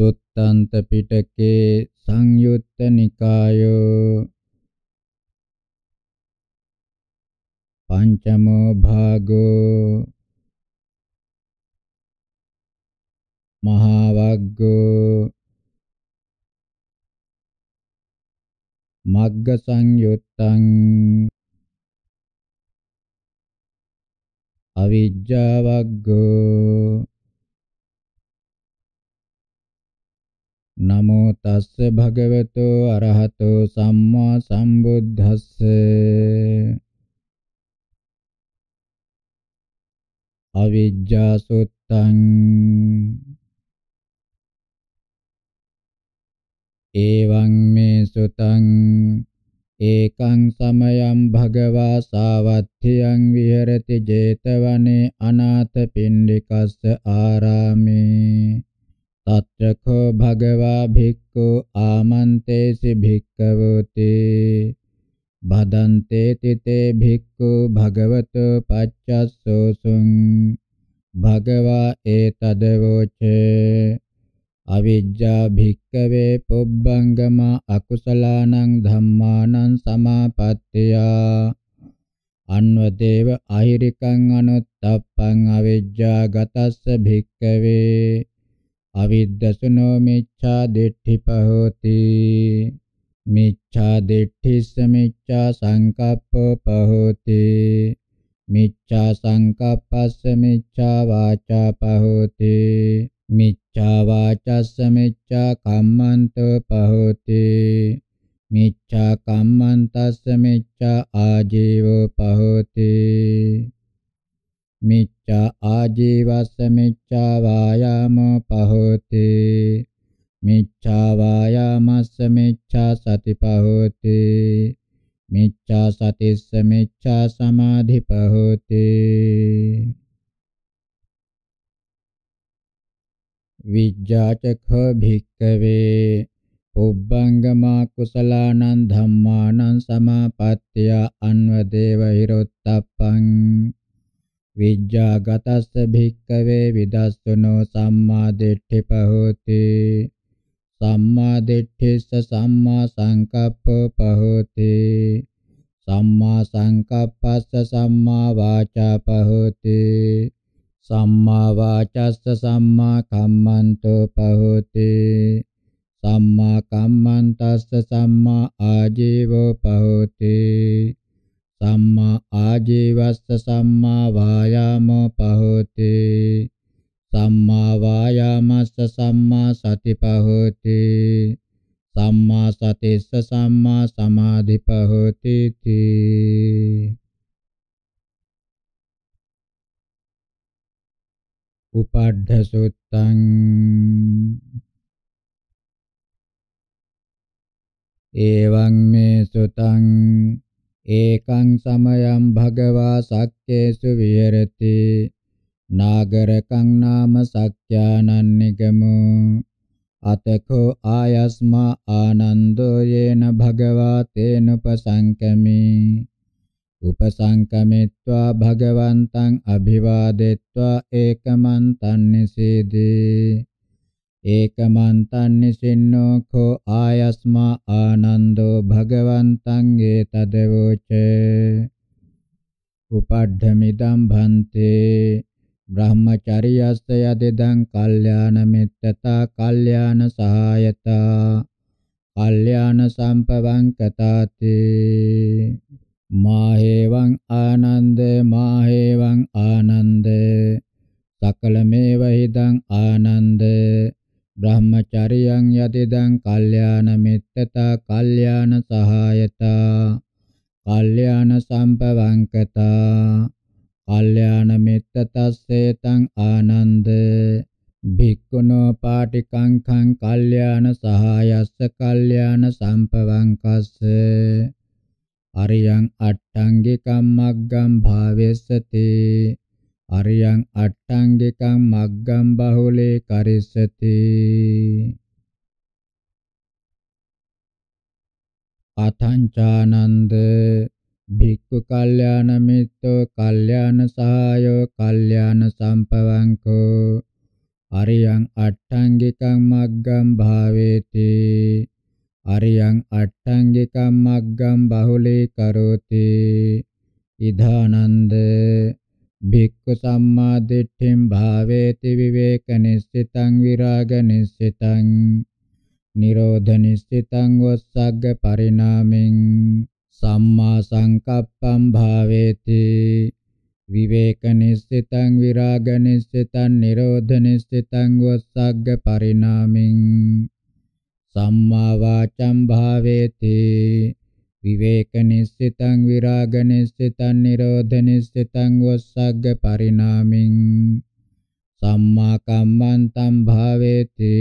සුත්තන්ත පිටකේ සංයුත්ත නිකායෝ පංචමෝ භාගෝ මහා වග්ගෝ මග්ග සංයුත්තං අවිජ්ජා වග්ගෝ නමෝ තස්ස භගවතෝ අරහතෝ සම්මා සම්බුද්දස්ස අවිජ්ජා සුත්තං එවං මේ සුතං ඒකං සමයං භගවා සාවත්ථියං විහෙරති 제තවනේ අනාථ පින්ඩිකස්ස ආරාමේ තත්‍රකෝ භගවා භික්ඛු ආමන්තේසි භික්ඛවති බදන්තේ තිතේ භික්ඛු භගවතු පච්චස්සෝසුං භගවා ඒතදවෝච අවිජ්ජා භික්ඛවේ පොබ්බංගම අකුසලානං ධම්මානං සමාපත්තියා අන්වදේව අහිරිකං අනුත්තප්පං අවිජ්ජා ගතස්ස භික්ඛවේ අවිද්දසුනෝ මිච්ඡා දිට්ඨි පහෝති මිච්ඡා දිට්ඨි සමිච්ඡා සංකප්ප පහෝති මිච්ඡා සංකප්පස්ස මිච්ඡා වාචා පහෝති මිච්ඡා වාචස්ස මිච්ඡා කම්මන්ත පහෝති මිච්ඡා කම්මන්තස්ස මිච්ඡා ආජීව පහෝති මිච්ඡා ආජීවස්ස මිච්ඡා වායාමෝ පහෝති මිච්ඡා වායාමස්ස මිච්ඡා සති පහෝති මිච්ඡා සතිස්ස මිච්ඡා සමාධි පහෝති විජ්ජාචඛ භික්කවේ උබ්බංගමා කුසලානං ධම්මානං සමාපත්තිය අන්වදේව හිරොත්තප්පං විජ්ජාගතස්ස භික්කවේ විදස්සනෝ සම්මා දිට්ඨි පහෝති සම්මා දිට්ඨිස්ස සම්මා සංකප්ප පහෝති සම්මා සංකප්පස්ස සම්මා වාචා පහෝති සම්මා වාචස්ස සම්මා කම්මන්තෝ පහෝති සම්මා කම්මන්තස්ස සම්මා ආජීවෝ පහෝති සම්මා ආජීවස්ස සම්මා වායාමෝ පහෝති සම්මා වායාමස්ස සම්මා සති පහෝති සම්මා සතිස්ස සම්මා සමාධි පහෝති තී උපාඩ්ඩ සුත්තං එවං මේ සුතං ඒකං සමයං භගවා සක්කේසු විහෙරති නාගරකං නාම සක්ඛ්‍යානං නිගමෝ අතකෝ ආයස්මා ආනන්දෝ යේන භගවා තේන උපසංකමේ උපසංකමිත්වා භගවන්තං අභිවාදෙත්වා ඒකමන්තං නිසීදී ඒකමන්තං නිසින්නෝ කෝ ආයස්මා ආනන්දෝ භගවන්තං ඒ තදවෝච උපඩ්ඨමිදම් භන්තේ බ්‍රහ්මචරියස්ස යදෙදං කල්යාණ මිත්තතා කල්යාණ සහායතා කල්යාණ සම්පවං කතාති මාහෙවං ආනන්ද මාහෙවං ආනන්ද සකලමේව හිතං ආනන්ද බ්‍රහ්මචරියං යතිදං කල්යාණ මිත්තතා කල්යාණ සහායතා කල්යාණ සම්පවංකතා කල්යාණ මිත්තතස්සේ තං ආනන්ද භික්ඛුනෝ පාටිකංඛං කල්යාණ සහායස්ස කල්යාණ සම්පවංකස්ස අරියං අට්ඨංගිකම් මග්ගම් භාවෙස්සති අරියං අට්ඨංගිකං මග්ගං බහුලේ කරිස්සති අතංචානන්ද භික්ඛු කල්යාණ මිත්‍රෝ කල්යාණ සහායෝ කල්යාණ සම්පවංකෝ අරියං අට්ඨංගිකං මග්ගං භාවේති අරියං අට්ඨංගිකං මග්ගං බහුලේ කරෝති ඉදානන්ද භික්ඛු සම්මා දිට්ඨින් භාවේති විවේක නිස්සිතං විරාග නිස්සිතං නිරෝධ නිස්සිතං වස්සග්ග පරිණාමෙන් සම්මා සංකප්පං භාවේති විවේක නිස්සිතං විරාග නිස්සිතං නිරෝධ නිස්සිතං වස්සග්ග පරිණාමෙන් සම්මා වාචං භාවේති විවේක නිස්සිතං විරාග නිස්සිතං නිරෝධ නිස්සිතං වස්සග්ග පරිණාමින් සම්මා කම්මන්තං භාවේති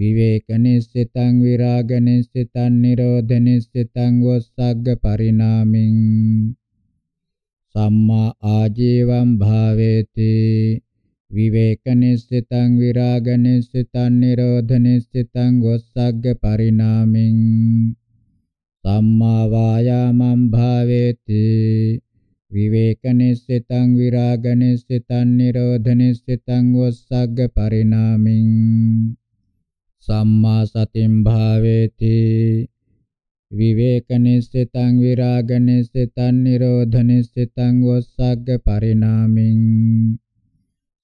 විවේක නිස්සිතං විරාග නිස්සිතං නිරෝධ නිස්සිතං වස්සග්ග පරිණාමින් සම්මා ආජීවං භාවේති විවේක නිස්සිතං විරාග නිස්සිතං නිරෝධ නිස්සිතං වස්සග්ග පරිණාමින් සම්මා වායාමං භාවේති විවේක නිස්සිතං විරාග නිස්සිතං නිරෝධ නිස්සිතං වස්සග්ග පරිණාමින් සම්මා සතින් භාවේති විවේක නිස්සිතං විරාග නිස්සිතං නිරෝධ නිස්සිතං වස්සග්ග පරිණාමින්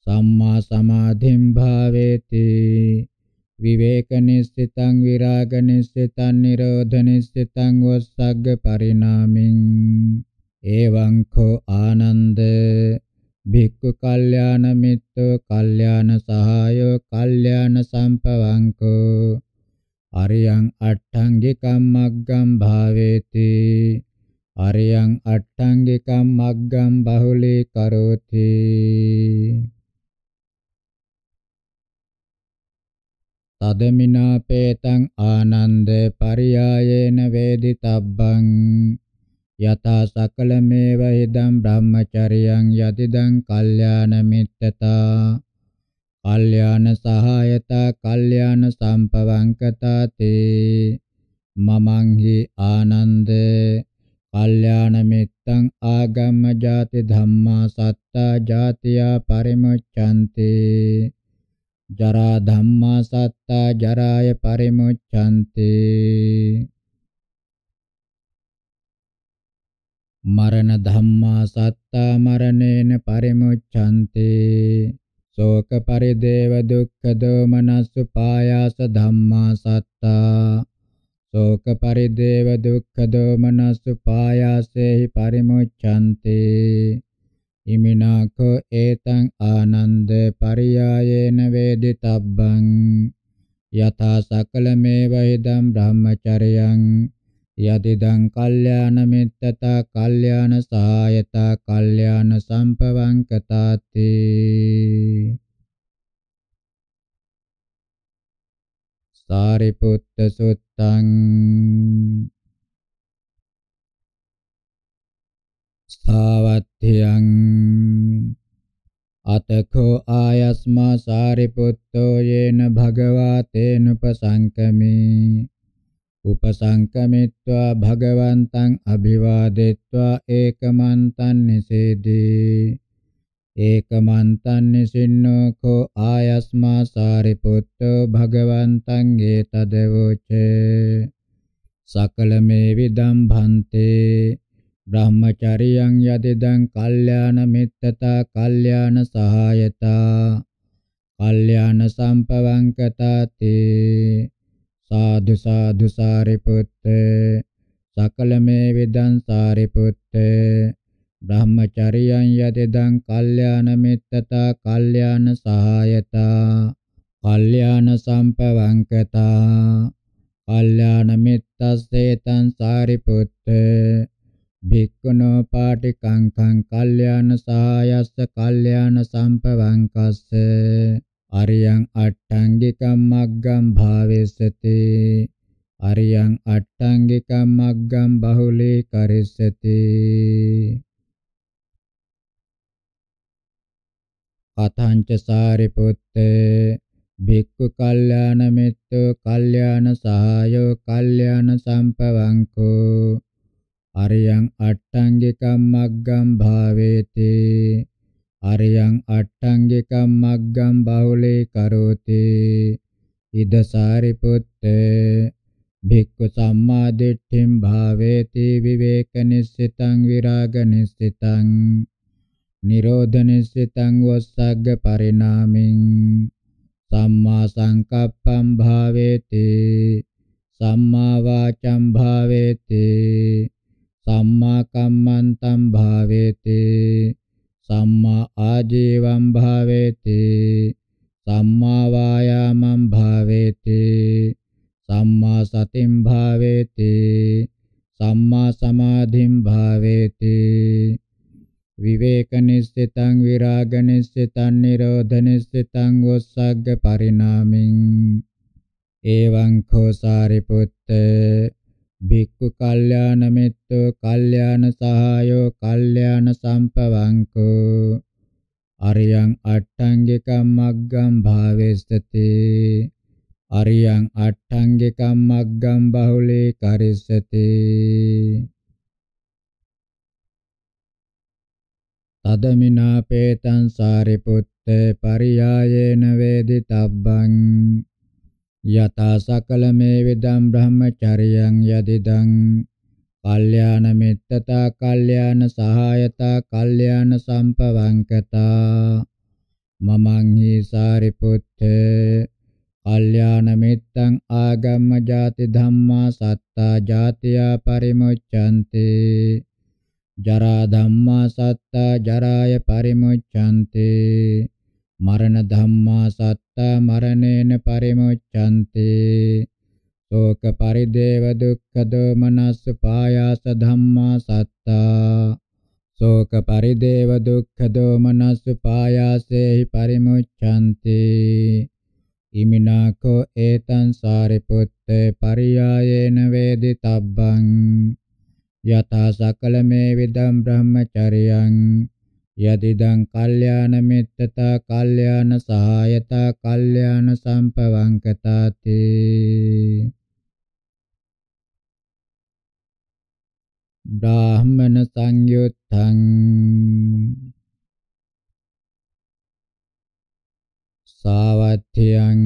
සම්මා සමාධින් භාවේති විවේක නිස්සිතං විරාග නිස්සිතං නිරෝධ නිස්සිතං වස්සග්ග පරිණාමින් එවං කෝ ආනන්ද භික්ඛු කල්යාණ මිත්‍රෝ කල්යාණ සහායෝ කල්යාණ සම්පවංකෝ අරියං අට්ඨංගිකම් මග්ගම් භාවේති අරියං අට්ඨංගිකම් මග්ගම් බහුලී කරෝති තදමිනාපේතං ආනන්ද පරියායේන වේදිතබ්බං යතා සකලමේව හිදම් බ්‍රහ්මචරියං යතිදං කල්යාණ මිත්තතා කල්යාණ සහායතා කල්යාණ සම්පවංකතාතේ මමං හි ආනන්ද කල්යාණ මිත්තං ආගම්ම ජාති ධම්මා සත්තා ජාතියා පරිමුච්ඡන්තේ ජරා ධම්මා සත්තා ජරාය පරිමුච්ඡන්ති මරණ ධම්මා සත්තා මරණේන පරිමුච්ඡන්ති ශෝක පරිදේව දුක්ඛ දෝමනස්ස පායාස ධම්මා සත්තා ශෝක පරිදේව දුක්ඛ දෝමනස්ස පායාසේහි පරිමුච්ඡන්ති ඉමිනාකෝ ඒතං ආනන්ද පරියායේන වේදිතබ්බං යථා සකලමේව හිදම් බ්‍රහ්මචර්යං යතිදං කල්යාණ මිත්තතා කල්යාණ සහායතා කල්යාණ සම්පවංකතාති සාරිපුත්ත සුත්තං ස්ථාවත්තියං අතකෝ ආයස්මා සාරිපුත්තෝ යේන භගවා තේනුපසංකමේ උපසංකමිත්වා භගවන්තං අභිවාදෙත්වා ඒකමන්තං නිසේදී ඒකමන්තං නිසින්නෝ කෝ ආයස්මා සාරිපුත්තෝ භගවන්තං ඒතදවෝච සකලමේ විදම් භන්තේ බ්‍රහ්මචරියං යතිදං කල්යාණ මිත්තතා කල්යාණ සහායතා කල්යාණ සම්පවංකතාති සාදු සාදු සාරිපුත්ත සකලමේ විදං සාරිපුත්ත බ්‍රහ්මචරියං යතිදං කල්යාණ මිත්තතා කල්යාණ සහායතා කල්යාණ සම්පවංකතා කල්යාණ මිත්තස්සේතං සාරිපුත්ත භික්ඛුනෝ පාටිකංකං කල්යාණ සහායස්ස කල්යාණ සම්පවංකස්ස අරියං අට්ඨංගිකම් මග්ගම් භාවෙස්සති අරියං අට්ඨංගිකම් මග්ගම් බහුලී කරිස්සති කතංච සාරිපුත්තේ භික්ඛු කල්යාණ මිත්‍රෝ කල්යාණ සහායෝ කල්යාණ සම්පවංකෝ අරියං අට්ඨංගිකම් මග්ගම් භාවේති අරියං අට්ඨංගිකම් මග්ගම් බහුලේ කරෝති ඉද සාරිපුත්ත භික්ඛු සම්මා දිට්ඨිම් භාවේති විවේක නිස්සිතං විරාග නිස්සිතං නිරෝධ නිස්සිතං වස්සග්ග පරිණාමින් සම්මා සංකප්පම් භාවේති සම්මා වාචම් භාවේති සම්මා කම්මන්තං භාවේති සම්මා ආජීවං භාවේති සම්මා වායාමං භාවේති සම්මා සතින් භාවේති සම්මා සමාධින් භාවේති විවේක නිස්සිතං විරාග නිස්සිතං නිරෝධ නිස්සිතං උස්සග්ග පරිණාමින් එවං කෝ සාරිපුත්තේ භික්ඛු කල්යාණ මිත්‍රෝ කල්යාණ සහායෝ කල්යාණ සම්පවංකෝ අරියං අට්ඨංගිකම් මග්ගම් භාවෙස්සති අරියං අට්ඨංගිකම් මග්ගම් බහුලේ කරිස්සති තදමිනා පේතං සාරිපුත්ත පරියායේන වේදිතබ්බං යතා සකලමේ විදම් බ්‍රහ්මචරියං යදිදං කල්යාණ මිත්තතා කල්යාණ සහායතා කල්යාණ සම්පවංකතා මමං හි සාරිපුත්තේ කල්යාණ මිත්තං ආගම්ම ජාති ධම්මා සත්තා ජාතියා පරිමුච්ඡන්ති ජරා ධම්මා සත්තා ජරාය පරිමුච්ඡන්ති මරණ ධම්මා සත්තා මරණේන පරිමුච්ඡන්ති ශෝක පරිදේව දුක්ඛ දෝමනස් පායාස ධම්මා සත්තා ශෝක පරිදේව දුක්ඛ දෝමනස් පායාසේහි පරිමුච්ඡන්ති ඉමිනාකෝ ඒතං සාරිපුත්තේ පරියායේන වේදිතබ්බං යතා සකලමේ විදම් බ්‍රහ්මචරියං යතිදං කල්යාණ මෙත්තතා කල්යාණ සහායතා කල්යාණ සම්පවංකතාති බ්‍රාහ්මන සංයුත්තං සාවත්ත්‍යං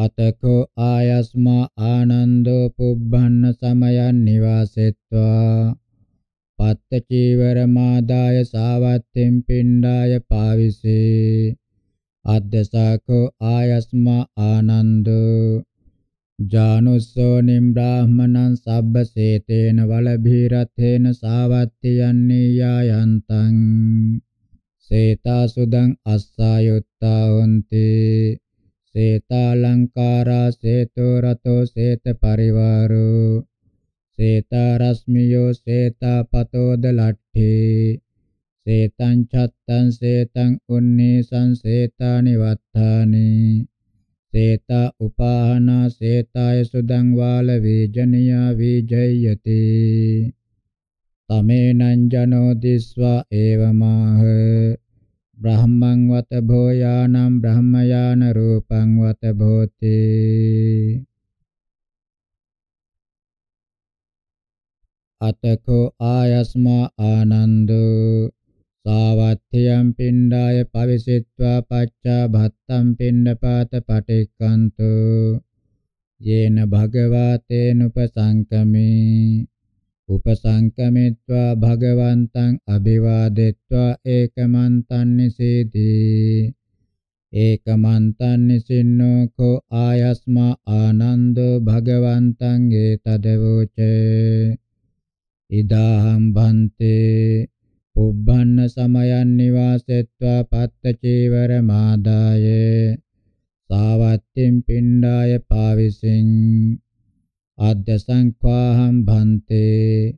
අතකෝ ආයස්මා ආනන්දෝ පුබ්බන්න සමයන් නිවාසෙත්වා පත්ත චීවර මාදාය සාවත්තෙන් පිණ්ඩාය පාවිසේ අද්දසකෝ ආයස්මා ආනන්දෝ ජානුස්සෝ නිම්බ්‍රාහ්මණං සබ්බසේතේන වලභීරතේන සාවත්ති යන්නේ යායන්තං සේතාසුදං අස්සායුත්තා හොන්තේ සේතාලංකාරා සේතෝ රතෝ සේත පරිවාරෝ සේතා රස්මියෝ සේතා පතෝද ලට්ඨේ සේතං චත්තං සේතං උන්නේ සංසේතානි වත්තානි සේතා උපාහනා සේතාය සුදං වාල වේජනියා වේජයති තමේනං ජනෝ දිස්වා ඒවමාහ බ්‍රහ්මං වත භෝයානම් බ්‍රහ්මයාන රූපං වත භෝති අතකෝ ආයස්මා ආනන්දෝ සාවත්ථයම් පිණ්ඩාය පවිසිත්වා පච්චා භත්තම් පිණ්ඩපාත පටික්කන්තෝ යේන භගවා තේනුපසංකමේ උපසංකමිත්වා භගවන්තං අභිවාදෙත්වා ඒකමන්තං නිසීති ඒකමන්තං නිසින්නෝ කෝ ආයස්මා ආනන්දෝ භගවන්තං ගේ තදවෝච ඉදාහම් භන්තේ පුබ්බන්න සමයන් නිවාසෙත්වා පත්ත චීවර මාදායේ සාවත්තිම් පිණ්ඩාය පාවිසින් අද්ද සංඛාහම් භන්තේ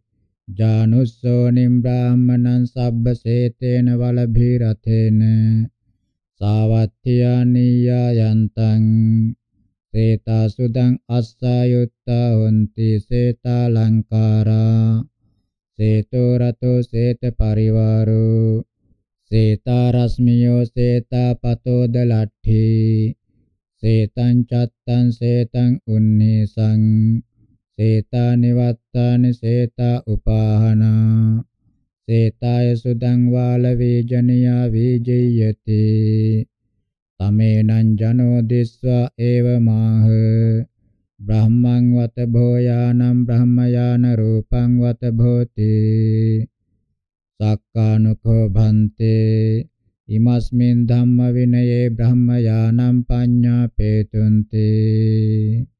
ජානුස්සෝ නිම්බ්‍රාහ්මණං සබ්බසේතේන වලභීරතේන සාවත්ත්‍යානීයා යන්තං සේතා සුදං අස්සායුත්තා හොಂತಿ සේතා ලංකාරා සේතෝ රතෝ සේත පරිවාරෝ සේතා රස්මියෝ සේතා පතෝද ලට්ඨි සේතං චත්තං සේතං උන්නේසං සේතා නිවත්තාන සේතා උපාහනා සේතාය සුදං වාල වේජනියා වේජයති තමේනං ජනෝ දිස්වා ඒව මාහ බ්‍රහ්මං වත භෝයානම් බ්‍රහ්මයාන රූපං වත භෝති සක්කානුකෝ භන්තේ ඉමස්මින් ධම්ම විනයේ බ්‍රහ්මයානම් පඤ්ඤා පේතුන්තේ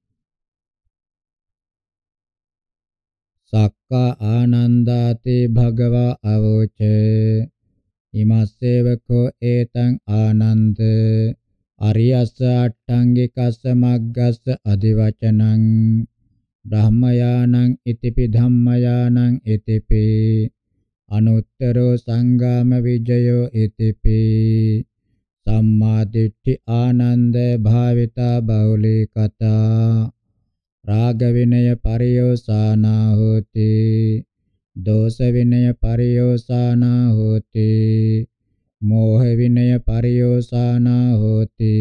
සක්කා ආනන්දාතේ භගවා අවෝච ඉමස්සේවකෝ ඒතං ආනන්ද අරියස්ස අට්ඨංගිකස්ස මග්ගස්ස අදිවචනං බ්‍රහ්මයානං ඉතිපි ධම්මයානං ඉතිපි අනුත්තරෝ සංගාම විජයෝ ඉතිපි සම්මා දිට්ඨි ආනන්ද භාවිතා බෞලී කතා රාග විනය පරියෝසානා හෝති දෝෂ විනය පරියෝසානා හෝති මෝහ විනය පරියෝසානා හෝති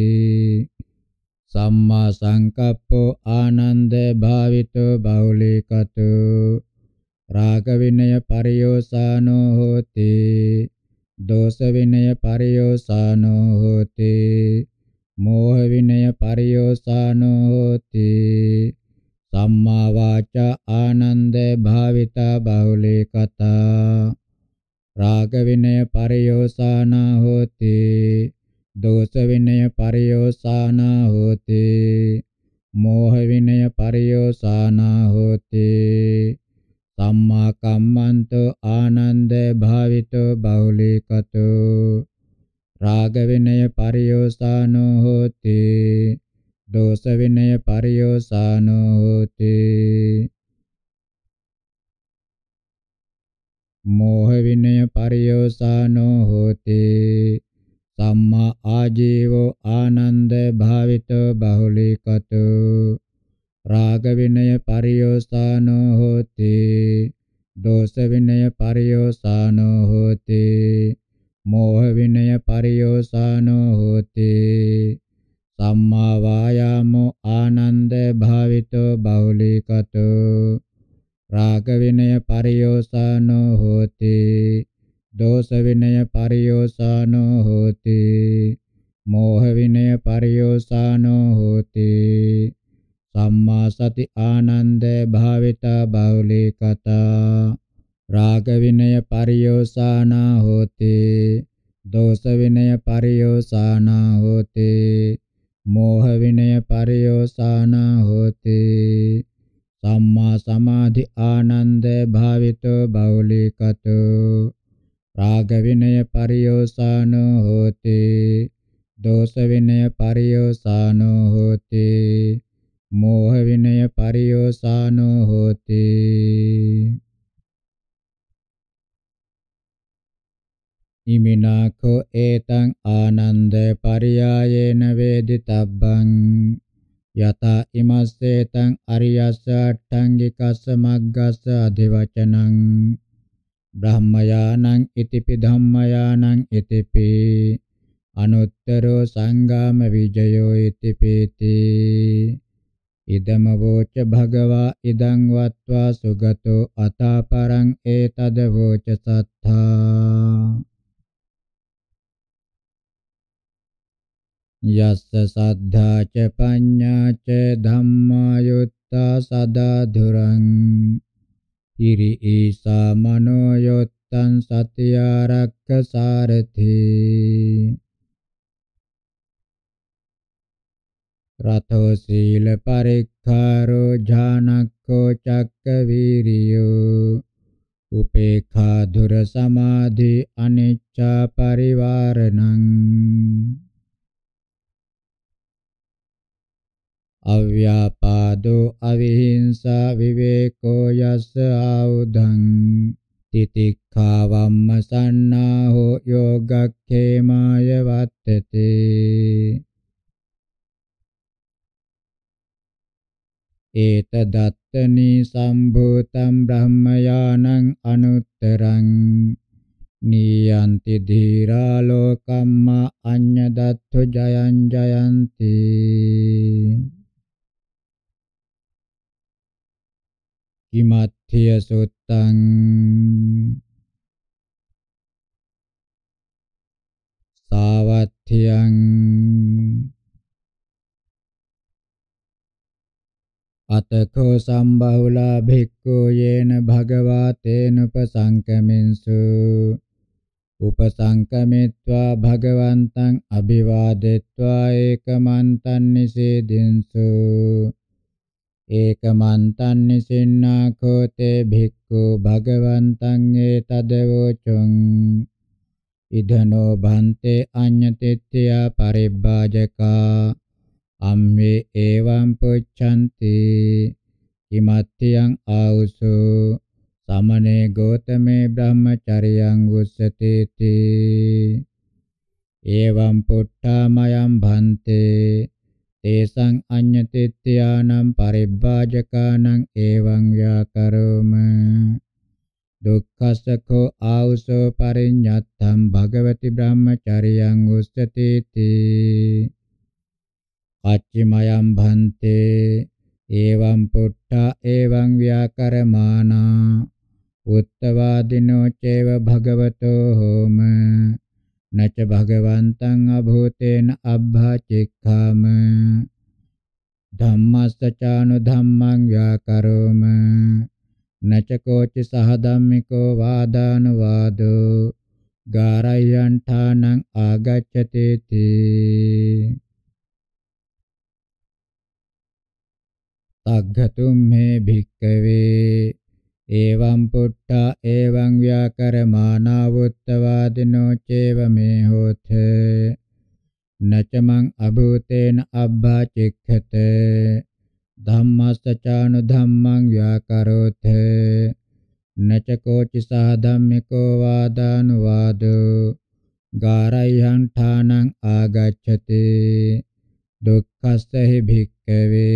සම්මා සංකප්පෝ ආනන්ද භාවිතෝ බෞලිකතු රාග විනය පරියෝසානෝ හෝති දෝෂ විනය පරියෝසානෝ හෝති මෝහ විනය පරියෝසානෝ හෝති සම්මා වාචා ආනන්ද භාවිතා බහුලී කතා රාග විනය පරියෝසානා හෝති දෝෂ විනය පරියෝසානා හෝති මෝහ විනය පරියෝසානා හෝති සම්මා කම්මන්තෝ ආනන්ද භාවිතෝ බහුලී කතෝ රාග විනය පරියෝසානෝ හෝති දෝෂ විනය පරියෝසානෝ හෝති මෝහ විනය පරියෝසානෝ හෝති සම්මා ආජීවෝ ආනන්ද භාවිතෝ බහුලීකතෝ රාග විනය පරියෝසානෝ හෝති දෝෂ විනය පරියෝසානෝ හෝති මෝහ විනය පරියෝසානෝ හෝති සම්මා වායාමෝ ආනන්ද භාවිතෝ බෞලිකතෝ රාග විනය පරියෝසානෝ හෝති දෝෂ විනය පරියෝසානෝ හෝති මෝහ විනය පරියෝසානෝ හෝති සම්මා සති ආනන්ද භාවිතා බෞලිකතා රාග විනය පරියෝසානා හෝති දෝෂ විනය පරියෝසානා හෝති මෝහ විනය පරියෝසානා හෝති සම්මා සමාධි ආනන්ද භාවිතෝ බෞලිකතෝ රාග විනය පරියෝසානෝ හෝති දෝෂ විනය පරියෝසානෝ හෝති මෝහ විනය පරියෝසානෝ හෝති ඉමිනාකෝ ඒතං ආනන්ද පරියායේන වේදිතබ්බං යත ඉමස්සේතං අරියස්ස අට්ඨංගිකස්ස මග්ගස්ස අධිවචනං බ්‍රහ්මයානං ඉතිපි ධම්මයානං ඉතිපි අනුත්තරෝ සංගාම විජයෝ ඉතිපේති ඉදම වෝච භගවා ඉදං වත්වා සුගතෝ අතාපරං ඒතද වෝච සත්තා යස්ස සද්ධා ච පඤ්ඤා ච ධම්මායුත්තා සදා ධුරං ඉරි ඊසා මනෝ යොත්තං සතියාරක්ක සාරති රතෝ සීල පරික්ඛාරෝ ඥානක්ඛෝ චක්ක වීරියෝ උපේඛා දුර සමාධි අනිච්චා පරිවාරණං අව්‍යාපාදෝ අවිහිංසා විවේකෝ යස්ස ආවුධං තිතික්ඛාවම්ම සන්නාහෝ යෝගක්ඛේමාය වත්තතේ ඒතදත්තනි සම්භූතම් බ්‍රහ්මයානං අනුත්තරං නියන්ති ධීරා ලෝකම්මා අඤ්ඤදත්තු ජයං ජයන්ති කිමත්ථය සුත්තං සාවත්ථයං අතකෝ සම්බහුලා භික්ඛු යේන භගවා තේනුපසංකමින්සු උපසංකමිත්වා භගවන්තං අභිවාදෙත්වා ඒකමන්තං නිසේදින්සු ඒකමන්තං නිසින්නාකෝ තේ භික්ඛු භගවන්තං ඒතදවෝචං ඉදනෝ බන්තේ අඤ්ඤතිත්‍යා පරිබ්බාජකා අම්මේ එවං පුච්ඡන්ති කිමත්තියං ආවුසෝ සමනේ ගෝතමේ බ්‍රහ්මචරියං උස්සතේති එවං පුට්ඨාමයං භන්තේ තේසං අඤ්ඤතිත්‍යානම් පරිබ්බාජකානම් එවං ව්‍යාකරෝම දුක්ඛසකෝ ආවසෝ පරිඤ්ඤත්තම් භගවති බ්‍රහ්මචරියං උස්සති තී අච්චිමයම් භන්තේ එවං පුට්ඨා එවං ව්‍යාකරමානා උත්තවාදිනෝ චේව භගවතෝ හෝම නච භගවන්තං අභූතේන අබ්භාචික්ඛාම ධම්මස්සචානු ධම්මං ව්‍යාකරෝම නච කෝචි සහ ධම්මිකෝ වාදානුවාදෝ ගාරයන්ඨානං ආගච්ඡති තී තග්ගතුම් මේ භික්කවේ एवं पुट्टा एवं व्याकरमानावुत्तवादिनो चेव मे होथ न च मං अभूतेन अभ्भाचिक्खते धम्मस्य चानुधम्मं व्याकरोथ न च कोचिसः धम्मिको वादानुवादो गारह्यं ठानං आगच्छति दुःखस्य हि भिक्खवे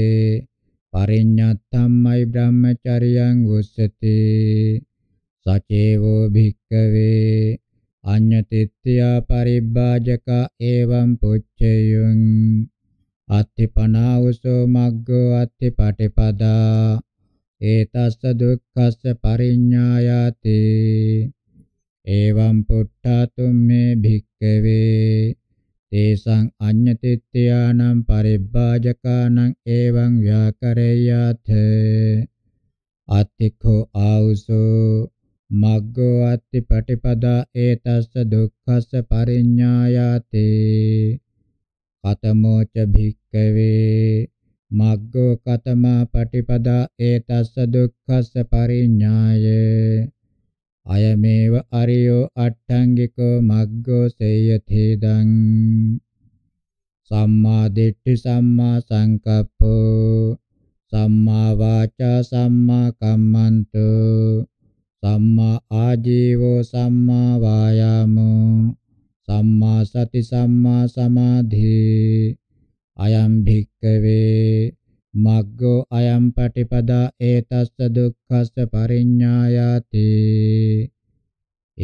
පරිඤ්ඤත්තම්මයි බ්‍රහ්මචරියං උස්සති සචේවෝ භික්කවේ අඤ්ඤතිත්‍යා පරිබ්බාජක එවං පුච්චයං අත්තිපනාවසෝ මග්ගෝ අත්තිපටිපදා ඒතස්ස දුක්ඛස්ස පරිඤ්ඤායති එවං පුට්ඨා තුම්මේ භික්කවේ තේසං අඤ්ඤතිත්‍යානම් පරිබ්බාජකානම් එවං ව්‍යාකරේයත් අත්තිඛෝ ආවුසෝ මග්ගෝ අත්ති පටිපදා ඒතස්ස දුක්ඛස්ස පරිඤ්ඤායාති කතමෝ ච භික්ඛවේ මග්ගෝ කතමා පටිපදා ඒතස්ස දුක්ඛස්ස පරිඤ්ඤායේ අයමේව අරියෝ අට්ඨංගිකෝ මග්ගෝ සේයතේදං සම්මා දිට්ඨි සම්මා සංකප්පෝ සම්මා වාචා සම්මා කම්මන්තෝ සම්මා ආජීවෝ සම්මා වායාමෝ සම්මා සති සම්මා සමාධි අයම් භික්කවේ මග්ගෝ අයම් පටිපදා ඒතස්ස දුක්ඛස්ස පරිඤ්ඤායාති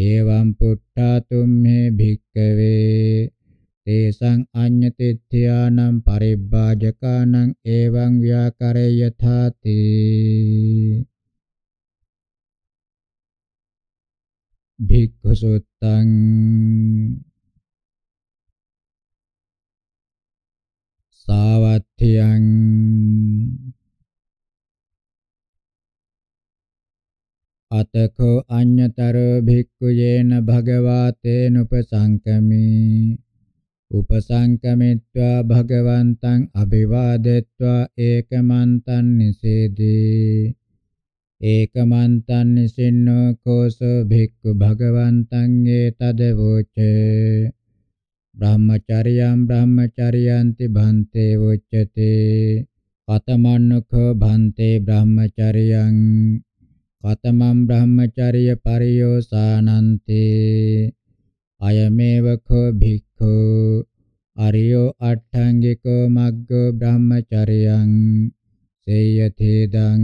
එවං පුට්ඨා තුම්මේ භික්ඛවේ තේසං අඤ්ඤතිත්‍යානම් පරිබ්බාජකානං එවං ව්‍යාකරේ යථාති භික්ඛු සුත්තං සාවත්තියං අතකෝ අඤ්ඤතරෝ භික්ඛුයේන භගවාතේන උපසංකමී උපසංකමිත්වා භගවන්තං අභිවාදෙත්වා ඒකමන්තං නිසේදී ඒකමන්තං නිසින්නෝ කෝසෝ භික්ඛු භගවන්තං ඒතදවෝචේ බ්‍රහ්මචර්යං බ්‍රහ්මචර්යන්ති භන්තේ උච්චති කතමන්නුඛ භන්තේ බ්‍රහ්මචර්යං කතමං බ්‍රහ්මචර්ය පරියෝසානන්ති අයමේව කෝ භික්ඛු අරියෝ අට්ඨංගිකෝ මග්ගෝ බ්‍රහ්මචර්යං සේයතේදං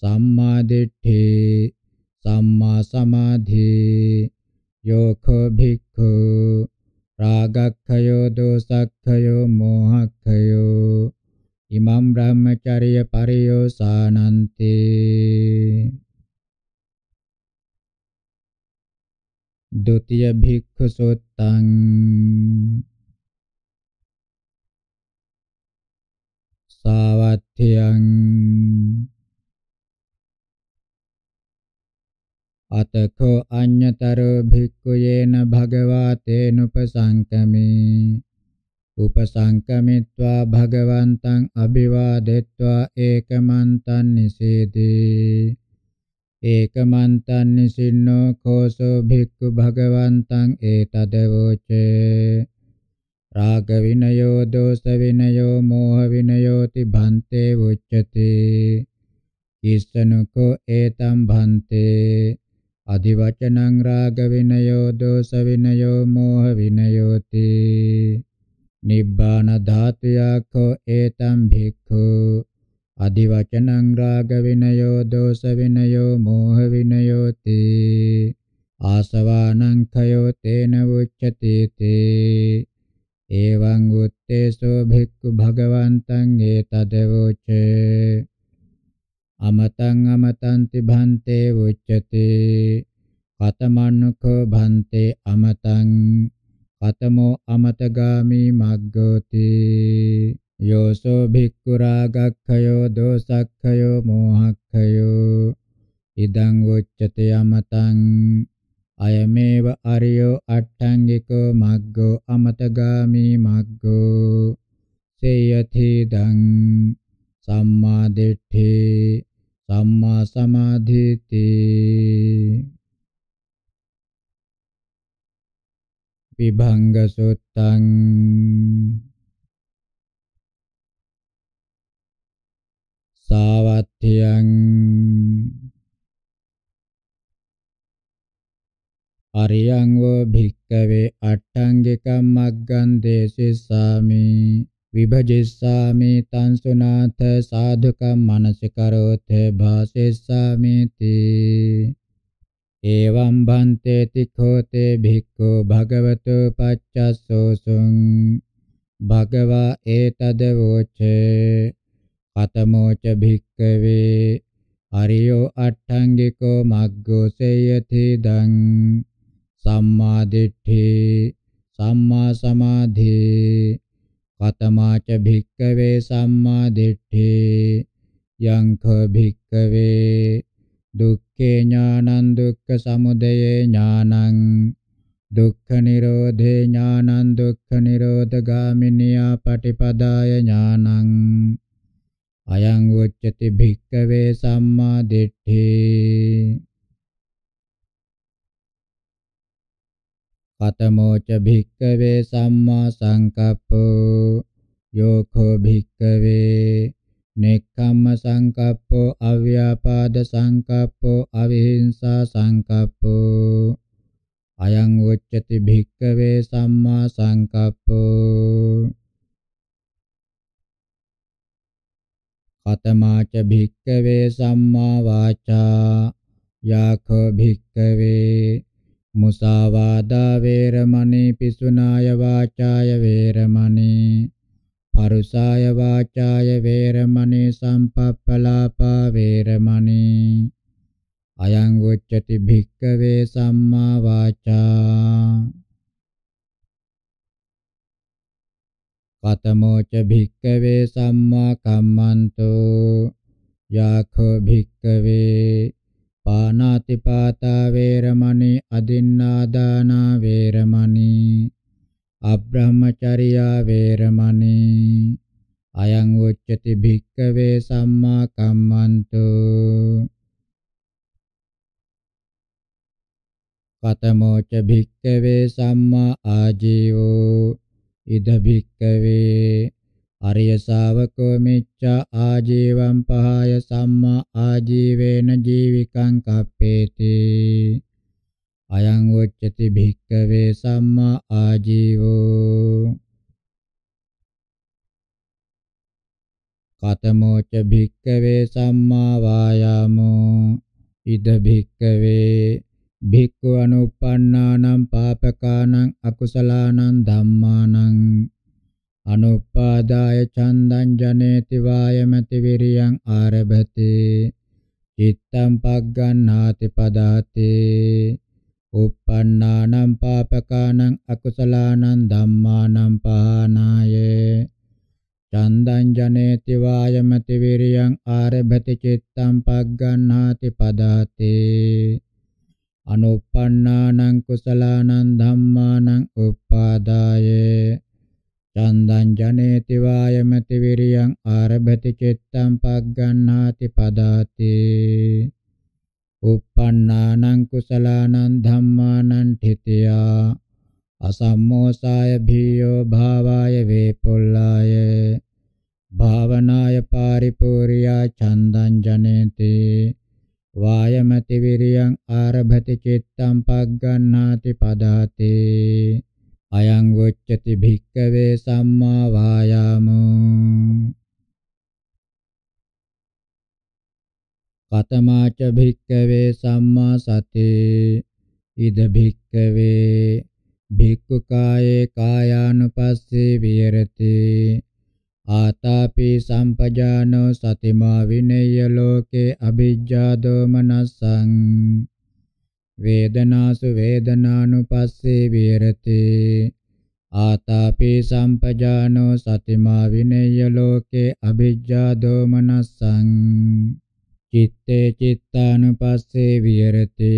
සම්මා දිට්ඨේ සම්මා සමාධි යෝඛ භික්ඛු රාගක්ඛයෝ දෝසක්ඛයෝ මෝහක්ඛයෝ ඉමම් බ්‍රහ්මචර්ය පරියෝසානන්ති දොතිය භික්ඛු සොත්තං සාවත්ත්‍යං අතඛෝ අඤ්ඤතරෝ භික්ඛුයේන භගවා තේනුපසංකමේ උපසංකමිත්වා භගවන්තං අභිවාදෙත්වා ඒකමන්තං නිසීදී ඒකමන්තං නිසින්නෝ කෝසෝ භික්ඛු භගවන්තං ඒතදවෝචේ රාග විනයෝ දෝෂ විනයෝ මෝහ විනයෝති භන්තේ උච්චති ඊස්සනුකෝ ඒතම් භන්තේ අධිවචනං රාග විනයෝ දෝස විනයෝ මෝහ විනයෝති නිබ්බාන ධාතුයක්ඛෝ ඒතම් භික්ඛු අධිවචනං රාග විනයෝ දෝස විනයෝ මෝහ විනයෝති ආසවානං khයෝ තේන උච්චති තේ එවං උත්තේසෝ භික්ඛු භගවන්තං ඒතදවෝචේ අමතං අමතන්ති භන්තේ උච්චති කතමන්නුඛෝ භන්තේ අමතං කතමෝ අමතගාමි මග්ගෝති යෝසෝ භික්ඛු රාගක්ඛයෝ දෝසක්ඛයෝ මෝහක්ඛයෝ ඉදං උච්චති අමතං අයමේව අරියෝ අට්ඨංගිකෝ මග්ගෝ අමතගාමි මග්ගෝ සේයති දං සම්මා දිට්ඨි සම්මා සමාධිති විභංග සුත්තං සාවත්තියං අරියං වෝ භික්කවේ අට්ඨංගිකම් මග්ගං දේසිස්සාමි විභජෙස්සාමි තං සුනාත සාධකම් මනසිකරෝත භාසෙස්සාමිති එවං භන්තේ තිඛෝතේ භික්ඛු භගවතු පච්චස්සෝසුං භගවා ඒතද වෝච කතමෝච භික්ඛවේ අරියෝ අට්ඨංගිකෝ මග්ගෝ සේයති දං සම්මා දිට්ඨි සම්මා සමාධි කතමාච භික්කවේ සම්මා දිට්ඨේ යංඛ භික්කවේ දුක්ඛේ ඥානං දුක්ඛ සමුදයේ ඥානං දුක්ඛ නිරෝධේ ඥානං දුක්ඛ නිරෝධ ගාමිනියා පටිපදාය ඥානං අයං උච්චති භික්කවේ සම්මා දිට්ඨේ කතමෝච භික්කවේ සම්මා සංකප්පෝ යෝඛෝ භික්කවේ නෙක්ඛම්ම සංකප්පෝ අව්‍යාපාද සංකප්පෝ අවිහිංසා සංකප්පෝ අයං උච්චති භික්කවේ සම්මා සංකප්පෝ කතමාච භික්කවේ සම්මා වාචා යාඛෝ භික්කවේ මුසාවාදා වේරමණී පිසුනාය වාචාය වේරමණී පරුසාය වාචාය වේරමණී සම්පප්පලාපා වේරමණී අයං උච්චති භික්කවේ සම්මා වාචා කතමෝච භික්කවේ සම්මා කම්මන්තෝ යඛෝ භික්කවේ පානාතිපාතා වේරමණී අදින්නා දාන වේරමණී අබ්‍රහ්මචර්යා වේරමණී අයං උච්චති භික්ඛවේ සම්මා කම්මන්තෝ පතමෝච භික්කවේ සම්මා ආජීවෝ ඉද භික්කවේ අරිය ශාවකෝ මිච්ඡා ආජීවං පහය සම්මා ආජීවේන ජීවිකං කප්පේති අයං උච්චති භික්ඛවේ සම්මා ආජීවෝ කතමෝච භික්කවේ සම්මා වායාමෝ ඉද භික්කවේ භික්ඛු අනුප්පන්නානම් පාපකානම් අකුසලානම් ධම්මානම් අනුපාදාය චන්දං ජනේති වායමති විරියං ආරභති චිත්තං පග්ගණ්හාති පදාති uppannānaṁ pāpakānaṁ akusalānaṁ dhammānaṁ pahānāye චන්දං ජනේති වායමති විරියං ආරභති චිත්තං පග්ගණ්හාති පදාති අනුප්පන්නානං කුසලානං ධම්මානං uppādāye චන්දං ජනේති වායමති විරියං ආරභති චිත්තං පග්ගණ්හාති පදාති uppannānaṁ kusalānaṁ dhammānaṁ thitiyā asammosāya bhiyo bhāvāya vepullāya භාවනාය පාරිපූර්යා චන්දං ජනේති වායමති විරියං ආරභති චිත්තං පග්ගණ්හාති පදාති අයං වොච්චති භික්කවේ සම්මා වායාමෝ කතමාච භික්කවේ සම්මා සතේ ඉද භික්කවේ භික්ඛු කායේ කායානුපස්සේ විහෙරති ආතාපි සම්පජානෝ සතිමා විනේය ලෝකේ අභිජ්ජා දෝමනසං වේදනාසු වේදනානුපස්සේ විහෙරති ආතාපි සම්පජානෝ සතිමා විනේය ලෝකේ අභිජ්ජා දෝමනස්සං චිත්තේ චිත්තානුපස්සේ විහෙරති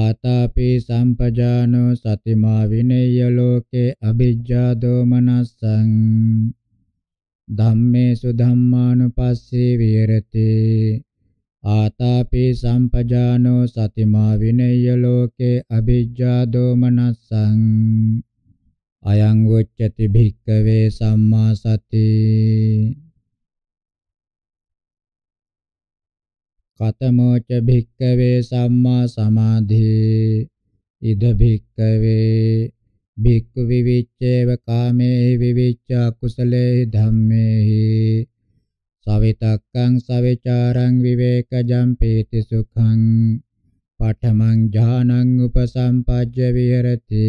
ආතාපි සම්පජානෝ සතිමා විනේය ලෝකේ අභිජ්ජා දෝමනස්සං ධම්මේසු ධම්මානුපස්සේ විහෙරති ආතාපි සම්පජානෝ සතිමා විනේය ලෝකේ අභිජ්ජා දෝමනස්සං අයං උච්චති භික්කවේ සම්මා සති කතමෝච භික්කවේ සම්මා සමාධි ඉද භික්කවේ භික්ඛු විවිච්ඡේව කාමේ විවිච්ඡා කුසලේ ධම්මේහි සවිතක්කං සවිචාරං විවේකජං පීති සුඛං පඨමං ඥානං උපසම්පජ්ජ විහෙරති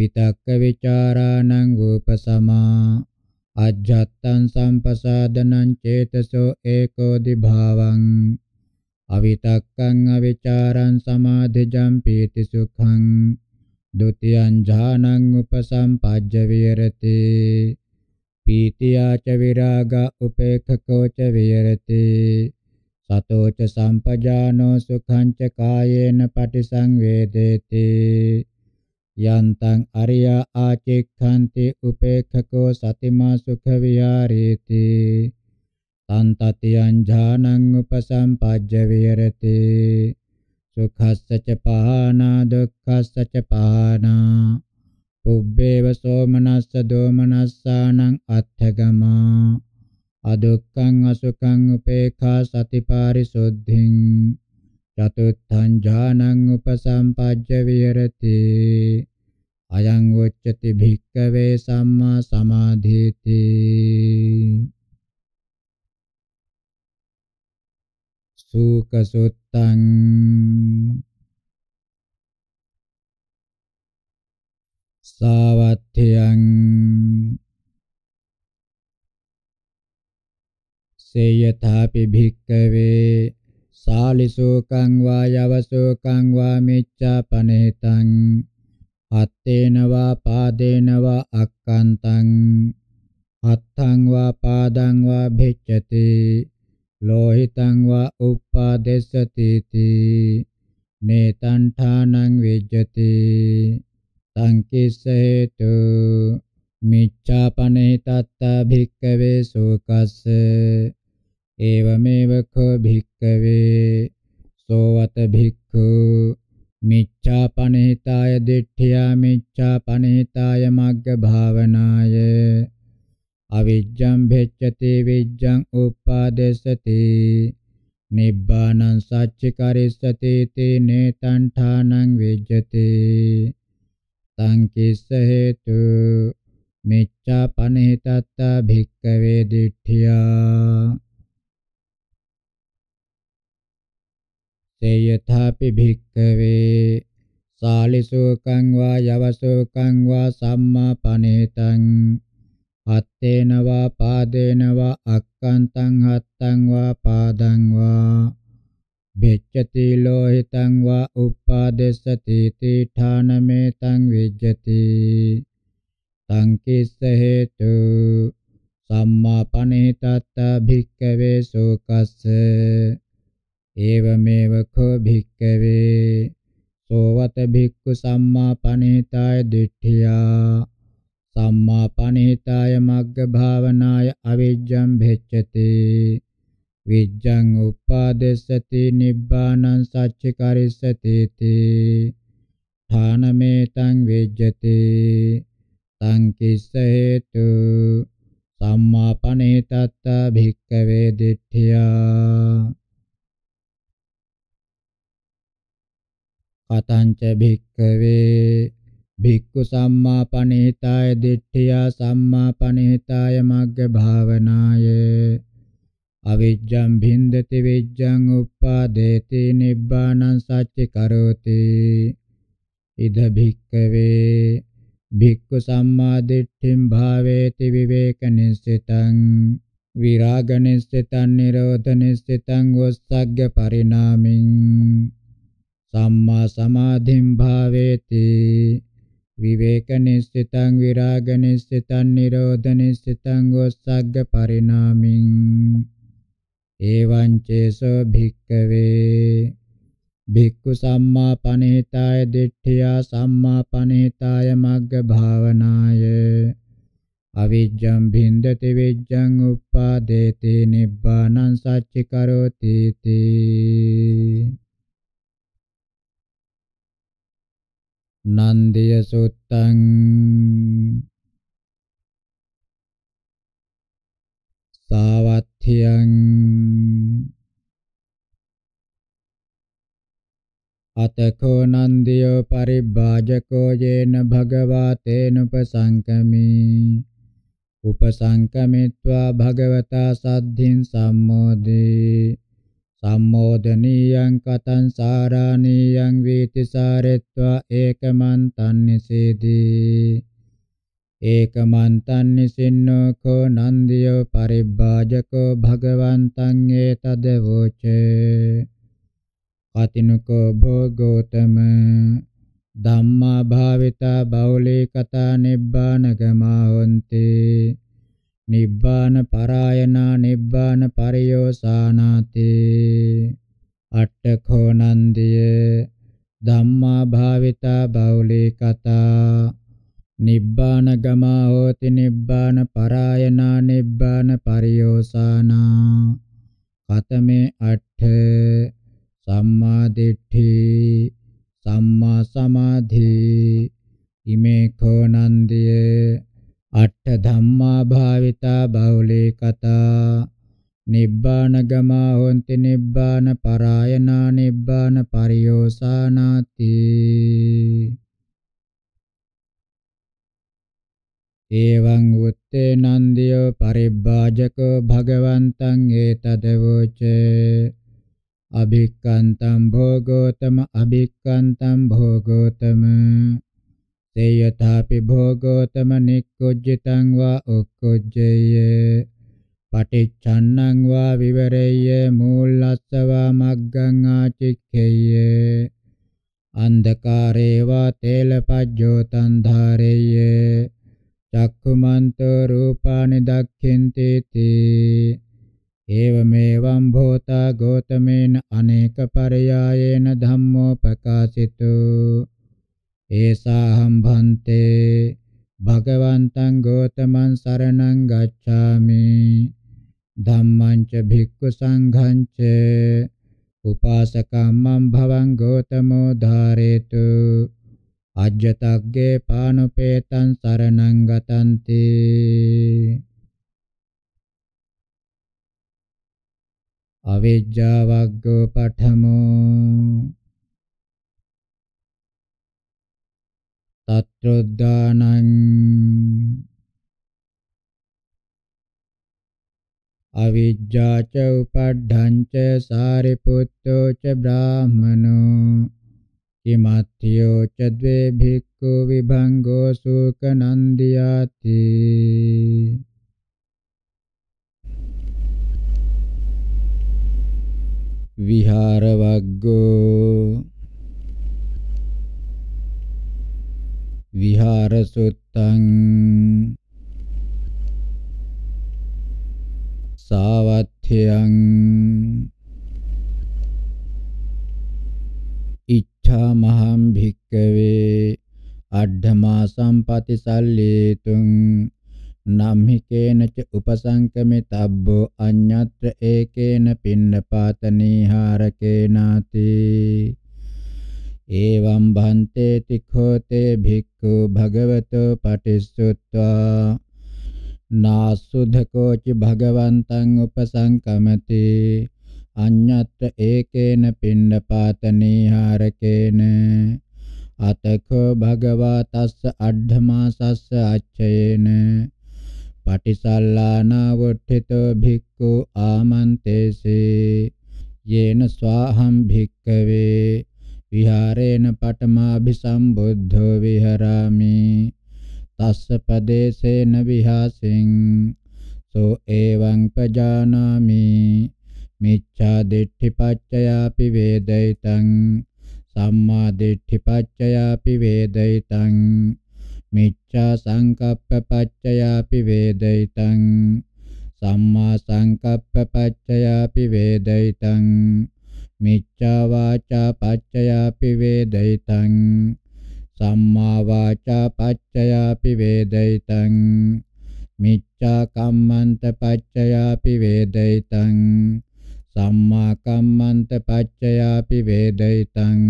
විතක්ක විචාරාණං උපසමා අජ්ජත්තං සම්පසාදනං චේතසෝ ඒකෝ දිභාවං අවිතක්කං අවිචාරං සමාධිජං පීති සුඛං ဒ උතියං ඥානං උපසම්පජ්ජ විහෙරති පීතියා ච විරාගා උපේක්ඛකෝ ච විහෙරති සතෝ ච සම්පජානෝ සුඛං ච කායේන පටිසංවේදේති යන්තං අරියා ආචික්ඛන්ති උපේක්ඛකෝ සතිමා සුඛ විහාරේති තන්තතියං ඥානං උපසම්පජ්ජ විහෙරති සුඛස්ස ච පහනා දුක්ඛස්ස ච පහනා උබ්බේව සෝමනස්ස දෝමනස්සානං අත්ථගමා අදුක්ඛං අසුඛං උපේඛා සතිපාරිසුද්ධින් චතුත්ථං ඥානං උපසම්පජ්ජ විහෙරති අයං උච්චති භික්ඛවේ සම්මා සමාධිති සූකසුත්තං සාවත්ථයන් සේයථාපි භික්කවේ සාලිසෝකං වා යවසෝකං වා මිච්ඡාපනේතං අත්තේන වා පාදේන වා අක්කන්තං අත්තං වා පාදං වා භිච්ඡති ලෝහිතං වා උප්පාදෙස්සති නේතං ඨානං විජ්ජති සංකිස්ස හේතු මිච්ඡාපනේ තත්ත භික්කවේ සෝකස්ස ඒවමෙව කෝ භික්කවේ සෝවත භික්ඛු මිච්ඡාපනේතාය දිට්ඨියා මිච්ඡාපනේතාය මග්ග භාවනාය අවිජ්ජං භෙච්ඡති විජ්ජං උපාදේශති නිබ්බානං සච්ච කරිස්සති තේ නේතං ඨානං විජ්ජති තං කිස්ස හේතු මිච්ඡා පනිහිතත්ත භික්කවේ දිට්ඨියා තේයථාපි භික්කවේ සාලිසෝකං වා යවසෝකං වා සම්මා පනිහිතං හත්තේන වා පාදේන වා අක්කන්තං හත්තං වා පාදං වා භෙච්ඡති ලෝහිතං වා උප්පාදෙස්සති තීඨානමෙතං විජ්ජති තං කිස්ස හේතු සම්මාපණිතත්ත භික්කවේ සෝකස්ස ඒවමෙව කෝ භික්කවේ සෝවත භික්ඛු සම්මාපණිතාය දිට්ඨියා සම්මාපණිතාය මග්ග භාවනාය අවිජ්ජං භෙච්ඡති විජ්ජං උපාදෙස්සති නිබ්බානං සච්චිකරිස්සති තී ථානමේතං විජ්ජති තං කිස්ස හේතු සම්මාපනේ තත්ත භික්කවේ දිට්ඨියා කතංච භික්කවේ භික්ඛු සම්මාපනේතාය දිට්ඨියා සම්මාපනේතාය මග්ග භාවනායේ අවිජ්ජං භින්දති විජ්ජං උප්පාදේති නිබ්බානං සච්ච කරෝති ඉද භික්කවේ භික්ඛු සම්මා දිට්ඨින් භාවේති විවේක නිස්සිතං විරාග නිස්සිතං නිරෝධ නිස්සිතං වස්සග්ග පරිණාමින් සම්මා සමාධින් භාවේති විවේක නිස්සිතං විරාග නිස්සිතං නිරෝධ නිස්සිතං වස්සග්ග පරිණාමින් එවං චේසෝ භික්කවේ භික්ඛු සම්මා පනිහිතාය දිට්ඨියා සම්මා පනිහිතාය මග්ග භාවනාය අවිජ්ජං භින්දති විජ්ජං උප්පාදේති නිබ්බානං සච්චි කරෝති තී නන්දිය සුත්තං සාවත් අට්ඨියං අතකෝ නන්දියෝ පරිබ්බාජකෝ යේන භගවා තේනුපසංකමි උපසංකමිත්වා භගවතා සද්ධින් සම්මෝදේ සම්මෝදනීයං කතං සාරාණීයං වීතිසාරෙත්වා ඒකමන්තන් නිසේදී ඒකමන්තං නිසින්නෝ කෝ නන්දියෝ පරිබ්බාජකෝ භගවන්තං ඒතද වෝචේ කතිනකෝ භෝගෝතම ධම්මා භාවිතා බෞලේ කතා නිබ්බාන ගමා හොන්ති නිබ්බාන පරායනා නිබ්බාන පරියෝසානාති අට්ඨකෝ නන්දිය ධම්මා භාවිතා බෞලේ කතා නිබ්බානගමා හෝති නිබ්බාන පරායනා නිබ්බාන පරියෝසානා කතමේ අට්ඨ සම්මා දිට්ඨි සම්මා සමාධි ඉමේ කෝ නන්දිය අට්ඨ ධම්මා භාවිතා බෞලේ කතා නිබ්බානගමා හොන්ති නිබ්බාන පරායනා නිබ්බාන පරියෝසානාති එවං උත්තේ නන්දිය පරිබ්බාජකෝ භගවන්තං ඒතදවෝච අභික්කන්තං භෝගෝතම අභික්කන්තං භෝගෝතම තේයථාපි භෝගෝතම නික්කුජ්ජිතං වා උක්කුජ්ජේය පටිච්චන්නං වා විවරෙය්‍ය මූලස්සවා මග්ගං ආචික්ඛේය අන්ධකාරේවා තේලපජ්ජෝ තන්ධාරේය චක්ඛුමන්තෝ රූපානි දක්ඛෙන්ති තී එවමෙවම් භෝතා ගෝතමේන අනේක පරයායේන ධම්මෝ ප්‍රකාශිතෝ ඒසාහම් භන්තේ භගවන්තං ගෝතමං සරණං ගච්ඡාමි ධම්මං ච භික්ඛු සංඝං ච උපාසකම්මං භවං ගෝතමෝ ධාරේතු අජ්ජතග්ගේ පානුපේතං සරණං ගතන්ති අවිජ්ජාවග්ගෝ පඨමෝ තත්‍රොද්දානං අවිජ්ජාච උපඩ්ඩං ච සාරිපුත්තෝ ච බ්‍රාහමනෝ ඉමත්ථයෝ ච ද්වේ භික්ඛු විභංගෝ සුකනන්දියාති විහාර වග්ගෝ විහාර සුත්තං සාවත්ථයං ගච්ඡාමහම් භික්කවේ අඩ්ඩමා සම්පති සල්ලේතුං නම්හිකේනච උපසංකමිතබ්බෝ අඤ්ඤත්‍ර ඒකේන පින්නපාතනීහාරකේනාති එවං භන්තේ තිඛෝතේ භික්ඛු භගවතෝ පටිසුත්වා නාසුධකෝච භගවන්තං උපසංකමතේ අඤ්ඤත්ත ඒකේන පිණ්ඩපාතනීහාරකේන අතකෝ භගවා තස්ස අද්ධමාසස්ස අච්චයේන පටිසල්ලානවට්ඨිතෝ භික්ඛු ආමන්තේසේ යේන ස්වාහම් භික්ඛවේ විහාරේන පඨමාභි සම්බුද්ධෝ විහරාමි තස්ස පදේසේන විහාසින් සෝ එවං පජානාමි මිච්ඡා දිට්ඨිපච්චයාපි වේදිතං සම්මා දිට්ඨිපච්චයාපි වේදිතං මිච්ඡා සංකප්පපච්චයාපි වේදිතං සම්මා සංකප්පපච්චයාපි වේදිතං මිච්ඡා වාචා පච්චයාපි වේදිතං සම්මා වාචා පච්චයාපි වේදිතං මිච්ඡා කම්මන්ත පච්චයාපි වේදිතං සම්මා කම්මන්ත පච්චයාපි වේදිතං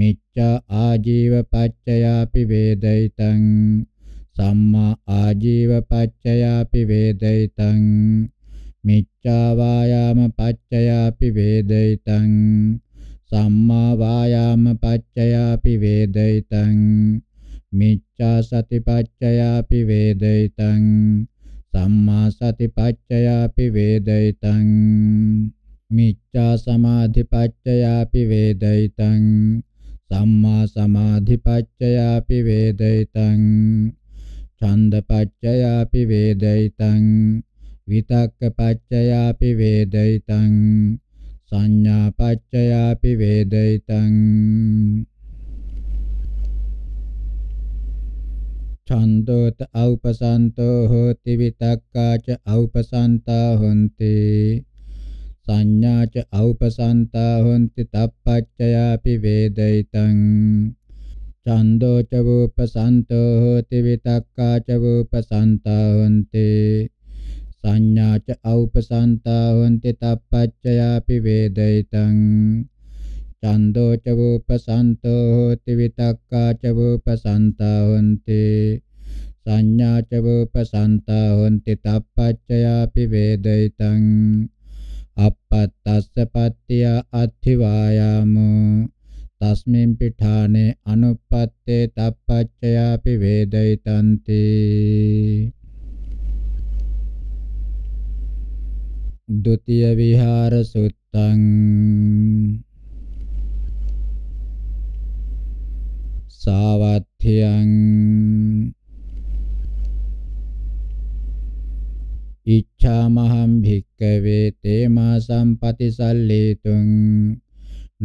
මිච්ඡා ආජීව පච්චයාපි වේදිතං සම්මා ආජීව පච්චයාපි වේදිතං මිච්ඡා වායාම පච්චයාපි වේදිතං සම්මා වායාම පච්චයාපි වේදිතං මිච්ඡා සති පච්චයාපි වේදිතං සම්මා සතිපච්චයාපි වේදිතං මිච්ඡා සමාධිපච්චයාපි වේදිතං සම්මා සමාධිපච්චයාපි වේදිතං ඡන්දපච්චයාපි වේදිතං විතක්කපච්චයාපි වේදිතං සංඥාපච්චයාපි වේදිතං ඡන්தோත අවපසන්තෝ හෝති විතක්කාච අවපසන්තා හොಂತಿ සංඥාච අවපසන්තා හොಂತಿ තප්පච්චයාපි වේදිතං ඡන්தோච වූපසන්තෝ හෝති විතක්කාච වූපසන්තා හොಂತಿ සංඥාච අවපසන්තා හොಂತಿ තප්පච්චයාපි වේදිතං චන්தோ ච වූපසන්තෝ හෝති විතක්කා ච වූපසන්තා හොಂತಿ සංඥා ච වූපසන්තා හොಂತಿ තප්පච්චයාපි වේදිතං අපත්තස්ස පත්‍ය අත්ථිවායාමෝ තස්මින් පිඨානේ අනුපත්තේ තප්පච්චයාපි වේදිතන්ති ද්විතීය විහාර සුත්තං සාවත්ථයං ඉච්ඡාමහං භික්කවේ තේමා සම්පති සල්ලේතුං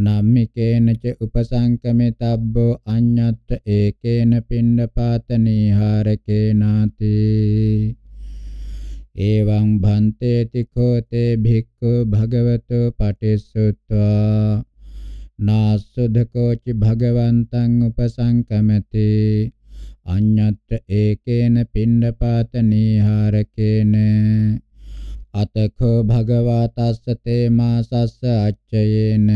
නම්මිකේන ච උපසංකමිතබ්බෝ අඤ්ඤත් ඒකේන පින්නපාතනීහාරකේනාති එවං භන්තේති කෝතේ භික්ඛු භගවතු පටිසුත්වා නාස්සුදකෝචි භගවන්තං උපසංකමති අඤ්ඤත්‍ර ඒකේන පිණ්ඩපාත නීහාරකේන අතකෝ භගවා තස්ස තේ මාසස්ස අච්චයේන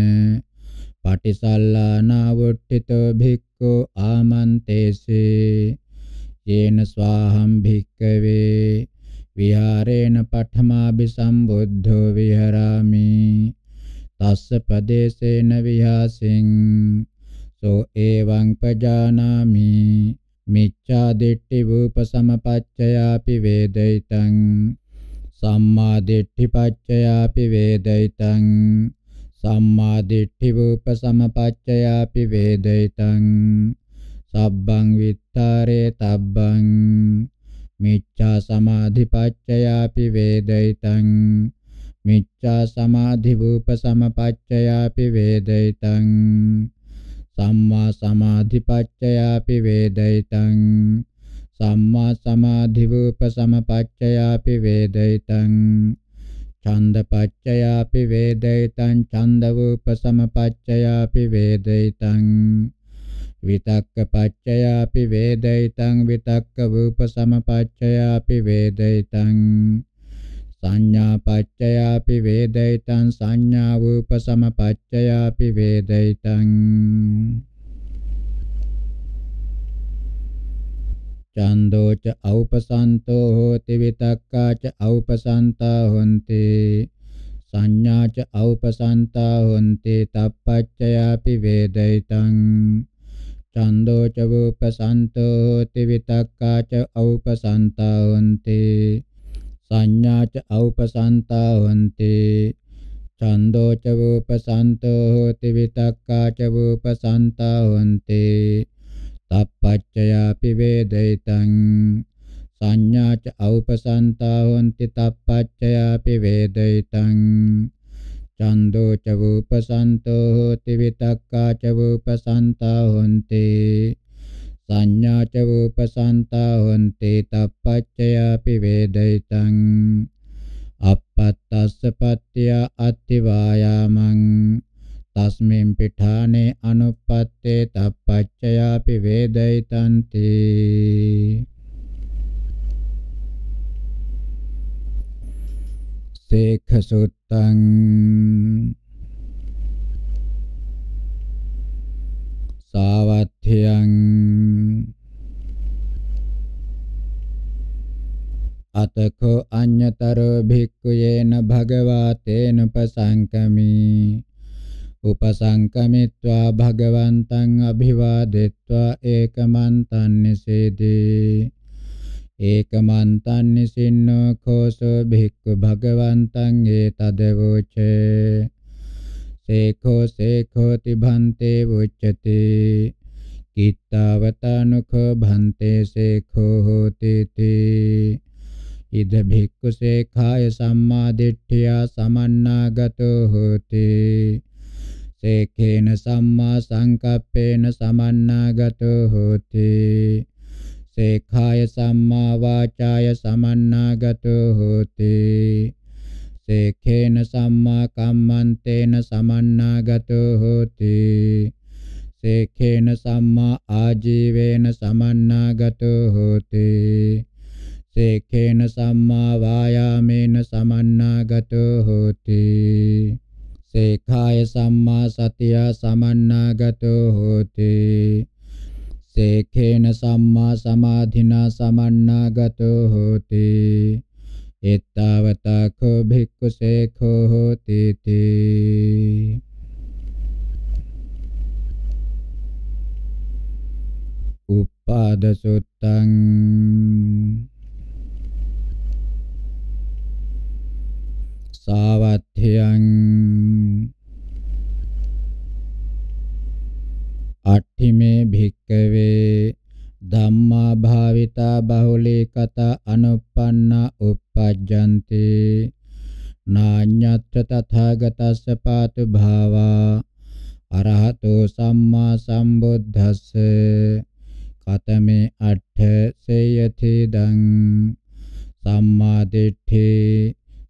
පටිසල්ලානා වුට්ඨිතෝ භික්ඛු ආමන්තේසේ යේන ස්වාහම් භික්ඛවේ විහාරේන පඨමාභි සම්බුද්ධෝ විහරාමි තස්ස පදේසේන විහාසින් සෝ එවං පජානාමි මිච්ඡා දිට්ඨි වූපසමපච්චයාපි වේදිතං සම්මා දිට්ඨි පච්චයාපි වේදිතං සම්මා දිට්ඨි වූපසමපච්චයාපි වේදිතං සබ්බං විත්තාරේ තබ්බං මිච්ඡා සමාධි පච්චයාපි වේදිතං මිච්ඡා සමාධි රූප සමපච්චයාපි වේදිතං සම්මා සමාධි පච්චයාපි වේදිතං සම්මා සමාධි රූප සමපච්චයාපි වේදිතං ඡන්ද පච්චයාපි වේදිතං ඡන්ද රූප සමපච්චයාපි වේදිතං විතක්ක පච්චයාපි වේදිතං විතක්ක රූප සමපච්චයාපි වේදිතං සංඥා පච්චයාපි වේදිතං සංඥා රූප සමපච්චයාපි වේදිතං චන්දෝච අවපසන්තෝ හෝති විතක්කාච අවපසන්තා හොන්ති සංඥාච අවපසන්තා හොන්ති තප්පච්චයාපි වේදිතං චන්දෝච රූපසන්තෝ හෝති විතක්කාච අවපසන්තා හොන්ති සංඥාච අවපසන්තා හොන්ති ඡන්தோච වූපසන්තෝ හෝති විතක්කාච වූපසන්තා හොන්ති තප්පච්චයාපි වේදිතං සංඥාච අවපසන්තා හොන්ති තප්පච්චයාපි වේදිතං ඡන්தோච වූපසන්තෝ හෝති විතක්කාච වූපසන්තා හොන්ති සංඥා ච රූපසන්තා හොන්ති තප්පච්චයාපි වේදිතං අපත්තස්ස පත්‍ය අත්තිවායාමං තස්මින් පිඨානේ අනුපත්තේ තප්පච්චයාපි වේදිතන්ති සේඛසුත්තං සාවත්ථයං අතකෝ අඤ්‍යතරෝ භික්ඛුයේන භගවා තේන උපසංකමී උපසංකමිත්වා භගවන්තං අභිවාදෙත්වා ඒකමන්තං නිසේදී ඒකමන්තං නිසින්නෝ කෝසෝ භික්ඛු භගවන්තං ඒතදවෝචේ සේඛෝ සේඛෝති භන්තේ උච්චති කිත්තවතනුඛෝ භන්තේ සේඛෝ හෝති තී ඉද භික්ඛු සේඛාය සම්මා දිට්ඨියා සමන්නාගතෝ හෝති සේඛේන සම්මා සංකප්පේන සමන්නාගතෝ හෝති සේඛාය සම්මා වාචාය සමන්නාගතෝ හෝති සේඛේන සම්මා කම්මන්තේන සමන්නාගතෝ හෝති සේඛේන සම්මා ආජීවේන සමන්නාගතෝ හෝති සේඛේන සම්මා වායාමේන සමන්නාගතෝ හෝති සේඛාය සම්මා සතිය සමන්නාගතෝ හෝති සේඛේන සම්මා සමාධිනා සමන්නාගතෝ හෝති එත්තාවතා කෝ භික්ඛු සේඛෝ හෝති තී උපාද සුත්තං සාවත්ථයං අට්ඨිමේ භික්කවේ ධම්මා භාවිතා බහුලීකත අනුප්පන්න uppajjante නාඤ්ඤත්‍ර තථාගතස්ස පාතු භාවා අරහතෝ සම්මා සම්බුද්දස්ස කතමේ අට්ඨ සේයති දං සම්මා දිට්ඨි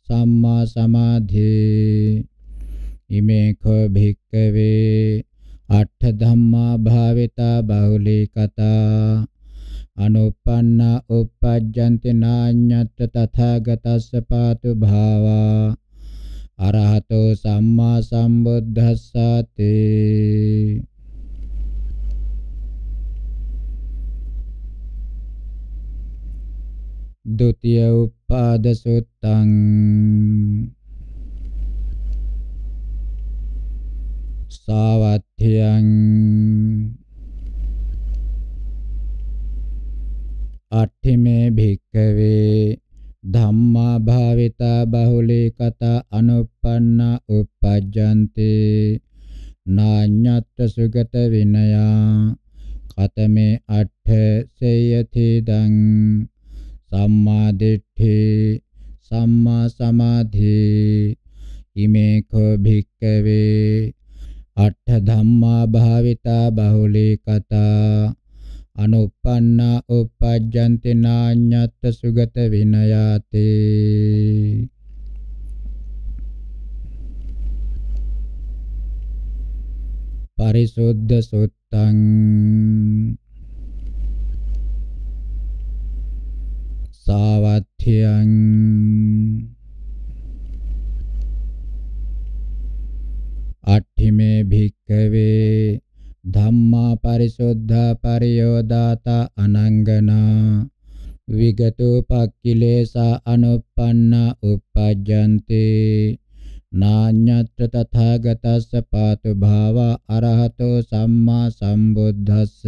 සම්මා සමාධි ඉමේ කෝ භික්කවේ අට්ඨ ධම්මා භාවිතා බහුලී කතා අනුප්පන්න උපජ්ජන්ති නාඤ්ඤත් තථාගතස්ස පාතු භාවා අරහතෝ සම්මා සම්බුද්දස්සති ද්විතිය උපාද සුත්තං සාවත්්‍යයන් අට්ඨිමේ භික්කවේ ධම්මා භාවිතා බහුලී කතා අනුප්පන්න උපජ්ජන්ති නාඤ්ඤත්ත සුගත විනයා කතමේ අට්ඨ සේයති දං සම්මා දිට්ඨි සම්මා සමාධි ඉමේ කෝ භික්කවේ අට්ඨ ධම්මා භාවිතා බහුලී කතා අනුප්පන්නා උපජ්ජන්ති නාඤ්ඤත් සුගත විනයාති පරිසුද්ධ සුත්තං සාවත්ථ්‍යං අට්ඨිමේ භික්ඛවේ ධම්මා පරිසුද්ධා පරියෝදාතා අනංගනා විගතෝ පක්ඛිලේසා අනුප්පන්නා uppajjante නාඤ්ඤත්‍ර තථාගතස්ස පාතු භාවා අරහතෝ සම්මා සම්බුද්දස්ස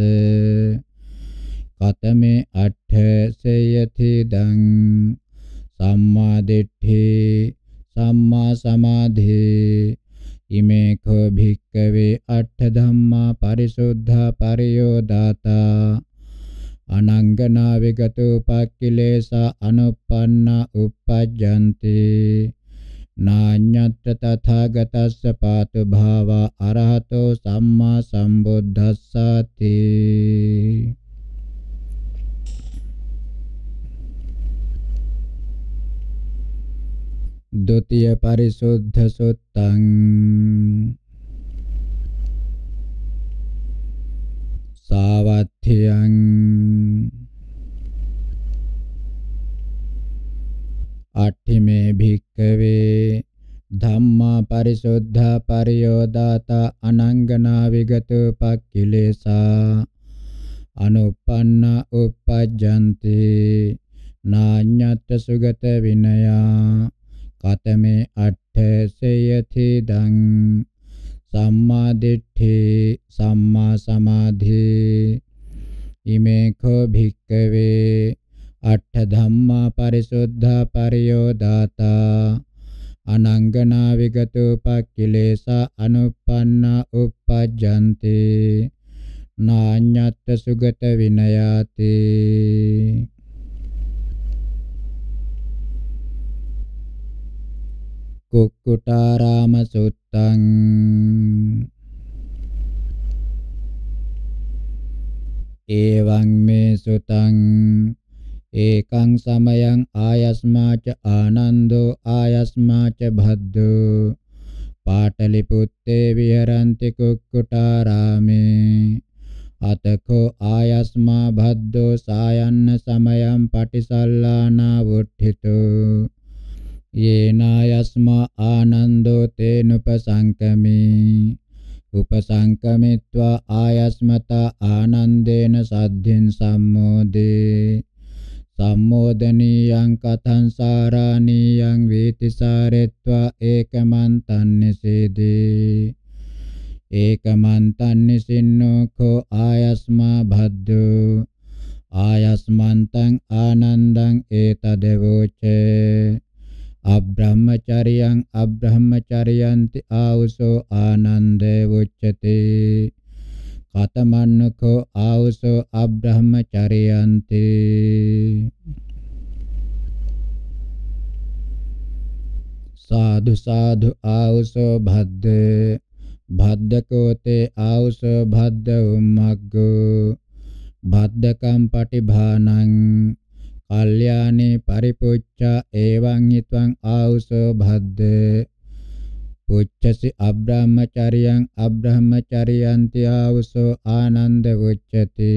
කතමේ අට්ඨ සේයති දං සම්මා දිට්ඨි සම්මා සමාධි ඉමේඛෝ භික්ඛවේ අට්ඨ ධම්මා පරිසුද්ධා පරියෝදාතා අනංගනා විගතෝ පක්ඛිලේසා අනුප්පන්න uppajjanti නාඤ්ඤත්ත තථාගතස්ස පාතු භාවා අරහතෝ සම්මා සම්බුද්දස්සති द्वितीय परिशुद्ध सुत्तम् सावध्यं अठिमे भिक्खवे ධම්මා පරිශුද්ධා පරියෝදාතා අනංගනා විගතු පක්ඛිලේසා අනුප්පන්න උපජ්ජන්ති නාඤ්ඤත් සුගත විනයා කතමේ අට්ඨසයති දං සම්මා දිට්ඨි සම්මා සමාධි ඉමේ කෝ භික්කවේ අට්ඨ ධම්මා පරිසුද්ධා පරියෝදාතා අනංගනා විගතෝපක්ඛිලේසා අනුප්පන්න uppajjante නාඤ්ඤත්ත සුගත විනයාතේ කුක්කුටාරාම සුත්තං එවං මේ සුතං ඒකං සමයං ආයස්මාච ආනන්දෝ ආයස්මාච භද්දෝ පාටලිපුත්තේ විහරන්ති කුක්කුටාරාමේ අතකෝ ආයස්මා භද්දෝ සායන්න සමයම් පටිසල්ලානා වුට්ඨිතෝ යේනායස්මා ආනන්දෝ තේනුපසංකමේ උපසංකමිත්වා ආයස්මතා ආනන්දේන සද්ධින් සම්මෝදේ සම්මෝදනීයං කතං සාරාණීයං වේතිසාරෙත්වා ඒකමන්තන්නසේදී ඒකමන්තන්නසින්නෝ කෝ ආයස්මා භද්දෝ ආයස්මන්තං ආනන්දං ඒතදවෝචේ අබ්‍රහ්මචරියං අබ්‍රහ්මචරියන්ති ආවසෝ ආනන්දේ උච්චති කතමන්නකෝ ආවසෝ අබ්‍රහ්මචරියන්ති साधु साधु आवसो भद्द भद्दकोते आवसो भद्द उम्मग्गो भद्दकं पटिभानं අල්යානේ පරිපුච්ඡා එවං හිතං ආවුසෝ භද්දේ උච්චසි අබ්‍රහ්මචරියං අබ්‍රහ්මචරියන්ති ආවුසෝ ආනන්ද උච්චති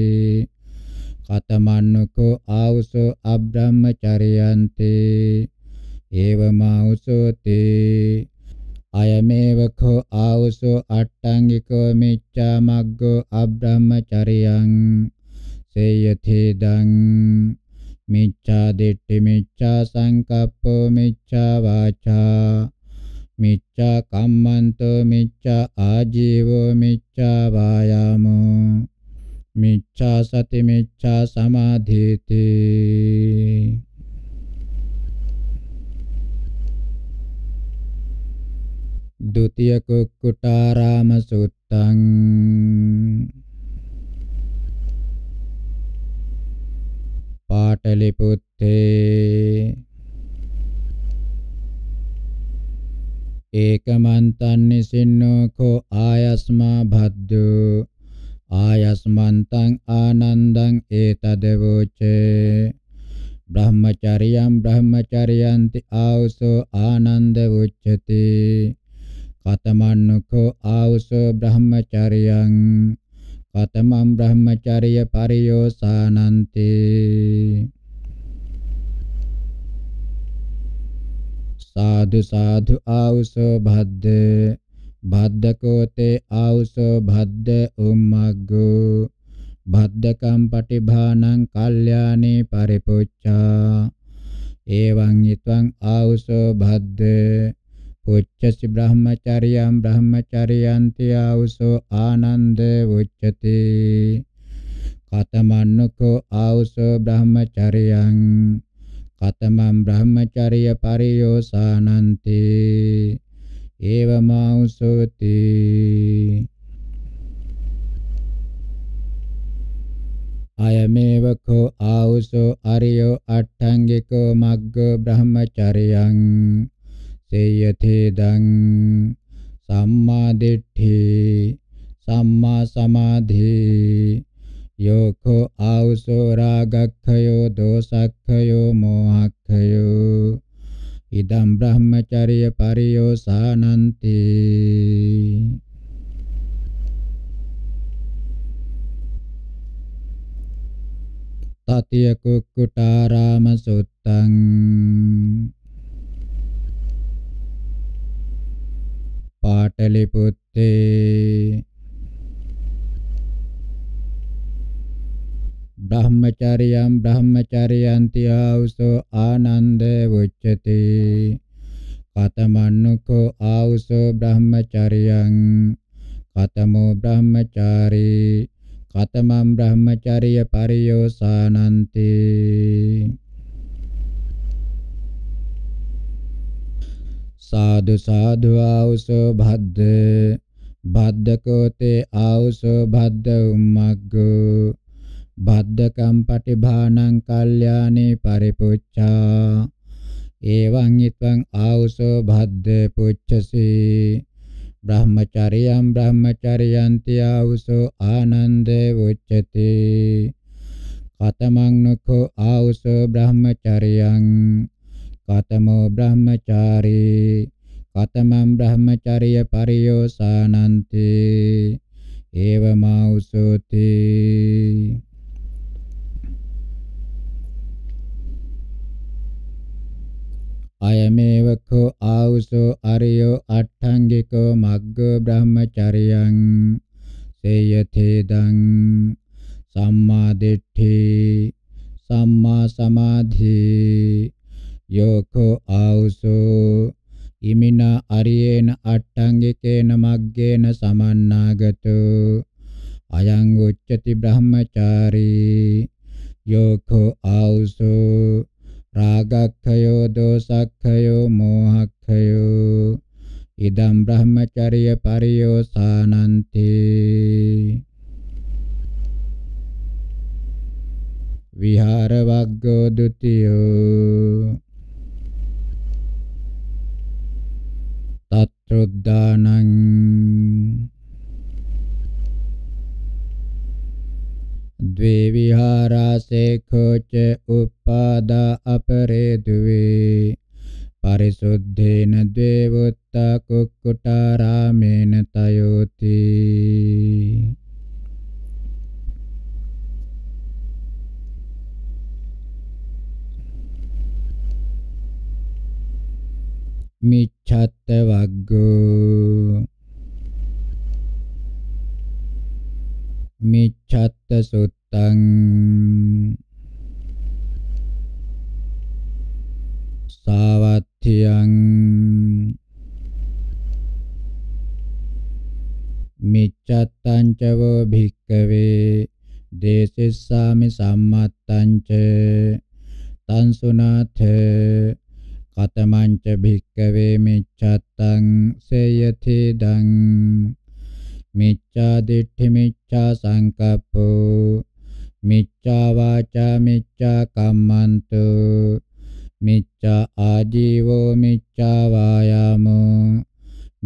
කතමන්නුකෝ ආවුසෝ අබ්‍රහ්මචරියන්ති ඒවමාවුසෝති අයමේවකෝ ආවුසෝ අට්ඨංගිකෝ මිච්ඡා මග්ගෝ අබ්‍රහ්මචරියං සේයතේදං මිච්ඡා දිට්ඨි මිච්ඡා සංකප්ප මිච්ඡා වාචා මිච්ඡා කම්මන්තෝ මිච්ඡා ආජීවෝ මිච්ඡා වායාමෝ මිච්ඡා සති මිච්ඡා සමාධිති ද්විතිය කුක්කුටාරාම සුත්තං පාටලිපුත්තේ ඒකමන්තං නිසින්නෝ කෝ ආයස්මා භද්දු ආයස්මන්තං ආනන්දං ඒතදවෝචේ බ්‍රහ්මචරියං බ්‍රහ්මචරියන්ති ආවසෝ ආනන්ද උච්චති කතමන්නුකෝ ආවසෝ බ්‍රහ්මචරියං පතමම් බ්‍රහ්මචර්ය පරියෝසානන්ති සාදු සාදු ආවුසෝ භද්ද භද්දකෝතේ ආවුසෝ භද්ද උම්මග්ගෝ භද්දකම් පටිභානං කල්යානේ පරිපොච්චා එවං ඊත්වං ආවුසෝ භද්ද උච්චසි බ්‍රහ්මචාරියම් බ්‍රහ්මචාරියන්ති ආවුසෝ ආනන්ද උච්චති කතමන්නුකෝ ආවුසෝ බ්‍රහ්මචාරියං කතමං බ්‍රහ්මචාරිය පරියෝසානන්ති ඒවම ආවුසෝති අයමේවකෝ ආවුසෝ අරියෝ අට්ඨංගිකෝ මග්ගෝ බ්‍රහ්මචාරියං සේයතේදං සම්මා දිට්ඨි සම්මා සමාධි යෝඛෝ ආවසෝ රාගක්ඛයෝ දෝසක්ඛයෝ මෝහක්ඛයෝ ඉදම් බ්‍රහ්මචර්ය පරියෝසානන්ති තතිය කුක්කුටාරාම සුත්තං පාටලිපුත්තේ බ්‍රහ්මචාරියම් බ්‍රහ්මචාරියන්ති ආවුසෝ ආනන්ද වුච්චති කතමන්නුකෝ ආවුසෝ බ්‍රහ්මචාරියං කතමෝ බ්‍රහ්මචාරී කතමම් බ්‍රහ්මචාරිය පරියෝසානන්ති साधु साधु आवसो भद्र භද්දකෝතේ ආවසෝ භද්ද උම්මග්ගෝ භද්දකම් පටිභානං කල්යානේ පරිපුච්ඡා එවං ඊත්වං ආවසෝ භද්ද පුච්ඡසි බ්‍රහ්මචරියම් බ්‍රහ්මචරියන්ති ආවසෝ ආනන්ද උච්චති කතමං නකෝ ආවසෝ බ්‍රහ්මචරියං කතමෝ බ්‍රහ්මචාරී කතමං බ්‍රහ්මචාරිය පරියෝසානන්ති ඒවමෞසෝති අයමේව කෝ ආවුසෝ අරියෝ අට්ඨංගිකෝ මග්ගෝ බ්‍රහ්මචරියං සේයතේදං සම්මා දිට්ඨි සම්මා සමාධි යෝකෝ ආවුසෝ ඉමිනා අරියේන අට්ඨංගිකේන මග්ගේන සමන්නාගතෝ අයං උච්චති බ්‍රහ්මචාරී යෝකෝ ආවුසෝ රාගක්ඛයෝ දෝසක්ඛයෝ මෝහක්ඛයෝ ඉදම් බ්‍රහ්මචර්ය පරියෝසානන්ති විහාර වග්ගෝ ဒ ුතියෝ සුද්ධානං द्वे विहारा सेखो च उपादा अपरे द्वे परिशुद्धेन द्वेवोत्ता कुक्कुटारामेण तयोति මිච්ඡත්ත වග්ගෝ මිච්ඡත්ත සුත්තං සාවත්තියං මිච්ඡත්තං චවෝ භික්කවේ දේසෙස්සාමි සම්මත්තං ච තං සුනාථ කතමංච භික්කවේ මිච්ඡත්තං සේයති දං මිච්ඡා දිට්ඨි මිච්ඡා සංකප්පෝ මිච්ඡා වාචා මිච්ඡා කම්මන්තු මිච්ඡා ආජීවෝ මිච්ඡා වායාමෝ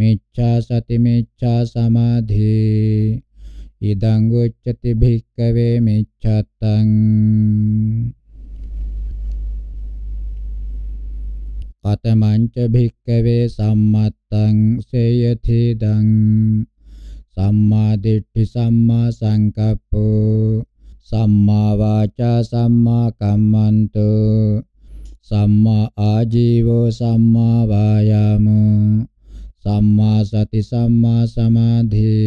මිච්ඡා සති මිච්ඡා සමාධි ඉදං උච්චති භික්කවේ මිච්ඡත්තං කතමංච භික්කවේ සම්මත්තං සේයති දං සම්මා දිට්ඨි සම්මා සංකප්පෝ සම්මා වාචා සම්මා කම්මන්තෝ සම්මා ආජීවෝ සම්මා වායාමෝ සම්මා සති සම්මා සමාධි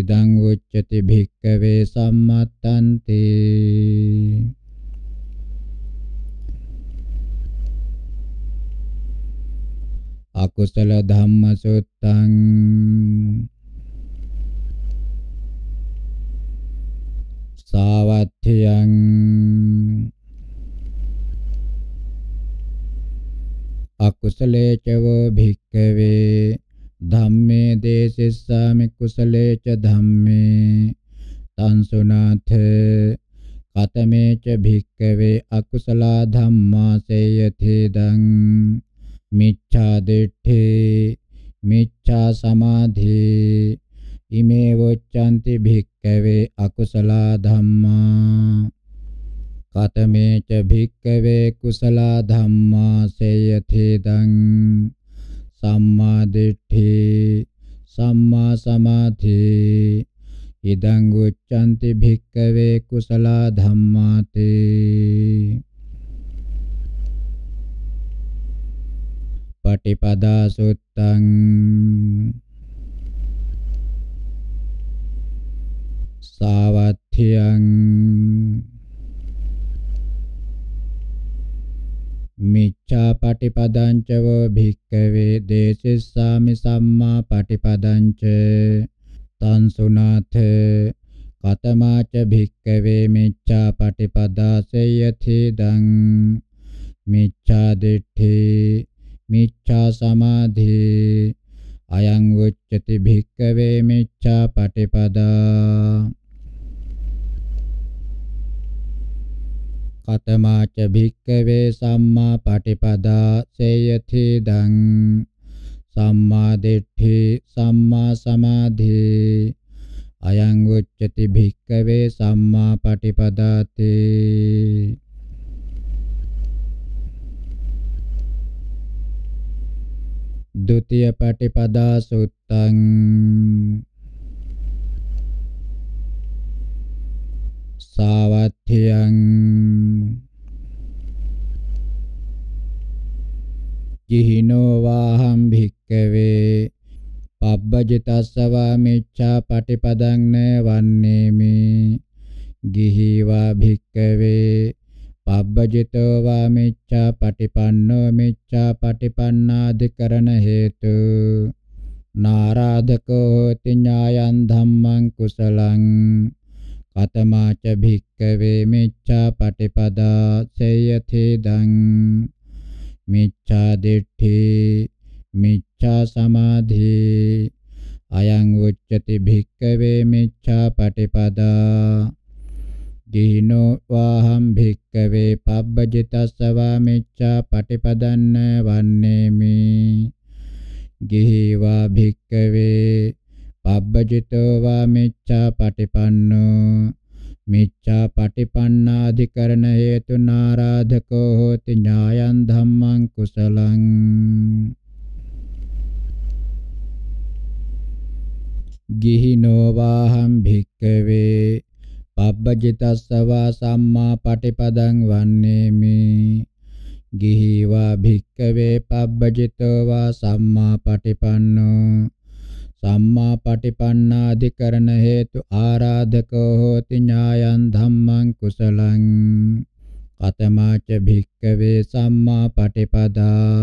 ඉදං උච්චති භික්කවේ සම්මත්තන්තේ අකුසල ධම්ම සුත්තං සාවත්ථයං අකුසලේචවෝ භික්කවේ ධම්මේ දේසිස්සාමි කුසලේච ධම්මේ තංසුනාථ කතමේච භික්කවේ අකුසලා ධම්මා සේයතේදං මිච්ඡා දිට්ඨි මිච්ඡා සමාධි ඉමේ වොච්ඡanti භික්ඛවේ අකුසල ධම්මා කතමේ ච භික්ඛවේ කුසල ධම්මා සේයති දං සම්මා දිට්ඨි සම්මා සමාධි ඉදං උච්ඡanti භික්ඛවේ කුසල ධම්මාතේ පටිපදා සුත්තං සාවත්ථියං මිච්ඡා පටිපදංච වෝ භික්ඛවේ දේසිස්සාමි සම්මා පටිපදංච තං සුනාථ කතමාච භික්ඛවේ මිච්ඡා පටිපදා සේයති දං මිච්ඡා දිට්ඨි මිච්ඡා සමාධි අයං උච්චති භික්කවේ මිච්ඡා පටිපදා කතමාච භික්කවේ සම්මා පටිපදා සේයති දං සම්මා දිට්ඨි සම්මා සමාධි අයං උච්චති භික්කවේ සම්මා පටිපදාතේ द्वितीय पटिपदा सूक्तं सावध्यं කිහිනෝ වාහම් භික්කවේ පබ්බජිතස්ස වා මිච්ඡා පටිපදං න වන්නේමි ගිහි වා භික්කවේ පබ්බජිතෝ වා මිච්ඡා පටිපන්නෝ මිච්ඡා පටිපන්නාදිකරණ හේතු නාරාදකෝ හෝති ඥායං ධම්මං කුසලං කතමාච භික්කවේ මිච්ඡා පටිපදා සේයති දං මිච්ඡා දිට්ඨි මිච්ඡා සමාධි අයං උච්චති භික්කවේ මිච්ඡා පටිපදා ගිහිනෝ වාහම් භික්කවේ පබ්බජිතස්ස වාමිච්ඡා පටිපදන්න වන්නේමි ගිහි වා භික්කවේ පබ්බජිතෝ වාමිච්ඡා පටිපන්නෝ මිච්ඡා පටිපන්නාධිකරණ හේතු නාරාධකෝ හෝති ඥායන් ධම්මං කුසලං ගිහිනෝ වාහම් භික්කවේ පබ්බජිතස්සවා සම්මා පටිපදං වන්නේමි ගිහිවා භික්කවේ පබ්බජිතෝවා සම්මා පටිපන්නෝ සම්මා පටිපන්නාධිකරණ හේතු ආරාධකෝ හෝති ඥායන් ධම්මං කුසලං කතමාච භික්කවේ සම්මා පටිපදා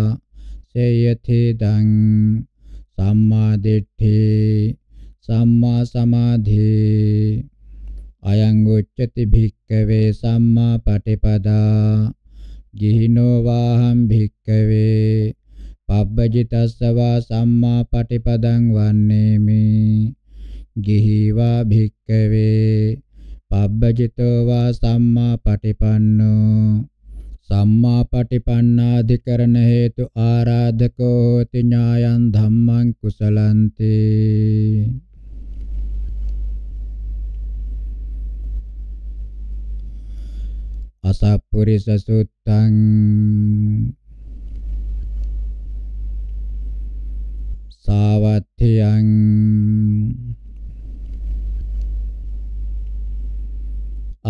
සේයති දං සම්මා දිට්ඨි සම්මා සමාධි අයං උච්චති භික්කවේ සම්මා පටිපදා ගිහිනෝ වාහම් භික්කවේ පබ්බජිතස්සවා සම්මා පටිපදං වන්නේමි ගිහිවා භික්කවේ පබ්බජිතෝ වා සම්මා පටිපන්නෝ සම්මා පටිපන්නාධිකරණ හේතු ආරාධකෝ හෝති ඥායන් ධම්මං කුසලන්තේ අසප්පුරිස සුත්තං සාවත්තියං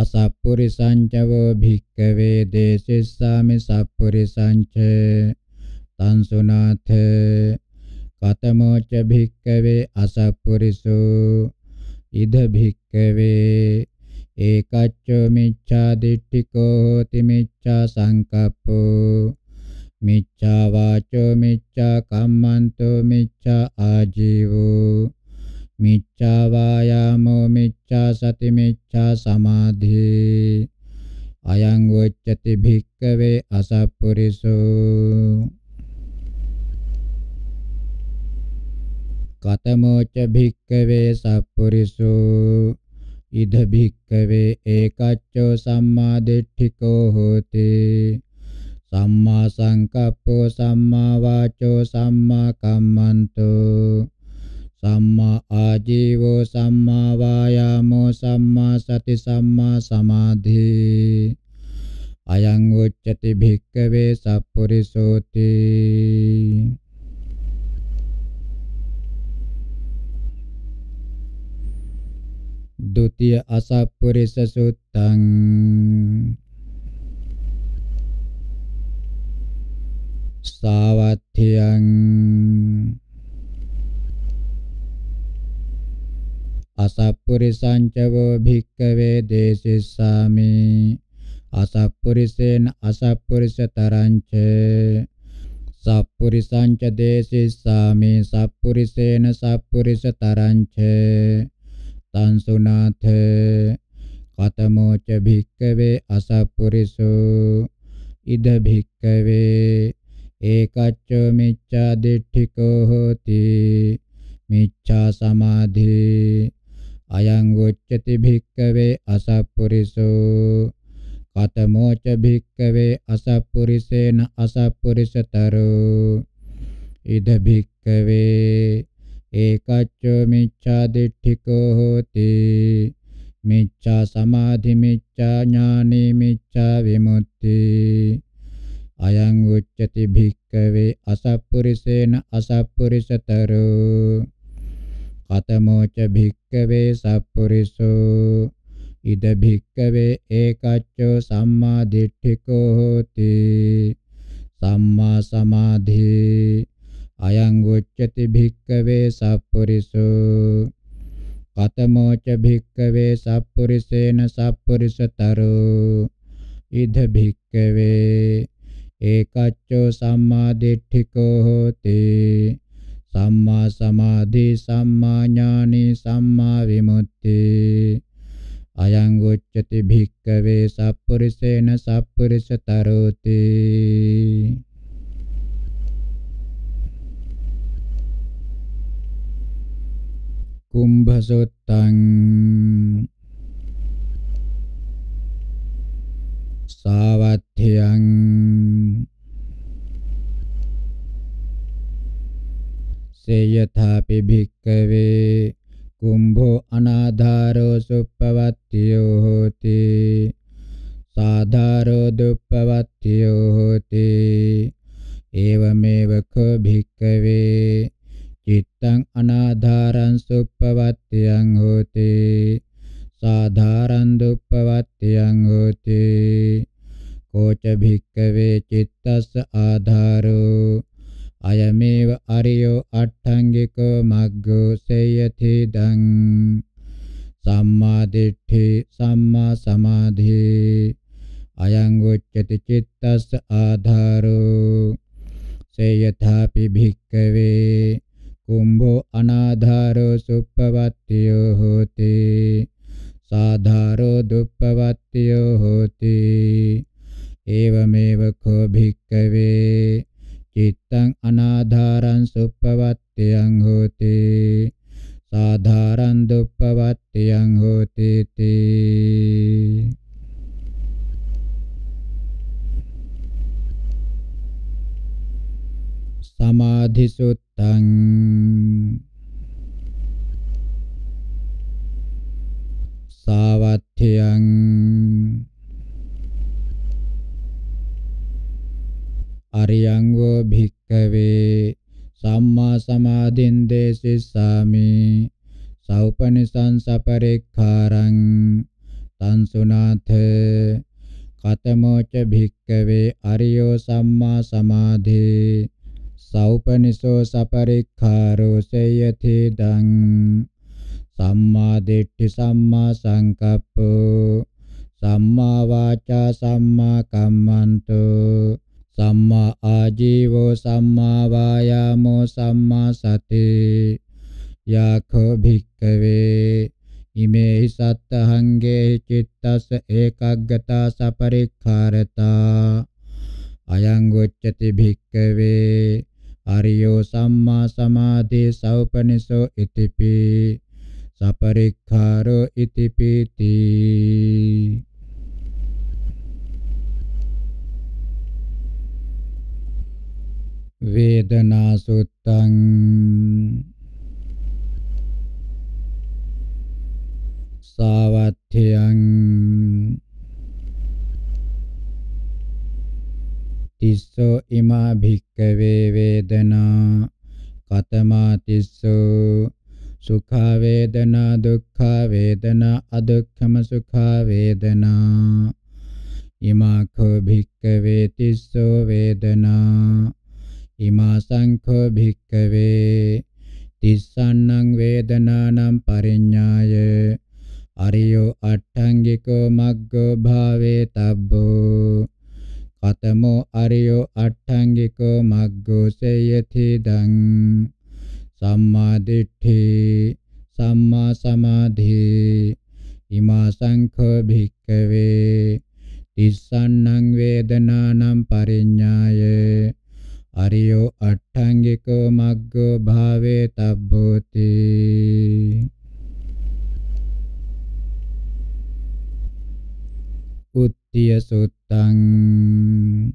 අසප්පුරිසංචවෝ භික්කවේ දේශිස්සාමි සප්පුරිසංච තං සුනාථ කතමෝච භික්කවේ අසප්පුරිසෝ ඉද භික්කවේ ඒකච්චෝ මිච්ඡා දිට්ඨිකෝ හෝති මිච්ඡා සංකප්පෝ මිච්ඡා වාචෝ මිච්ඡා කම්මන්තෝ මිච්ඡා ආජීවෝ මිච්ඡා වායාමෝ මිච්ඡා සති මිච්ඡා සමාධි අයං වොච්චති භික්කවේ අසප්පුරිසෝ කතමෝච භික්කවේ සප්පුරිසෝ ඉද භික්කවේ ඒකච්චෝ සම්මා දිට්ඨිකෝ හෝති සම්මා සංකප්පෝ සම්මා වාචෝ සම්මා කම්මන්තෝ සම්මා ආජීවෝ සම්මා වායාමෝ සම්මා සති සම්මා සමාධි අයං උච්චති භික්කවේ සප්පුරිසෝති द्वितीय असपुरुष सुत्तං सावध्यं असपुरुषං च वो භික්ඛවේ දේසිස්සාමි असपुरुषेन असपुरुषतरं च සප්පුරිසං ච දේසිස්සාමි සප්පුරිසේන සප්පුරිසතරං ච තං සුනාථ කතමෝච භික්කවේ අසප්පුරිසෝ ඉද භික්කවේ ඒකච්චෝ මිච්ඡා දිට්ඨිකෝ හෝති මිච්ඡා සමාධි අයං උච්චති භික්කවේ අසප්පුරිසෝ කතමෝච භික්කවේ අසප්පුරිසේන අසප්පුරිසතරෝ ඉද භික්කවේ ඒකච්චෝ මිච්ඡා දිට්ඨිකෝ හෝති මිච්ඡා සමාධි මිච්ඡා ඥානෙ මිච්ඡා විමුක්ති අයං උච්චති භික්කවේ අසප්පුරිසේන අසප්පුරිසතරෝ කතමෝච භික්කවේ සප්පුරිසෝ ඉද භික්කවේ ඒකච්චෝ සම්මා දිට්ඨිකෝ හෝති සම්මා සමාධි අයං උච්චති භික්කවේ සප්පුරිසෝ කතමෝච භික්කවේ සප්පුරිසේන සප්පුරිසතරෝ ඉද භික්කවේ ඒකච්චෝ සම්මා දිට්ඨිකෝ හෝති සම්මා සමාධි සම්මා ඥානි සම්මා විමුක්ති අයං උච්චති භික්කවේ සප්පුරිසේන සප්පුරිසතරෝති කුම්භසුත්තං සාවත්ථයං සේයථාපි භික්කවේ කුම්භෝ අනාධාරෝ සුප්පවත්තියෝ හෝති සාධාරෝ දුප්පවත්තියෝ හෝති ඒවමේව කෝ භික්කවේ චිත්තං අනාධාරං සුප්පවත්තියං හෝති සාධාරං දුප්පවත්තියං හෝති කෝච භික්කවේ චිත්තස්ස ආධාරෝ අයමේව අරියෝ අට්ඨංගිකෝ මග්ගෝ සේයති දං සම්මා දිට්ඨි සම්මා සමාධි අයං උච්චති චිත්තස්ස ආධාරෝ සේයථාපි භික්කවේ කුම්භෝ අනාධාරෝ සුප්පවත්තියෝ හෝති සාධාරෝ දුප්පවත්තියෝ හෝති ඒවමේව කෝ භික්කවේ චිත්තං අනාධාරං සුප්පවත්තියං හෝති සාධාරං දුප්පවත්තියං හෝති තී සමාධිසුත් පට්ටං සාවත්්‍යයන් අරියංගෝ භික්කවේ සම්මා සමාධින්දේ සිස්සාමි සෞපනිසං සපරික්කාරං තන්සුනාථ කතමෝච භික්කවේ අරියෝ සම්මා සමාධේ සෞපනිසෝ සපරික්ඛාරෝ සේයති දං සම්මා දිට්ඨි සම්මා සංකප්පෝ සම්මා වාචා සම්මා කම්මන්තෝ සම්මා ආජීවෝ සම්මා වායාමෝ සම්මා සති යඛෝ භික්ඛවේ ඉමේ සත්තහංගේ චිත්තස්ස ඒකග්ගතා සපරික්ඛාරතා අයං ගොච්ඡති භික්කවේ අරියෝ සම්මා සමාධි සවපනිසෝ ඉතිපි සපරික්ඛාරෝ ඉතිපිති වේදනා සුත්තං සාවත්ථයං තිස්සෝ ඉමා භික්කවේ වේදනා කතමා තිස්සෝ සුඛා වේදනා දුක්ඛා වේදනා අදුක්ඛම සුඛා වේදනා ඉමා කෝ භික්කවේ තිස්සෝ වේදනා ඉමා සංඛෝ භික්කවේ තිස්සන්නං වේදනානම් පරිඤ්ඤාය අරියෝ අට්ඨංගිකෝ මග්ගෝ භාවේ තබ්බෝ කතමෝ අරියෝ අට්ඨංගිකෝ මග්ගෝ සේයති දං සම්මා දිට්ඨි සම්මා සමාධි ඉමා සංඛ භික්ඛවේ තිස්සන්නං වේදනානම් පරිඤ්ඤාය අරියෝ අට්ඨංගිකෝ මග්ගෝ භාවේ තබ්බෝති උත්තිය සුත්ත සුත්තං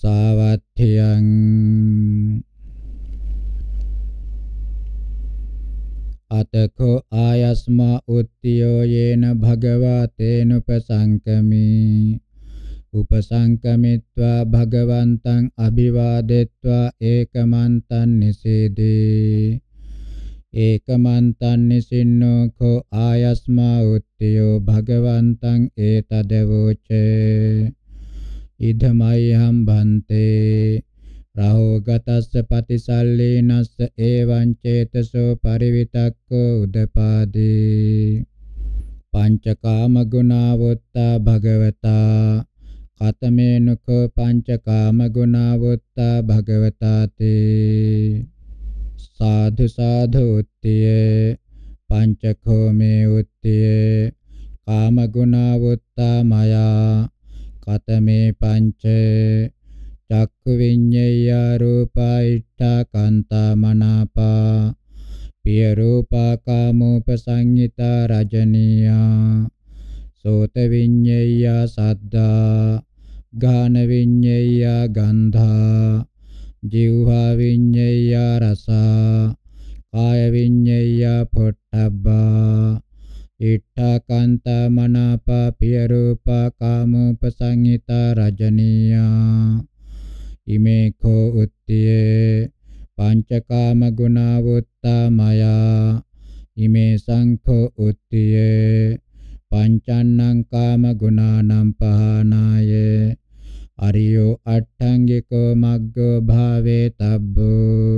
සාවත්තියං අතකෝ ආයස්මා උත්තියෝ යේන භගවා තේනුපසංකමි උපසංකමිත්වා භගවන්තං අභිවාදෙත්වා ඒකමන්තං නිසේදී ඒකමන්තං නිසින්නෝ කෝ ආයස්මා උත්තියෝ භගවන්තං ඒතදවෝච ඉදමයිහම් බන්තේ රහෝගතස්ස පතිසල්ලේනස්ස ඒවං චේතසෝ පරිවිතක්කෝ උදපාදී පංචකාම ගුණවත්තා භගවතා කතමේනුකෝ පංචකාම ගුණවත්තා භගවතාතේ साधु साधु उत्तिये පංචකෝ මේ උත්තිය කාම ගුණවුත්තමයා කතමේ පංච චක්කු විඤ්ඤය රූපයිට්ඨා කාන්තා මනාපා පිය රූපා කාමෝපසංහිතා රජනීයා සෝත විඤ්ඤය සද්දා ගාන විඤ්ඤය ගන්ධා ජීවහා විඤ්ඤය රසා කාය විඤ්ඤය පොට්ටබ්බා ඊට්ඨකන්ත මනාප පිය රූප කාම උපසංහිත රජනීයා ඉමේ කෝ උත්තියේ පංචකාම ගුණවුත්තමය ඉමේ සංඛෝ උත්තියේ පංචන්නං කාම ගුණානම් පහනායේ අරියෝ අට්ඨංගිකෝ මග්ගෝ භාවේ තබ්බෝ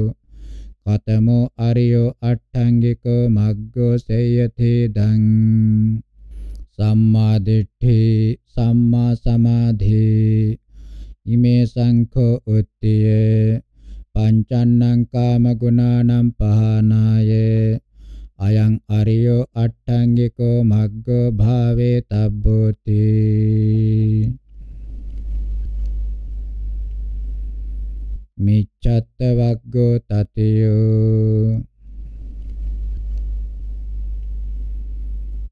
කතමෝ අරියෝ අට්ඨංගිකෝ මග්ගෝ සේයති දං සම්මා දිට්ඨි සම්මා සමාධි ඉමේ සංඛෝ උත්තිය පංචන්නං කාම ගුණානම් පහනාය අයං අරියෝ අට්ඨංගිකෝ මග්ගෝ භාවේ තබ්බෝති මිච්ඡත් වග්ගෝ තතියෝ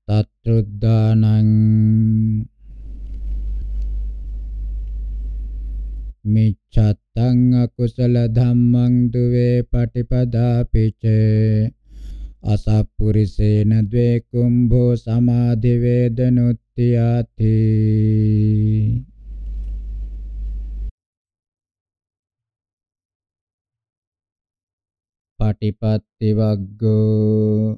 තත්ත්‍රුද්ධානං මිච්ඡත්තං අකුසල ධම්මං දුවේ පටිපදාපිච අසප්පුරිසේන ද්වේ කුම්භෝ සමාධි වේදනුත්තියාති පටිපත්ති වග්ගෝ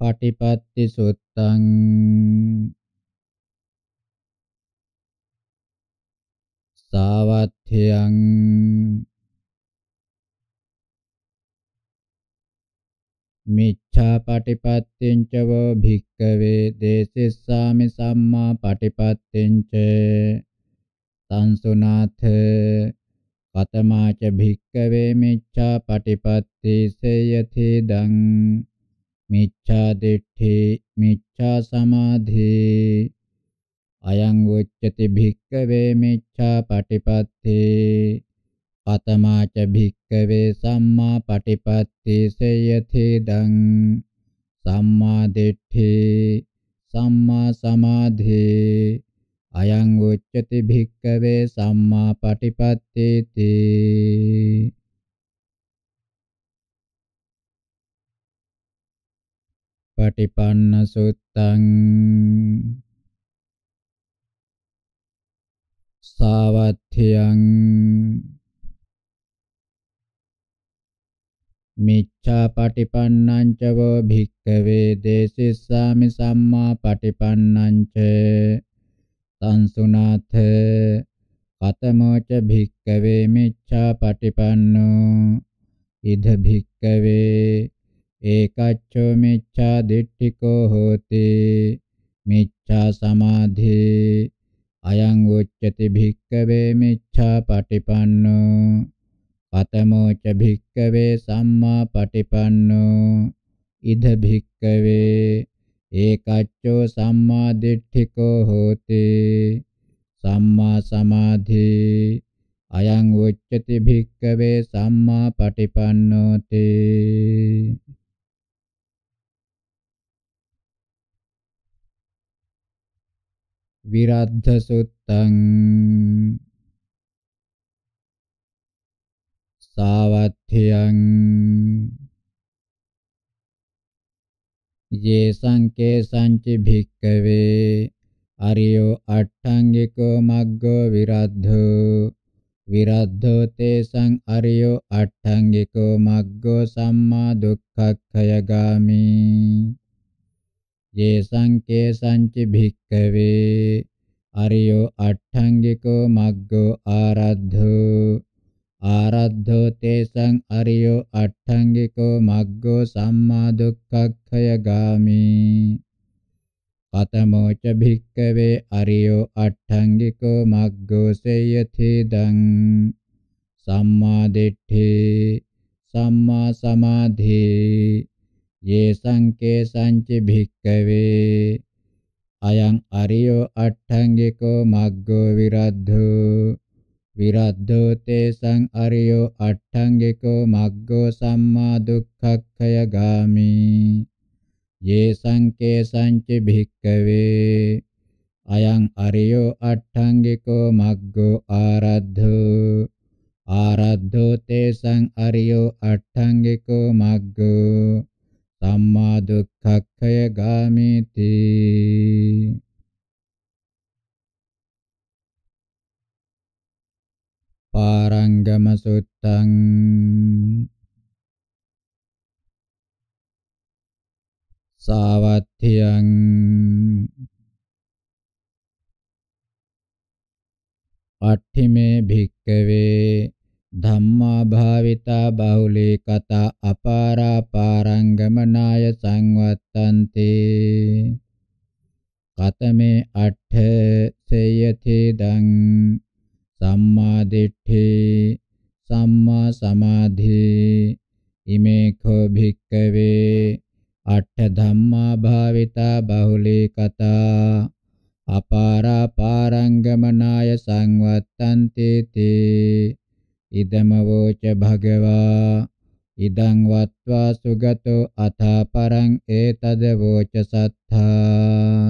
පටිපත්ති සුත්තං සාවත්ථයං මිච්ඡා පටිපත්තිංච වෝ භික්ඛවේ දේසිස්සාමි සම්මා පටිපත්තිංච සංසුනාථ පතමාච භික්කවේ මිච්ඡා පටිපත්තේසේ යතිදං මිච්ඡා දිට්ඨි මිච්ඡා සමාධි අයං උච්චති භික්කවේ මිච්ඡා පටිපත්තේ පතමාච භික්කවේ සම්මා පටිපත්තේසේ යතිදං සම්මා දිට්ඨි සම්මා සමාධි අයං උච්චති භික්කවේ සම්මා පටිපත්තේති පටිපන්න සුත්තං සාවත්ථියං මිච්ඡා පටිපන්නං ච වෝ භික්කවේ දේසිස්සාමි සම්මා පටිපන්නං ච සංසුනාථ කතමෝච භික්කවේ මිච්ඡා පටිපන්නෝ ඉද භික්කවේ ඒකච්ඡෝ මිච්ඡා දිට්ඨිකෝ හෝති මිච්ඡා සමාධේ අයං උච්චති භික්කවේ මිච්ඡා පටිපන්නෝ පතමෝ ච භික්කවේ සම්මා පටිපන්නෝ ඉද භික්කවේ ඒකච්චෝ සම්මා දිට්ඨිකෝ හෝති සම්මා සමාධි අයං උච්චති භික්කවේ සම්මා පටිපන්නෝති විරද්ධ සුත්තං සාවත්ථියං ये संके संचि भिक्कवे අරියෝ අට්ඨංගිකෝ මග්ගෝ විරද්ධෝ විරද්ධෝ තේසං අරියෝ අට්ඨංගිකෝ මග්ගෝ සම්මා දුක්ඛක්ඛය ගාමි යේසං කේසං ච භික්ඛවේ අරියෝ අට්ඨංගිකෝ මග්ගෝ ආරද්ධෝ ආරද්ධෝ තේසං අරියෝ අට්ඨංගිකෝ මග්ගෝ සම්මා දුක්ඛක්ඛය ගාමි කතමෝ ච භික්කවේ අරියෝ අට්ඨංගිකෝ මග්ගෝ සේයති දං සම්මා දිට්ඨි සම්මා සමාධි යේ සංකේ සංච භික්කවේ අයං අරියෝ අට්ඨංගිකෝ මග්ගෝ විරද්ධෝ විරද්ධෝ තේසං අරියෝ අට්ඨංගිකෝ මග්ගෝ සම්මා දුක්ඛක්ඛය ගාමි යේ සංකේසං ච භික්ඛවේ අයං අරියෝ අට්ඨංගිකෝ මග්ගෝ ආරද්ධෝ ආරද්ධෝ තේසං අරියෝ අට්ඨංගිකෝ මග්ගෝ සම්මා දුක්ඛක්ඛය ගාමිති පාරංගම සුත්තං සාවත්තියං අට්ඨිමේ භික්කවේ ධම්මා භාවිතා බහුලී කතා අපාරා පාරංගමනාය සංවත්තන්ති කතමේ අට්ඨ සේයති දං සම්මා දිට්ඨි සම්මා සමාධි ඉමේ කෝ භික්කවේ අට්ඨ ධම්මා භාවිතා බහුලී කතා අපාරා පාරංගමනාය සංවත්තන්ති තේ ඉදම වෝච භගවා ඉදං වත්වා සුගතෝ අථා පරං ඒතද වෝච සත්තා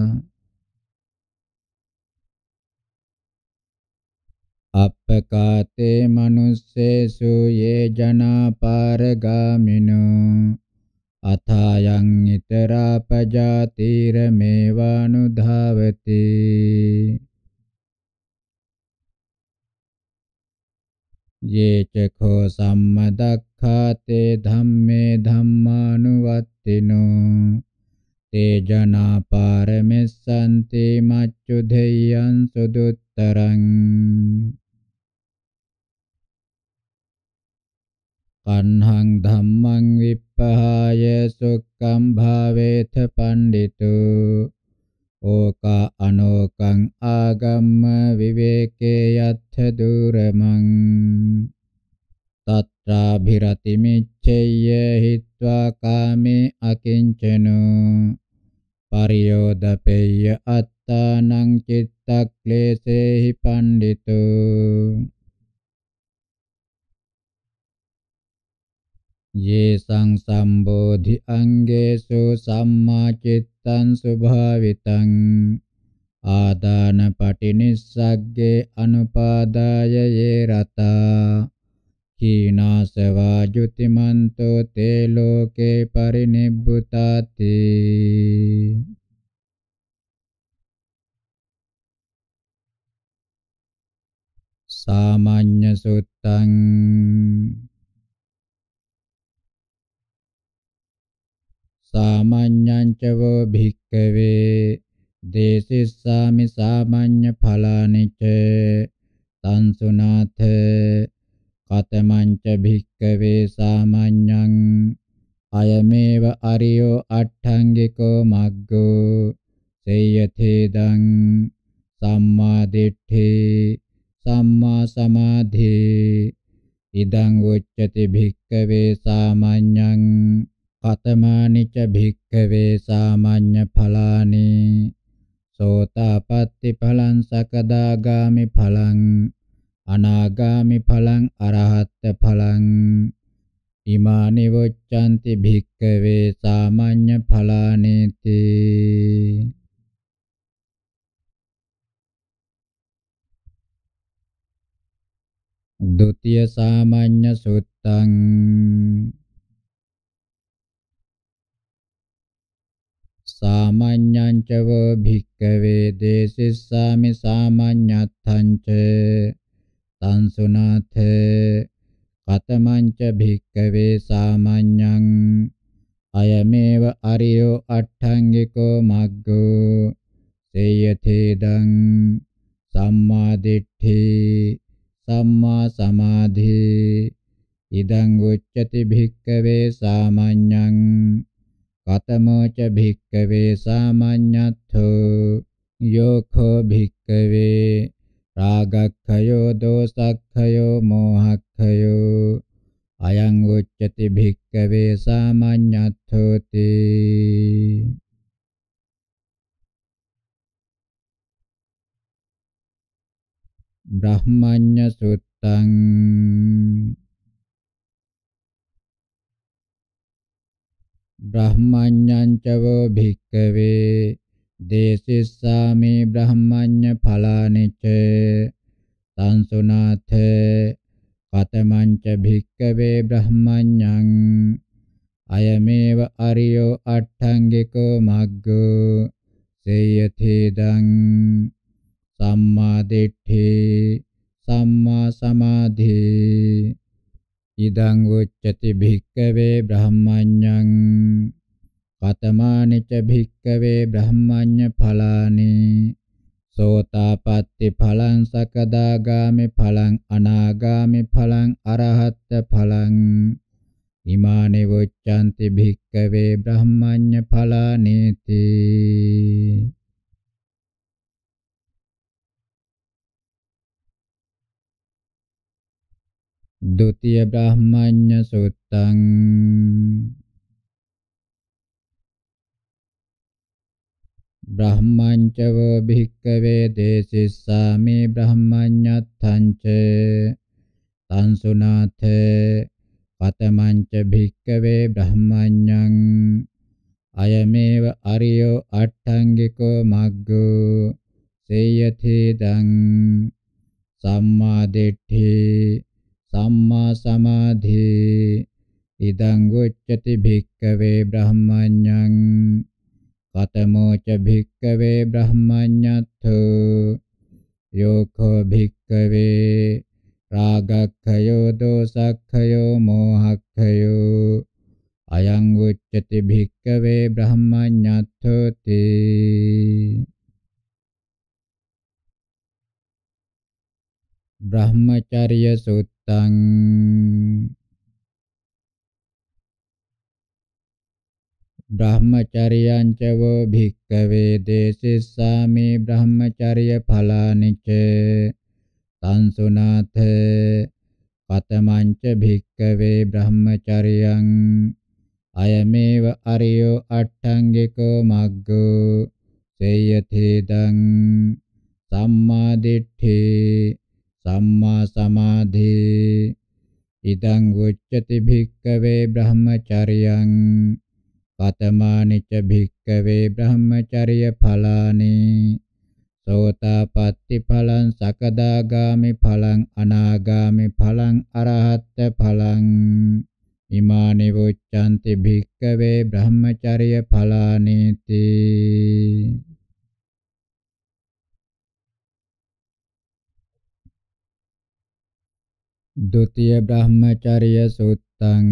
අපකාතේ මනුස්සේසු යේ ජනා පාරගාමිනෝ අථායන් ඊතරා පජාතිර මේවානුධාවති යේ චඛෝ සම්මදක්ඛාතේ ධම්මේ ධම්මානුවත්තිනෝ තේ ජනා පාරමෙස්සන්ති මච්චු දෙයයන් සුදුත් තරං පණ්හං ධම්මං විප්පහාය සුක්ඛං භාවේත පණ්ඩිතෝ ඕකා අනෝකං ආගම්ම විවේකේ යත්ථ දුරමං තත්‍රාභිරති මිච්ඡේය හිत्वा කාමේ අකිංචනෝ පරියෝදපේය අත්තානං චිත්ත තක්ලේශේහි පණ්ඩිතෝ යේසං සම්බෝධි අංගේසු සම්මා චිත්තං සුභාවිතං ආදාන පටිනිස්සග්ගේ අනුපාදාය යේ රතා කීනාසවා ජුතිමන්තෝ තේ ලෝකේ පරිනිබ්බුතාති සාමාඤ්ඤ සුත්තං සාමාඤ්ඤං ච වෝ භික්ඛවේ දේසිස්සාමි සාමාඤ්ඤ ඵලානි ච තන්සුනාථ කතමං ච භික්ඛවේ සාමාඤ්ඤං අයමේව අරියෝ අට්ඨංගිකෝ මග්ගෝ සේයතේදං සම්මා දිට්ඨේ සම්මා සමාධේ ඉදං උච්චති භික්ඛවේ සාමාඤ්ඤං කතමානිච භික්ඛවේ සාමාඤ්ඤ ඵලානි සෝතාපට්ටි ඵලං සකදාගාමි ඵලං අනාගාමි ඵලං අරහත් ඵලං ඉමානි වොච්ඡanti භික්ඛවේ සාමාඤ්ඤ ඵලානේති द्वितीय सामान्य सूत्रं सामान्यं च वो भिक्खवे देशिस्सामि सामान्यर्थं च तं सुनाथ कथमं च भिक्खवे सामान्यं अयमेव अर्यो अट्टाङ्गिको मग्गो सेयथेदं सम्मादिट्ठी සම්මා සමාධි ඉදං උච්චති භික්කවේ සාමඤ්ඤං කතමෝච භික්කවේ සාමඤ්ඤත්ථෝ යෝඛෝ භික්කවේ රාගක්ඛයෝ දෝසක්ඛයෝ මෝහක්ඛයෝ අයං උච්චති භික්කවේ සාමඤ්ඤත්ථෝති බ්‍රහ්මඤ්ඤ සුත්තං බ්‍රහ්මඤ්ඤං චවෝ භික්ඛවේ දේසිස්සාමේ බ්‍රහ්මඤ්ඤ ඵලානිච සංසුනාථ කතමං ච භික්ඛවේ බ්‍රහ්මඤ්ඤං අයමේව අරියෝ අට්ඨංගිකෝ මග්ගෝ සේයතේදං සම්මා දිට්ඨි සම්මා සමාධි ඉදං උච්චති භික්කවේ බ්‍රහ්මඤ්ඤං කතමානිච භික්කවේ බ්‍රහ්මඤ්ඤ ඵලානි සෝතාපට්ටි ඵලං සකදාගාමි ඵලං අනාගාමි ඵලං අරහත් ඵලං ඉමානි වොච්ඡන්ති භික්කවේ බ්‍රහ්මඤ්ඤ ඵලානේති द्वितीय ब्राह्मण्य सूत्रं ब्राह्मञ्च वो भिक्खवे देशिस्सामि ब्राह्मण्यत्थं च तं सुनाथ कथमञ्च भिक्खवे ब्राह्मण्यम् अयमेव अर्यो अट्टाङ्गिको मग्गो सेयथेदं सम्मादिट्ठि සම්මා සමාධේ ඉදං උච්චති භික්ඛවේ බ්‍රහ්මඤ්ඤං කතමෝ ච භික්ඛවේ බ්‍රහ්මඤ්ඤත්ථෝ යෝඛෝ භික්ඛවේ රාගක්ඛයෝ දෝසක්ඛයෝ මෝහක්ඛයෝ අයං උච්චති භික්ඛවේ බ්‍රහ්මඤ්ඤත්ථෝ තේ බ්‍රහ්මචර්ය සූත්‍ර තං බ්‍රහ්මචරියං ච වෝ භික්ඛවේ දේසිස්සාමි බ්‍රහ්මචර්ය ඵලානිච සංසුනාථ පතමංච භික්ඛවේ බ්‍රහ්මචරියං අයමේව අරියෝ අට්ඨංගිකෝ මග්ගෝ සේයතේදං සම්මා දිට්ඨේ සම්මා සමාධේ ඉදං උච්චති භික්කවේ බ්‍රහ්මචරියං පතමානිච භික්කවේ බ්‍රහ්මචර්ය ඵලානි සෝතාපට්ටි ඵලං සකදාගාමි ඵලං අනාගාමි ඵලං අරහත් ඵලං ඉමානි වොච්ඡන්ති භික්කවේ බ්‍රහ්මචර්ය ඵලානීති द्वितीय ब्रह्मचर्य सूत्रं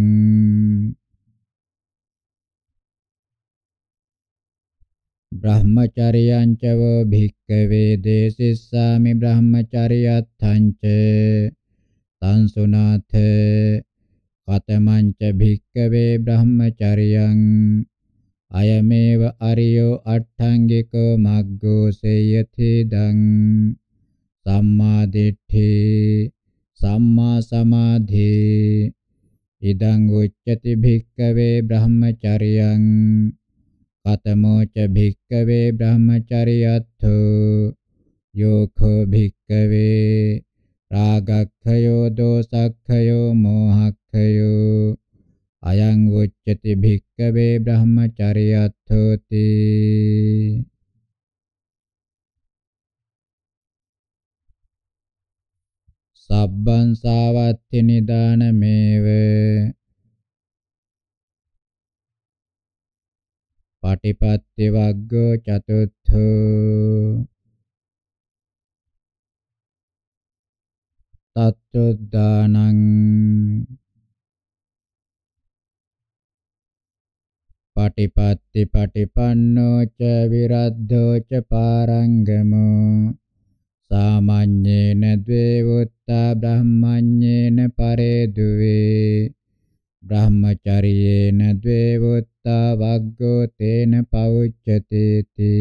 ब्रह्मचर्यं च वो भिक्खवे देशिस्सामि ब्रह्मचर्यार्थं च तं सुनाथ कथमं च भिक्खवे ब्रह्मचर्यम् अयमेव अर्यो अट्टाङ्गिको मग्गो सेयथिदं सम्मादिट्ठि සම්මා සමාධේ ඉදං උච්චති භික්කවේ බ්‍රහ්මචරියං කතමෝ ච භික්කවේ බ්‍රහ්මචරියත්ථෝ යෝඛෝ භික්කවේ රාගක්ඛයෝ දෝසක්ඛයෝ මෝහක්ඛයෝ අයං උච්චති භික්කවේ බ්‍රහ්මචරියත්ථෝති සබ්බං සාවත්ති නිදානමේව පටිපත්ති වග්ගෝ චතුත්ථෝ තත්ත්වදානං පටිපත්ති පටිපන්නෝ ච විරද්ධෝ ච පාරංගමෝ සාමඤ්ඤේන ද්වේවුත්තා බ්‍රහ්මඤ්ඤේන පරේදුවේ බ්‍රහ්මචරියේන ද්වේවුත්තා වග්ගෝ තේන පවුච්චතේති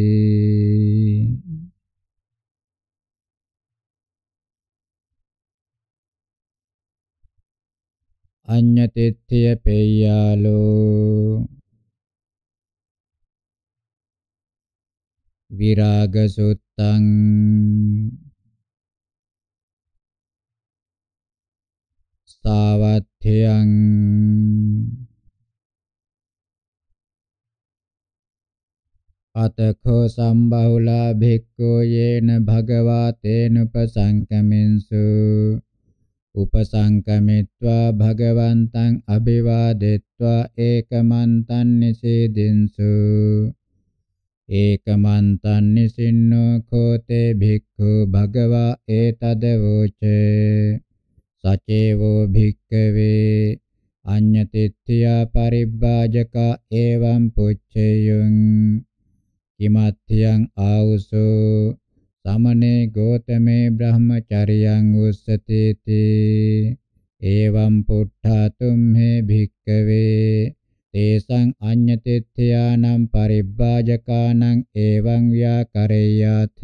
අඤ්ඤතිත්‍ය පේයාලෝ විරාගසුත් තං සාවත්ථයං අතකෝ සම්බහුලා භික්ඛෝ යේන භගවා තේන උපසංකමෙන්සු උපසංකමිත්වා භගවන්තං අභිවාදෙත්වා ඒකමන්තං නිසේදින්සු ඒකමන්තං නිසින්නෝ කෝතේ භික්ඛු භගවා ඒතද වූච සචේවෝ භික්ඛවේ අඤ්ඤතිත්‍ත්‍යා පරිබ්බාජකා එවං පුච්චේයං කිමත්‍යං ආවුසෝ සමනේ ගෝතමේ බ්‍රහ්මචරියං උස්සතේති එවං පුට්ඨා තුම්හෙ භික්ඛවේ තේසං අඤ්ඤතෙත්ත්‍යානම් පරිබ්බාජකානම් එවං ව්‍යාකරේයාත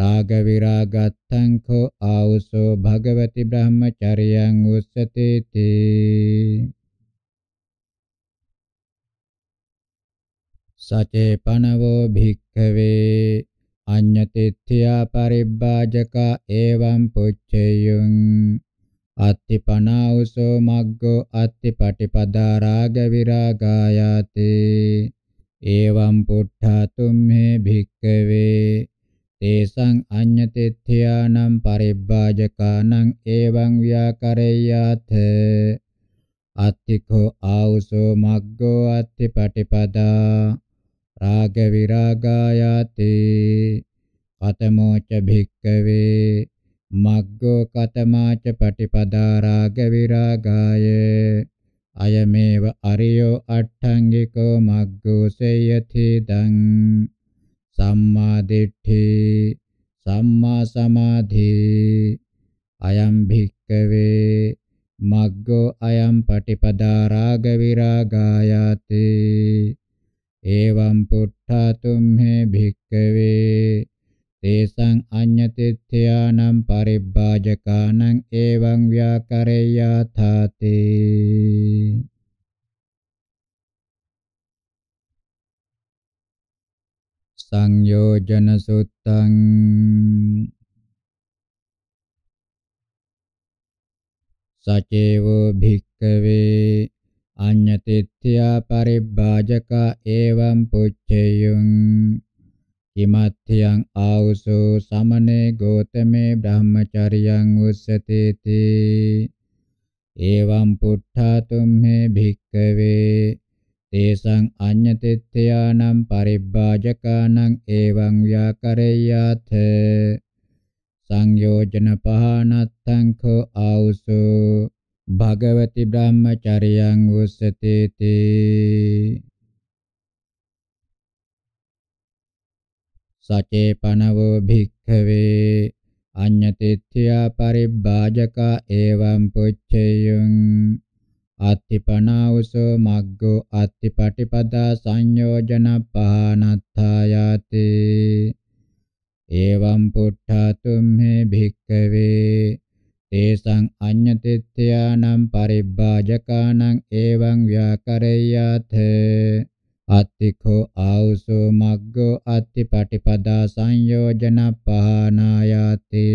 රාග විරාගත්තං කෝ ආවසෝ භගවති බ්‍රහ්මචර්යං උස්සතේති සචේ පනවෝ භික්ඛවේ අඤ්ඤතෙත්ත්‍යා පරිබ්බාජකා එවං පුච්චේයං අත්තිපනාවසෝ මග්ගෝ අත්තිපටිපදා රාග විරාගායති එවං පුට්ඨාතුම් මේ භික්ඛවේ තේසං අඤ්ඤතිත්‍යානම් පරිබ්බාජකානං එවං ව්‍යාකරේයත අත්තිකෝ ආවසෝ මග්ගෝ අත්තිපටිපදා රාග විරාගායති අතමෝච භික්ඛවේ මග්ගෝ කතමාච පටිපදා රාග විරාගාය අයමේව අරියෝ අට්ඨංගිකෝ මග්ගෝ සේයති දං සම්මා දිට්ඨි සම්මා සමාධි අයම් භික්කවේ මග්ගෝ අයම් පටිපදා රාග විරාගායති එවම් පුට්ඨා තුම්හේ භික්කවේ තේසං අඤ්ඤතිත්‍යානම් පරිබ්බාජකානං එවං ව්‍යාකරේයා ථාති සංයෝජන සුත්තං සචේවෝ භික්කවේ අඤ්ඤතිත්‍යා පරිබ්බාජකා එවං පුච්චේයං කිමත්ථයන් ආවසෝ සමනේ ගෝතමේ බ්‍රහ්මචාරියං උස්සතේති එවං පුට්ඨාතුම්හේ භික්කවේ තේසං අඤ්ඤතිත්‍යානම් පරිබ්බාජකානං එවං ව්‍යාකරේයාත සංයෝජන පහනත්තං කෝ ආවසෝ භගවති බ්‍රහ්මචාරියං උස්සතේති සචේපනවෝ භික්ඛවේ අඤ්ඤතිත්‍ත්‍යා පරිබ්බාජකා එවං පුච්චේයං අත්තිපනාවසෝ මග්ගෝ අත්තිපටිපදා සංයෝජන පහනත්ථායති එවං පුට්ඨාතුම්හි භික්ඛවේ තේසං අඤ්ඤතිත්‍යානම් පරිබ්බාජකානම් එවං ව්‍යාකරේයතේ අත්තිකෝ ආවුසෝ මග්ගෝ අත්ති පටිපදා සංයෝජන පහනායාති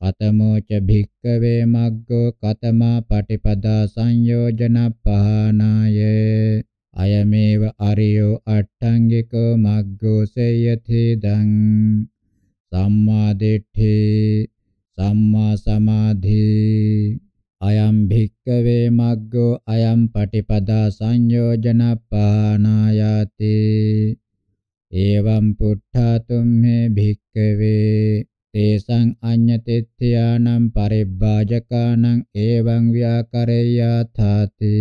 කතමෝ ච භික්කවේ මග්ගෝ කතමා පටිපදා සංයෝජන පහනාය අයමේව අරියෝ අට්ඨංගිකෝ මග්ගෝ සේයති දං සම්මා දිට්ඨි සම්මා සමාධි අයම් භික්කවේ මග්ගෝ අයම් පටිපදා සංයෝජනපානායාති එවම් පුට්ඨාතුම් මේ භික්කවේ තේසං අඤ්ඤතිත්‍යානම් පරිබ්බාජකානං එවං ව්‍යාකරේයාථාති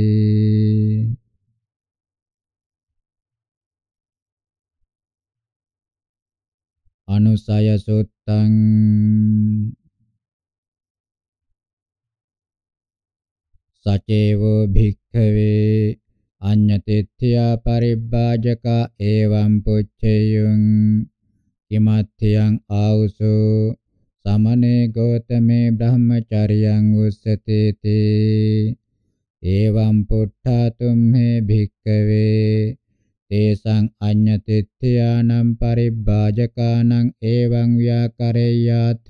අනුසය සුත්තං සචේවෝ භික්ඛවේ අඤ්ඤතෙත්ත්‍යා පරිබ්බාජක එවං පුච්චේයං කිමත්ථයන් ආවුසෝ සමනේ ගෝතමේ බ්‍රහ්මචර්යං උස්සතේති එවං පුට්ඨාතුම්හේ භික්ඛවේ තේසං අඤ්ඤතිත්‍යානම් පරිබ්බාජකානං එවං ව්‍යාකරේයාත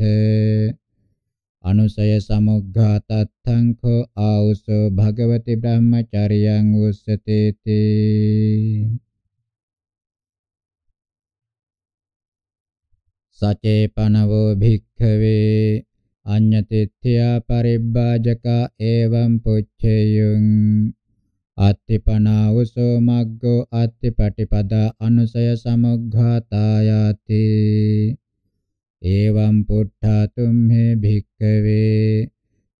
අනුසය සමුග්ඝා තත්තං කෝ ආවසෝ භගවති බ්‍රහ්මචාරියං උස්සතේති සචේපනවෝ භික්ඛවේ අඤ්ඤතිත්‍යා පරිබ්බාජකා එවං පුච්චේයං අත්තිපනාවසෝ මග්ගෝ අත්තිපටිපදා අනුසය සමුග්ඝාතායාති एवं पुट्ठातुं हे भिक्खवे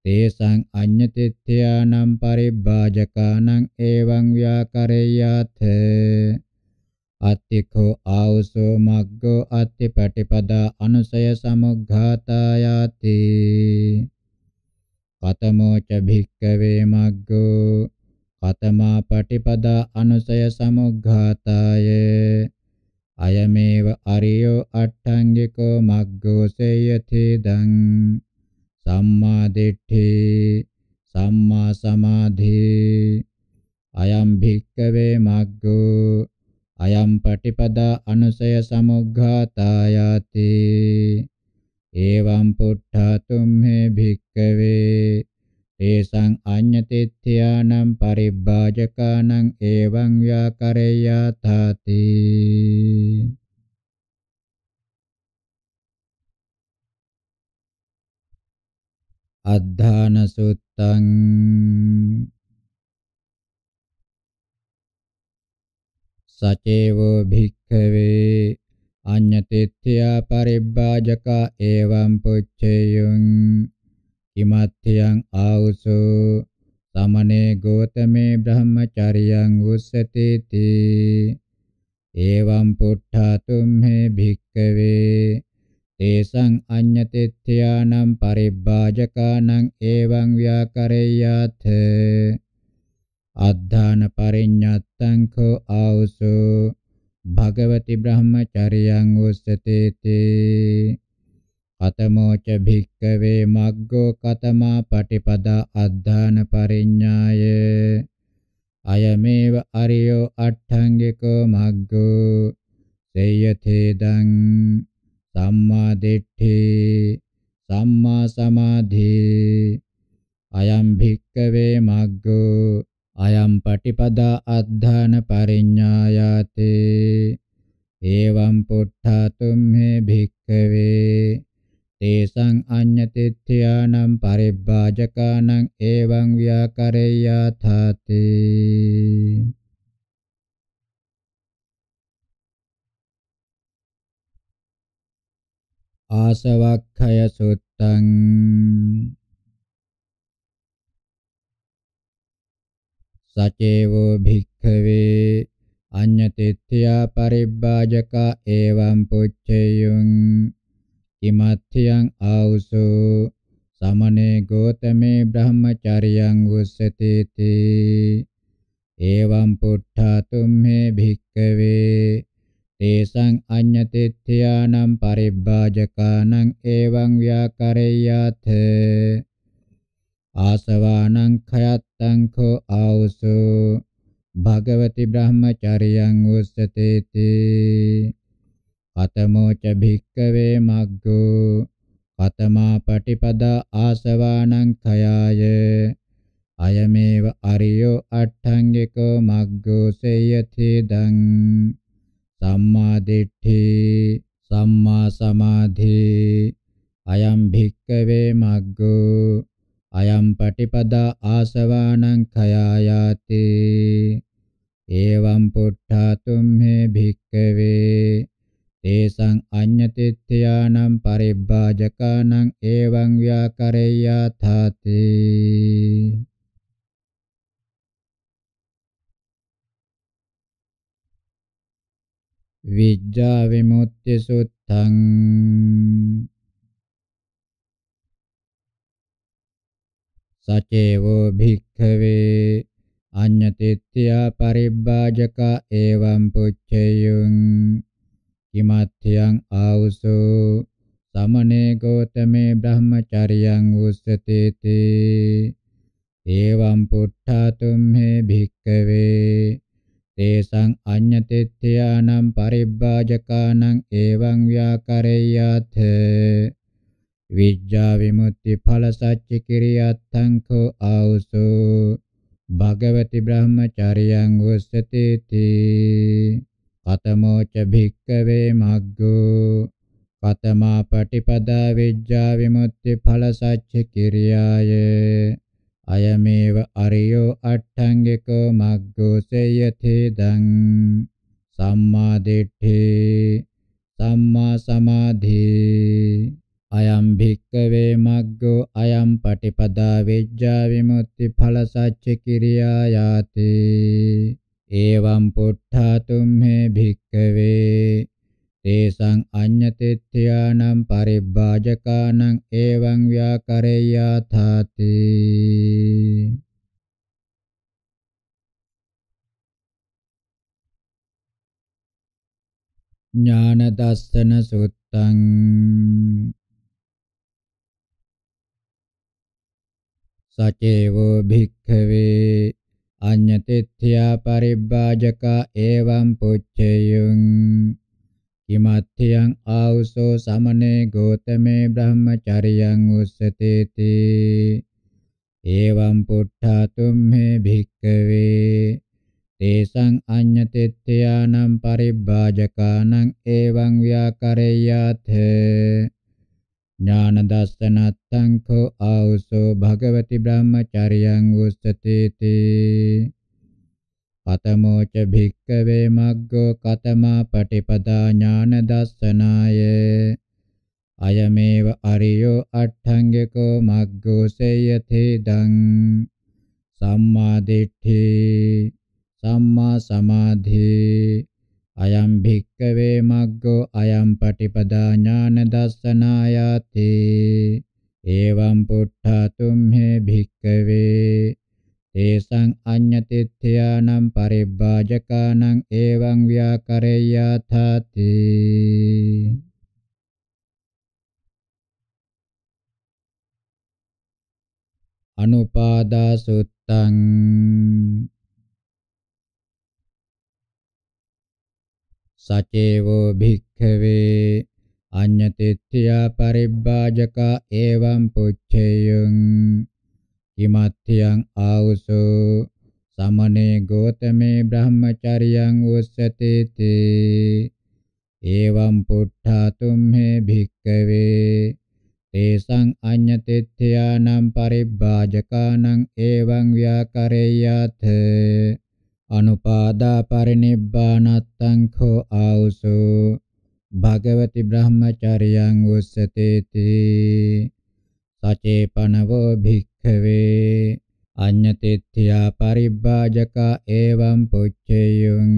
तेषां अन्यतिथ्यानां परिभाजकानां एवं व्याकरयाथ අත්තිකෝ ආවසෝ මග්ගෝ අත්ති පටිපදා අනුසය සමුග්ඝාතායාති කතමෝ ච භික්කවේ මග්ගෝ කතමා පටිපදා අනුසය සමුග්ඝාතාය අයමේව අරියෝ අට්ඨංගිකෝ මග්ගෝ සේයති දං සම්මා දිට්ඨි සම්මා සමාධි අයම් භික්කවේ මග්ගෝ අයම් පටිපදා අනුසය සමුග්ඝාතායති එවං පුට්ඨතුම්හෙ භික්කවේ තේසං අඤ්ඤතිත්‍යානම් පරිබ්බාජකානම් එවං ව්‍යාකරේයා තාති අද්ධාන සුත්තං සචේවෝ භික්ඛවේ අඤ්ඤතිත්‍යා පරිබ්බාජකා එවං පුච්චේයං කිමත්ථයන් ආවුසෝ සමනේ ගෝතමේ බ්‍රහ්මචාරියං උස්සතේති එවං පුට්ඨාතුම්හෙ භික්ඛවේ තේසං අඤ්ඤතෙත්‍යානම් පරිබ්බාජකානං එවං ව්‍යාකරේයත් අද්ධාන පරිඤ්ඤත්තං කෝ ආවුසෝ භගවති බ්‍රහ්මචාරියං උස්සතේති අතමෝච භික්කවේ මග්ගෝ කතමා පටිපදා අද්ධාන පරිඤ්ඤාය අයමේව අරියෝ අට්ඨංගිකෝ මග්ගෝ සේයතේදං සම්මා දිට්ඨි සම්මා සමාධි අයම් භික්කවේ මග්ගෝ අයම් පටිපදා අද්ධාන පරිඤ්ඤායාතේ එවම් පුට්ඨා තුම්හි භික්කවේ තේසං අඤ්ඤතිත්‍යානම් පරිබ්බාජකානං එවං ව්‍යාකරේයාථාති ආසවක්ඛය සුත්තං සචේවෝ භික්ඛවේ අඤ්ඤතිත්‍යා පරිබ්බාජකා එවං පුච්චේයං ඉමත්ථයන් ආවුසු සමනේ ගෝතමේ බ්‍රහ්මචාරියං උස්සතේති එවං පුට්ඨා තුම්මේ භික්ඛවේ තේසං අඤ්ඤතිත්‍යානම් පරිබ්බාජකානං එවං ව්‍යාකරේයත් ආසවානං khයත්තං කෝ ආවුසු භගවති බ්‍රහ්මචාරියං උස්සතේති අතමෝච භික්කවේ මග්ගෝ කතමා පටිපදා ආසවානං khයාය අයමේව අරියෝ අට්ඨංගිකෝ මග්ගෝ සේයති දං සම්මා දිට්ඨි සම්මා සමාධි අයම් භික්කවේ මග්ගෝ අයම් පටිපදා ආසවානං khයායාති එවම් පුට්ඨාතුම් මේ භික්කවේ තේසං අඤ්ඤතිත්‍යානම් පරිබ්බාජකානං එවං ව්‍යාකරෙය්‍යා තාති විජ්ජා විමුක්ති සුත්තං සචේවෝ භික්ඛවේ අඤ්ඤතිත්‍යා පරිබ්බාජකා එවං පුච්චයං කිමත්ථයන් ආවුසෝ සමනේ ගෝතමේ බ්‍රහ්මචරියං උස්සතේති එවං පුට්ඨාතුම් හේ භික්ඛවේ තේසං අඤ්ඤතෙත්‍යානම් පරිබ්බාජකානං එවං ව්‍යාකරේයත් විජ්ජා විමුක්ති ඵල සච්ච කිරියත්තං කෝ ආවුසෝ භගවති බ්‍රහ්මචරියං උස්සතේති කතමෝ ච භික්කවේ මග්ගෝ කතමා පටිපදා විජ්ජා විමුක්ති ඵල සච්ච කිරියාය අයමේව අරියෝ අට්ඨංගිකෝ මග්ගෝ සේයතේ දං සම්මා දිට්ඨි සම්මා සමාධි අයම් භික්කවේ මග්ගෝ අයම් පටිපදා විජ්ජා විමුක්ති ඵල සච්ච කිරියා යාති एवं पुट्ठातुं हे भिक्खवे तेषां अन्यतिथ्यानां परिभाजकानां एवं व्याकरेय्याथाति ज्ञानदर्शन सूत्तं सचेवो भिक्खवे අඤ්ඤතිත්‍යා පරිබ්බාජකා එවං පුච්චේයං කිමත්ථයන් ආවුසෝ සමනේ ගෝතමේ බ්‍රහ්මචරියං උස්සතේති එවං පුට්ඨාතුම් මේ භික්ඛවේ තේසං අඤ්ඤතිත්‍යානම් පරිබ්බාජකානං එවං ව්‍යාකරේයත් ඥාන දස්සනත්තං කෝ ආවසෝ භගවති බ්‍රහ්මචාරියං උස්සතේති අතමෝ ච භික්කවේ මග්ගෝ කතමා පටිපදා ඥාන දස්සනාය අයමේව අරියෝ අට්ඨංගිකෝ මග්ගෝ සේයතේ දං සම්මා දිට්ඨි සම්මා සමාධි අයම් භික්කවේ මග්ගෝ අයම් පටිපදා ඥාන දස්සනායාති එවං පුට්ඨාතුම් හේ භික්කවේ තේසං අඤ්ඤතිත්‍යානම් පරිබ්බාජකානම් එවං ව්‍යාකරේයාථාති අනුපාදා සුත්තං සචේවෝ භික්ඛවේ අඤ්ඤතිත්‍ත්‍යා පරිබ්බාජකා එවං පුච්ඡේයං කිමත්ථයන් ආවසෝ සමනේ ගෝතමේ බ්‍රහ්මචරියං උස්සතේති එවං පුට්ඨා තුම්හේ භික්ඛවේ තේසං අඤ්ඤතිත්‍යානම් පරිබ්බාජකානම් එවං ව්‍යාකරේයත අනුපාදා පරිනිබ්බානත්තං ඛෝ ආවසෝ භගවති බ්‍රහ්මචර්යං උස්සතේති සචේපනවෝ භික්ඛවේ අඤ්ඤතෙත්‍යා පරිබ්බාජකා එවං පුච්චේයං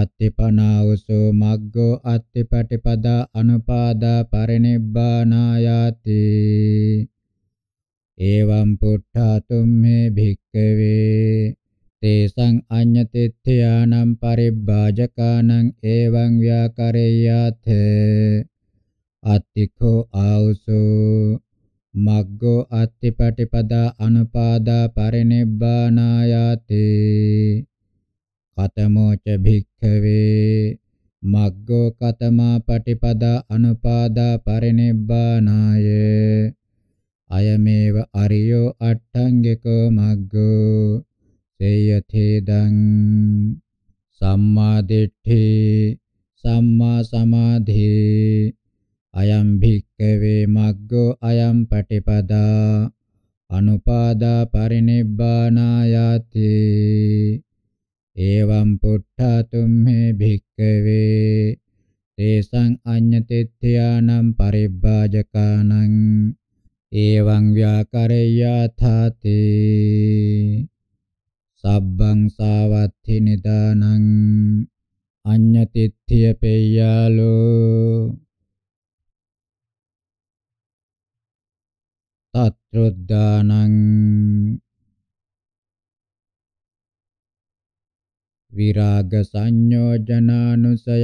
අත්තිපනාවසෝ මග්ගෝ අත්තිපටිපදා අනුපාදා පරිනිබ්බානායාති එවං පුට්ඨා තුම්මේ භික්ඛවේ තේසං අඤ්ඤතිත්‍යානම් පරිබ්බාජකානං එවං ව්‍යාකරේයත් අත්තිඛෝ ආවසෝ මග්ගෝ අත්තිපටිපදා අනුපාදා පරිනිබ්බානායාති කතමෝ ච භික්ඛවේ මග්ගෝ කතමා පටිපදා අනුපාදා පරිනිබ්බානාය අයමේව අරියෝ අට්ඨංගිකෝ මග්ගෝ සේයතේදං සම්මා දිට්ඨි සම්මා සමාධි අයම් භික්කවේ මග්ගෝ අයම් පටිපදා අනුපාදා පරිනිබ්බානායති එවං පුට්ඨතුම්හි භික්කවේ තේසං අඤ්ඤතිත්‍යානම් පරිබ්බාජකානං එවං ව්‍යාකරය්‍යාථාතේ සබ්බං සාවත්ථි නිදානං අඤ්ඤතිත්ථිය පෙය්‍යාලෝ තත්‍රොද්දානං විරාග සංයෝජනානුසය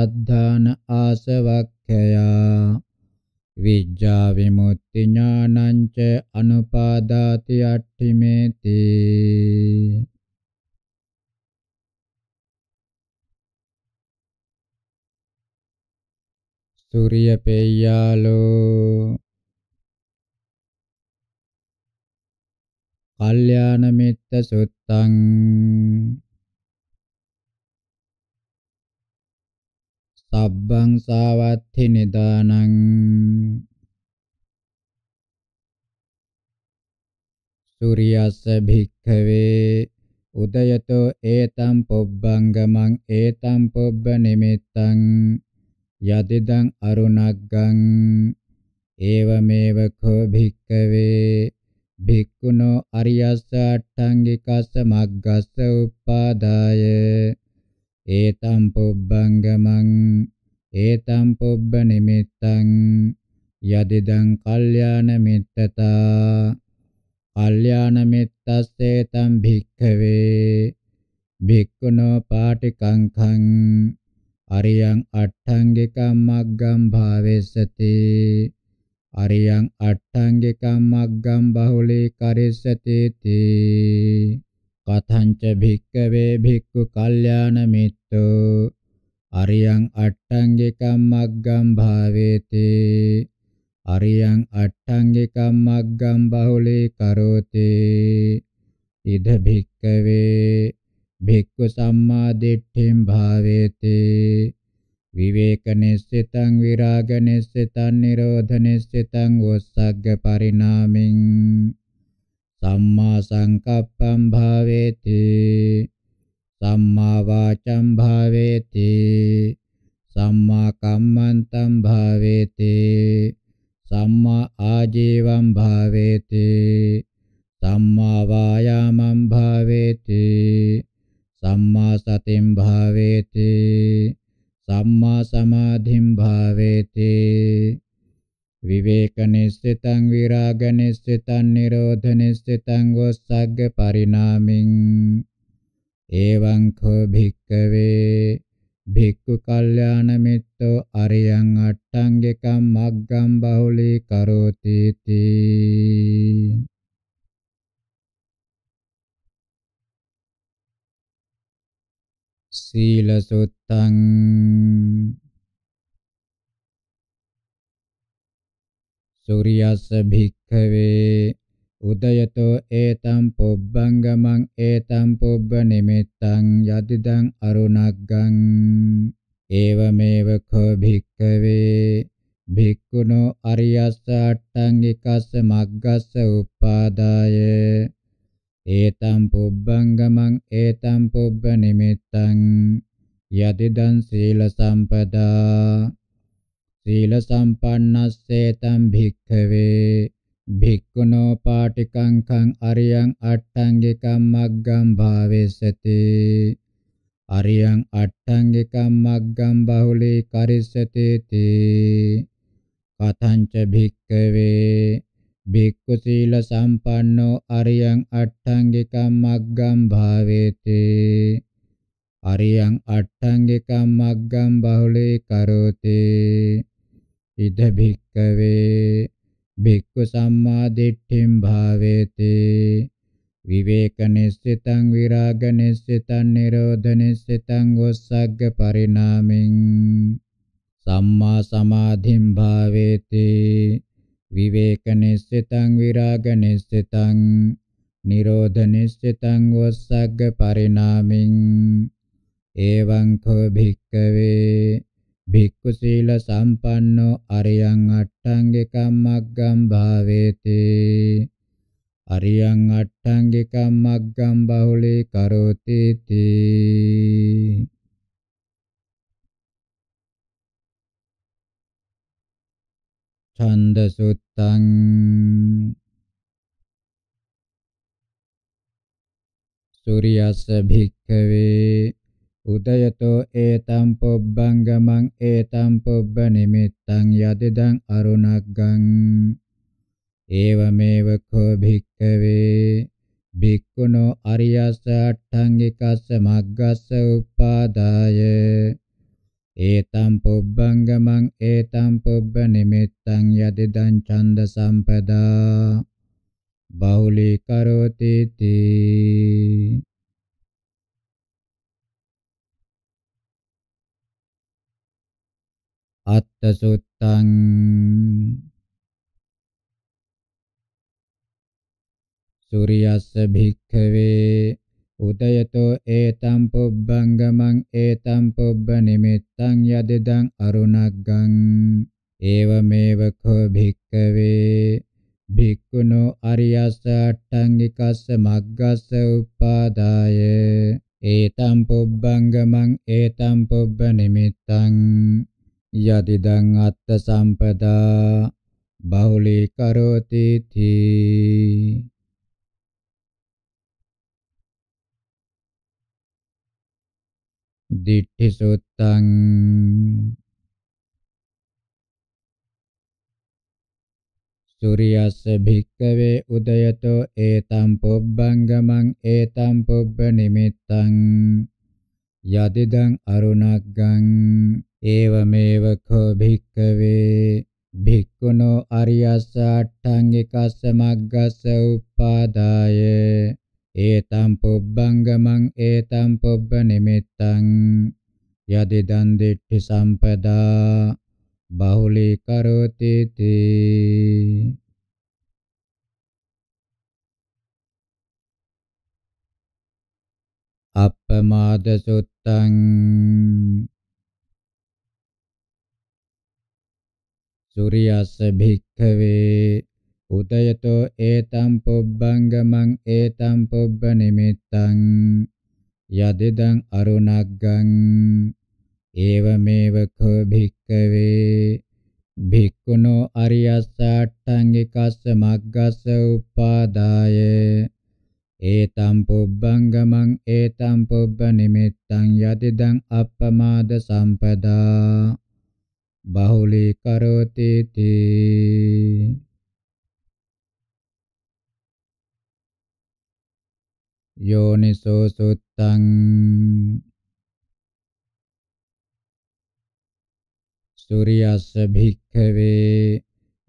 අද්ධාන ආසවක්ඛයා විජ්ජා විමුක්ති ඥානං ච අනුපාදාති අට්ඨිමේති සූර්ය පෙය්‍යාලෝ කල්යාණ මිත්ත සුත්තං තබ්බං සාවත්ථි නිදානං සූර්යස්ස භික්ඛවේ උදයතෝ ඒතම් පොබ්බංගමං ඒතම් පොබ්බ නිමිත්තං යදිදං අරුණග්ගං ඒවමේව කෝ භික්ඛවේ භික්ඛුනෝ අරියස්ස අට්ඨංගිකස්ස මග්ගස්ස උප්පාදාය ඒතම් පුබ්බංගමං ඒතම් පුබ්බ නිමිත්තං යදිදං කල්යාණ මිත්තතා කල්යාණ මිත්තස්සේ තම් භික්ඛවේ භික්ඛුනෝ පාටිකංඛං අරියං අට්ඨංගිකම් මග්ගම් භාවෙස්සති අරියං අට්ඨංගිකම් මග්ගම් බහුලී කරිස්සති තී කතංච භික්කවේ භික්ඛු කල්යාණ මිත්තෝ අරියං අට්ඨංගිකම් මග්ගම් භාවේති අරියං අට්ඨංගිකම් මග්ගම් බහුලී කරෝති ඉද භික්කවේ භික්ඛු සම්මා දිට්ඨිම් භාවේති විවේක නිස්සිතං විරාග නිස්සිතං නිරෝධ නිස්සිතං වස්සග්ග පරිණාමින් සම්මා සංකප්පං භාවේති සම්මා වාචං භාවේති සම්මා කම්මන්තං භාවේති සම්මා ආජීවං භාවේති සම්මා වායාමං භාවේති සම්මා සතින් භාවේති සම්මා සමාධින් භාවේති විවේකනිස්සිතං විරාගනිස්සිතං නිරෝධනිස්සිතං වස්සග්ග පරිණාමින් එවං කෝ භික්කවේ භික්ඛු කල්යාණ මිත්තෝ අරියං අට්ඨංගිකම් මග්ගම් බහුලී කරෝති තී සීලසුත්තං සූර්යස්ස භික්ඛවේ උදයතෝ ඒතම් පොබ්බංගමං ඒතම් පොබ්බ නිමිත්තං යතිදං අරුණග්ගං ඒවමේව කෝ භික්ඛවේ භික්ඛුනෝ අරියස්ස අට්ඨංගිකස්ස මග්ගස්ස උපාදාය ඒතම් පුබ්බංගමං ඒතම් පුබ්බ නිමිත්තං යතිදං සීල සම්පදා සීල සම්පන්නස්සේතම් භික්ඛවේ භික්ඛුනෝ පාටිකං කං අරියං අට්ඨංගිකම් මග්ගම් භාවෙස්සති අරියං අට්ඨංගිකම් මග්ගම් බහුලී කරිස්සති තී කතංච භික්ඛවේ භික්ඛු සීල සම්පන්නෝ අරියං අට්ඨංගිකම් මග්ගම් භාවේති අරියං අට්ඨංගිකම් මග්ගම් බහුලී කරෝති ඉද භික්කවේ භික්ඛු සම්මා දිට්ඨින් භාවේති විවේක නිස්සිතං විරාග නිස්සිතං නිරෝධ නිස්සිතං ඔස්සග්ග පරිණාමෙන් සම්මා සමාධින් භාවේති විවේක නිස්සිතං විරාග නිස්සිතං නිරෝධ නිස්සිතං ඔස්සග්ග පරිණාමෙන් එවං කෝ භික්කවේ භික්ඛු සීල සම්පන්නෝ අරියං අට්ඨංගිකම් මග්ගම් භාවේති අරියං අට්ඨංගිකම් මග්ගම් බහුලී කරෝති තී ඡන්ද සුත්තං සූර්යස්ස භික්ඛවේ උදයතෝ ඒතම් පොබ්බංගමං ඒතම් පොබ්බ නිමිත්තං යදිදං අරුණග්ගං ඒවමේව කෝ භික්ඛවේ භික්ඛුනෝ අරියස අට්ඨංගිකස්ස මග්ගස්ස උපාදාය ඒතම් පොබ්බංගමං ඒතම් පොබ්බ නිමිත්තං යදිදං ඡන්ද සම්පදා බහුලී කරෝති තී අත්ත සුත්තං සූර්යස්ස භික්ඛවේ උදයතෝ ඒතම් පුබ්බංගමං ඒතම් පුබ්බ නිමිත්තං යදිදං අරුණග්ගං ඒවමේව කෝ භික්ඛවේ භික්ඛුනෝ අරියස්ස අට්ඨංගිකස්ස මග්ගස්ස උපාදාය ඒතම් පුබ්බංගමං ඒතම් පුබ්බ නිමිත්තං යතිදං අත්ත සම්පදා බහුලී කරෝති තී දිට්ඨි සුත්තං සූර්යස්ස භික්කවේ උදයතෝ ඒතම් පොබ්බංගමං ඒතම් පොබ්බ නිමිත්තං යදිදං අරුණග්ගං ඒවමේව කෝ භික්කවේ භික්ඛුනෝ අරියස්ස අට්ඨංගිකස්ස මග්ගස්ස උප්පාදාය ඒතම් පොබ්බංගමං ඒතම් පොබ්බ නිමිත්තං යදිදන් දිට්ඨි සම්පදා බහුලී කරෝති තී අප්පමාද සුත්තං සුරියස්ස භික්ඛවේ උදයතෝ ඒතම් පොබ්බංගමං ඒතම් පොබ්බ නිමිත්තං යදිදං අරුණග්ගං ඒවමේව කෝ භික්ඛවේ භික්ඛුනෝ අරියස්සාට්ඨංගිකස්ස මග්ගස්ස උපාදාය ඒතම් පොබ්බංගමං ඒතම් පොබ්බ නිමිත්තං යදිදං අප්පමාද සම්පදා බහුලී කරෝති තී යෝනිසෝ සුත්තං සූර්යස්ස භික්ඛවේ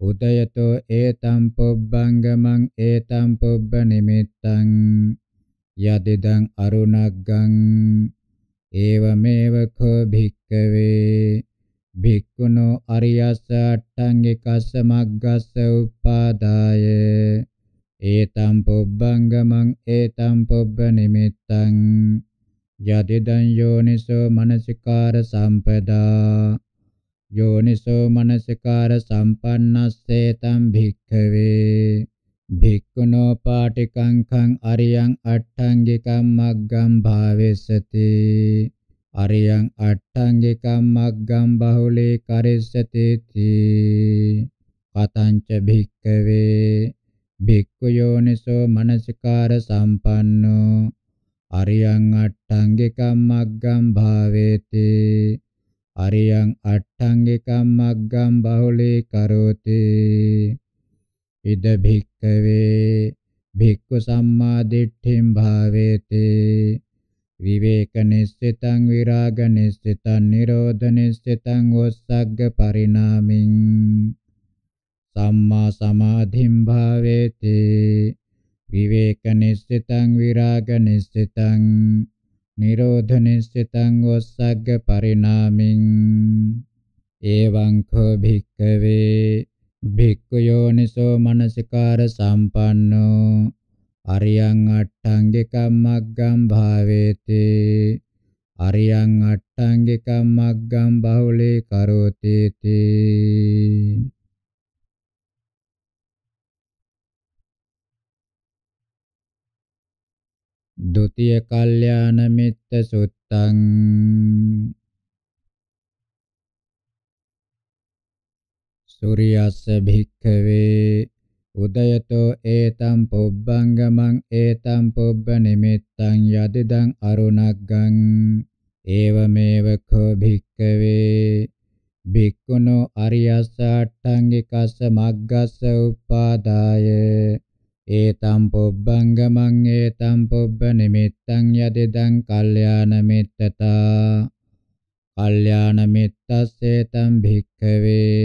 උදයතෝ ඒතම් පොබ්බංගමං ඒතම් පොබ්බ නිමිත්තං යදිදං අරුණග්ගං ඒවමේව කෝ භික්ඛවේ භික්ඛුනෝ අරියස අට්ඨංගිකස්ස මග්ගස්ස උපාදාය ඒතම් පොබ්බංගමං ඒතම් පොබ්බ නිමිත්තං යදිදං යෝනිසෝ මනසිකාර සම්පදා යෝනිසෝ මනසිකාර සම්පන්නස්සේතම් භික්ඛවේ භික්ඛුනෝ පාටිකං කං අරියං අට්ඨංගිකම් මග්ගම් භාවෙස්සති අරියං අට්ඨංගිකම් මග්ගම් බහුලේ කරිස්සතේති කතංච භික්කවේ භික්ඛු යෝනිසෝ මනසිකාර සම්පන්නෝ අරියං අට්ඨංගිකම් මග්ගම් භාවේති අරියං අට්ඨංගිකම් මග්ගම් බහුලී කරෝති ඉද භික්ඛවේ භික්ඛු සම්මා දිට්ඨිම් භාවේති විවේක නිස්සිතං විරාග නිස්සිතං නිරෝධ නිස්සිතං ඔස්සග්ග පරිණාමින් සම්මා සමාධිම් භාවේති විවේක නිස්සිතං විරාග නිස්සිතං නිරෝධ නිස්සිතං ඔස්සග්ග පරිණාමින් එවං කෝ භික්ඛවේ භික්ඛයෝනිසෝ මනසිකාර සම්පන්නෝ අරියං අට්ඨංගිකම් මග්ගම් භාවේති අරියං අට්ඨංගිකම් මග්ගම් බහුලී කරෝති තී ဒုတိယ කල්යාණ මිත්ත සුත්තං සූර්යස්ස භික්ඛවේ උදයතෝ ඒතම් පොබ්බංගමං ඒතම් පොබ්බ නිමිත්තං යදිදං අරුණග්ගං ඒවමේව කෝ භික්කවේ භික්ඛුනෝ අරියස්ස අට්ඨංගිකස්ස මග්ගස්ස උපාදාය ඒතම් පොබ්බංගමං ඒතම් පොබ්බ නිමිත්තං යදිදං කල්යාණ මිත්තතා කල්යාණ මිත්තස්සේතම් භික්ඛවේ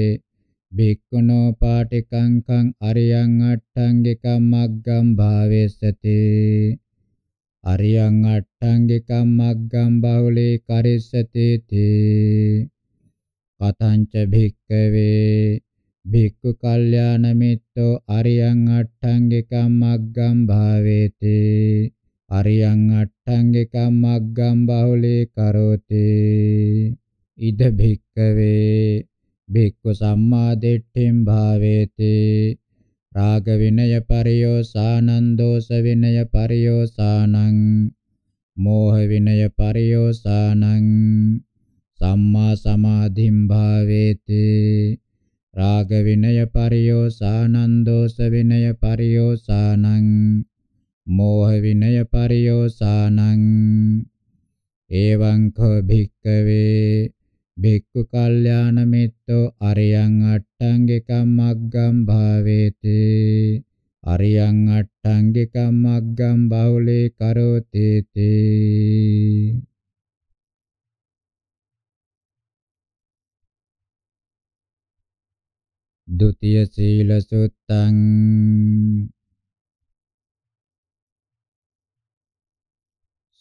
භික්ඛුනෝ පාටිකංකං අරියං අට්ඨංගිකං මග්ගං භාවෙස්සති අරියං අට්ඨංගිකං මග්ගං බහුලී කරිස්සති තී කතංච භික්ඛවේ භික්ඛු කල්යාණ මිත්තෝ අරියං අට්ඨංගිකං මග්ගං භාවේති අරියං අට්ඨංගිකං මග්ගං බහුලී කරෝති ඉද භික්ඛවේ භික්ඛු සම්මා දිට්ඨින් භාවේති රාග විනය පරියෝසානං දෝස විනය පරියෝසානං මෝහ විනය පරියෝසානං සම්මා සමාධින් භාවේති රාග විනය පරියෝසානං දෝස විනය පරියෝසානං මෝහ විනය පරියෝසානං එවං කෝ භික්ඛවේ භික්ඛු කල්යාණ මිත්තෝ අරියං අට්ඨංගිකම් මග්ගම් භාවේති අරියං අට්ඨංගිකම් මග්ගම් බහුලේ කරෝති තේ ဒုတိယ සීල සුත්තං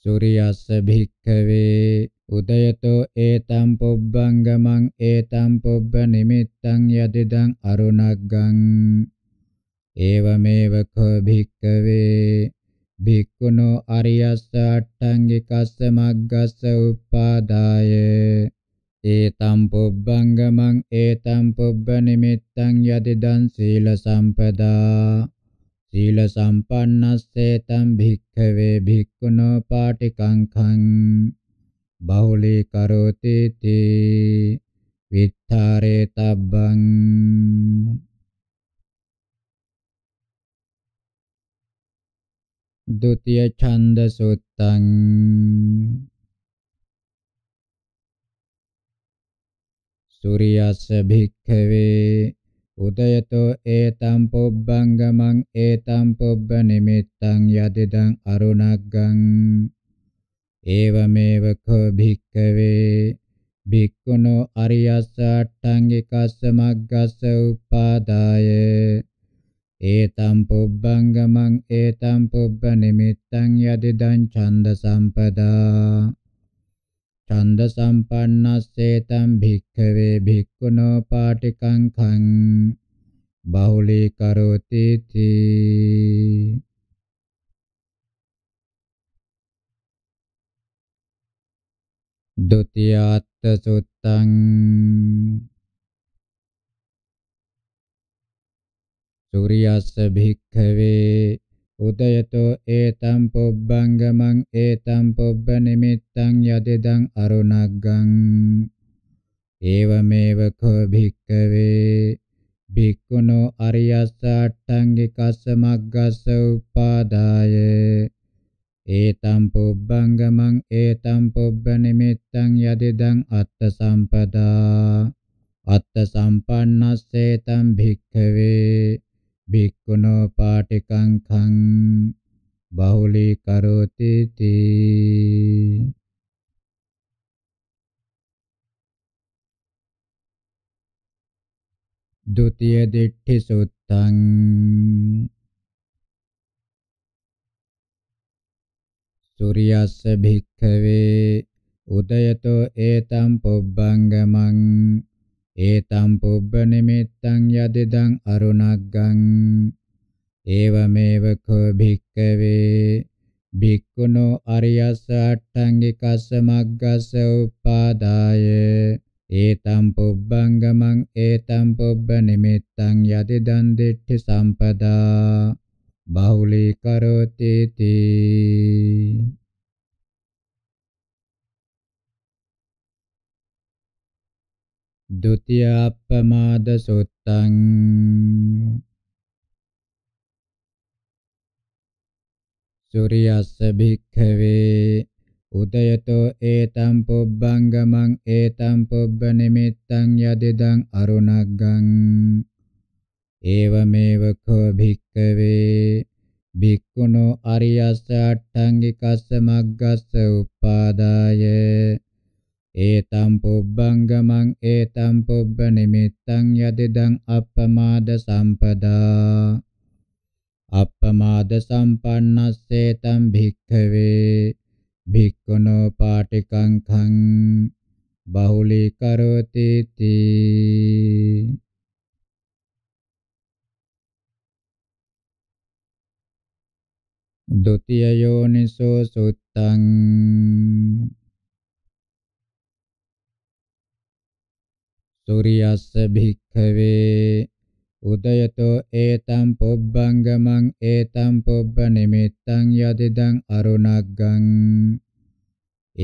සූර්යස්ස භික්ඛවේ උදයතෝ ඒතම් පොබ්බංගමං ඒතම් පොබ්බ නිමිත්තං යදිදං අරුණග්ගං ඒවමේව කෝ භික්කවේ භික්ඛුනෝ අරියස්ස අට්ඨංගිකස්ස මග්ගස්ස උප්පාදාය ඒතම් පොබ්බංගමං ඒතම් පොබ්බ නිමිත්තං යදිදං සීල සම්පදා සීල සම්පන්නස්සේතම් භික්ඛවේ භික්ඛුනෝ පාටිකංඛං බහුලී කරෝති තී විත්තරේතබ්බං දුතිය ඡන්ද සුත්තං සූර්යස්ස භික්ඛවේ උදයතෝ ඒතම් පොබ්බංගමං ඒතම් පොබ්බ නිමිත්තං යදිදං අරුණග්ගං ඒවමේව කෝ භික්කවේ භික්ඛුනෝ අරියස්ස අට්ඨංගිකස්ස මග්ගස්ස උපාදාය ඒතම් පුබ්බංගමං ඒතම් පුබ්බ නිමිත්තං යදිදං ඡන්ද සම්පදා ඡන්ද සම්පන්නස්සේතම් භික්ඛවේ භික්ඛුනෝ පාටිකං khං බහුලී කරෝති තී ဒုတိယတ္တสุตังสุริยัสภิกขเว උදයතෝ ඒතම් පොබ්බංගමං ඒතම් පොබ්බ නිමිත්තං යදිදං අරුණග්ගං ඒවමේව කෝ භික්කවේ භික්ඛුනෝ අරියස්සාට්ඨංගිකස්ස මග්ගස්ස උපාදාය ඒතම් පුබ්බංගමං ඒතම් පුබ්බ නිමිත්තං යදිදං අත්ථ සම්පදා අත්ථ සම්පන්නස්සේතම් භික්ඛවේ භික්ඛුනෝ පාටිකං khං බහුලී කරෝති තී ද්විතීය දිට්ඨි සුත්තං සූර්යස්ස භික්ඛවේ උදයතෝ ඒතම් පුබ්බංගමං ඒතම් පුබ්බ නිමිත්තං යදිදං අරුණග්ගං ඒවමේව කෝ භික්ඛවේ භික්ඛුනෝ අරියස්ස අට්ඨංගිකස්ස මග්ගස්ස උපාදාය ඒතම් පුබ්බංගමං ඒතම් පුබ්බ නිමිත්තං යදිදං දිට්ඨි සම්පදා බහුලී කරෝති තී දුතියප්පමාද සුත්තං සූර්යස්ස භික්ඛවේ උදයතෝ ඒතම් පුබ්බංගමං ඒතම් පුබ්බ නිමිත්තං යදිදං අරුණග්ගං ඒවමේව කෝ භික්කවේ භික්ඛුනෝ අරියස්ස අට්ඨංගිකස්ස මග්ගස්ස උපාදාය ඒතම් පුබ්බංගමං ඒතම් පුබ්බ නිමිත්තං යදිදං අප්පමාද සම්පදා අප්පමාද සම්පන්නස්සේතම් භික්ඛවේ භික්ඛුනෝ පාටිකං khං බහුලී කරෝති තී द्वितीय योनिसो सुत्तं सूर्यස්ස භික්ඛවේ උදයතෝ ඒතම් පොබ්බංගමං ඒතම් පොබ්බ නිමිත්තං යදිදං අරුණග්ගං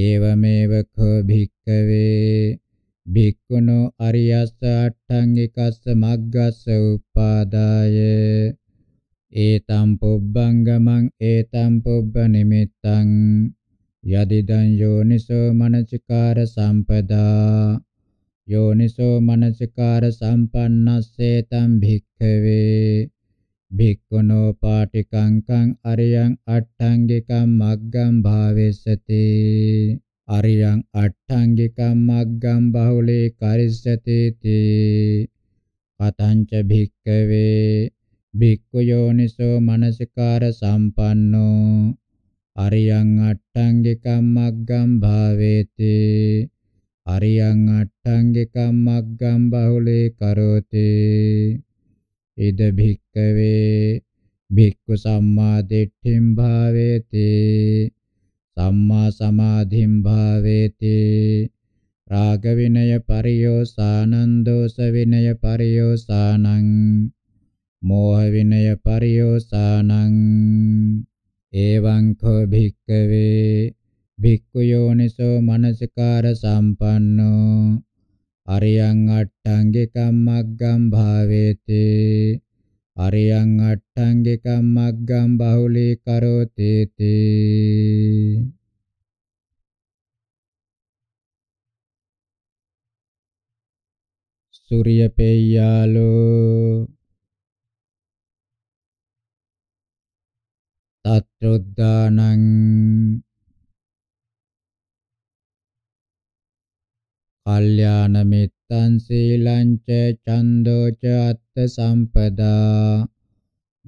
ඒවමේව කෝ භික්ඛවේ භික්ඛුනෝ අරියස්ස අට්ඨං එකස්ස මග්ගස්ස උපාදාය ඒතම් පොබ්බංගමං ඒතම් පොබ්බ නිමිත්තං යදිදං යෝනිසෝ මනසිකාර සම්පදා යෝනිසෝ මනසිකාර සම්පන්නස්සේතම් භික්ඛවේ භික්ඛුනෝ පාටිකංකං අරියං අට්ඨංගිකං මග්ගං භාවෙස්සති අරියං අට්ඨංගිකං මග්ගං බහුලේ කරිස්සති තී කතංච භික්ඛවේ භික්ඛු යෝනිසෝ මනසිකාර සම්පන්නෝ අරියං අට්ඨංගිකම්මග්ගම් භාවේති අරියං අට්ඨංගිකම්මග්ගම් බහුලේ කරෝති ඉද භික්ඛවේ භික්ඛු සම්මා දිට්ඨිම් භාවේති සම්මා සමාධිම් භාවේති රාග විනය පරියෝසානන්දෝස විනය පරියෝසානං මෝහ විනය පරියෝසානං එවං කෝ භික්කවේ භික්ඛු යෝනිසෝ මනසිකාර සම්පන්නෝ අරියං අට්ඨංගිකම්මග්ගම් භාවේති අරියං අට්ඨංගිකම්මග්ගම් බහුලී කරෝති තී සූර්යපේයාලෝ අත්‍රොද්දානං කල්යාණ මිත්තං සීලං ච චන්தோ ච අත්ථ සම්පදා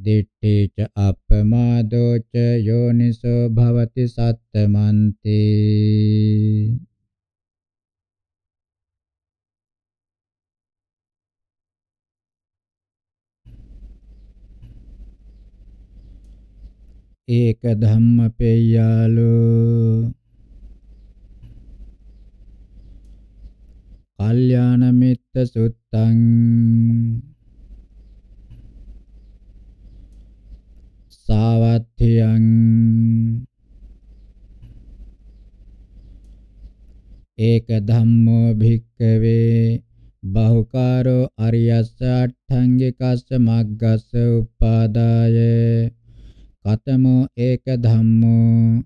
දිට්ඨි ච අපමාදෝ ච යෝනිසෝ භවති සත්තමන්තේ ඒක ධම්ම පෙය්‍යාලෝ කල්යාණ මිත්ත සුත්තං සාවත්තියං ඒක ධම්මෝ භික්කවේ බහුකාරෝ අරියස්ස අට්ඨංගිකස්ස මග්ගස්ස උපාදායේ කතමෝ ඒක ධම්මෝ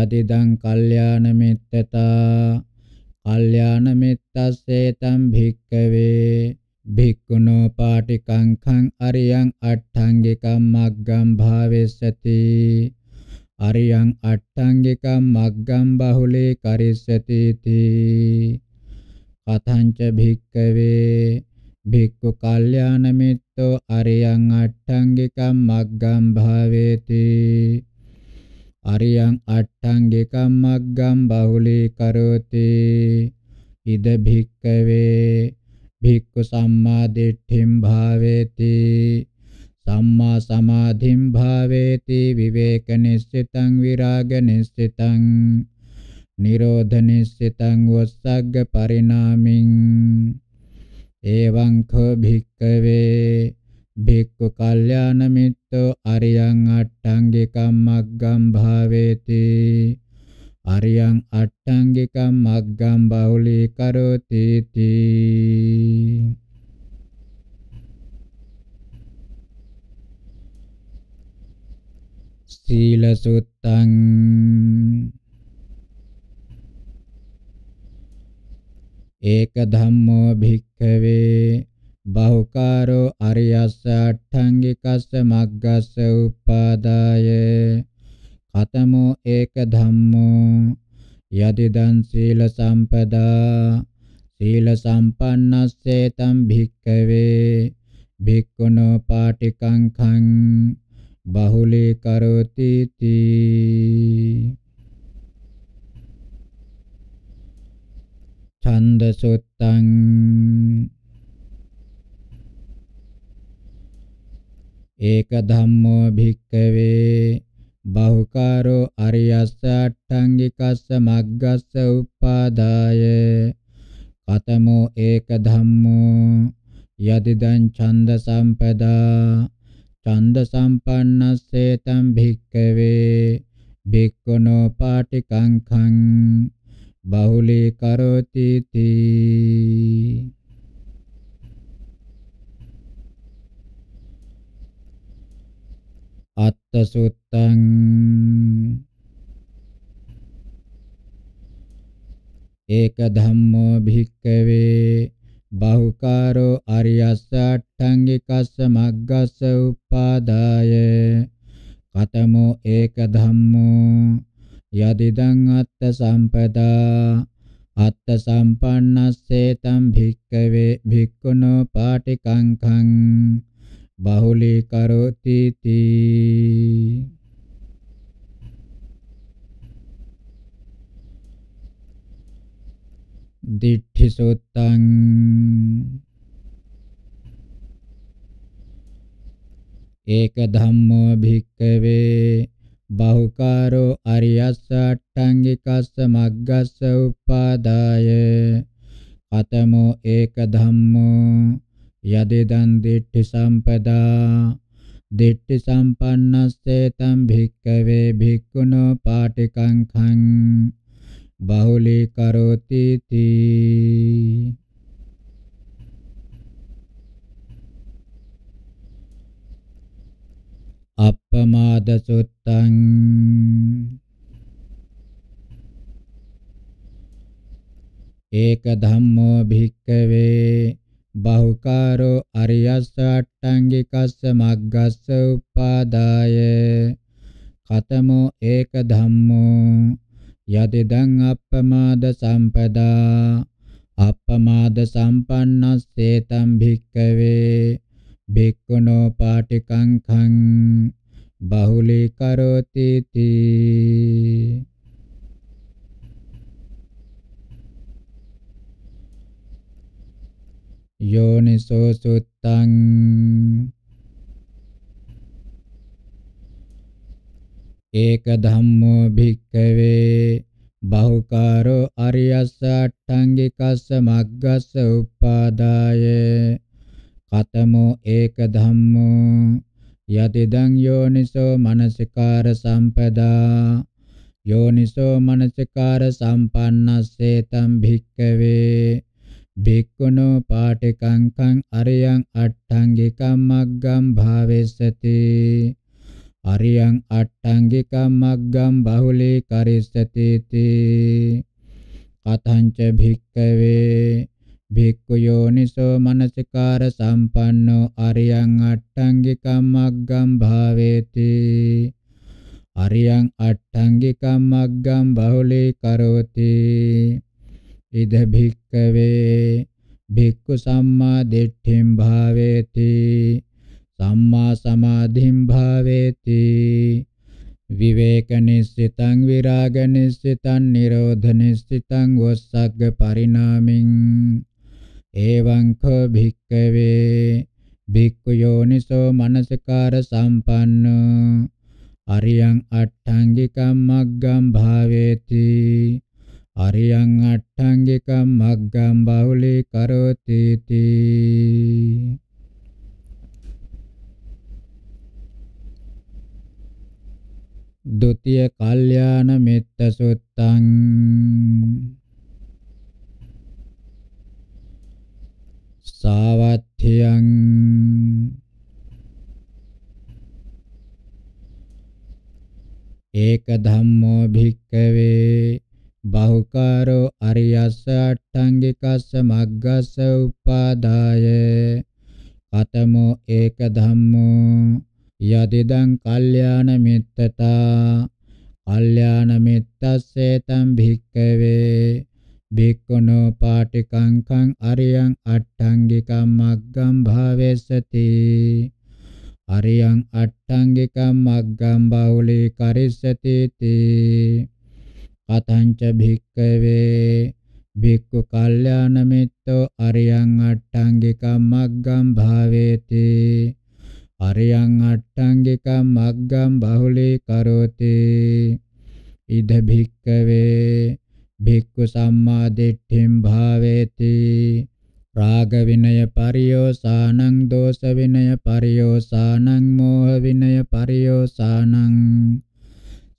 යදිදං කල්යාණ මිත්තතා කල්යාණ මිත්තස්සේතම් භික්කවේ භික්ඛුනෝ පාටිකංඛං අරියං අට්ඨංගිකම් මග්ගම් භාවෙස්සති අරියං අට්ඨංගිකම් මග්ගම් බහුලේ කරිස්සති තී කතංච භික්කවේ භික්ඛු කල්යාණ මිත්තෝ අරියං අට්ඨංගිකම් මග්ගම් භාවේති අරියං අට්ඨංගිකම් මග්ගම් බහුලී කරෝති ඉද භික්ඛවේ භික්ඛු සම්මා දිට්ඨිම් භාවේති සම්මා සමාධිම් භාවේති විවේක නිස්සිතං විරාග නිස්සිතං නිරෝධ නිස්සිතං වස්සග්ග පරිණාමින් එවං ඛ භික්කවේ භික්ඛු කල්යාණ මිත්‍රෝ අරියං අට්ඨංගිකම් මග්ගම් භාවේති අරියං අට්ඨංගිකම් මග්ගම් බහුලී කරෝති තී සීලසුත්තං ඒක ධම්මෝ භික්ඛවේ බහුකාරෝ අරියස්ස අට්ඨංගිකස්ස මග්ගස්ස උපාදාය කතමෝ ඒක ධම්මෝ යදිදං සීල සම්පදා සීල සම්පන්නස්සේ තම් භික්ඛවේ භික්ඛුනෝ පාටිකං khං බහුලී කරෝති තී ඡන්ද සුත්තං ඒක ධම්මෝ භික්ඛවේ බහුකාරෝ අරියස්ස අට්ඨංගිකස්ස මග්ගස්ස උපාදාය කතමෝ ඒක ධම්මෝ යදිදං ඡන්ද සම්පදා ඡන්ද සම්පන්නස්සේතං භික්ඛවේ භික්ඛුනෝ පාටිකංඛං බහුලී කරෝති තී අත්තසුත්තං ඒක ධම්මෝ භික්කවේ බහුකාරෝ අරියස්ස අට්ඨංගිකස්ස මග්ගස්ස උපාදාය කතමෝ ඒක ධම්මෝ යදිදං අත්ථ සම්පදා අත්ථ සම්පන්නස්සේතම් භික්කවේ භික්ඛුනෝ පාටිකංඛං බහුලී කරෝති තී දිඨි සුත්තං ඒක ධම්මෝ භික්කවේ බහුකාරෝ අරියස්ස අට්ඨංගිකස්ස මග්ගස්ස උප්පාදාය අතමෝ ඒක ධම්මෝ යදෙදන් දිට්ඨි සම්පදා දිට්ඨි සම්පන්නස්සේ තම් භික්කවේ භික්ඛුනෝ පාටිකං khං බහුලී කරෝති තී අප්පමාද සුත්තං ඒක ධම්මෝ භික්කවේ බහුකාරෝ අරියස්ස අට්ඨංගිකස්ස මග්ගස්ස උපාදාය කතමෝ ඒක ධම්මෝ යදිදං අප්පමාද සම්පදා අප්පමාද සම්පන්නස්සේතම් භික්කවේ භික්ඛුනෝ පාටිකං khං බහුලී කරෝති තී යෝනිසෝ සුත්තං ඒක ධම්මෝ භික්ඛවේ බහුකාරෝ අරියස්ස අට්ඨංගිකස්ස මග්ගස්ස උපාදායේ කතමෝ ඒක ධම්මෝ යතිදං යෝනිසෝ මනසිකාර සම්පදා යෝනිසෝ මනසිකාර සම්පන්නස්සේතම් භික්කවේ භික්ඛුනෝ පාටිකංකං අරියං අට්ඨංගිකම් මග්ගම් භාවෙස්සති අරියං අට්ඨංගිකම් මග්ගම් බහුලී කරිස්සති තී කතංච භික්කවේ භික්ඛු යෝනිසෝ මනසිකාර සම්පන්නෝ අරියං අට්ඨංගිකම්මග්ගම් භාවේති අරියං අට්ඨංගිකම්මග්ගම් බහුලී කරෝති ඉද භික්ඛවේ භික්ඛු සම්මා දිට්ඨිම් භාවේති සම්මා සමාධිම් භාවේති විවේක නිස්සිතං විරාග නිස්සිතං නිරෝධ නිස්සිතං වස්සග්ග පරිණාමින් එවං ඛ භික්ඛවේ භික්ඛු යෝනිසෝ මනසකාර සම්පන්න අරියං අට්ඨංගිකම් මග්ගම් භාවේති අරියං අට්ඨංගිකම් මග්ගම් බහුලී කරෝති තී ද්විතීය කල්යාණ මෙත්ත සුත්තං සාවත්්‍යං ඒක ධම්මෝ භික්කවේ බහුකාරෝ අරියස්ස අට්ඨංගිකස්ස මග්ගස්ස උපාදාය කතමෝ ඒක ධම්මෝ යදිදං කල්යාණ මිත්තතා කල්යාණ මිත්තස්සේ තම් භික්කවේ Bhikkhunō pāṭikaṅkhaṅ ariyaṅ aṭṭhaṅgikaṃ maggaṃ bhāvesati ariyaṅ aṭṭhaṅgikaṃ maggaṃ bahulīkarissati ti katañ ca bhikkhave Bhikkhu kalyāna mitto ariyaṃ aṭṭhaṅgikaṃ maggaṃ bhāveti ariyaṃ aṭṭhaṅgikaṃ maggaṃ bahulīkaroti idha bhikkhave භික්ඛු සම්මා දිට්ඨින් භාවේති රාග විනය පරියෝසානං දෝෂ විනය පරියෝසානං මෝහ විනය පරියෝසානං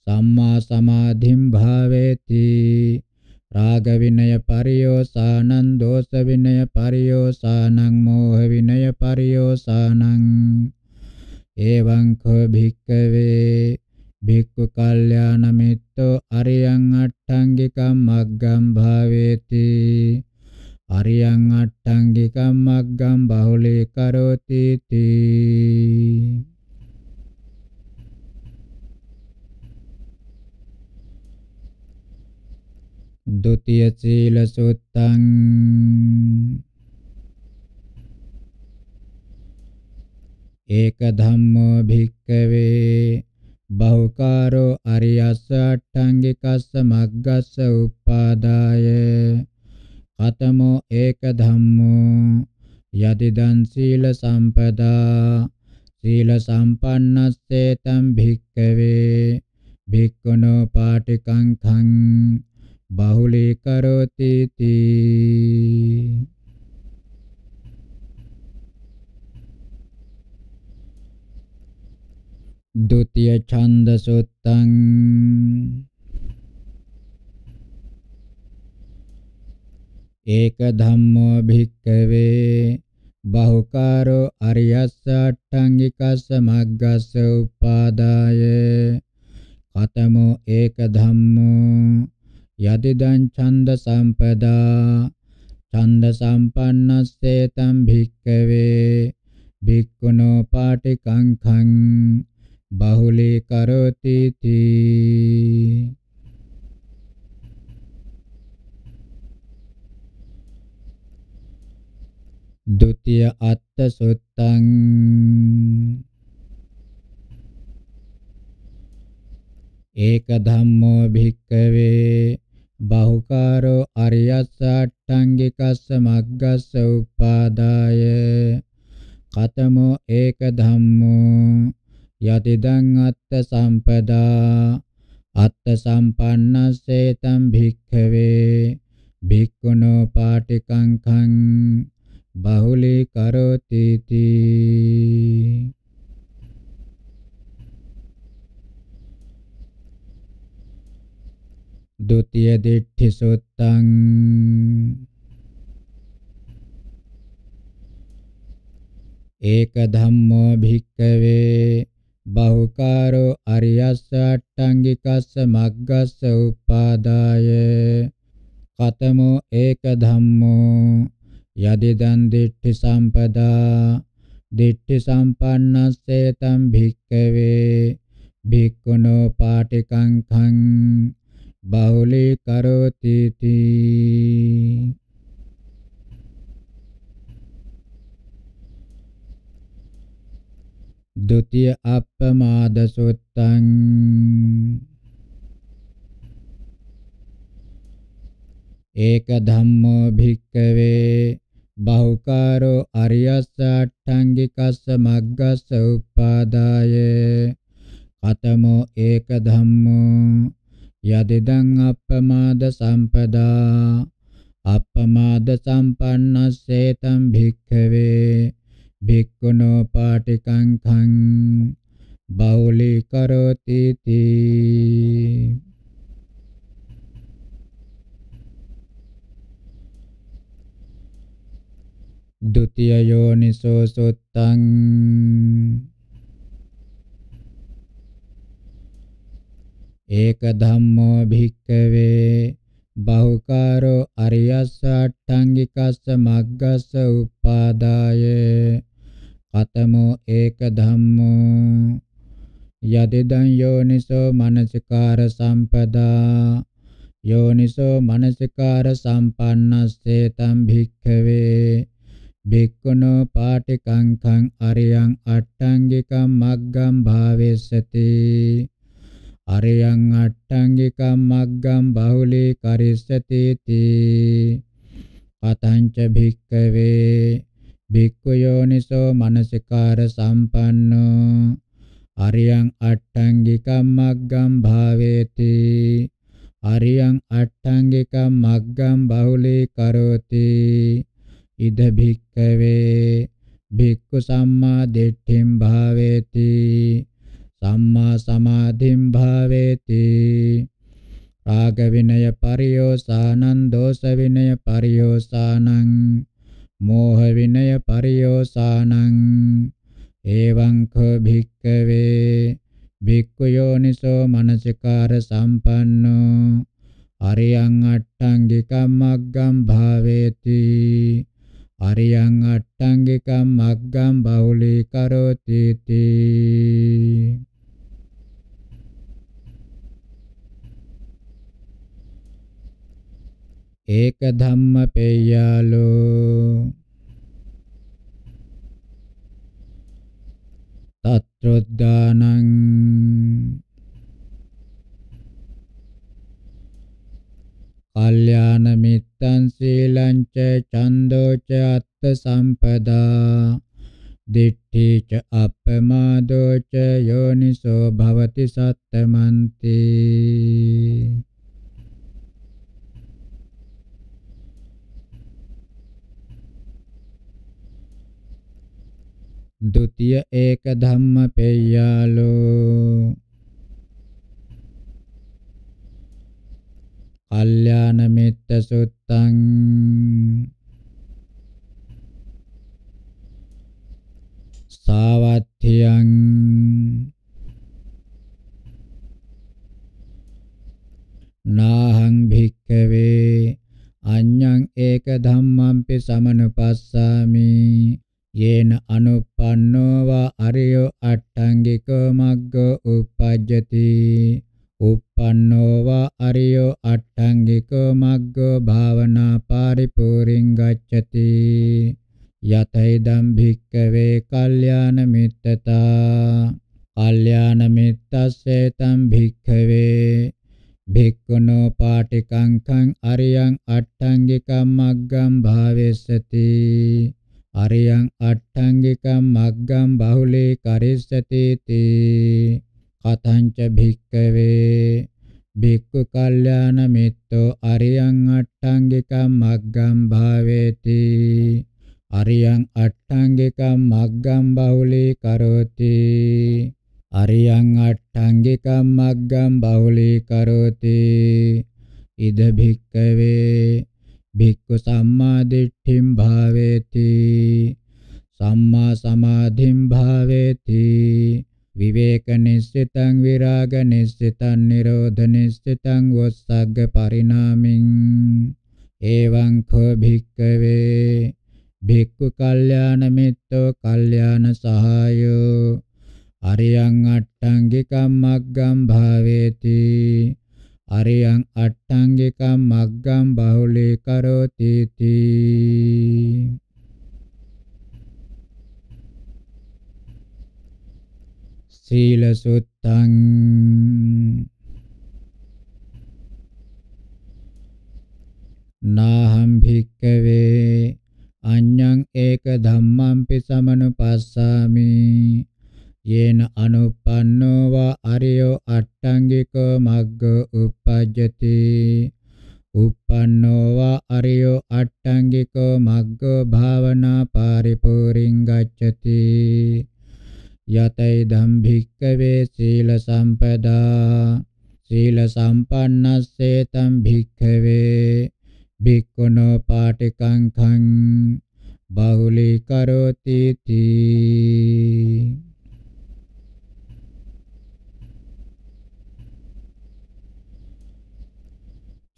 සම්මා සමාධින් භාවේති රාග විනය පරියෝසානං දෝෂ විනය පරියෝසානං මෝහ විනය පරියෝසානං එවං කෝ භික්ඛවේ භික්ඛු කල්යාණ මිත්තෝ අරියං අට්ඨංගිකම් මග්ගම් භාවේති අරියං අට්ඨංගිකම් මග්ගම් බහුලී කරෝති තී දුතිය සීල සුත්තං ඒක ධම්මෝ භික්ඛවේ බහුකාරෝ අරියස්ස අට්ඨංගිකස්ස මග්ගස්ස උප්පාදාය ඛතමෝ ඒක ධම්මෝ යතිදං සීල සම්පදා සීල සම්පන්නස්සේ තම් භික්කවේ භික්ඛුනෝ පාටිකං khං බහුලී කරෝති තී द्वितीय छंद सूत्रं एक धम्मो भिक्खवे बहुकारो अर्यस्य अट्टाङ्गिकस्य मग्गस्य उपादाय कथमो एक धम्मो यदिदं छंद संपदा छंद संपन्नस्येतं भिक्खवे भिक्खुनो पाठिकं खं බහුලී කරෝති තී द्वितीय अत्त सुत्तं एक धम्मो भिक्खवे बहुकारो अर्यसट्टङ्गिकस्स मग्गस्स उपादाय कतमो एक धम्मो යතිදං අත්ථ සම්පදා අත්ථ සම්පන්නස්සේතම් භික්ඛවේ භික්ඛුනෝ පාටිකං khං බහුලී කරෝති තී द्वितीय दिट्ठि सुत्तं एक धम्मो भिक्खवे බහුකාරෝ අරියස්ස අට්ඨංගිකස්ස මග්ගස්ස උපාදාය කතමෝ ඒක ධම්මෝ යදිදන් දිට්ඨි සම්පදා දිට්ඨි සම්පන්නස්සේතම් භික්ඛවේ භික්ඛුනෝ පාටිකං khං බහුලී කරෝති තී ဒုတိယအပ္ပမာဒသုတ္တံဧကဓမ္မောဘိက္ခဝေဘာဟုကာရောအရိယသတ္ထံဂိကသမဂ္ဂသုပါဒယေကတမောဧကဓမ္မောယဒိဒံအပ္ပမာဒသမ္ပဒာ අපමාද සම්පන්නස්සේතම් භික්ඛවේ භික්ඛුනෝ පාටිකං khං බෞලි කරෝති තී द्वितीय योनिसो सुत्तं एकदम्मो भिक्खवे बहुकारो अर्यस्य अट्टाङ्गिकस्य मग्गस्य उपादाये කතමෝ ඒක ධම්මෝ යදෙදං යෝනිසෝ මනසිකාර සම්පදා යෝනිසෝ මනසිකාර සම්පන්නස්සේ තම් භික්ඛවේ භික්ඛුනෝ පාටිකංඛං අරියං අට්ඨංගිකම් මග්ගම් භාවෙස්සති අරියං අට්ඨංගිකම් මග්ගම් බහුලී කරිස්සති තී කතංච භික්ඛවේ භික්ඛු යෝනිසෝ මනසිකාර සම්පන්නෝ අරියං අට්ඨංගිකම් මග්ගම් භාවේති අරියං අට්ඨංගිකම් මග්ගම් බහුලී කරෝති ඉද භික්ඛවේ භික්ඛු සම්මා දිට්ඨිම් භාවේති සම්මා සමාධිම් භාවේති රාග විනය පරියෝසානං දෝෂ විනය පරියෝසානං මෝහ විනය පරියෝසානං එවං ඛ භික්කවේ භික්ඛු යෝනිසෝ මනසිකාර සම්පන්නෝ අරියං අට්ඨංගිකම් මග්ගම් භාවේති අරියං අට්ඨංගිකම් මග්ගම් බහුලී කරෝති තී ඒක ධම්ම පේයාලෝ තත්‍රොද්දානං කල්යාණ මිත්තං සීලං ච චන්දෝ ච අත්ථ සම්පදා දිට්ඨි ච අපමාදෝ ච යෝනිසෝ භවති සත්තමන්ති द्वितीय एक धम्म पेय्यालो කල්යාණ මිත්ත සුත්තං සාවත්තියං නාහං භික්ඛවේ අඤ්ඤං ඒක ධම්මං පි සමනුපස්සාමි යේන අනුප්පන්නෝ වා අරියෝ අට්ඨංගිකෝ මග්ගෝ උපජ්ජති උප්පන්නෝ වා අරියෝ අට්ඨංගිකෝ මග්ගෝ භාවනා පරිපූර්ණං ගච්ඡති යතෛදම් භික්කවේ කල්යාණ මිත්තතා කල්යාණ මිත්තස්සේ තම් භික්ඛවේ භික්ඛුනෝ පාටිකං කං අරියං අට්ඨංගිකම් මග්ගම් භාවෙස්සති අරියං අට්ඨංගිකං මග්ගං බහුලේ කරිස්සති තී කතංච භික්කවේ භික්ඛු කල්යාණ මිත්තෝ අරියං අට්ඨංගිකං මග්ගං භාවේති අරියං අට්ඨංගිකං මග්ගං බහුලේ කරෝති අරියං අට්ඨංගිකං මග්ගං බහුලේ කරෝති ඉද භික්කවේ භික්ඛු සම්මා දිට්ඨිම් භාවේති සම්මා සමාධිම් භාවේති විවේක නිස්සිතං විරාග නිස්සිතං නිරෝධ නිස්සිතං වස්සග්ග පරිණාමින් එවං කෝ භික්කවේ භික්ඛු කල්යාණ මිත්තෝ කල්යාණ සහායෝ අරියං අට්ඨංගිකම් මග්ගම් භාවේති අරියං අට්ඨංගිකම් මග්ගම් බහුලී කරෝති තී සීල සුත්තං නාහම් භික්කවේ අඤ්ඤං ඒක ධම්මං පි සමනුපස්සාමි යේන අනුප්පන්නෝ වා අරියෝ අට්ඨංගිකෝ මග්ගෝ uppajjati uppannō va ariyo aṭṭaṅgiko maggo bhāvanā pāripūriṃ gacchati යතෛදම් භික්කවේ සීල සම්පදා සීල සම්පන්නස්සේතම් භික්ඛවේ භික්ඛුනෝ පාටිකං khං බහුලී කරෝති තී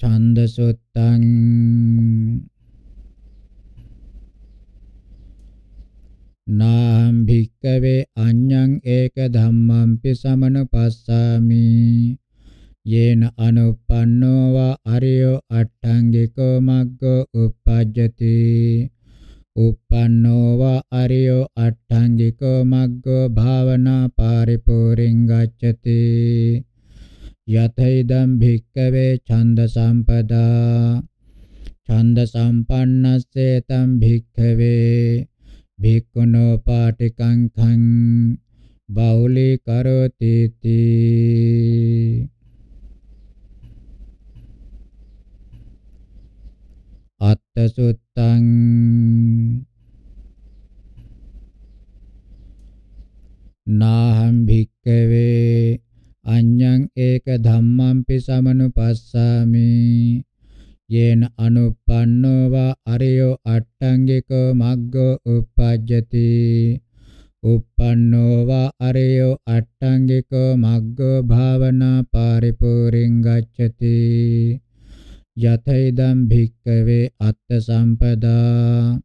ඡන්දසුත්තං නාම් භික්කවේ අඤ්ඤං ඒක ධම්මම්පි සමනුපස්සාමි යේන අනුප්පන්නෝ වා අරියෝ අට්ඨංගිකෝ මග්ගෝ uppajjati uppannෝ වා අරියෝ අට්ඨංගිකෝ මග්ගෝ භාවනා පරිපූර්ණං ගච්ඡති යතෛදම් භික්කවේ ඡන්ද සම්පදා ඡන්ද සම්පන්නස්සේ තම් භික්ඛවේ භික්ඛුනෝ පාටිකං khං බෞලි කරෝති තී අත්තසුත්තං නාහං භික්කවේ අඤ්ඤං ඒක ධම්මංපි සමනුපස්සාමි යේන අනුප්පන්නෝ වා අරියෝ අට්ඨංගිකෝ මග්ගෝ uppajjati uppannෝ වා අරියෝ අට්ඨංගිකෝ මග්ගෝ භාවනා පරිපූර්ණං ගච්ඡති යතෛදම් භික්කවේ අත්ථ සම්පදා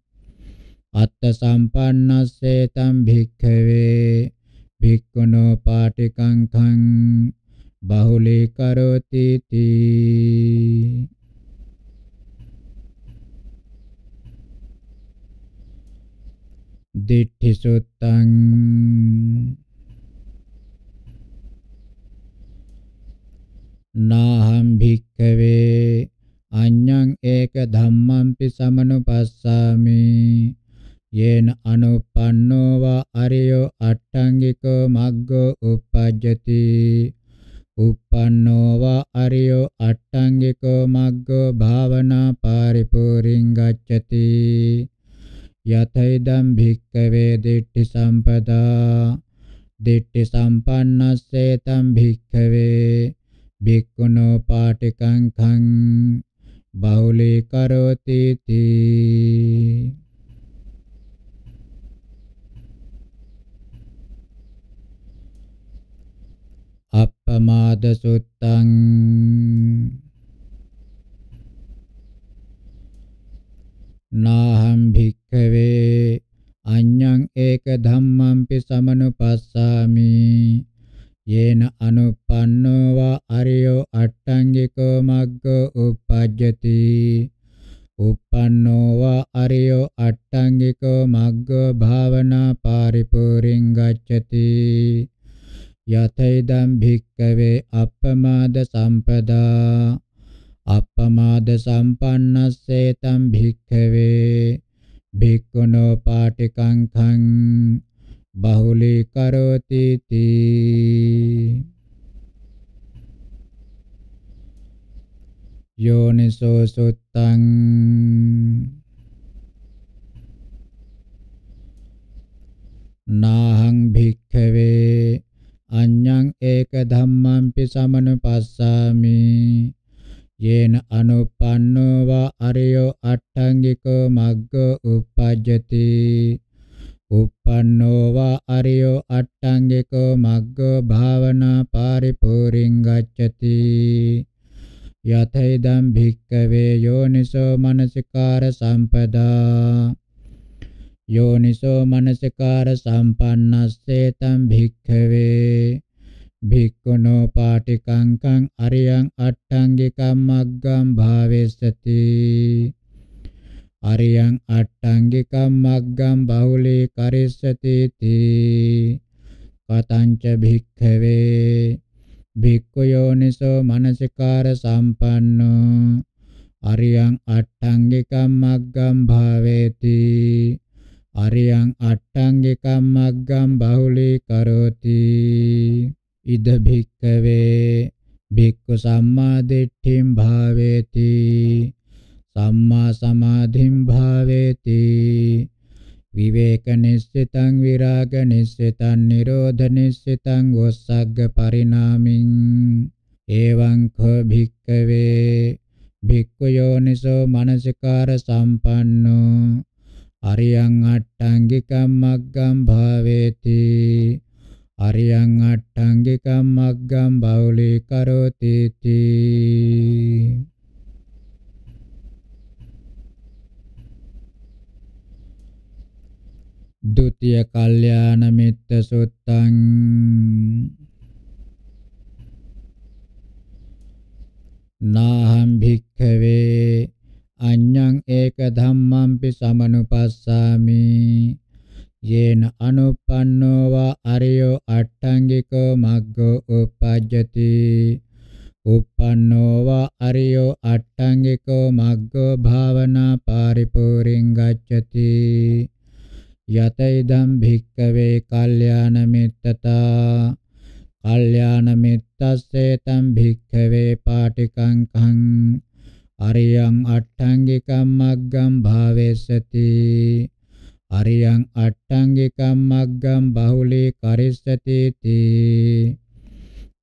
අත්ථ සම්පන්නස්සේ තම් භික්ඛවේ භික්ඛුනෝ පාටිකං khං බහුලී කරෝති තී දිට්ඨි සුත්තං නාහම් භික්ඛවේ අඤ්ඤං ඒක ධම්මං පි සමනුපස්සාමි යේන අනුප්පන්නෝ වා අරියෝ අට්ඨංගිකෝ මග්ගෝ uppajjati uppannō va ariyo aṭṭaṅgiko maggo bhāvanā pāripūriṃ gacchati yathaidaṃ bhikkave diṭṭhi sampada diṭṭhi sampannasya tam bhikkave bhikkhuno pāṭikaṃ khaṃ bahulī karoti ti පමාද සුත්තං නාහම් භික්ඛවේ අඤ්ඤං ඒක ධම්මම්පි සමනුපස්සාමි යේන අනුපන්නෝ වා අරියෝ අට්ඨංගිකෝ මග්ගෝ uppajjati uppannෝ වා අරියෝ අට්ඨංගිකෝ මග්ගෝ භාවනා පරිපූර්ණං ගච්ඡති යතෛදම් භික්කවේ අප්පමාද සම්පදා අප්පමාද සම්පන්නස්සේතම් භික්කවේ භික්ඛුනෝ පාටිකං khං බහුලී කරෝති තී යෝනිසෝ සුත්තං නාහං භික්ඛවේ අඤ්ඤං ඒක ධම්මංපි සමනුපස්සාමි යේන අනුප්පන්නෝ වා අරියෝ අට්ඨංගිකෝ මග්ගෝ uppajjati uppannō va ariyo aṭṭaṅgiko maggo bhāvanā pāripūriṃ gacchati යතෛදම් භික්කවේ යෝනිසෝ මනසිකාර සම්පදා යෝනිසෝ මනසිකාර සම්පන්නස්සේ තම් භික්ඛවේ භික්ඛුනෝ පාටිකංකං අරියං අට්ඨංගිකම්මග්ගම් භාවෙස්සති අරියං අට්ඨංගිකම්මග්ගම් බහුලී කරිස්සති තී පතංච භික්ඛවේ භික්ඛු යෝනිසෝ මනසිකාර සම්පන්නෝ අරියං අට්ඨංගිකම්මග්ගම් භාවේති අරියං අට්ඨංගිකම් මග්ගම් බහුලී කරෝති ඉද භික්කවේ භික්ඛු සම්මා දිට්ඨිම් භාවේති සම්මා සමාධිම් භාවේති විවේක නිස්සිතං විරාග නිස්සිතං නිරෝධ නිස්සිතං වස්සග්ග පරිණාමින් එවං ඛ භික්කවේ භික්ඛු යෝනිසෝ මනසිකාර සම්පන්නෝ අරියං අට්ඨංගිකම් මග්ගම් භාවේති අරියං අට්ඨංගිකම් මග්ගම් බෞලී කරෝති තී දුතිය කල්යාණ මිත්ත සුත්තං නාහම් භික්ඛවේ අඤ්ඤං ඒක ධම්මංපි සමනුපස්සාමි යේන අනුප්පන්නෝ වා අරියෝ අට්ඨංගිකෝ මග්ගෝ උපජ්ජති uppannō va ariyo aṭṭaṅgiko maggo bhāvanā pāripūriṃ gacchati yata idam bhikkave kalyāna mittatā kalyāna mittasse tam bhikkave pāṭikaṅ khaṃ අරියං අට්ඨංගිකම් මග්ගම් භාවේසති අරියං අට්ඨංගිකම් මග්ගම් බහුලී කරිස්සති තී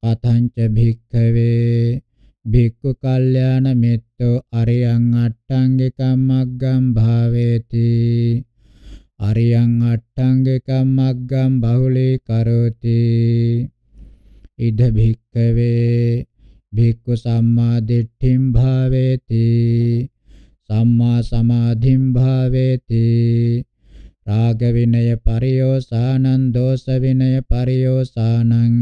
කතංච භික්ඛවේ භික්ඛු කල්යාණ මිත්තෝ අරියං අට්ඨංගිකම් මග්ගම් භාවේති අරියං අට්ඨංගිකම් මග්ගම් බහුලී කරෝති ඉද භික්ඛවේ භික්ඛු සම්මා දිට්ඨිම් භාවේති සම්මා සමාධිම් භාවේති රාග විනය පරියෝසානං දෝෂ විනය පරියෝසානං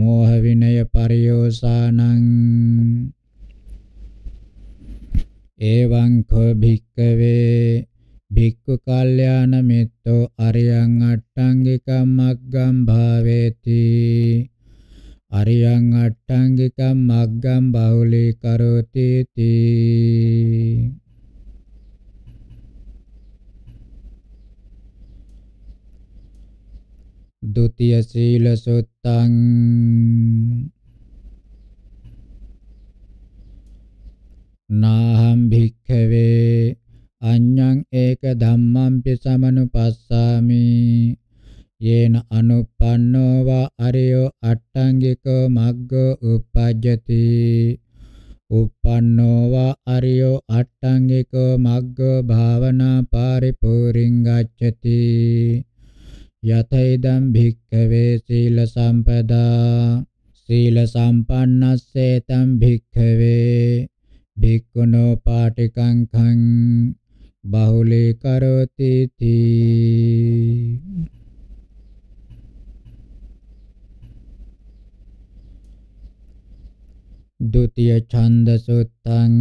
මෝහ විනය පරියෝසානං එවං කෝ භික්කවේ භික්ඛු කල්යාණ මිත්තෝ අරියං අට්ඨංගිකම් මග්ගම් භාවේති අරියං අට්ඨංගිකම් මග්ගම් බහුලී කරෝති තී දුතිය සීල සුත්තං නාහම් භික්ඛවේ අඤ්ඤං ඒක ධම්මං පි සමනුපස්සාමි යේන අනුප්පන්නෝ වා අරියෝ අට්ඨංගිකෝ මග්ගෝ උපජ්ජති uppannō va ariyo aṭṭaṅgiko maggo bhāvanā pāripūriṃ gacchati yatha idam bhikkhave sīla sampada sīla sampannasse tam bhikkhave bhikkhuno pāṭikaṃ khaṃ bahule karoti ti द्वितीय छंद सूत्रं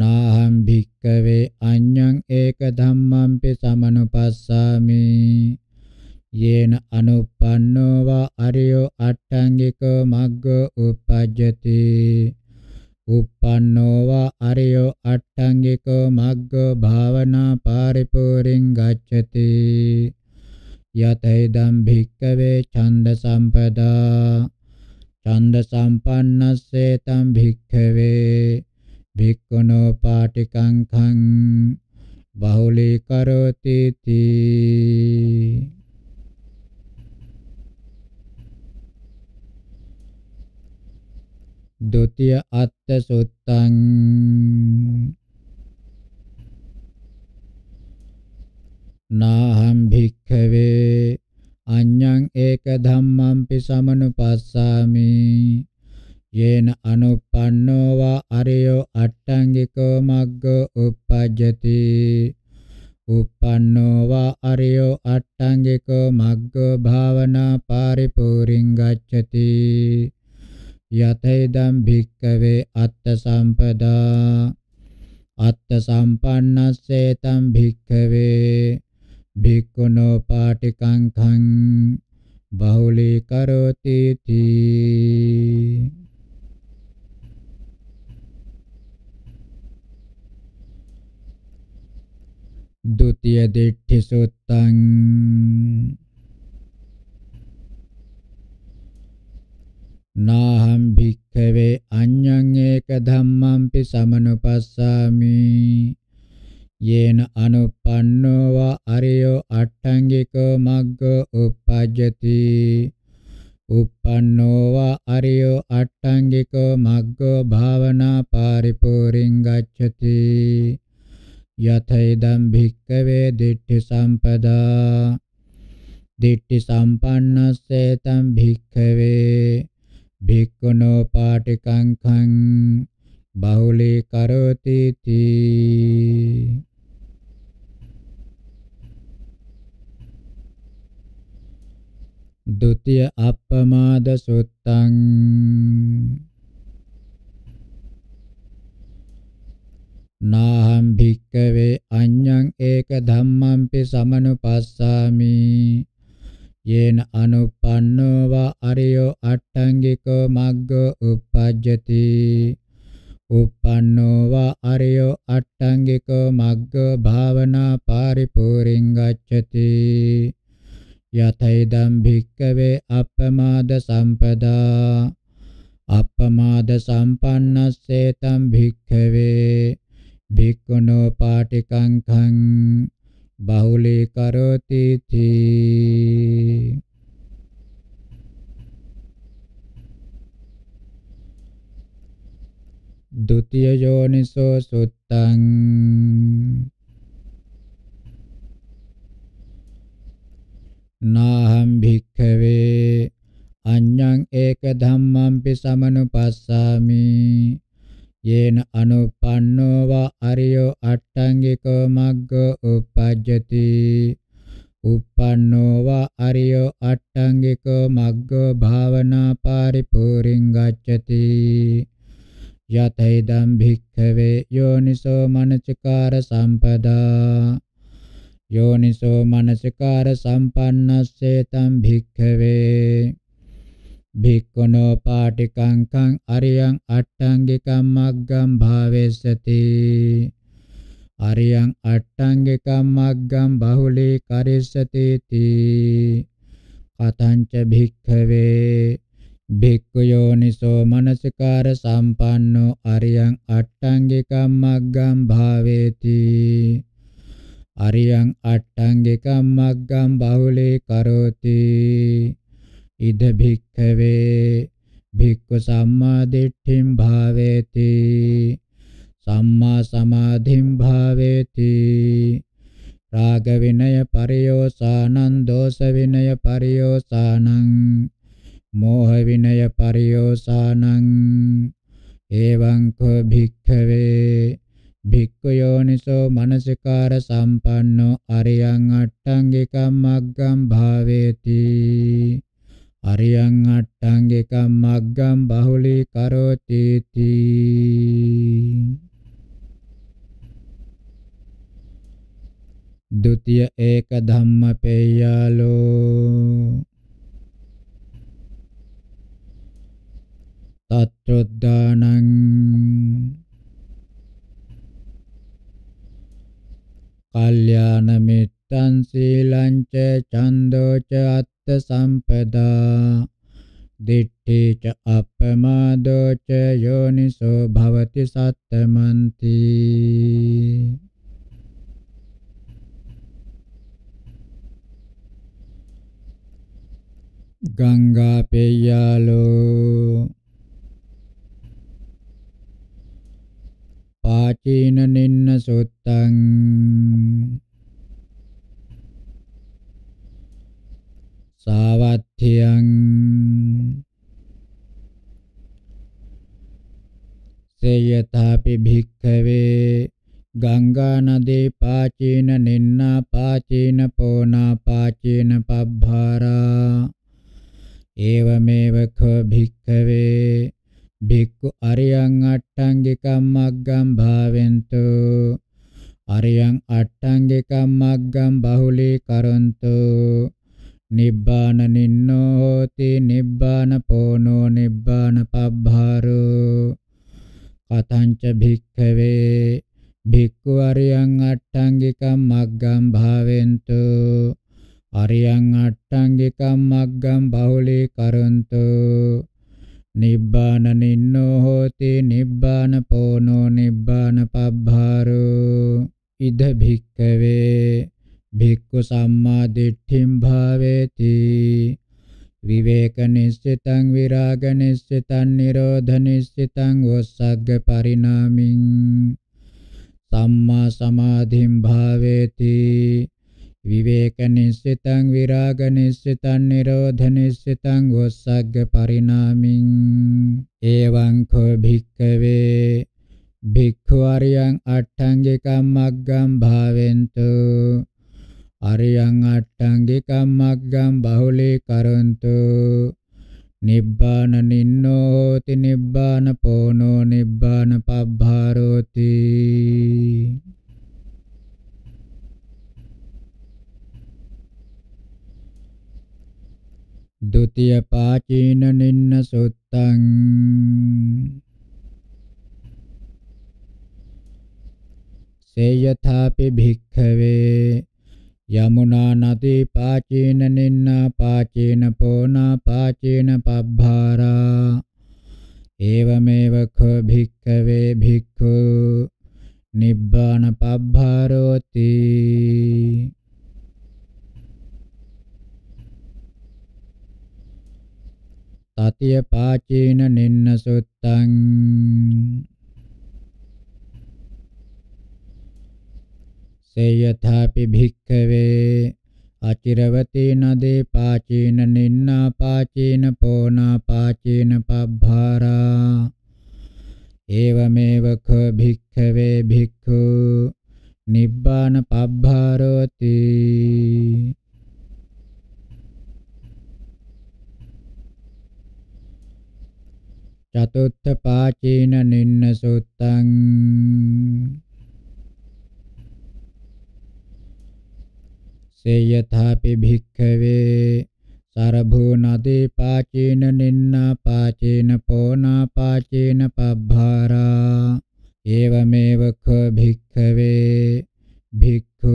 नाहं භික්කවේ අඤ්ඤං ඒක ධම්මංපි සමනුපස්සාමි යේන අනුප්පන්නෝ වා අරියෝ අට්ඨංගිකෝ මග්ගෝ උපජ්ජති උප්පන්නෝ වා අරියෝ අට්ඨංගිකෝ මග්ගෝ භාවනා පරිපූර්ණං ගච්ඡති යතේදම් භික්කවේ ඡන්ද සම්පදා ඡන්ද සම්පන්නස්සේ තම් භික්ඛවේ භික්ඛුනෝ පාටිකං khං බහුලී කරෝති තී ද්විතිය අත්ථ සුත්තං නාහම් භික්ඛවේ අඤ්ඤං ඒක ධම්මම්පි සමනුපස්සාමි යේන අනුප්පන්නෝ වා අරියෝ අට්ඨංගිකෝ මග්ගෝ uppajjati uppannෝ වා අරියෝ අට්ඨංගිකෝ මග්ගෝ භාවනා පරිපූර්ණං ගච්ඡති යතේදම් භික්කවේ අත්ථ සම්පදා අත්ථ සම්පන්නස්සේතම් භික්කවේ භික්ඛුනෝ පාටිකං khං බහුලී කරෝති තී द्वितीय दिट्ठि सूत्तं नाहं भिक्खवे अन्यं एक धम्मं पि समनुपस्सामि යේන අනුපන්නෝවා අරියෝ අට්ඨංගිකෝ මග්ගෝ uppajjati uppannova ariyo aṭṭaṅgiko maggo bhavana paripuriṃ gacchati yathaidam bhikkave diṭṭhi sampada diṭṭhi sampannassa tam bhikkave bhikkhuno pāṭikaṅkhaṃ bahule karoti ti द्वितीय अपमाद सुत्तं නාහම් භික්කවේ අඤ්ඤං ඒක ධම්මම්පි සමනුපස්සාමි යේන අනුපන්නෝ වා අරියෝ අට්ඨංගිකෝ මග්ගෝ uppajjati uppannෝ වා අරියෝ අට්ඨංගිකෝ මග්ගෝ භාවනා පරිපූර්ණං ගච්ඡති යතෛදම් භික්කවේ අප්පමාද සම්පදා අප්පමාද සම්පන්නස්සේ තම් භික්ඛවේ භික්ඛුනෝ පාටිකං khං බහුලී කරෝති තී द्वितीय योनिसो सुत्तं නාහම් භික්ඛවේ අඤ්ඤං ඒක ධම්මංපි සමනුපස්සාමි යේන අනුපන්නෝ වා අරියෝ අට්ඨංගිකෝ මග්ගෝ uppajjati uppannෝ වා අරියෝ අට්ඨංගිකෝ මග්ගෝ භාවනා පරිපූර්ණං ගච්ඡති යතෛදම් භික්ඛවේ යෝනිසෝ මනසිකාර සම්පදා යෝනිසෝ මනසිකාර සම්පන්නස්සේ තම් භික්ඛවේ භික්ඛුනෝ පාටිකංකං අරියං අට්ඨංගිකම් මග්ගම් භාවෙස්සති අරියං අට්ඨංගිකම් මග්ගම් බහුලී කරිස්සති තී කතංච භික්ඛවේ භික්ඛු යෝනිසෝ මනසිකාර සම්පන්නෝ අරියං අට්ඨංගිකම් මග්ගම් භාවේති අරියං අට්ඨංගිකම් මග්ගම් බහුලී කරෝති ඉද භික්ඛවේ භික්ඛු සම්මා දිට්ඨිම් භාවේති සම්මා සමාධිම් භාවේති රාග විනය පරියෝසානං දෝෂ විනය පරියෝසානං මෝහ විනය පරියෝසානං එවං කෝ භික්ඛවේ භික්ඛු යෝනිසෝ මනසිකාර සම්පන්නෝ අරියං අට්ඨංගිකම් මග්ගම් භාවේති අරියං අට්ඨංගිකම් මග්ගම් බහුලී කරෝති තී ဒုတိယ ඒක ධම්මපේයාලෝ තත්ත්‍ොද්දා ච චන්தෝ ච අත්ථ සම්පදා දිට්ඨි ච අපමාදෝ ච යෝනිසෝ භවති සත්තමන්ති ගංගා පෙය්‍යාලෝ පාචීන නින්න සොත්තං සාවත්්‍යයන් සේයථාපි භික්ඛවේ ගංගානදේ පාචීන නින්නා පාචීන පෝනා පාචීන පබ්භාරා ඒවමේව ඛ භික්ඛවේ භික්ඛු අරියං අට්ඨංගිකම් මග්ගම් භාවෙන්තු අරියං අට්ඨංගිකම් මග්ගම් බහුලී කරන්තු නිබ්බාන නින්නෝ හෝති නිබ්බාන පෝනෝ නිබ්බාන පබ්බාරෝ කතංච භික්ඛවේ භික්ඛු අරියං අට්ඨංගිකම් මග්ගම් භාවෙන්තු අරියං අට්ඨංගිකම් මග්ගම් බහුලී කරන්තු නිබ්බාන නින්නෝ හෝති නිබ්බාන පෝනෝ නිබ්බාන පබ්බාරෝ ඉද භික්ඛවේ භික්ඛු සම්මා දිට්ඨිම් භාවේති විවේක නිස්සිතං විරාග නිස්සිතං නිරෝධ නිස්සිතං වස්සග්ග පරිණාමින් සම්මා සමාධිම් භාවේති විවේක නිස්සිතං විරාග නිස්සිතං නිරෝධ නිස්සිතං වස්සග්ග පරිණාමින් එවං කෝ භික්ඛවේ භික්ඛු අරියං අට්ඨංගිකම් මග්ගම් භාවෙන්තු අරියං අට්ඨංගේ කම්මග්ගං බහුලී කරන්තු නිබ්බාන නින්නෝ හෝති නිබ්බාන පෝනෝ නිබ්බාන පබ්භාරෝති දුතිය පාචීන නින්න සුත්තං සේයථාපි භික්ඛවේ යමුනා නදී පාචේන නින්නා පාචේන පෝනා පාචේන පබ්භාරා ඒවමේව ඛ භික්ඛවේ භික්ඛු නිබ්බාන පබ්භාරෝති තතිය පාචේන නින්න සුත්තං සේයථාපි භික්ඛවේ අචිරවතේන දේපාචේන නින්නා පාචේන පෝනා පාචේන පබ්භාරා ඒවමේව ක භික්ඛවේ භික්ඛු නිබ්බාන පබ්භාරෝති චතුත්ථ පාචේන නින්න සුත්තං से यथापि भिक्खवे සරභූනදී පාචීන නින්නා පාචීන පෝනා පාචීන පබ්භාරා ඒවමේව ඛ භික්ඛවේ භික්ඛු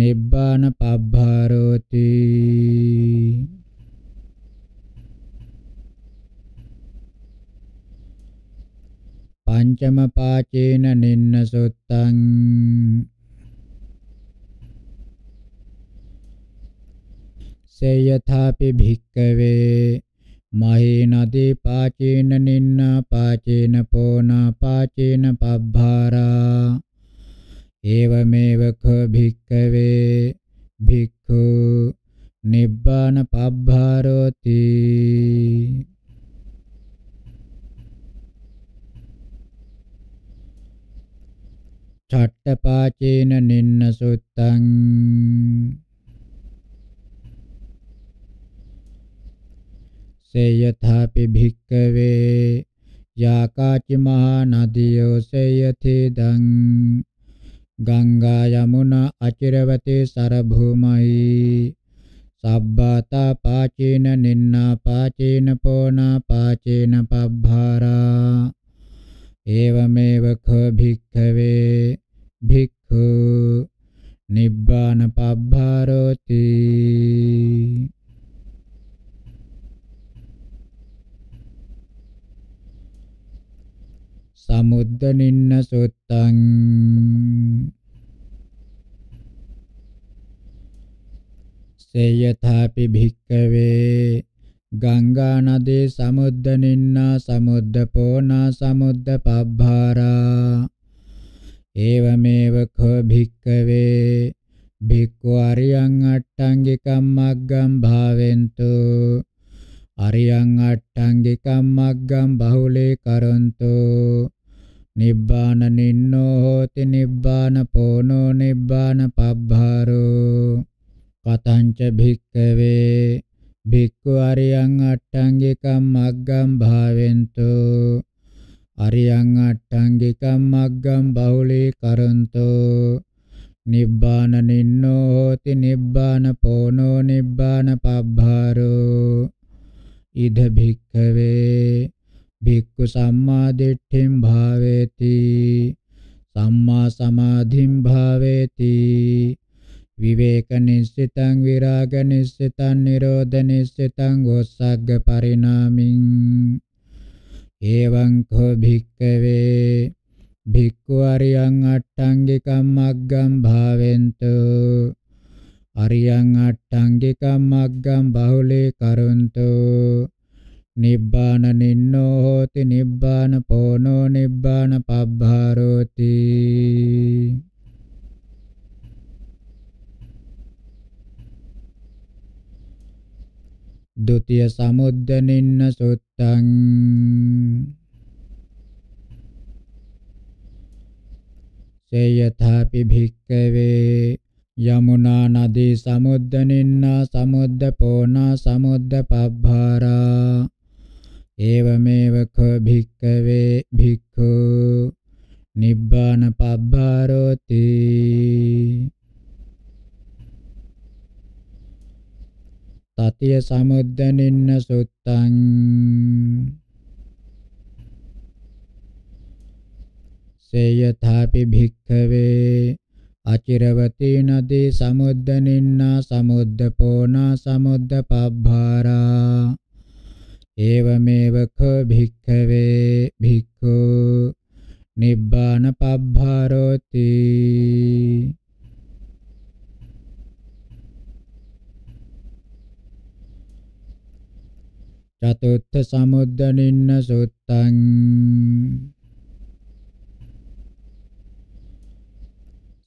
නිබ්බාන පබ්භාරෝති පංචම පාචීන නින්න සුත්තං තස්සේ යථාපි භික්කවේ මහේනදී පාචේන නින්නා පාචේන පෝනා පාචේන පබ්භාරා ඒවමේව ඛ භික්කවේ භික්ඛු නිබ්බාන පබ්භාරෝති ඡට්ඨපාචේන නින්න සුත්තං से यथापि भिक्कवे या काचिमहानदियो से यथिदं गङ्गा यमुना अचिरवति सरभूमयि සබ්බාතා පාචේන නින්නා පාචේන පෝනා පාචේන පබ්භාරා එවමෙව ඛ භික්ඛවේ භික්ඛු නිබ්බාන පබ්භාරෝති සමුද්ද නින්න සුත්තං සේයථාපි භික්කවේ ගංගා නදී සමුද්ද නින්නා සමුද්ද පෝනා සමුද්ද පබ්භාරා ඒවමේව කෝ භික්කවේ භික්ඛු අරියං අට්ඨංගිකම් මග්ගම් භාවෙන්තු අරියං අට්ඨංගිකම් මග්ගම් බහුලේ කරන්තෝ නිබ්බාන නින්නෝ හෝති නිබ්බාන පෝනෝ නිබ්බාන පබ්බාරෝ කතංච භික්කවේ භික්ඛු අරියං අට්ඨංගිකම් මග්ගම් භාවෙන්තෝ අරියං අට්ඨංගිකම් මග්ගම් බහුලී කරන්තෝ නිබ්බාන නින්නෝ හෝති නිබ්බාන පෝනෝ නිබ්බාන පබ්බාරෝ ඉද භික්ඛවේ භික්ඛු සම්මා දිට්ඨින් භාවේති සම්මා සමාධින් භාවේති විවේක නිස්සිතං විරාග නිස්සිතං නිරෝධ නිස්සිතං ගෝසග්ග පරිණාමින් එවං කෝ භික්ඛවේ භික්ඛු අරියං අට්ඨංගිකම් මග්ගම් භාවෙන්තෝ අරියං අට්ඨංගිකම් මග්ගම් බහුලේ කරොන්තු නිබ්බාන නින්නෝ හෝති නිබ්බාන පෝනෝ නිබ්බාන පබ්බාරෝති ဒုတိယ samudda ninna suttaṃ සේයථාපි භික්කවේ යමුනා නදී සමුද්ද නින්නා සමුද්ද පෝනා සමුද්ද පබ්බාරා ඒවමේව ක භික්කවේ භික්ඛු නිබ්බාන පබ්බාරෝති තතිය සමුද්ද නින්න සුත්තං සේයථාපි භික්ඛවේ අචිරවතී නදී සමුද්දනින්නා සමුද්දපෝනා සමුද්දපබ්භාරා ඒවමේව ක භික්ඛවේ භික්ඛු නිබ්බාන පබ්භාරෝති චතුත්ථ සමුද්දනින්න සුත්තං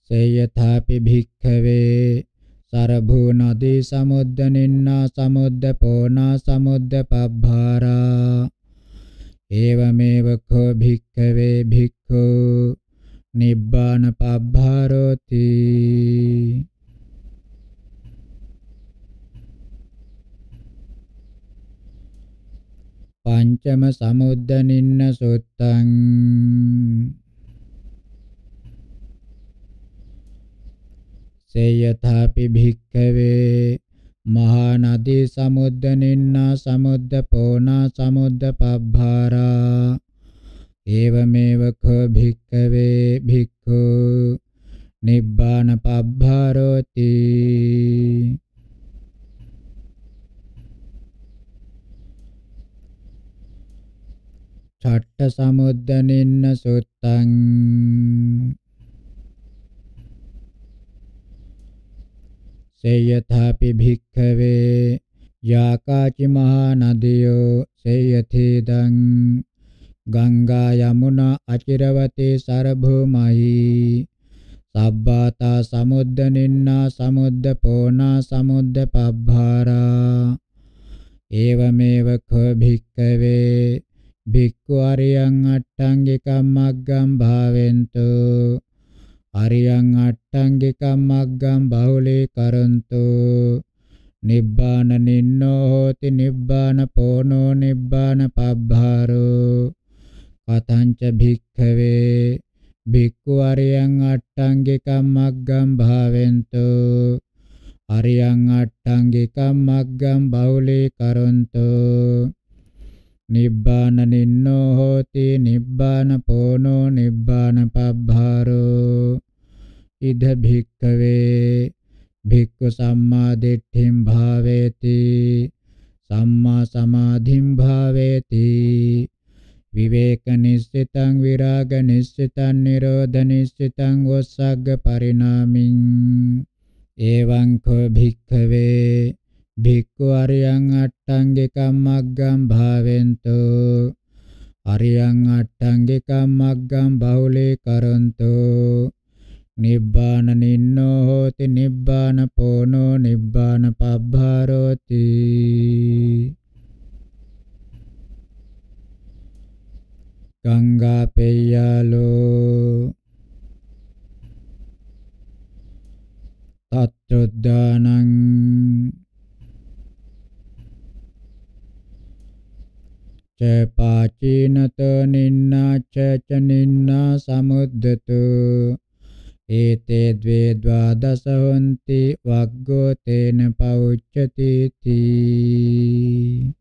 සේයථාපි භික්ඛවේ සරභූ නදී සමුද්ද නින්නා සමුද්ද පෝනා සමුද්ද පබ්භාරා ඒවමේව කෝ භික්ඛවේ භික්ඛු නිබ්බාන පබ්භාරෝති පංචම සමුද්ද නින්න සුත්තං සේයථාපි භික්ඛවේ මහා නදී සමුද්ද නින්නා සමුද්ද පෝනා සමුද්ද පබ්භාරා ඒවමේව ඛ භික්ඛවේ භික්ඛු නිබ්බාන පබ්භාරෝති ඡට්ඨ සමුද්ද නින්න සුත්තං සේයථාපි භික්ඛවේ යාකාචි මහා නදියෝ සේයථේදං ගංගා යමුනා අචිරවතේ සරභූමයි සබ්බාතා සමුද්ද නින්නා සමුද්ද පෝනා සමුද්ද පබ්බාරා ඒවමේව කෝ භික්කවේ භික්ඛු අරියං අට්ඨංගිකම් මග්ගම් භාවෙන්තු අරියං අට්ඨංගිකම් මග්ගම් බහුලී කරන්තු නිබ්බාන නින්නෝ හෝති නිබ්බාන පෝනෝ නිබ්බාන පබ්බාරෝ කතංච භික්ඛවේ භික්ඛු අරියං අට්ඨංගිකම් මග්ගම් භාවෙන්තු අරියං අට්ඨංගිකම් මග්ගම් බහුලී කරන්තු නිබ්බාන නින්නෝ හෝති නිබ්බාන පෝනෝ නිබ්බාන පබ්බාරෝ ඉද භික්කවේ භික්ඛු සම්මා දිට්ඨිම් භාවේති සම්මා සමාධිම් භාවේති විවේක නිස්සිතං විරාග නිස්සිතං නිරෝධ නිස්සිතං ඔස්සග්ග පරිණාමින් එවං කෝ භික්ඛවේ භික්ඛු අරියං අට්ඨංගිකම් මග්ගම් භාවෙන්තු අරියං අට්ඨංගිකම් මග්ගම් බහුලේ කරන්තු නිබ්බාන නින්නෝ හෝති නිබ්බාන පෝනෝ නිබ්බාන පබ්බාරෝති ගංගා පෙය්‍යාලෝ තත්ත්වදානං ච පාචීනත නින්නා ච ච නින්නා සමුද්දතු ඒතේ ද්වේ ද්වාදස හොಂತಿ වග්ගෝ තේන පෞච්චති තී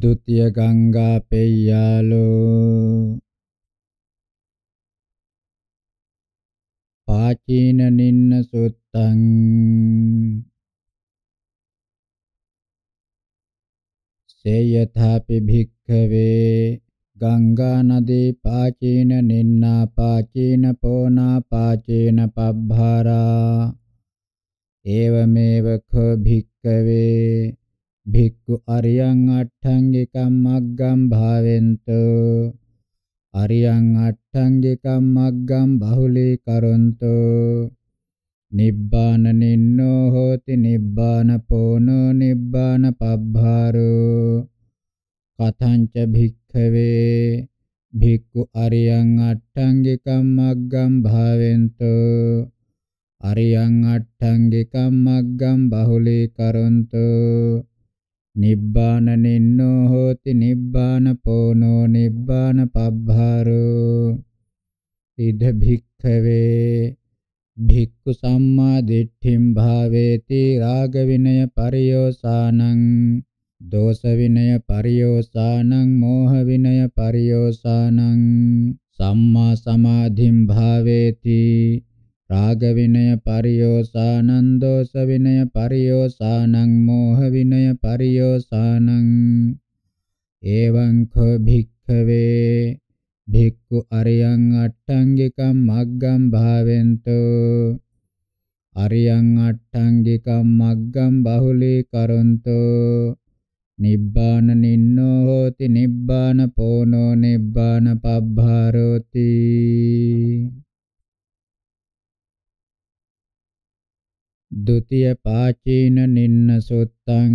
द्वितीय गंगा पेयालो පාචීන නින්න සුත්තං සේයථාපි භික්ඛවේ ගංගා නදී පාචීන නින්නා පාචීන පෝනා පාචීන පබ්භාරා ඒවමේව ඛ භික්ඛවේ භික්ඛු අරියං අට්ඨංගිකම් මග්ගම් භාවෙන්තෝ අරියං අට්ඨංගිකම් මග්ගම් බහුලී කරොන්තු නිබ්බාන නින්නෝ හෝති නිබ්බාන පෝනෝ නිබ්බාන පබ්බාරෝ කතංච භික්ඛවේ භික්ඛු අරියං අට්ඨංගිකම් මග්ගම් භාවෙන්තු අරියං අට්ඨංගිකම් මග්ගම් බහුලී කරොන්තු නිබ්බාන නින්නෝ හෝති නිබ්බාන පෝනෝ නිබ්බාන පබ්බාරෝ ඉද භික්ඛවේ භික්ඛු සම්මා දිට්ඨිම් භාවේති රාග විනය පරියෝසානං දෝෂ විනය පරියෝසානං මෝහ විනය පරියෝසානං සම්මා සමාධිම් භාවේති රාග විනය පරියෝසානං දෝස විනය පරියෝසානං මෝහ විනය පරියෝසානං එවං ඛ භික්ඛවේ භික්ඛු අරියං අට්ඨංගිකම් මග්ගම් භාවෙන්තෝ අරියං අට්ඨංගිකම් මග්ගම් බහුලී කරොන්තෝ නිබ්බාන නින්නෝ හෝති නිබ්බාන පෝනෝ නිබ්බාන පබ්භාරෝති ဒုတိယ පාචීන නින්න සොත්තං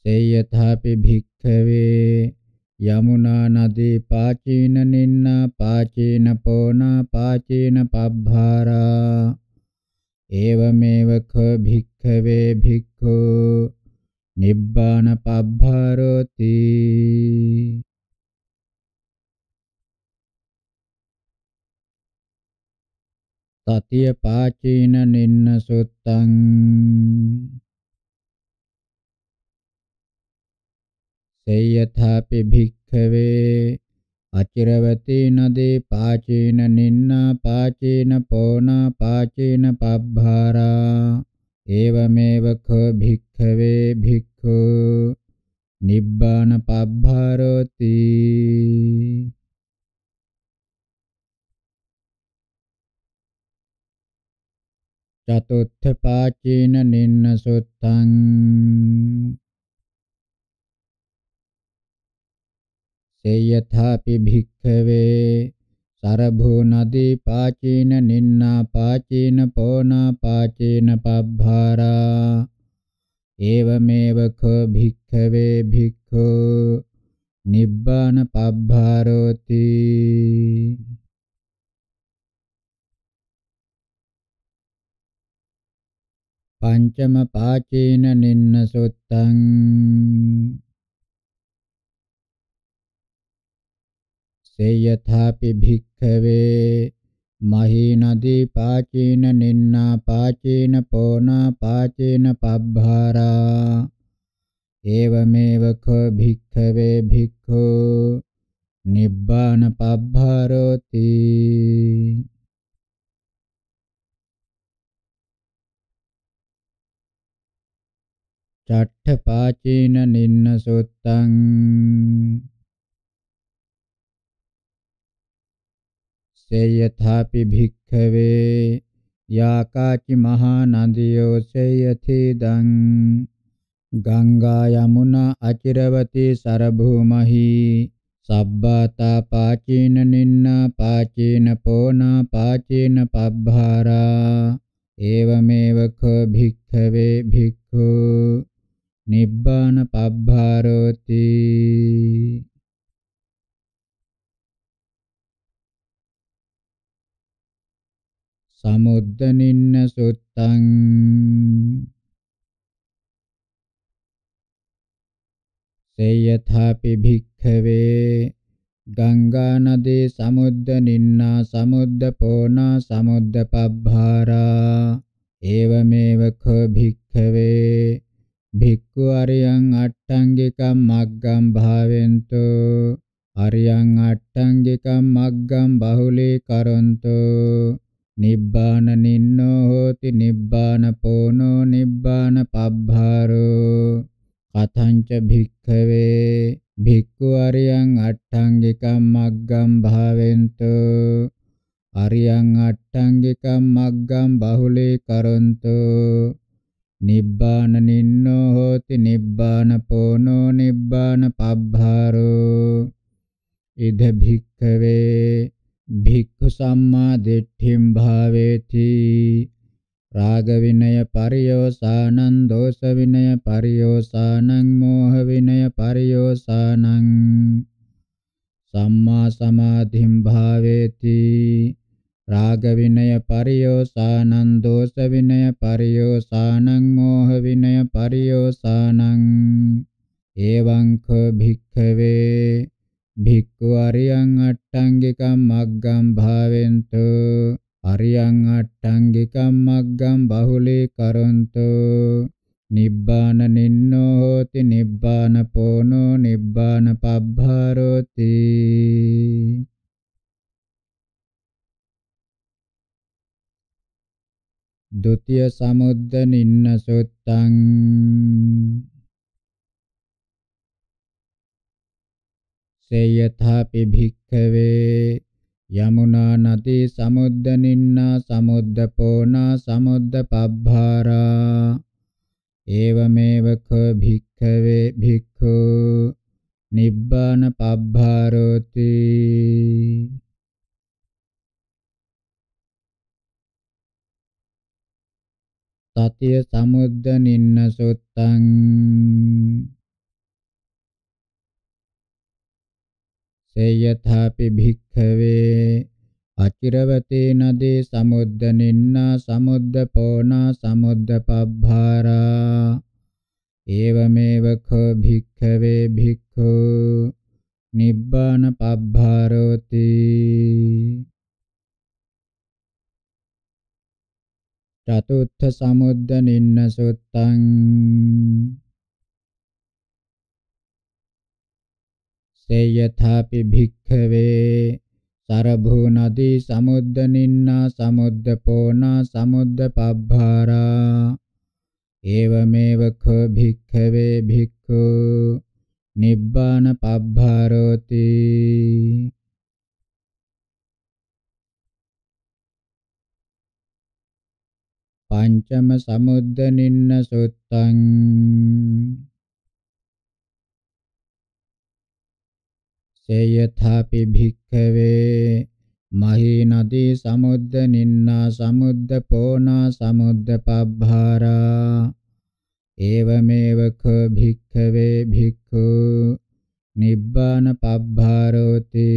සේයථාපි භික්ඛවේ යමුනා නදී පාචීන නින්නා පාචීන පෝනා පාචීන පබ්භාරා ඒවමේව ඛ භික්ඛවේ භික්ඛු නිබ්බාන පබ්භාරෝති තතිය පාචීන නින්න සුත්තං සේයථාපි භික්ඛවේ අචිරවතේන දේ පාචීන නින්නා පාචීන පෝනා පාචීන පබ්භාරා ඒවමේව ඛ භික්ඛවේ භික්ඛු නිබ්බාන පබ්භාරෝති චතුත්ථ පාචීන නින්න සුත්තං සේයථාපි භික්ඛවේ සරභූ නදී පාචීන නින්නා පාචීන පෝනා පාචීන පබ්භාරා ඒවමේව කෝ භික්ඛවේ භික්ඛු නිබ්බාන පබ්භාරෝති පංචම පාචීන නින්න සුත්තං සේයථාපි භික්ඛවේ මහීනදී පාචීන නින්නා පාචීන පෝනා පාචීන පබ්භාරා ඒවමේව කෝ භික්ඛවේ භික්ඛු නිබ්බාන පබ්භාරෝති චට්ඨපාචීන නින්න සුත්තං සේයථාපි භික්ඛවේ යාකාචි මහා නදියෝ සේයති දං ගංගා යමුනා අචිරවති සරභූමහි සබ්බාතා පාචීන නින්නා පාචීන පෝනා පාචීන පබ්භාරා ඒවමේව ක භික්ඛවේ භික්ඛු නිබ්බාන පබ්භාරෝති සමුද්දනින්න සුත්තං සේයථාපි භික්ඛවේ ගංගා නදී සමුද්ද නින්නා සමුද්ද පෝනා සමුද්ද පබ්භාරා ඒවමේව කෝ භික්ඛවේ භික්ඛු අරියං අට්ඨංගිකම් මග්ගම් භාවෙන්තු අරියං අට්ඨංගිකම් මග්ගම් බහුලී කරොන්තු නිබ්බාන නින්නෝ හෝති නිබ්බාන පෝනෝ නිබ්බාන පබ්භාරෝ කතංච භික්ඛවේ භික්ඛු අරියං අට්ඨංගිකම් මග්ගම් භාවෙන්තු අරියං අට්ඨංගිකම් මග්ගම් බහුලී කරොන්තු නිබ්බාන නින්නෝ හෝති නිබ්බාන පෝනෝ නිබ්බාන පබ්භාරෝ ඉද භික්ඛවේ භික්ඛු සම්මා දිට්ඨිම් භාවේති රාග විනය පරියෝසානං දෝෂ විනය පරියෝසානං මෝහ විනය පරියෝසානං සම්මා සමාධිම් භාවේති රාග විනය පරියෝසානං දෝෂ විනය පරියෝසානං මෝහ විනය පරියෝසානං එවං ඛ භික්ඛවේ භික්ඛු අරියං අට්ඨංගිකම් මග්ගම් භාවෙන්තු අරියං අට්ඨංගිකම් මග්ගම් බහුලී කරොන්තු නිබ්බාන නින්නෝ හෝති නිබ්බාන පෝනෝ නිබ්බාන පබ්භාරෝති द्वितीय समुद्ध निन्न सुत्तं सेयथापि भिक्खवे යමුනා නදී සමුද්ද නින්නා සමුද්ද පෝනා සමුද්ද පබ්බාරා ඒවමේව ක භික්ඛවේ භික්ඛු නිබ්බාන පබ්බාරෝති සතිය සමුද්ද නින්න සුත්තං සේයථාපි භික්ඛවේ අචිරවතේ නදී සමුද්ද නින්නා සමුද්ද පෝනා සමුද්ද පබ්භාරා ඒවමේව කෝ භික්ඛවේ භික්ඛු නිබ්බාන පබ්භාරෝති චතුත්ථ සමුද්ද නින්න සුත්තං සේයථාපි භික්ඛවේ සරභූ නදී සමුද්ද නින්නා සමුද්ද පෝනා සමුද්ද පබ්බාරා ඒවමේව කෝ භික්ඛවේ භික්ඛු නිබ්බාන පබ්බාරෝති පංචම සමුද්ද නින්න සුත්තං සේයථාපි භික්ඛවේ මහී නදී සමුද්ද නින්නා සමුද්ද පෝනා සමුද්ද පබ්භාරා ඒවමේව ක භික්ඛවේ භික්ඛු නිබ්බාන පබ්භාරෝති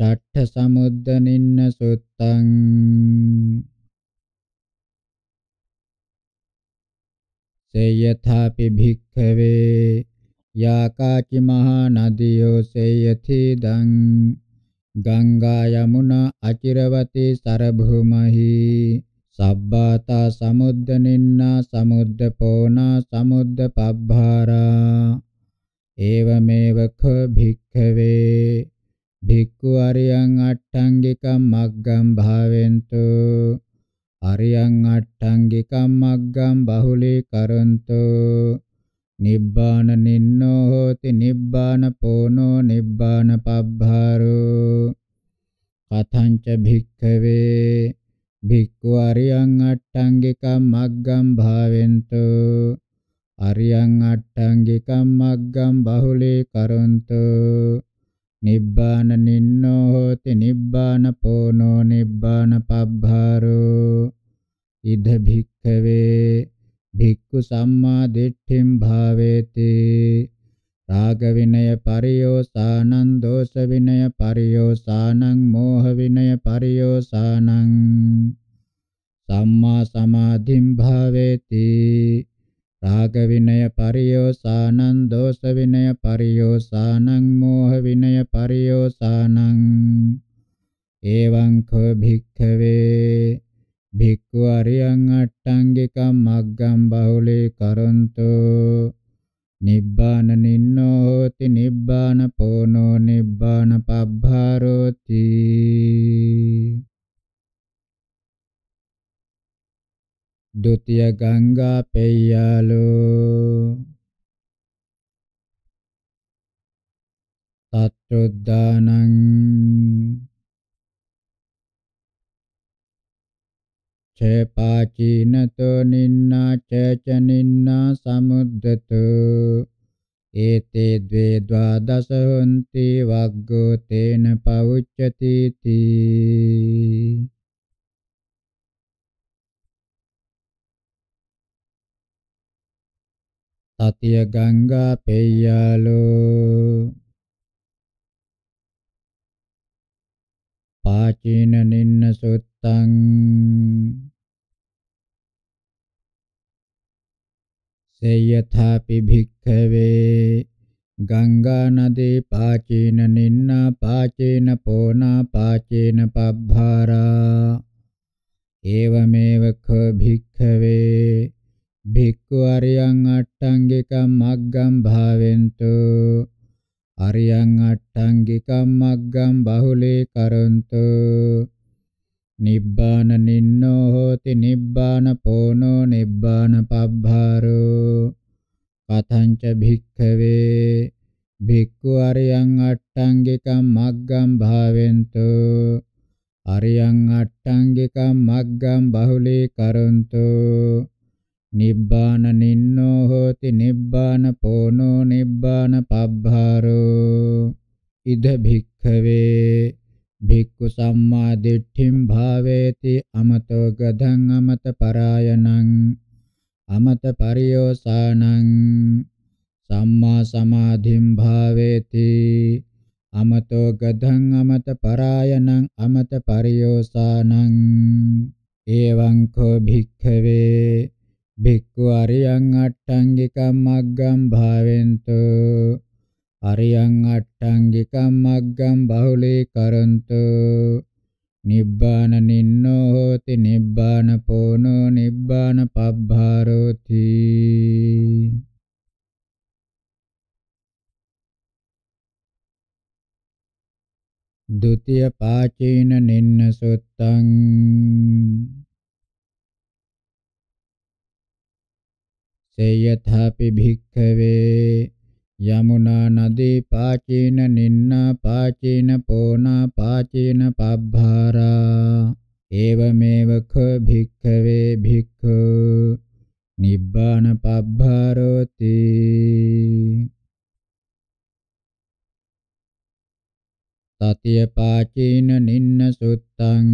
චට්ඨ සමුද්දනින්න සුත්තං සේයථාපි භික්ඛවේ යාකාචි මහා නදියෝ සේයති දං ගංගා යමුනා අචිරවති සරභූමහි සබ්බාතා සමුද්දනින්නා සමුද්ද පෝනා සමුද්ද පබ්භාරා ඒවමේවක භික්ඛවේ භික්ඛු අරියං අට්ඨංගිකම් මග්ගම් භාවෙන්තු අරියං අට්ඨංගිකම් මග්ගම් බහුලීකරන්තු නිබ්බාන නින්නෝ හෝති නිබ්බාන පෝනෝ නිබ්බාන පබ්බාරෝ කතංච භික්ඛවේ භික්ඛු අරියං අට්ඨංගිකම් මග්ගම් භාවෙන්තු අරියං අට්ඨංගිකම් මග්ගම් බහුලීකරන්තු නිබ්බාන නින්නෝ හෝති නිබ්බාන පෝනෝ නිබ්බාන පබ්බාරෝ ඉද භික්ඛවේ භික්ඛු සම්මා දිට්ඨිම් භාවේති රාග විනය පරියෝසානං දෝෂ විනය පරියෝසානං මෝහ විනය පරියෝසානං සම්මා සමාධිම් භාවේති රාග විනය පරියෝසානං දෝෂ විනය පරියෝසානං මෝහ විනය පරියෝසානං එවං කෝ භික්ඛවේ භික්ඛු අරියං අට්ඨංගිකම් මග්ගම් බහුලී කරන්තෝ නිබ්බාන නින්නෝ හෝති නිබ්බාන පෝනෝ නිබ්බාන පබ්භාරෝති द्वितीय गंगा पेय्यालो तत्रोद्दानं චේපාචීනතෝ නින්නා චේචනින්නා සමුද්දතෝ ඒතේ ද්වේ ද්වාදස හොಂತಿ වග්ගෝ තේන පවුච්චති තී සතිය ගංගා පෙය්‍යාලෝ පාචින නින්න සුත්තං සේයථාපි භික්ඛවේ ගංගා නදී පාචින නින්න පාචින පෝනා පාචින පබ්භාරා ඒවමේව කෝ භික්ඛවේ භික්ඛු අරියං අට්ඨංගිකම් මග්ගම් භාවෙන්තු අරියං අට්ඨංගිකම් මග්ගම් බහුලේ කරන්තු නිබ්බාන නින්නෝ හෝති නිබ්බාන පෝනෝ නිබ්බාන පබ්බාරෝ පතංච භික්ඛවේ භික්ඛු අරියං අට්ඨංගිකම් මග්ගම් භාවෙන්තු අරියං අට්ඨංගිකම් මග්ගම් බහුලී කරන්තු නිබ්බාන නින්නෝ හෝති නිබ්බාන පෝනෝ නිබ්බාන පබ්බාරෝ ඉද භික්ඛවේ භික්ඛු සම්මා දිට්ඨිම් භාවේති අමතෝ ගධං අමත පරායනං අමත පරියෝසානං සම්මා සමාධිම් භාවේති අමතෝ ගධං අමත පරායනං අමත පරියෝසානං එවං කෝ භික්ඛවේ භික්ඛු අරියං අට්ඨංගිකම් මග්ගම් භාවෙන්තු අරියං අට්ඨංගිකම් මග්ගම් බහුලීකරන්තු නිබ්බාන නින්නෝ හෝති නිබ්බාන පෝනෝ නිබ්බාන පබ්භාරෝති ද්විතිය පාචේන නින්න සුත්තං තේයථාපි භික්ඛවේ යමුනා නදී පාචීන නින්නා පාචීන පෝනා පාචීන පබ්භාරා ඒවමේව ඛ භික්ඛවේ භික්ඛු නිබ්බාන පබ්භාරෝති තතිය පාචීන නින්න සුත්තං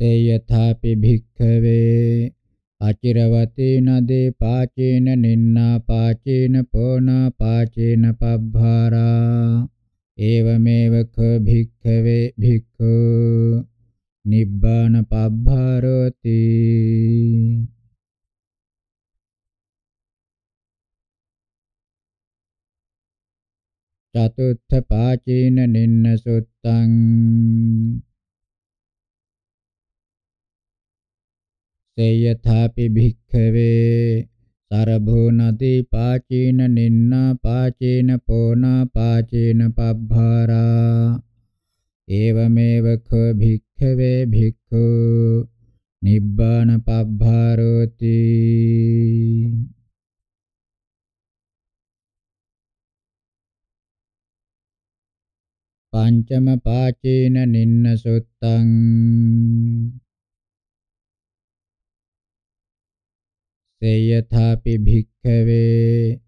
තස්සේ යථාපි භික්ඛවේ අචිරවතේන දේපාචේන නින්නා පාචේන පෝනා පාචේන පබ්භාරා ඒවමේව ක භික්ඛවේ භික්ඛු නිබ්බාන පබ්භාරෝති චතුත්ථ පාචේන නින්න සුත්තං තේ යථාපි භික්ඛවේ සරභෝනති පාචීන නින්නා පාචීන පෝනා පාචීන පබ්භාරා එවමෙව ඛ භික්ඛවේ භික්ඛු නිබ්බාන පබ්භාරෝති පංචම පාචීන නින්න සුත්තං සේයථාපි භික්ඛවේ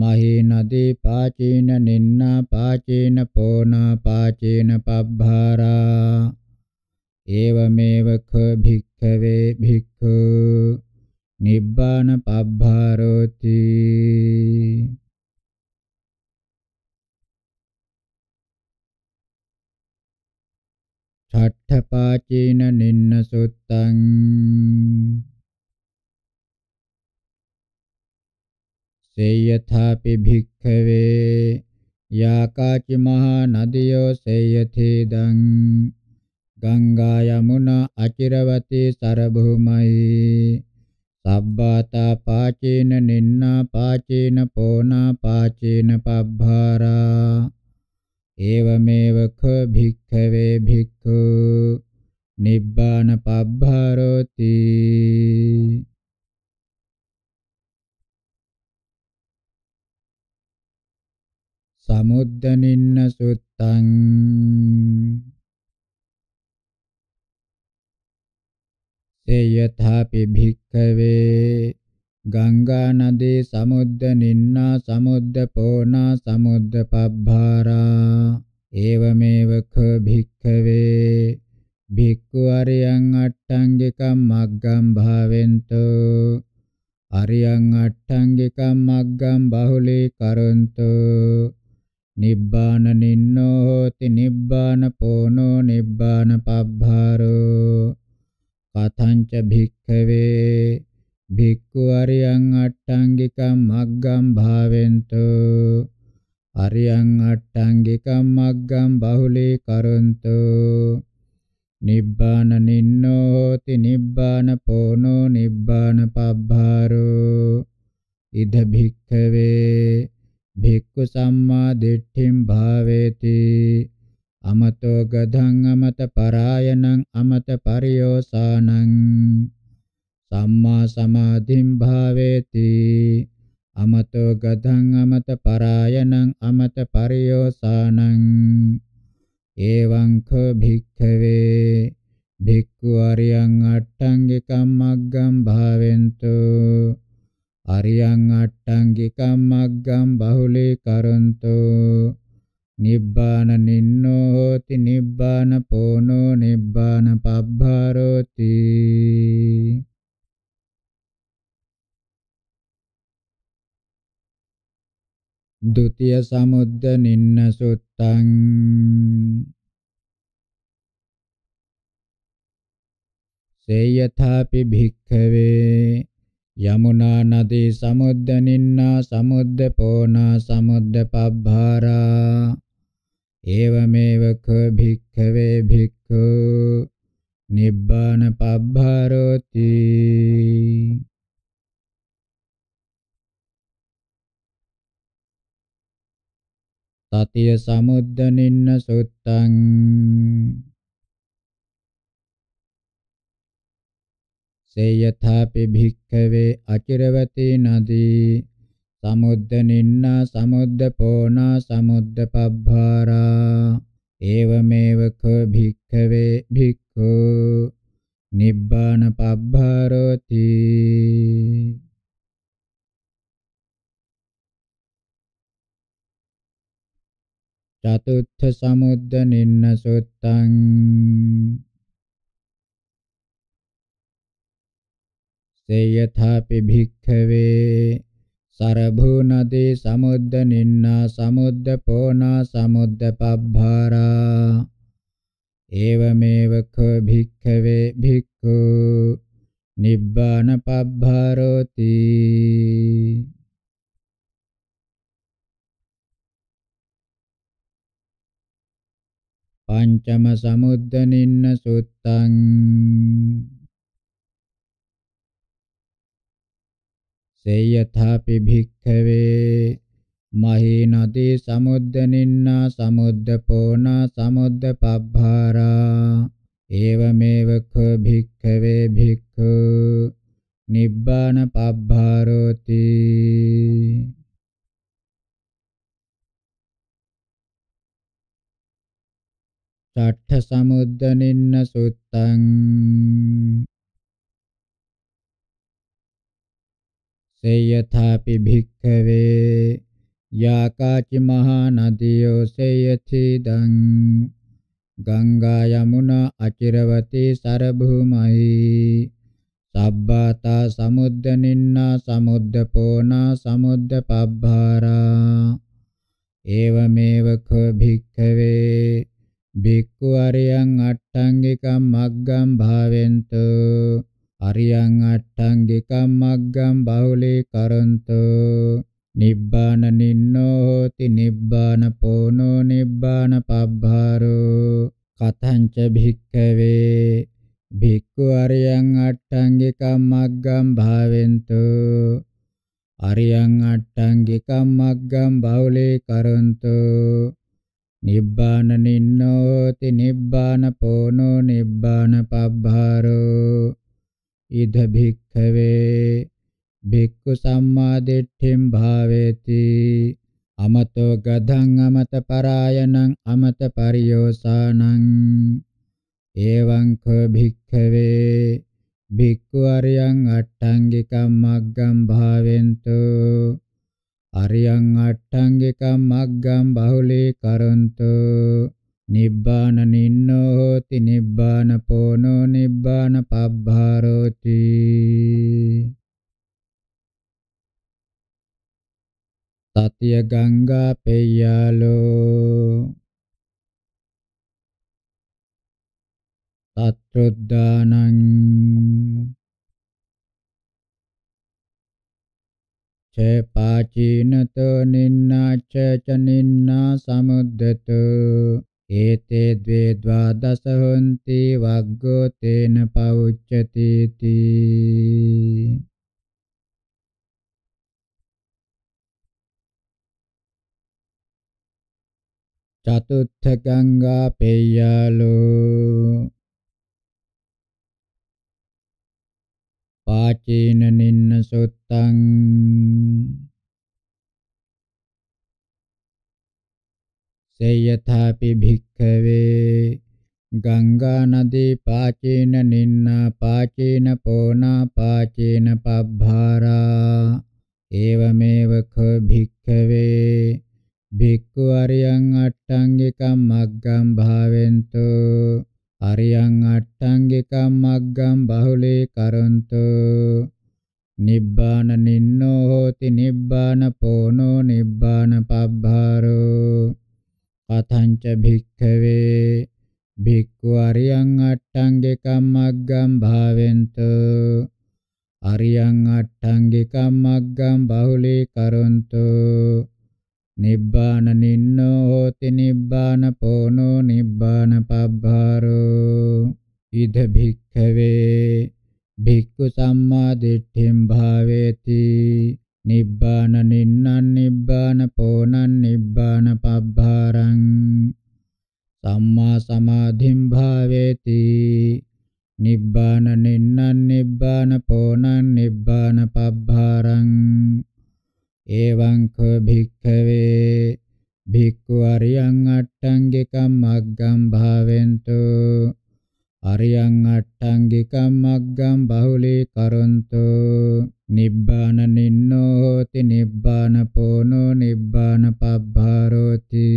මහේනදී පාචේන නින්නා පාචේන පෝනා පාචේන පබ්භාරා ඒවමේව ඛ භික්ඛවේ භික්ඛු නිබ්බාන පබ්භාරෝති ඡට්ඨ පාචේන නින්න සුත්තං සේයථාපි භික්ඛවේ යාකාචි මහා නදියෝ සේයතේදං ගංගා යමුනා අචිරවතේ සරභූමයි සබ්බාතා පාචේන නින්නා පාචේන පෝනා පාචේන පබ්භාරා ඒවමේව ක භික්ඛවේ භික්ඛු නිබ්බාන පබ්භාරෝති සමුද්දනින්න සුත්තං සේයථාපි භික්ඛවේ ගංගා නදී සමුද්ද නින්නා සමුද්ද පෝනා සමුද්ද පබ්බාරා ඒවමේව ක භික්ඛවේ භික්ඛු අරියං අට්ඨංගිකම් මග්ගම් භාවෙන්තෝ අරියං අට්ඨංගිකම් මග්ගම් බහුලී කරොන්තෝ නිබ්බාන නින්නෝ හෝති නිබ්බාන පෝනෝ නිබ්බාන පබ්බාරෝ කතංච භික්ඛවේ භික්ඛු අරියං අට්ඨංගිකම් මග්ගම් භාවෙන්තෝ අරියං අට්ඨංගිකම් මග්ගම් බහුලී කරොන්තෝ නිබ්බාන නින්නෝ හෝති නිබ්බාන පෝනෝ නිබ්බාන පබ්බාරෝ ඉද භික්ඛවේ භික්ඛු සම්මා දිට්ඨිම් භාවේති අමතෝ ගධං අමත පරායනං අමත පරියෝසානං සම්මා සමාධිම් භාවේති අමතෝ ගධං අමත පරායනං අමත පරියෝසානං එවං ඛ භික්ඛවේ භික්ඛු අරියං අට්ඨංගිකම් මග්ගම් භාවෙන්තෝ අරියං අට්ඨංගිකම් මග්ගම් බහුලී කරන්තෝ නිබ්බාන නින්නෝ හෝති නිබ්බාන පෝනෝ නිබ්බාන පබ්බාරෝති ဒ ුතිය සමුද්ද නින්න සුත්තං සේයථාපි භික්ඛවේ යමුනා නදී සමුද්ද නින්නා සමුද්ද පෝනා සමුද්ද පබ්බාරා ඒවමේව ක භික්ඛවේ භික්ඛු නිබ්බාන පබ්බාරෝති තතිය සමුද්ද නින්න සුත්තං සේයථාපි භික්ඛවේ අචිරවතේ නදී සමුද්ද නින්නා සමුද්ද පෝනා සමුද්ද පබ්භාරා ඒවමේව ක භික්ඛවේ භික්ඛු නිබ්බාන පබ්භාරෝති චතුත්ථ සමුද්ද නින්න සුත්තං සේයථාපි භික්ඛවේ සරභුනදී සමුද්ද නින්නා සමුද්ද පෝනා සමුද්ද පබ්භාරා ඒවමේව ක භික්ඛවේ භික්ඛු නිබ්බාන පබ්භාරෝති පංචම සමුද්ද නින්න සුත්තං සේයථාපි භික්ඛවේ මහේනදී සමුද්ද නින්නා සමුද්ද පෝනා සමුද්ද පබ්භාරා ඒවමේව ඛ භික්ඛවේ භික්ඛු නිබ්බාන පබ්භාරෝති චට්ඨ සමුද්ද නින්න සුත්තං සේයථාපි භික්ඛවේ යාකාචි මහා නදියෝ සේයතිදං ගංගා යමුනා අචිරවති සරභූමයි සබ්බාතා සමුද්ද නින්නා සමුද්ද පෝනා සමුද්ද පබ්බාරා ඒවමේව කෝ භික්ඛවේ භික්ඛු අරියං අට්ඨංගිකම් මග්ගම් භාවෙන්තෝ අරියං අට්ඨංගිකම් මග්ගම් බහුලී කරන්තු නිබ්බාන නින්නෝ හෝති නිබ්බාන පෝනෝ නිබ්බාන පබ්බාරෝ කතංච භික්ඛවේ භික්ඛු අරියං අට්ඨංගිකම් මග්ගම් භාවෙන්තු අරියං අට්ඨංගිකම් මග්ගම් බහුලී කරන්තු නිබ්බාන නින්නෝති නිබ්බාන පෝනෝ නිබ්බාන පබ්බාරෝ ඉද භික්ඛවේ භික්ඛු සම්මා දිට්ඨින් භාවේති අමතෝ ගධං අමත පරායනං අමත පරියෝසානං එවං ඛ භික්ඛවේ භික්ඛු අරියං අට්ඨංගිකම් මග්ගම් භාවෙන්තු අරියං අට්ඨංගිකම් මග්ගම් බහුලී කරන්තු නිබ්බාන නින්නෝ හෝති නිබ්බාන පෝනෝ නිබ්බාන පබ්බාරෝති තතිය ගංගා පෙය්‍යාලෝ තත්ත්‍රොද්දානං චේ පාචීනතෝ නින්නා චේ ච නින්නා සමුද්දතෝ ඒතේ ද්වේ ද්වාදස හොಂತಿ වග්ගෝ තේන පවුච්චති තී චතුත්ථ ගංගා පේයාලෝ පාචීන නින්න සුත්තං සේයථාපි භික්ඛවේ ගංගා නදී පාචේන නින්නා පාචේන පෝනා පාචේන පබ්භාරා ඒවමේව ඛ භික්ඛවේ භික්ඛු අරියං අට්ඨංගිකම් මග්ගම් භාවෙන්තු අරියං අට්ඨංගිකම් මග්ගම් බහුලේ කරන්තු නිබ්බාන නින්නෝ හෝති නිබ්බාන පෝනෝ නිබ්බාන පබ්භාරෝ කතංච භික්ඛවේ භික්ඛු අරියං අට්ඨංගිකම්මග්ගම් භාවෙන්ත අරියං අට්ඨංගිකම්මග්ගම් බහුලී කරොන්තු නිබ්බාන නින්නෝ හෝති නිබ්බාන පෝනෝ නිබ්බාන පබ්බාරෝ ඉද භික්ඛවේ භික්ඛු සම්මා දිට්ඨිම් භාවේති නිබ්බාන නින්නං නිබ්බාන පෝනං නිබ්බාන පබ්බාරං සම්මා සමාධිම් භාවේති නිබ්බාන නින්නං නිබ්බාන පෝනං නිබ්බාන පබ්බාරං එවං කෝ භික්ඛවේ භික්ඛු අරියං අට්ඨංගිකම් මග්ගම් භාවෙන්තෝ අරියං අට්ඨංගිකම් මග්ගං බහුලී කරොන්තු නිබ්බාන නින්නෝ හෝති නිබ්බාන පෝනෝ නිබ්බාන පබ්බාරෝති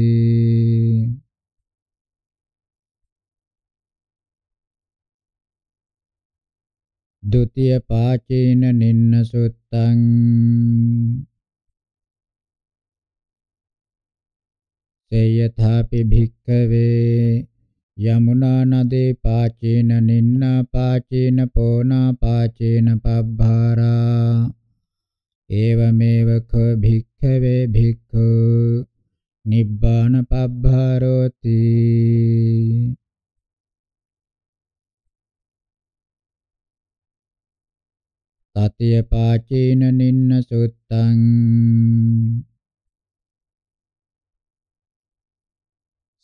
දුතිය පාචේන නින්න සුත්තං සේයථාපි භික්ඛවේ යමුනා නදේ පාචේන නින්නා පාචේන පෝනා පාචේන පබ්භාරා ඒවමේව ක භික්ඛවේ භික්ඛු නිබ්බාන පබ්භාරෝති තතිය පාචේන නින්න සුත්තං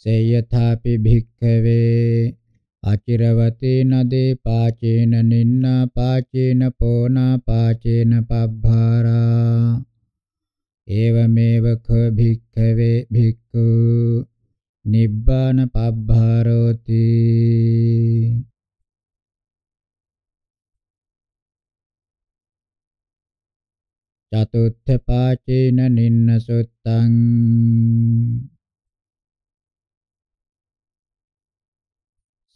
සේයථාපි භික්ඛවේ අචිරවතේන දේපාචේන නින්නා පාචේන පෝනා පාචේන පබ්භාරා එවමෙව ක භික්ඛවේ භික්ඛු නිබ්බාන පබ්භාරෝති චතුත්ථ පාචේන නින්නසුත්තං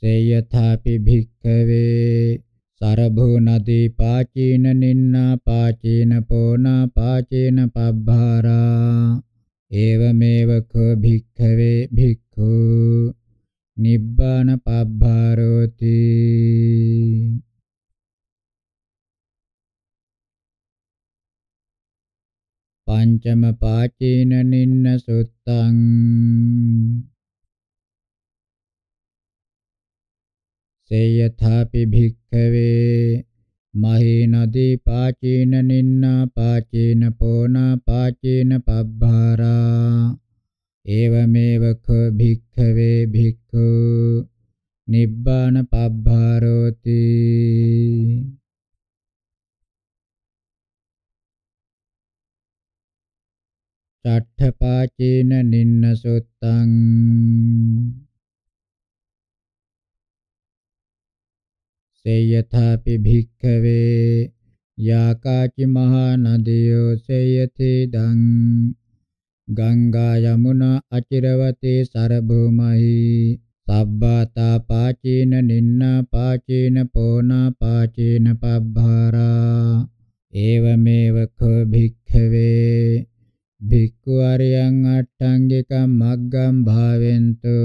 සේයථාපි භික්ඛවේ සරභුනදී පාචීන නින්නා පාචීන පෝනා පාචීන පබ්බාරා ඒවමේව කෝ භික්ඛවේ භික්ඛු නිබ්බාන පබ්බාරෝති පංචම පාචීන නින්න සුත්තං සේයථාපි භික්ඛවේ මහේනදී පාචේන නින්නා පාචේන පෝනා පාචේන පබ්බාරා ඒවමේව ක භික්ඛවේ භික්ඛු නිබ්බාන පබ්බාරෝති චට්ඨ පාචේන නින්න සුත්තං ते यथापि भिक्खवे याकाचि महानदियो सेयथिदं गङ्गा यमुना अचिरवति सर्वभूमहि सब्बता पाचीन निन्ना पाचीन पोना पाचीन पब्भरा एवमेव खो भिक्खवे भिक्खु अर्यं अट्टङ्गिकं मग्गं भावेन्तु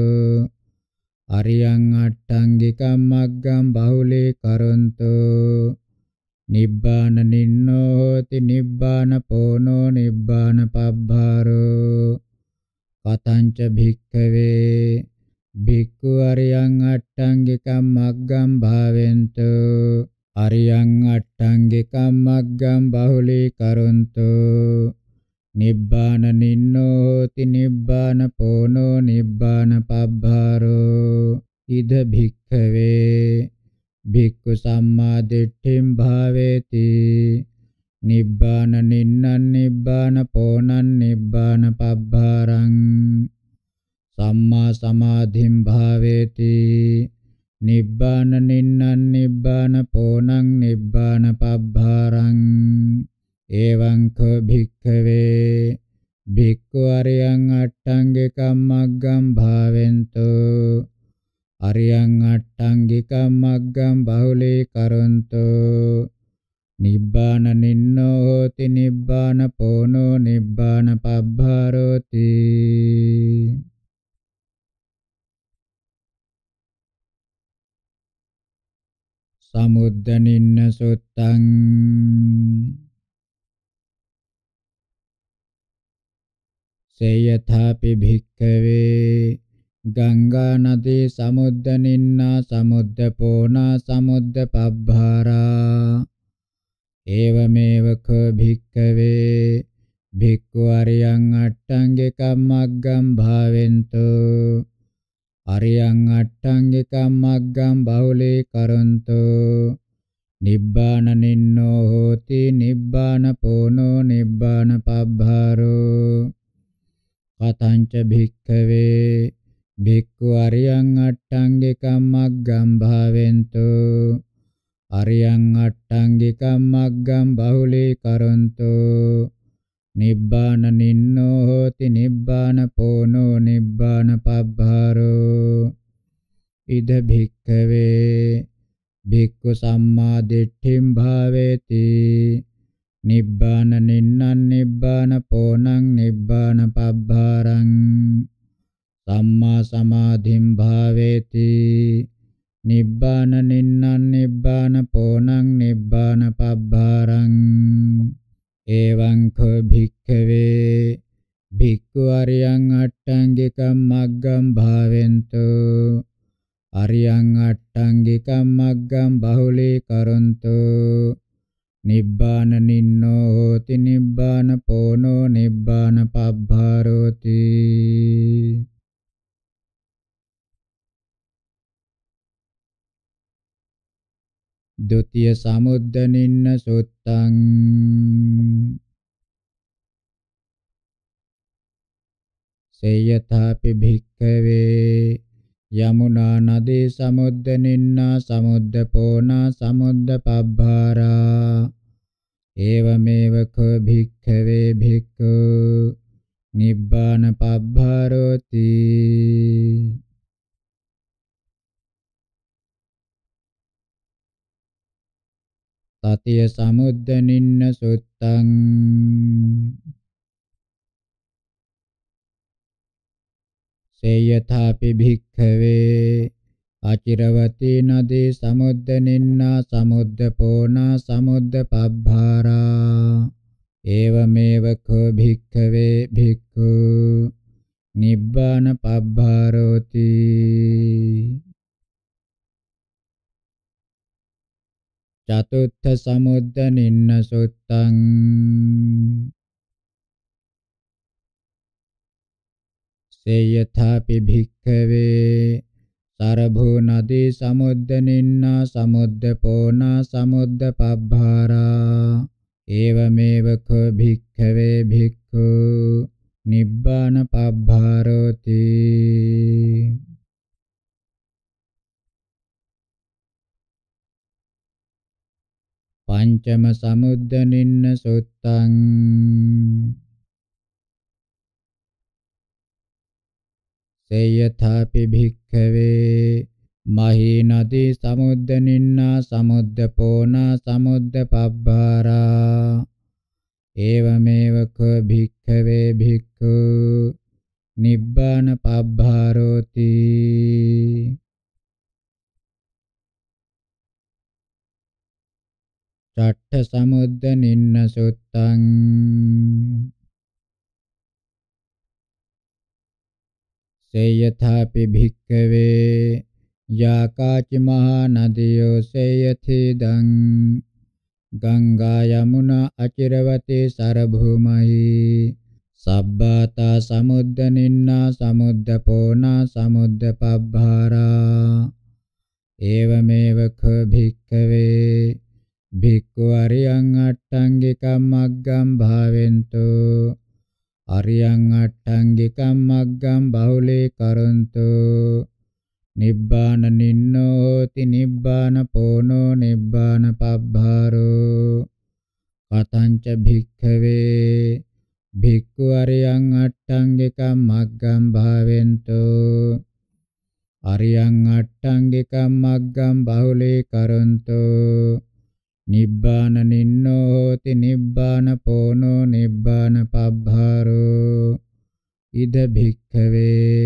අරියං අට්ඨංගිකම් මග්ගම් බහුලී කරොන්තු නිබ්බාන නින්නෝ හෝති නිබ්බාන පෝනෝ නිබ්බාන පබ්බාරෝ කතංච භික්ඛවේ භික්ඛු අරියං අට්ඨංගිකම් මග්ගම් භාවෙන්තු අරියං අට්ඨංගිකම් මග්ගම් බහුලී කරොන්තු නිබ්බාන නින්නෝති නිබ්බාන පෝනෝ නිබ්බාන පබ්බාරෝ ඉද භික්ඛවේ භික්ඛු සම්මා දිට්ඨිම් භාවේති නිබ්බාන නින්නං නිබ්බාන පෝනං නිබ්බාන පබ්බාරං සම්මා සමාධිම් භාවේති නිබ්බාන නින්නං නිබ්බාන පෝනං නිබ්බාන පබ්බාරං එවං කෝ භික්ඛවේ භික්ඛු අරියං අට්ඨංගිකම්මග්ගම් භාවෙන්තෝ අරියං අට්ඨංගිකම්මග්ගම් බහුලී කරොන්තෝ නිබ්බාන නින්නෝ හෝති නිබ්බාන පෝනෝ නිබ්බාන පබ්බාරෝති සමුද්ද නින්න සුත්තං සේයථාපි භික්ඛවේ ගංගා නදී සමුද්ද නින්නා සමුද්ද පෝනා සමුද්ද පබ්බාරා ඒවමේව ක භික්ඛවේ භික්ඛු අරියං අට්ඨංගේ කම්මග්ගම් භාවෙන්තෝ අරියං අට්ඨංගේ කම්මග්ගම් බහුලේ කරන්තෝ නිබ්බාන නින්නෝ හෝති නිබ්බාන පෝනෝ නිබ්බාන පබ්බාරෝ කතංච භික්ඛවේ භික්ඛු අරියං අට්ඨංගිකම් මග්ගම් භාවෙන්තු අරියං අට්ඨංගිකම් මග්ගම් බහුලී කරොන්තු නිබ්බාන නින්නෝ හෝති නිබ්බාන පෝනෝ නිබ්බාන පබ්බාරෝ ඉද භික්ඛවේ භික්ඛු සම්මා දිට්ඨිම් භාවේති නිබ්බාන නින්නං නිබ්බාන පෝනං නිබ්බාන පබ්බාරං සම්මා සමාධිම් භාවේති නිබ්බාන නින්නං නිබ්බාන පෝනං නිබ්බාන පබ්බාරං එවං කෝ භික්ඛවේ භික්ඛු අරියං අට්ඨංගිකම් මග්ගම් භාවෙන්තෝ අරියං අට්ඨංගිකම් මග්ගම් බහුලී කරන්තෝ නිබ්බාන නින්නෝ හෝති නිබ්බාන පෝනෝ නිබ්බාන පබ්බාරෝති ද්විතීය සමුද්ද නින්න සුත්තං සේයථාපි භික්ඛවේ යමුනා නදී සමුද්ද නින්නා සමුද්ද පෝනා සමුද්ද පබ්බාරා ඒවමේව කෝ භික්ඛවේ භික්ඛු නිබ්බාන පබ්බාරෝති තතිය සමුද්ද නින්න සුත්තං සේයථාපි භික්ඛවේ අචිරවතී නදී සමුද්ද නින්නා සමුද්ද පෝනා සමුද්ද පබ්භාරා ඒවමේව කෝ භික්ඛවේ භික්ඛු නිබ්බාන පබ්භාරෝති චතුත්ථ සමුද්ද නින්න සුත්තං සේයථාපි භික්ඛවේ සරභෝ නදී සමුද්ද නින්නා සමුද්ද පෝනා සමුද්ද පබ්බාරා ඒවමේව කෝ භික්ඛවේ භික්ඛු නිබ්බාන පබ්බාරෝති පංචම සමුද්ද නින්න සුත්තං තේයථාපි භික්ඛවේ මහීනදී සමුද්ද නින්නා සමුද්ද පෝනා සමුද්ද පබ්බාරා ඒවමේව ක භික්ඛවේ භික්ඛු නිබ්බාන පබ්බාරෝති චට්ඨ සමුද්ද නින්න සුත්තං से यथापि भिक्खवे या काचिमहानदियो से यथिदं गङ्गा यमुना अचिरवति सारभूमहि සබ්බාතා සමුද්ද නින්නා සමුද්ද පෝනා සමුද්ද පබ්බාරා ඒවමේව ක භික්ඛවේ භික්ඛු අරියං අට්ඨංගිකම් මග්ගම් භාවෙන්තෝ අරියං අට්ඨංගිකම් මග්ගම් බහුලේ කරන්තු නිබ්බාන නින්නෝ හෝති නිබ්බාන පෝනෝ නිබ්බාන පබ්බාරෝ කතංච භික්ඛවේ භික්ඛු අරියං අට්ඨංගිකම් මග්ගම් භාවෙන්තු අරියං අට්ඨංගිකම් මග්ගම් බහුලේ කරන්තු නිබ්බාන නින්නෝ හෝති නිබ්බාන පෝනෝ නිබ්බාන පබ්භාරෝ ඉද භික්ඛවේ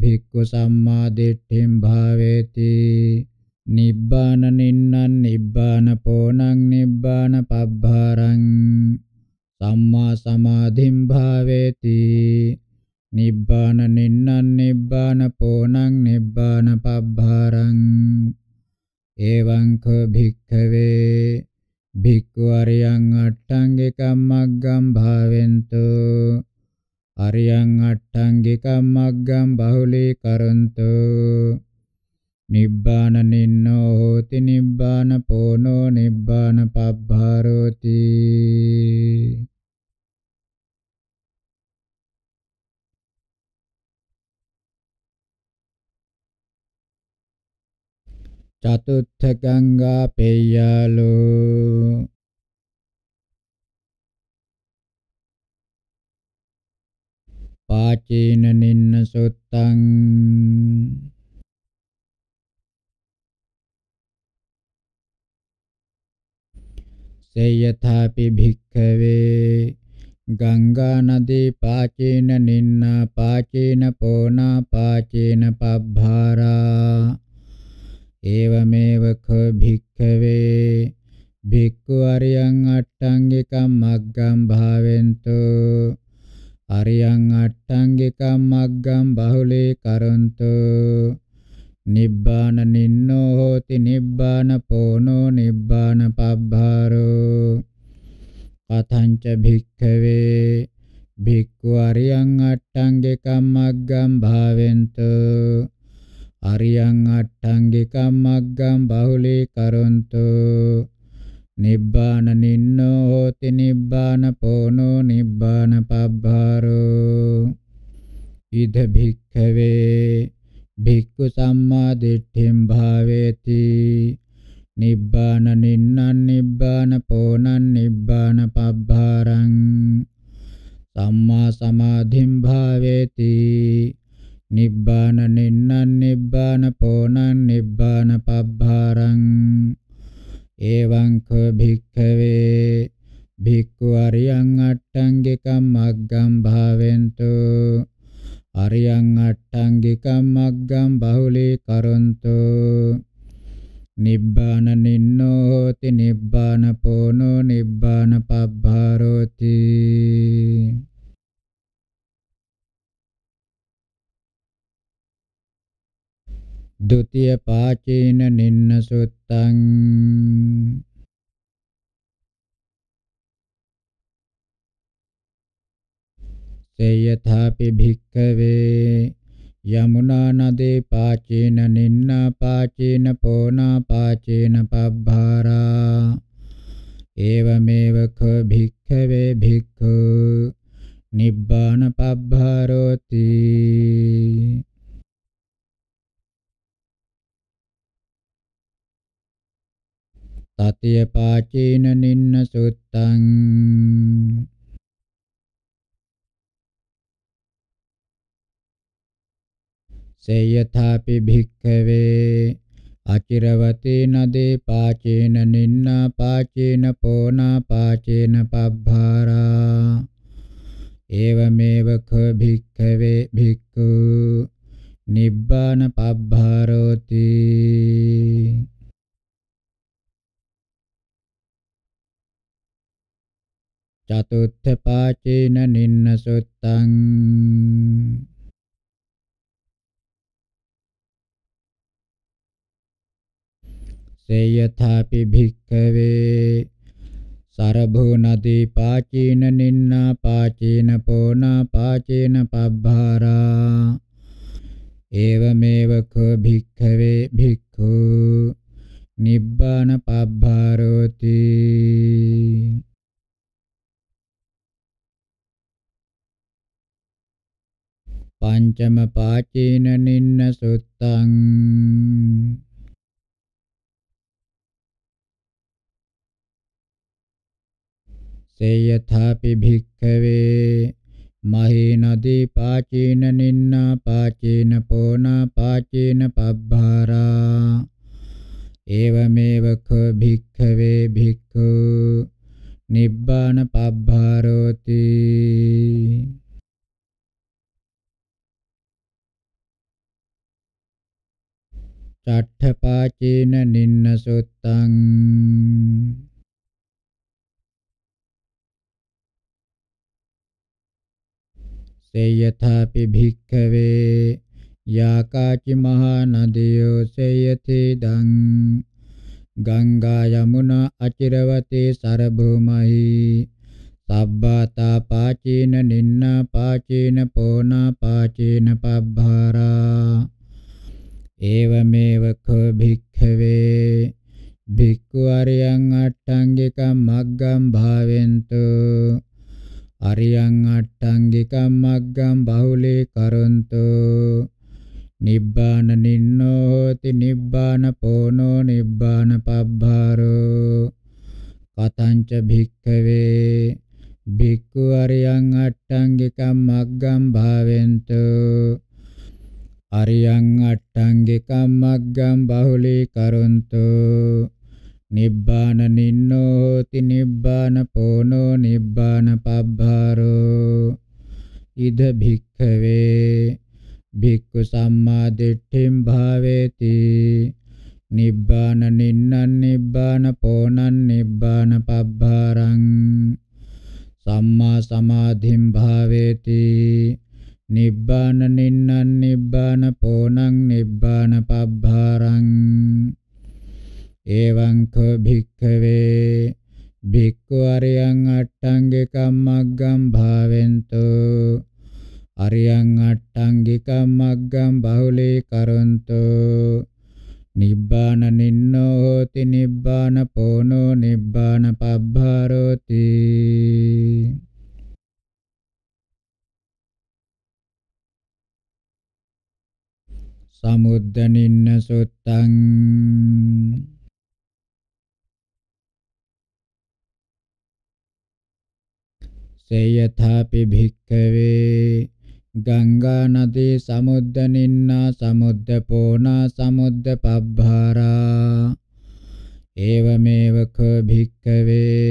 භික්ඛු සම්මා දිට්ඨින් භාවේති නිබ්බාන නින්නං නිබ්බාන පෝනං නිබ්බාන පබ්භාරං සම්මා සමාධින් භාවේති නිබ්බාන නින්නං නිබ්බාන පෝනං නිබ්බාන පබ්භාරං එවං කෝ භික්ඛවේ භික්ඛු අරියං අට්ඨංගිකම් මග්ගම් භාවෙන්තු අරියං අට්ඨංගිකම් මග්ගම් බහුලී කරන්තු නිබ්බාන නින්නෝ හෝති නිබ්බාන පෝනෝ නිබ්බාන පබ්බාරෝති චතුත්ථ ගංගා පෙය්‍යලෝ පාචීන නින්න සුත්තං සේයථාපි භික්ඛවේ ගංගා නදී පාචීන නින්න පාචීන පෝනා පාචීන පබ්භාරා ඒවමේව ඛ භික්ඛවේ භික්ඛු අරියං අට්ඨංගිකම් මග්ගම් භාවෙන්තු අරියං අට්ඨංගිකම් මග්ගම් බහුලේ කරොන්තු නිබ්බාන නින්නෝ හෝති නිබ්බාන පෝනෝ නිබ්බාන පබ්බාරෝ කතංච භික්ඛවේ භික්ඛු අරියං අට්ඨංගිකම් මග්ගම් භාවෙන්තු අරියං අට්ඨංගිකම් මග්ගං බහුලී කරොන්තු නිබ්බාන නින්නෝ හෝති නිබ්බාන පෝනෝ නිබ්බාන පබ්බාරෝ ඉද භික්ඛවේ භික්ඛු සම්මා දිට්ඨින් භාවේති නිබ්බාන නින්නං නිබ්බාන පෝනං නිබ්බාන පබ්බාරං සම්මා සමාධින් භාවේති නිබ්බාන නින්නං නිබ්බාන පෝනං නිබ්බාන පබ්බාරං එවං ක භික්ඛවේ භික්ඛු අරියං අට්ඨංගිකම් මග්ගම් භාවෙන්තු අරියං අට්ඨංගිකම් මග්ගම් බහුලී කරොන්තු නිබ්බාන නින්නෝ හෝති නිබ්බාන පෝනෝ නිබ්බාන පබ්බාරෝති द्वितीय पाचेन निन्न सुत्तं से यथापि भिक्खवे यमुना नदी पाचेन निन्न पाचेन पोना पाचेन पब्भारा एवमेव ख भिक्खवे भिक्खु निब्बान पब्भारोति තතිය පාචීන නින්න සුත්තං සේයථාපි භික්ඛවේ අචිරවතේ නදේ පාචීන නින්න පාචීන පෝනා පාචීන පබ්භාරා ඒවමේව ක භික්ඛවේ භික්ඛු නිබ්බාන පබ්භාරෝති චතුත්ථ පාචීන නින්න සුත්තං සේයථාපි භික්ඛවේ සරභුනදී පාචීන නින්නා පාචීන පෝනා පාචීන පබ්බාරා ඒවමේව කෝ භික්ඛවේ භික්ඛු නිබ්බාන පබ්බාරෝති පංචම පාචීන නින්න සුත්තං සේයථාපි භික්ඛවේ මහේනදී පාචීන නින්නා පාචීන පෝනා පාචීන පබ්බාරා ඒවමේව ක භික්ඛවේ භික්ඛු නිබ්බාන පබ්බාරෝති චට්ඨපාචේන නින්නසුත්තං සේයථාපි භික්ඛවේ යාකාචි මහා නදියෝ සේයති දං ගංගා යමුනා අචිරවතේ සරභූමහි සබ්බාතා පාචේන නින්නා පාචේන පෝනා පාචේන පබ්බාරා ඒවමේව කෝ භික්ඛවේ භික්ඛු අරියං අට්ඨංගිකම් මග්ගම් භාවෙන්තු අරියං අට්ඨංගිකම් මග්ගම් බහුලේ කරොන්තු නිබ්බාන නින්නෝ හෝති නිබ්බාන පෝනෝ නිබ්බාන පබ්බාරෝ කතංච භික්ඛවේ භික්ඛු අරියං අට්ඨංගිකම් මග්ගම් භාවෙන්තු අරියං අට්ඨංගේ කම්මග්ගං බහුලී කරොන්තු නිබ්බාන නින්නෝ හෝති නිබ්බාන පෝනෝ නිබ්බාන පබ්බාරෝ ඉද භික්ඛවේ භික්ඛු සම්මා දිට්ඨින් භාවේති නිබ්බාන නින්නං නිබ්බාන පෝනං නිබ්බාන පබ්බාරං සම්මා සමාධින් භාවේති නිබ්බාන නින්නං නිබ්බාන පෝනං නිබ්බාන පබ්බාරං එවං කෝ භික්ඛවේ භික්ඛු අරියං අට්ඨංගේ කම්මග්ගම් භාවෙන්තෝ අරියං අට්ඨංගේ කම්මග්ගම් බහුලේ කරොන්තෝ නිබ්බාන නින්නෝ හෝති නිබ්බාන පෝනෝ නිබ්බාන පබ්බාරෝති සමුද්දනින්න සුත්තං සේයථාපි භික්ඛවේ ගංගා නදී සමුද්දනින්නා සමුද්ද පෝනා සමුද්ද පබ්බාරා ඒවමේව ක භික්ඛවේ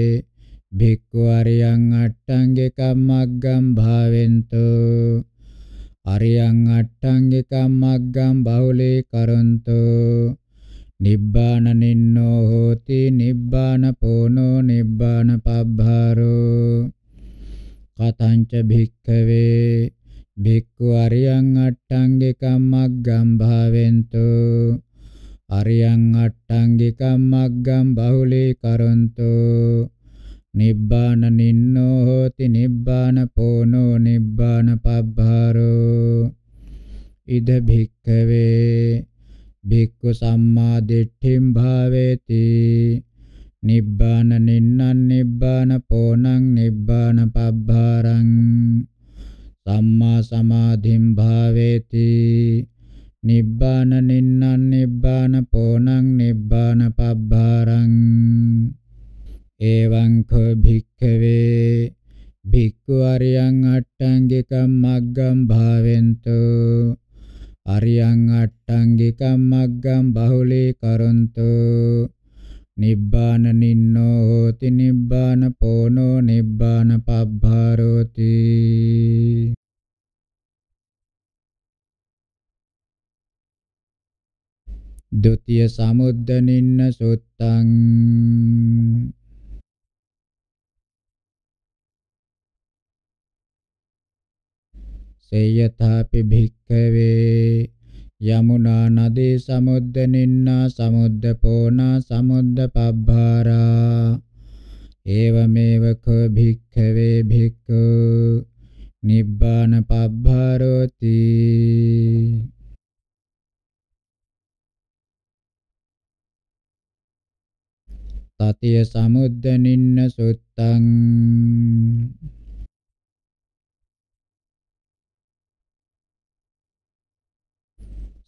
භික්ඛු අරියං අට්ඨංගේ කම්මග්ගම් භාවෙන්තෝ අරියං අට්ඨංගිකම් මග්ගම් බහුලී කරන්තෝ නිබ්බාන නින්නෝ හෝති නිබ්බාන පෝනෝ නිබ්බාන පබ්බාරෝ කතංච භික්ඛවේ භික්ඛු අරියං අට්ඨංගිකම් මග්ගම් භාවෙන්තෝ අරියං අට්ඨංගිකම් මග්ගම් බහුලී කරන්තෝ නිබ්බාන නින්නෝ හෝති නිබ්බාන පෝනෝ නිබ්බාන පබ්බාරෝ ඉද භික්ඛවේ භික්ඛු සම්මා දිට්ඨිම් භාවේති නිබ්බාන නින්නං නිබ්බාන පෝනං නිබ්බාන පබ්බාරං සම්මා සමාධිම් භාවේති නිබ්බාන නින්නං නිබ්බාන පෝනං නිබ්බාන පබ්බාරං එවං කෝ භික්ඛවේ භික්ඛු අරියං අට්ඨංගිකම් මග්ගම් භාවෙන්තු අරියං අට්ඨංගිකම් මග්ගම් බහුලී කරොන්තු නිබ්බාන නින්නෝ හෝති නිබ්බාන පෝනෝ නිබ්බාන පබ්භාරෝති ද්විතීය සමුද්ද නින්න සුත්තං සේයථාපි භික්ඛවේ යමුනා නදී සමුද්ද නින්නා සමුද්ද පෝනා සමුද්ද පබ්බාරා ඒවමේව කෝ භික්ඛවේ භික්ඛු නිබ්බාන පබ්බාරෝති තතිය සමුද්ද නින්න සුත්තං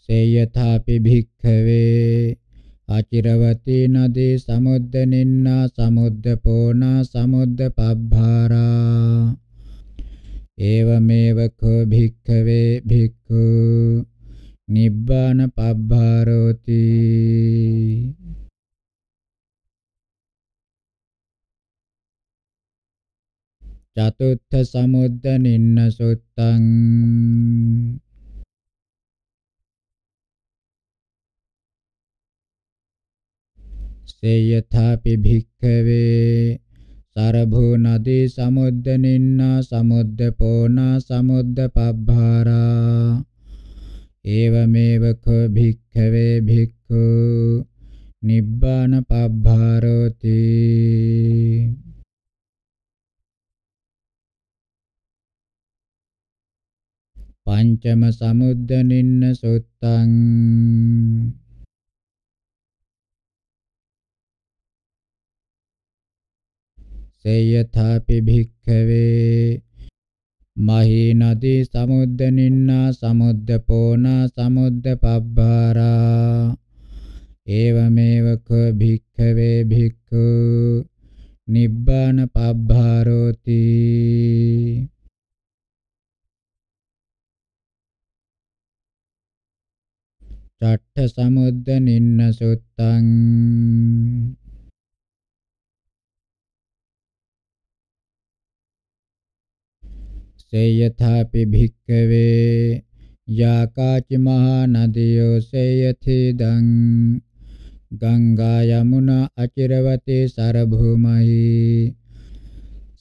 से यथापि भिक्खवे අචිරවතී නදී සමුද්ද නින්නා සමුද්ද පෝනා සමුද්ද පබ්භාරා ඒවමේව කෝ භික්ඛවේ භික්ඛු නිබ්බාන පබ්භාරෝති චතුත්ථ සමුද්ද නින්න සුත්තං සේයථාපි භික්ඛවේ සරභෝ නදී සමුද්ද නින්නා සමුද්ද පෝනා සමුද්ද පබ්බාරා ඒවමේව කෝ භික්ඛවේ භික්ඛු නිබ්බාන පබ්බාරෝති පංචම සමුද්ද නින්න සුත්තං තේයථාපි භික්ඛවේ මහීනදී සමුද්ද නින්නා සමුද්ද පෝනා සමුද්ද පබ්බාරා ඒවමේව ක භික්ඛවේ භික්ඛු නිබ්බාන පබ්බාරෝති චට්ඨ සමුද්ද නින්න සුත්තං से यथापि भिक्खवे या काचिमहानदियो से यथिदं गङ्गा यमुना अचिरवति सरभूमहि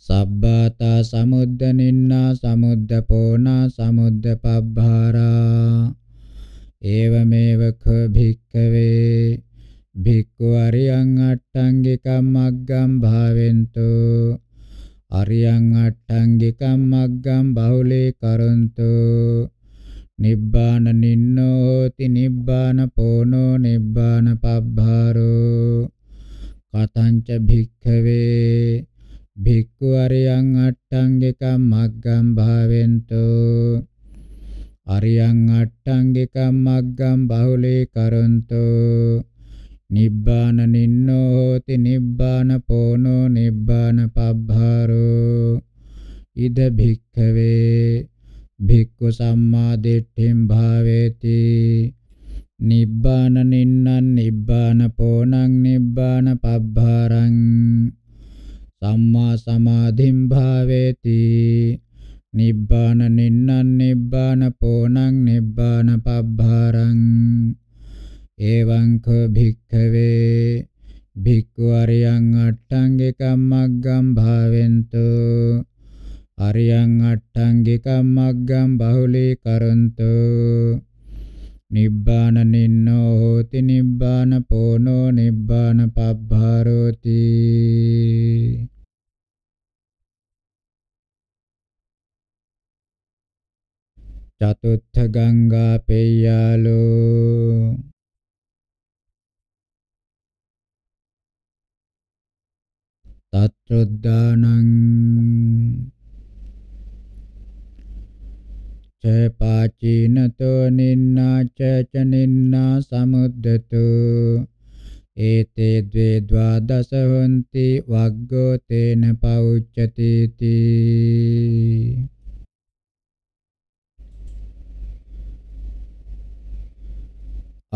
සබ්බාතා සමුද්ද නින්නා සමුද්ද පෝනා සමුද්ද පබ්බාරා ඒවමේව ක භික්කවේ භික්ඛු අරියං අට්ඨංගිකම් මග්ගම් භාවෙන්තෝ අරියං අට්ඨංගිකම් මග්ගම් බහුලේ කරන්තු නිබ්බාන නින්නෝ හෝති නිබ්බාන පෝනෝ නිබ්බාන පබ්බාරෝ කතංච භික්ඛවේ භික්ඛු අරියං අට්ඨංගිකම් මග්ගම් භාවෙන්තෝ අරියං අට්ඨංගිකම් මග්ගම් බහුලේ කරන්තෝ නිබ්බාන නින්නෝ හෝති නිබ්බාන පෝනෝ නිබ්බාන පබ්බාරෝ ඉද භික්ඛවේ භික්ඛු සම්මා දිට්ඨින් භාවේති නිබ්බාන නින්නං නිබ්බාන පෝනං නිබ්බාන පබ්බාරං සම්මා සමාධින් භාවේති නිබ්බාන නින්නං නිබ්බාන පෝනං නිබ්බාන පබ්බාරං එවංකෝ භික්ඛවේ භික්ඛු අරියං අට්ඨංගිකම්මග්ගම් භාවෙන්තු අරියං අට්ඨංගිකම්මග්ගම් බහුලී කරන්තු නිබ්බාන නින්නෝ හෝති නිබ්බාන පෝනෝ නිබ්බාන පබ්භාරෝති චතුත්ථ ගංගා පෙය්‍යාලෝ තත්ත්‍රොද්ධානං චපාචීනතෝ නින්නා චච නින්නා සමුද්දතු ඒතේ ද්වේ ද්වාදස හොಂತಿ වග්ගෝ තේන පෞච්චති තී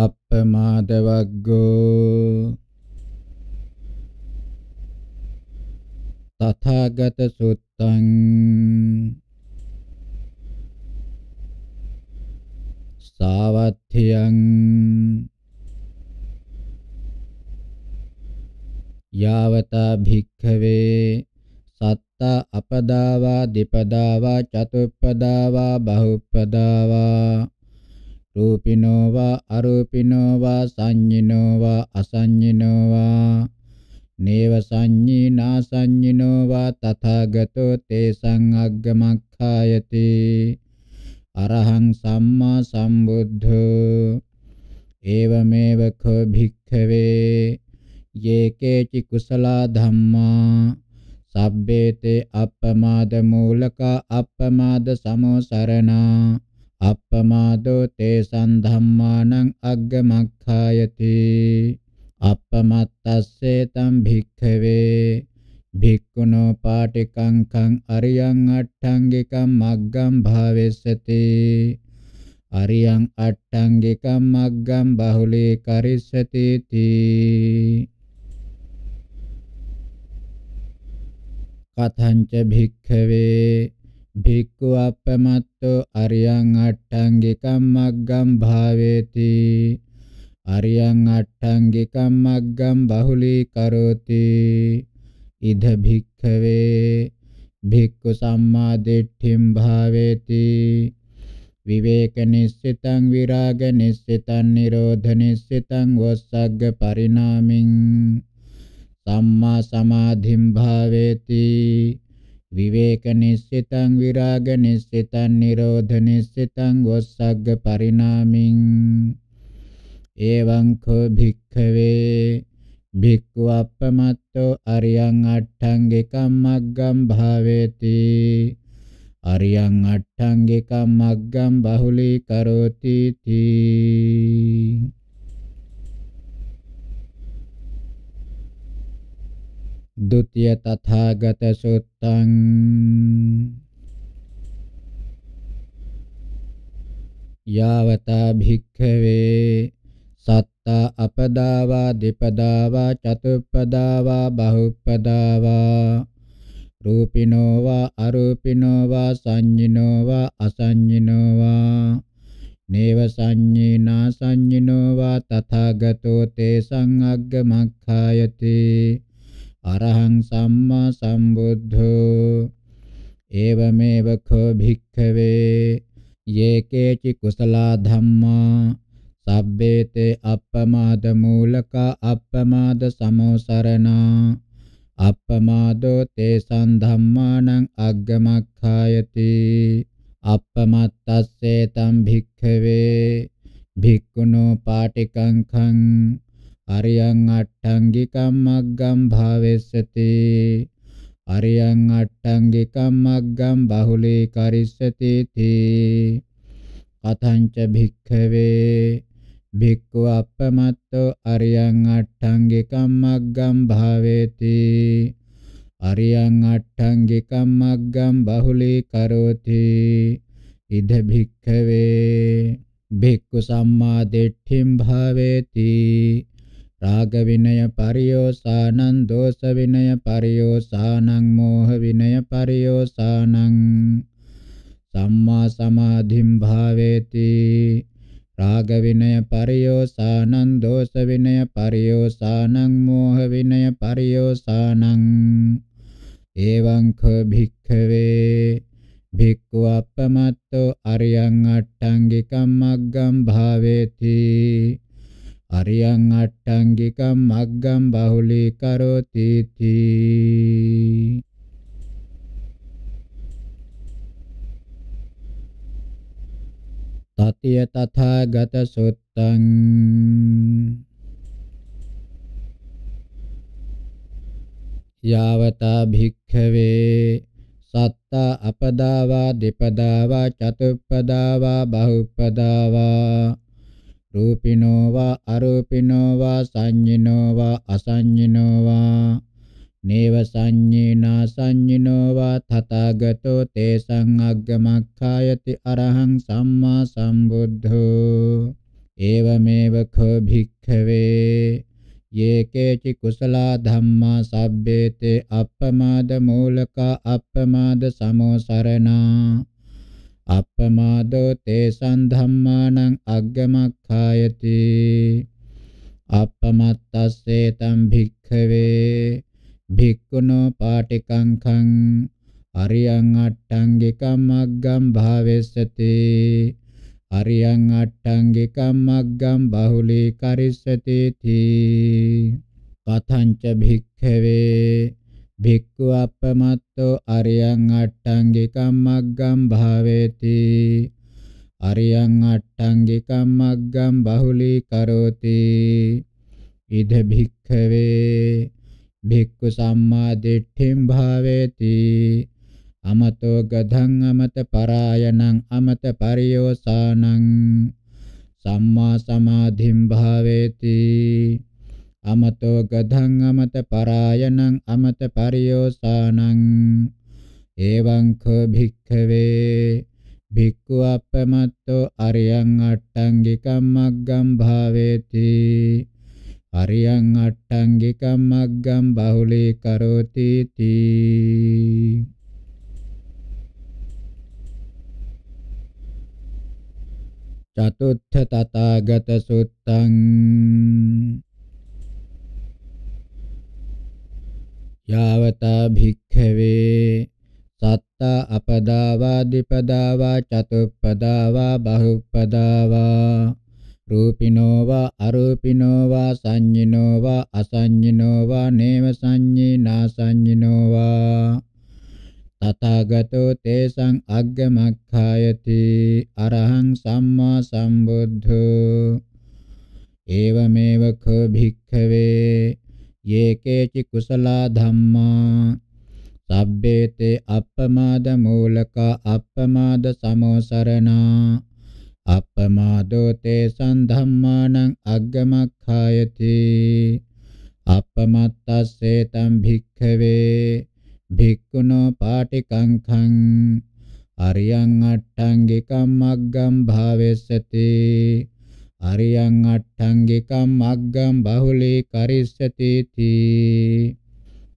අප්පමාද වග්ගෝ තථාගත සුත්තං සාවත්ථියං යාවතා භික්ඛවේ සත්ත අපදාවා දීපදාවා චතුප්පදාවා බහුප්පදාවා රූපිනෝවා අරූපිනෝවා සංඤිනෝවා අසංඤිනෝවා නේව සංඤී නා සංඤිනෝ වා තථාගතෝ තේසං අග්ගමක්ඛායති අරහං සම්මා සම්බුද්ධෝ එවමෙව කෝ භික්ඛවේ යේකේචි කුසලා ධම්මා සබ්බේතේ අප්පමාද මූලක අප්පමාද සමෝසරණා අප්පමාදෝ තේසං ධම්මානං අග්ගමක්ඛායති අපමත්තස්සේ තම් භික්ඛවේ භික්ඛුනෝ පාටිකංකං අරියං අට්ඨංගිකං මග්ගං භාවෙස්සති අරියං අට්ඨංගිකං මග්ගං බහුලී කරිස්සති තී කතංච භික්ඛවේ භික්ඛු අපමත්තෝ අරියං අට්ඨංගිකං මග්ගං භාවේති අරියං අට්ඨංගිකම් මග්ගම් බහුලී කරෝති ඉද භික්ඛවේ භික්ඛු සම්මා දිට්ඨිම් භාවේති විවේක නිස්සිතං විරාග නිස්සිතං නිරෝධ නිස්සිතං වස්සග්ග පරිණාමින් සම්මා සමාධිම් භාවේති විවේක නිස්සිතං විරාග නිස්සිතං නිරෝධ නිස්සිතං වස්සග්ග පරිණාමින් එවං කෝ භික්ඛවේ භික්ඛු අපමත්තෝ අරියං අට්ඨංගිකම් මග්ගම් භාවේති අරියං අට්ඨංගිකම් මග්ගම් බහුලී කරෝති තී දුතිය තථාගත සුත්තං යාවතා භික්ඛවේ සත්තා අපදාවා දෙපදාවා චතුප්පදාවා බහුප්පදාවා රූපිනෝවා අරූපිනෝවා සංඤිනෝවා අසංඤිනෝවා නේව සංඤේනා සංඤිනෝවා තථාගතෝ තේ සංඝග්ග මක්ඛායති අරහං සම්මා සම්බුද්ධෝ එවමෙව කෝ භික්ඛවේ යේකේචි කුසලා ධම්මා සබ්බේතේ අප්පමාද මූලකා අප්පමාද සමෝසරණා අප්පමාදෝ තේසං ධම්මානං අග්ගමක්ඛායති අප්පමත්තස්සේ තම් භික්ඛවේ භික්ඛුනෝ පාටිකංඛං අරියං අට්ඨංගිකම් මග්ගම් භාවෙස්සති අරියං අට්ඨංගිකම් මග්ගම් බහුලී කරිස්සති තී කතංච භික්ඛවේ භික්ඛු අප්පමත්තෝ අරියං අට්ඨංගිකම් මග්ගම් භාවේති අරියං අට්ඨංගිකම් මග්ගම් බහුලී කරෝති ඉද භික්ඛවේ භික්ඛු සම්මා දිට්ඨිම් භාවේති රාග විනය පරියෝසානං දෝෂ විනය පරියෝසානං මෝහ විනය පරියෝසානං සම්මා සමාධිම් භාවේති රාග විනය පරියෝසානං දෝෂ විනය පරියෝසානං මෝහ විනය පරියෝසානං එවං ඛ භික්ඛවේ භික්ඛු අපමත්තෝ අරියං අට්ඨංගිකම් මග්ගම් භාවේති අරියං අට්ඨංගිකම් මග්ගම් බහුලී කරෝති තී තතිය තථාගත සුත්තං යාවතා භික්ඛවේ සත්ත අපදාවා දෙපදාවා චතුප්පදාවා බහුප්පදාවා රූපිනෝ වා අරූපිනෝ වා සංඤිනෝ වා අසංඤිනෝ වා නේව සංඤේනා සංඤිනෝ වා තථාගතෝ තේසං අග්ගමක්ඛායති අරහං සම්මා සම්බුද්ධෝ එවමෙව කෝ භික්ඛවේ යේකේචි කුසලා ධම්මා සබ්බේතේ අප්පමාද මූලක අප්පමාද සමෝසරණා අප්පමාදෝ තේසං ධම්මානං අග්ගමක්ඛායති අප්පමත්තස්සේ තම් භික්ඛවේ භික්ඛුනෝ පාටිකංඛං අරියං අට්ඨංගිකම් මග්ගම් භාවෙස්සති අරියං අට්ඨංගිකම් මග්ගම් බහුලී කරිස්සති තී කතංච භික්ඛවේ භික්ඛු අපමත්තෝ අරියං අට්ඨංගිකම් මග්ගම් භාවේති අරියං අට්ඨංගිකම් මග්ගම් බහුලී කරෝති ඉද භික්ඛවේ භික්ඛු සම්මා දිට්ඨින් භාවේති අමතෝ ගධං අමත පරායනං අමත පරියෝසානං සම්මා සමාධින් භාවේති අමතෝ ගධං අමත පරායනං අමත පරියෝසානං එවං කෝ භික්ඛවේ භික්ඛු අපමත්තෝ අරියං අට්ඨංගිකම් මග්ගම් භාවේති අරියං අට්ඨංගිකම් මග්ගම් බහුලී කරෝති තී චතුත්ථ තථාගත සුත්තං යාවතා භික්ඛවේ සත්ත අපදාවා දීපදාවා චතුප්පදාවා බහුප්පදාවා රූපිනෝ වා අරූපිනෝ වා සංඤිනෝ වා අසංඤිනෝ වා නේව සංඤිනා සංඤිනෝ වා තථාගතෝ තේසං අග්ගමක්ඛායති අරහං සම්මා සම්බුද්ධෝ ඒවමේව ඛ භික්ඛවේ යේකේචි කුසලා ධම්මා සබ්බේතේ අප්පමාද මූලක අප්පමාද සමෝසරණා අපමාදෝ තේසං ධම්මානං අග්ගමක්ඛායති අපමත්තස්සේ තම් භික්ඛවේ භික්ඛුනෝ පාටිකංඛං අරියං අට්ඨංගිකම් අග්ගම් භාවෙස්සති අරියං අට්ඨංගිකම් අග්ගම් බහුලී කරිස්සති තී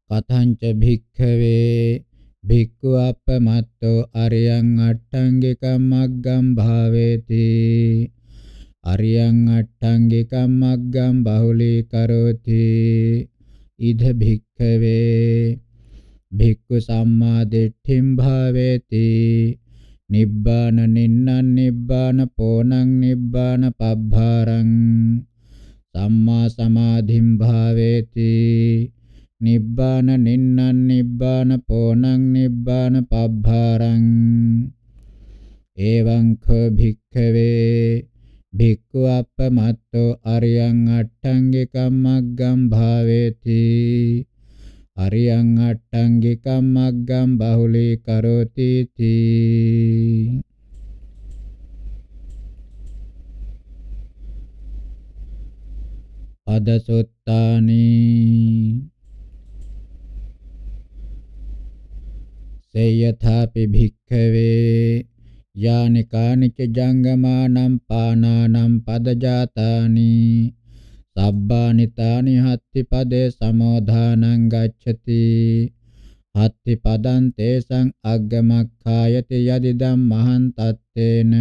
කතංච භික්ඛවේ භික්ඛු අපමත්තෝ අරියං අට්ඨංගිකම් මග්ගම් භාවේති අරියං අට්ඨංගිකම් මග්ගම් බහුලී කරෝති ඉද භික්ඛවේ භික්ඛු සම්මා දිට්ඨිම් භාවේති නිබ්බාන නින්නං නිබ්බාන පෝනං නිබ්බාන පබ්භාරං සම්මා සමාධිම් භාවේති නිබ්බාන නින්නං නිබ්බාන පෝනං නිබ්බාන පබ්බාරං එවං ඛ භික්ඛවේ භික්ඛු අපමත්තෝ අරියං අට්ඨංගිකම් මග්ගම් භාවේති අරියං අට්ඨංගිකම් මග්ගම් බහුලී කරෝති තී අදසොත්තානී से यथापि भिक्खवे यानि कानि च जङ्गमानं पानानं पदजातानि सब्बानि तानि हत्तिपदे समोधानं गच्छति हत्तिपदं तेषाम् अग्गमक्खायति यदिदं महन्तत्तेन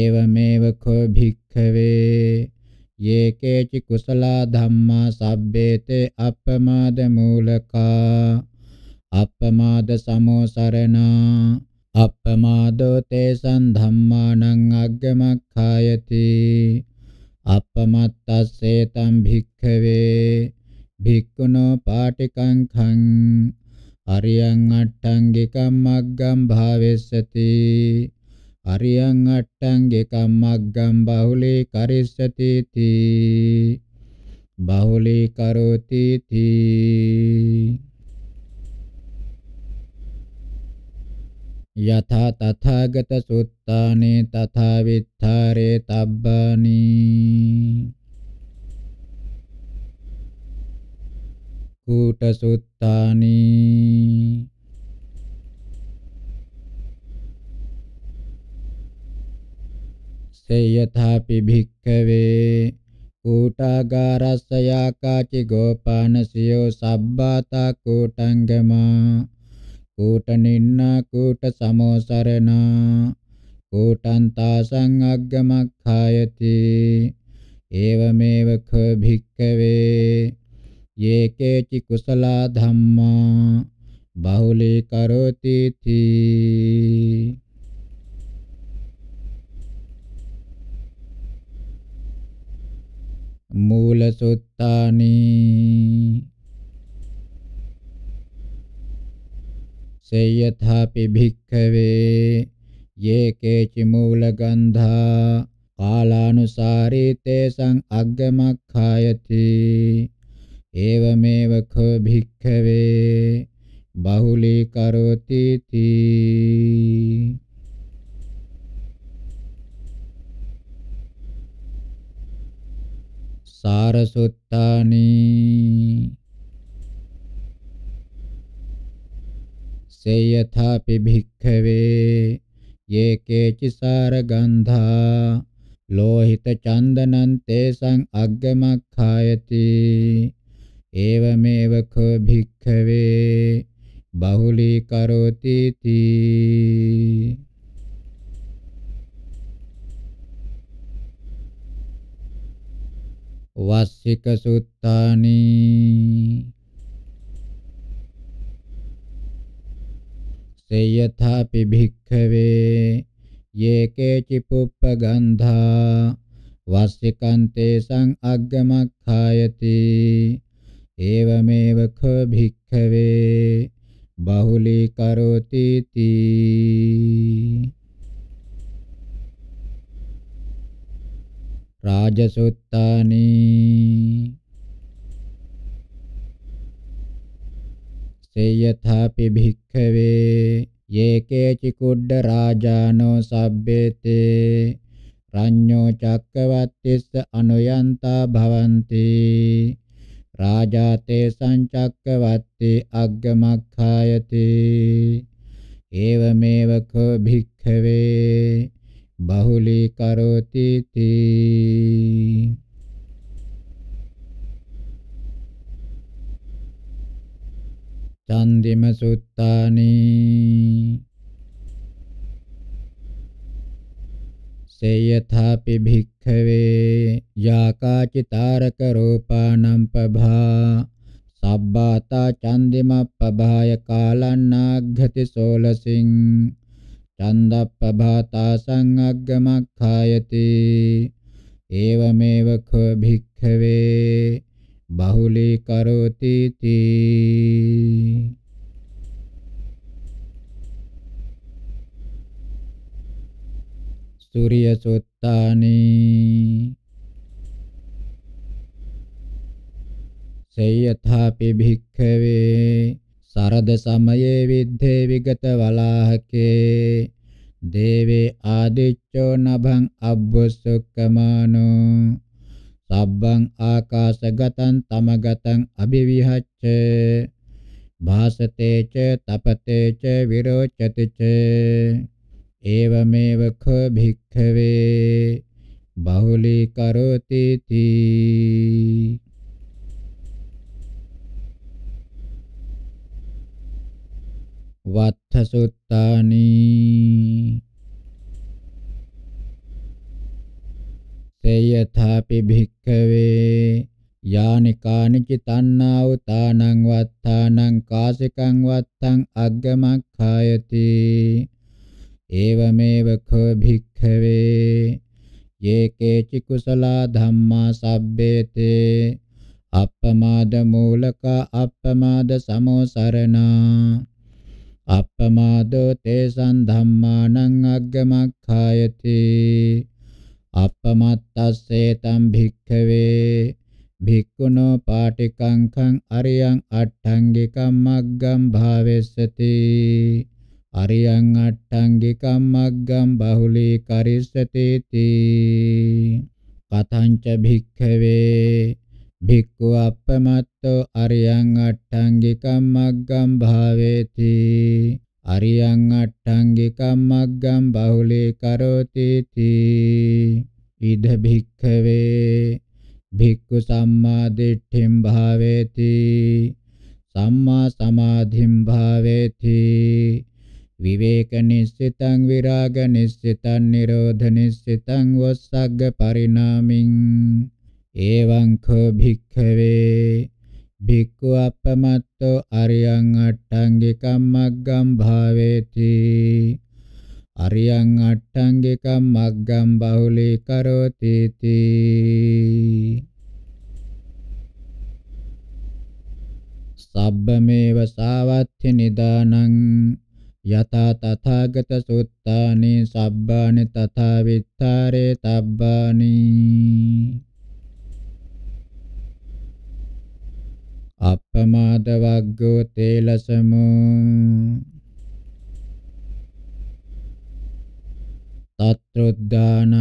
एवमेव खो भिक्खवे ये केचि कुशला धम्मा सभ्येते अपमादमूलका අප්පමාද සමෝ සරණා අප්පමාදෝ තේසං ධම්මානං අග්ගමක්ඛායති අප්පමත්තස්සේ තම් භික්ඛවේ භික්ඛුනෝ පාටිකං khං අරියං අට්ඨංගිකම් මග්ගම් භාවෙස්සති අරියං අට්ඨංගිකම් මග්ගම් බහුලී කරිස්සති තී බහුලී කරෝති තී යථා තථාගත සුත්තානේ තථා විත්තරේ තබ්බානි කූට සුත්තානි සේයථාපි භික්ඛවේ කූටාගාරස්ස යාකාචි ගෝපානසියෝ සබ්බාතා කූටංගමා කූට නින්නා කූට සමෝසරණා කූටන්තා සංගග්ගමක්ඛායති ඒවමේව ඛ භික්ඛවේ යේකේචි කුසලා ධම්මා බහුලී කරෝති තී මූලසුත්තානි සේයථාපි භික්ඛවේ ये केचि मूलगन्धा कालानुसारी तेषाम् अग्गमखायति एवमेव खो भिक्खवे बहुलीकरोतीति सारसुत्तानि සේයථාපි භික්ඛවේ ये केचि सारगन्धा लोहितचन्दनं तेषाम् अग्गमखायति एवमेव खो भिक्खवे बहुलीकरोतीति वार्षिकसूत्राणि සේයථාපි භික්ඛවේ ये केचिपुपगन्धा वासिकन्ते सं अग्गमखायति एवमेव खो भिक्खवे बहुलीकरोतीति राजसुत्तानि සේයථාපි භික්ඛවේ යේකේචි කුඩ්ඩ රාජානෝ සබ්බේතේ රඤ්ඤෝ චක්කවත්තිස්ස අනුයන්තා භවಂತಿ රාජාතේ සංචක්කවත්ති අග්ගමක්ඛායති ඒවමේව කෝ භික්ඛවේ බහුලී කරෝති තී චන්දිම සුත්තානි සේයථාපි භික්ඛවේ යාකාචිතාරක රූපානම් පභා සබ්බාතා චන්දිමප්පභාය කාලන්නාග්ගති සෝලසින් චන්දප්පභාතා සංග්ගමක්ඛායති ඒවමේව කෝ භික්ඛවේ බහුලී කරෝති තී සූර්ය සොත්තානි සේයථාපි භික්ඛවේ සරද සමයේ විද්ධේ විගත වලාහකේ දේවේ ආදිච්චෝ නභං අබ්බසුක්කමානෝ sabbang ākāsagataṃ tamagataṃ abivihacce bhāsate ca tapate ca virocate ca evameva kho bhikkhave bahuli karoti ti vattha suttani තේයථාපි භික්ඛවේ යානි කානිචි තණ්හා උතානං වත්තානං කාසිකං වත්තං අග්ගමක්ඛායති එවමෙව කෝ භික්ඛවේ යේකේචි කුසලා ධම්මා සබ්බේතේ අප්පමාද මූලක අප්පමාද සමෝසරණා අප්පමාදෝ තේසං ධම්මානං අග්ගමක්ඛායති අපමත්තස්සේතම් භික්ඛවේ භික්ඛුනෝ පාටිකංඛං අරියං අට්ඨංගිකම් මග්ගම් භාවෙස්සති අරියං අට්ඨංගිකම් මග්ගම් බහුලී කරිස්සති තී කතංච භික්ඛවේ භික්ඛු අපමත්තෝ අරියං අට්ඨංගිකම් මග්ගම් භාවේති අරියං අට්ඨංගිකම්මග්ගම් බහුලී කරෝති තී ඉද භික්ඛවේ භික්ඛු සම්මා දිට්ඨිම් භාවේති සම්මා සමාධිම් භාවේති විවේක නිස්සිතං විරාග නිස්සිතං නිරෝධ නිස්සිතං වස්සග්ග පරිණාමින් එවං කෝ භික්ඛවේ භික්ඛු අපමත්තෝ අරියං අට්ඨංගිකම්මග්ගම් භාවේති අරියං අට්ඨංගිකම්මග්ගම් බහුලී කරෝති තී සබ්බමේව සාවත්ථි නිදානං යතා තථාගත සුත්තානි සබ්බානි තථා විත්තරේ තබ්බානි අපමාද වග්ගෝ තේලසමෝ තත්‍රොද්දානං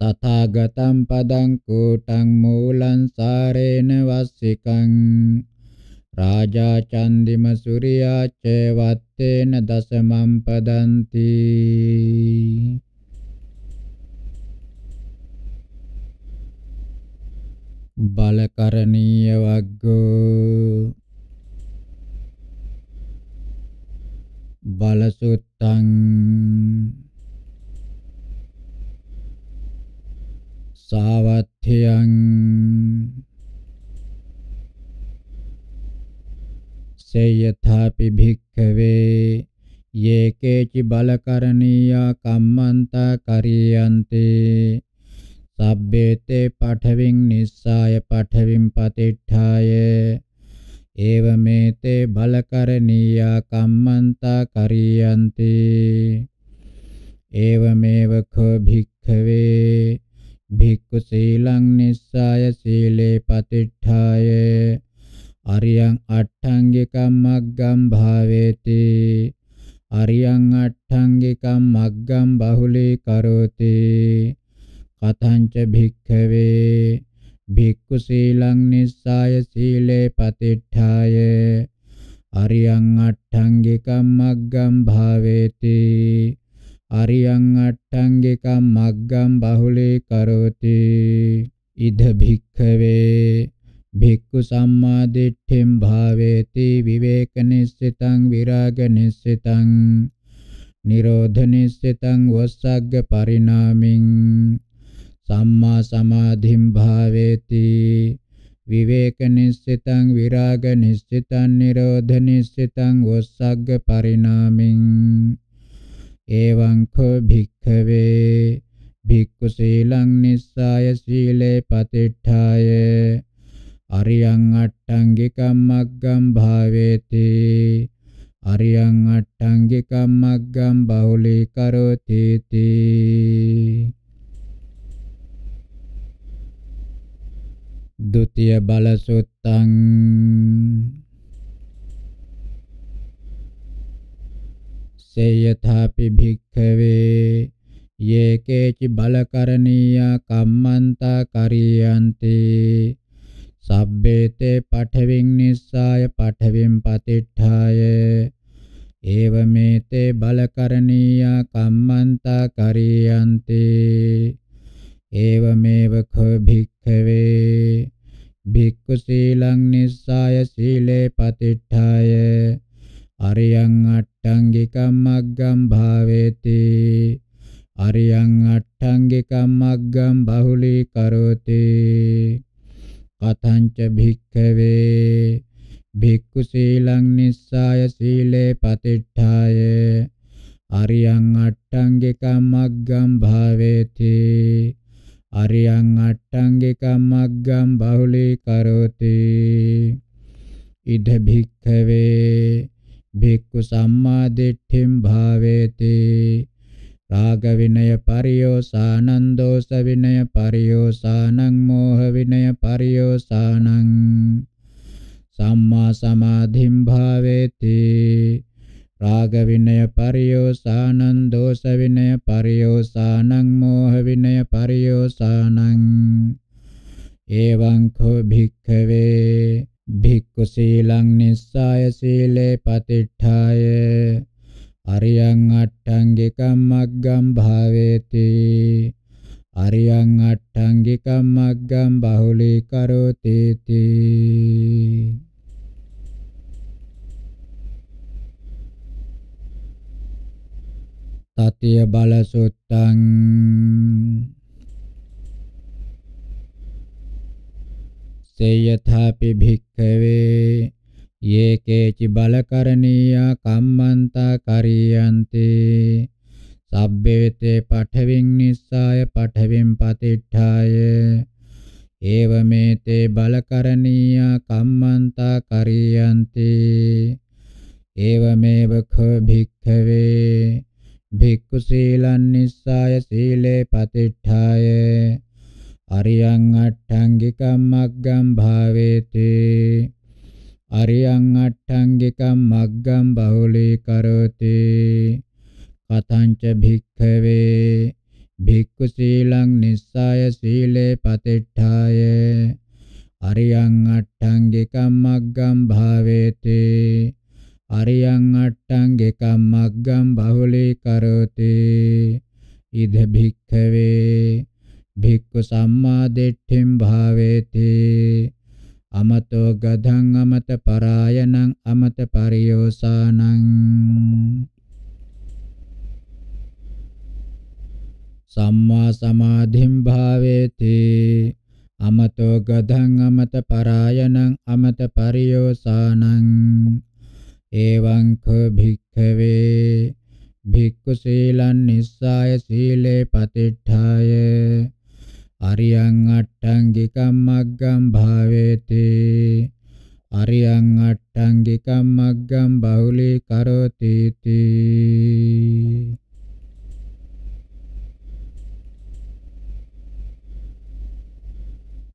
තථාගතම් පදං කෝටං මූලං සාරේන වස්සිකං රාජා චන්දිම සූර්යා ච වත්තේන දසමම් පදන්ති බලකරණීය වග්ගෝ බලසුත්තං සාවත්ථයං සේයථාපි භික්ඛවේ යේකේචි බලකරණීයා කම්මන්තා කරියන්තේ සබ්බේතේ පඨවින් නිස්සාය පඨවින් පතිට්ඨාය ඒවමේතේ බලකරණීයා කම්මන්තා කරියන්ති ඒවමේව ඛ භික්ඛවේ භික්ඛු සීලං නිස්සාය සීලේ පතිට්ඨාය අරියං අට්ඨංගිකම් මග්ගම් භාවේති අරියං අට්ඨංගිකම් මග්ගම් බහුලී කරෝති කතංච භික්ඛවේ භික්ඛු සීලං නිස්සාය සීලේ පතිට්ඨාය අරියං අට්ඨංගිකම් මග්ගම් භාවේති අරියං අට්ඨංගිකම් මග්ගම් බහුලී කරෝති ඉද භික්ඛවේ භික්ඛු සම්මා දිට්ඨිම් භාවේති විවේක නිස්සිතං විරාග නිස්සිතං නිරෝධ නිස්සිතං වස්සග්ග පරිණාමින් සම්මා සමාධිම් භාවේති විවේක නිස්සිතං විරාග නිස්සිතං නිරෝධ නිස්සිතං වස්සග්ග පරිණාමින් එවං කෝ භික්ඛවේ භික්ඛු සීලං නිස්සාය සීලේ පතිඨාය අරියං අට්ඨංගිකම් මග්ගම් භාවේති අරියං අට්ඨංගිකම් මග්ගම් බහුලී කරෝති තී ဒုတိယ බල සුත්තං සේයථාපි භික්ඛවේ යේකේචි බලකරණීයා කම්මන්තා කරියන්ති සබ්බේතේ පඨවින් නිස්සාය පඨවින් පතිට්ඨාය ඒවමේතේ බලකරණීයා කම්මන්තා කරියන්ති ඒවමේව ඛ භික්ඛවේ භික්ඛු සීලං නිස්සාය සීලේ පතිට්ඨාය අරියං අට්ඨංගිකම් මග්ගම් භාවේති අරියං අට්ඨංගිකම් මග්ගම් බහුලී කරෝති කතංච භික්ඛවේ භික්ඛු සීලං නිස්සාය සීලේ පතිට්ඨාය අරියං අට්ඨංගිකම් මග්ගම් භාවේති අරියං අට්ඨංගිකම්මග්ගං බහුලී කරෝති ඉද භික්ඛවේ භික්ඛු සම්මා දිට්ඨින් භාවේති රාග විනය පරියෝසානං දෝස විනය පරියෝසානං මෝහ විනය පරියෝසානං සම්මා සමාධින් භාවේති රාග විනය පරියෝසානං දෝෂ විනය පරියෝසානං මෝහ විනය පරියෝසානං එවං කෝ භික්ඛවේ භික්ඛු සීලං නිස්සාය සීලේ පතිට්ඨාය අරියං අට්ඨංගිකම් මග්ගම් භාවේති අරියං අට්ඨංගිකම් මග්ගම් බහුලී කරෝති තී තතිය බල සුත්තං සේයථාපි භික්ඛවේ යේකේචි බලකරණීයා කම්මන්තා කරියන්තේ සබ්බේතේ පඨවින් නිස්සාය පඨවින් පතිට්ඨාය ඒවමේතේ බලකරණීයා කම්මන්තා කරියන්තේ ඒවමේව භික්ඛවේ භික්ඛු සීලං නිස්සාය සීලේ පතිට්ඨාය අරියං අට්ඨංගිකම් මග්ගම් භාවේති අරියං අට්ඨංගිකම් මග්ගම් බහුලී කරෝති කතංච භික්ඛවේ භික්ඛු සීලං නිස්සාය සීලේ පතිට්ඨාය අරියං අට්ඨංගිකම් මග්ගම් භාවේති අරියං අට්ඨං එකම් මග්ගං බහුලී කරෝති ඉද භික්ඛවේ භික්ඛු සම්මා දිට්ඨින් භාවේති අමතෝ ගධං අමත පරායනං අමත පරියෝසානං සම්මා සමාධින් භාවේති අමතෝ ගධං අමත පරායනං අමත පරියෝසානං එවං ඛ භික්ඛවේ භික්ඛු සීලං නිස්සාය සීලේ පතිට්ඨාය අරියං අට්ඨංගිකම් මග්ගම් භාවේති අරියං අට්ඨංගිකම් මග්ගම් බහුලී කරෝති තී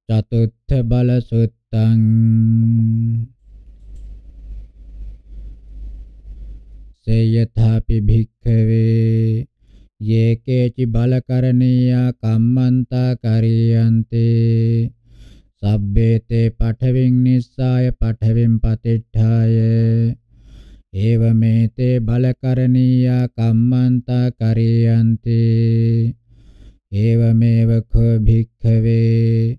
චතුත්ථ බල සුත්තං තස්සේ යථාපි භික්ඛවේ යේකේචි බලකරණීයා කම්මන්තා කරියන්තේ සබ්බේතේ පඨවින් නිස්සාය පඨවින් පතිට්ඨාය ඒවමේතේ බලකරණීයා කම්මන්තා කරියන්තේ ඒවමේව කෝ භික්ඛවේ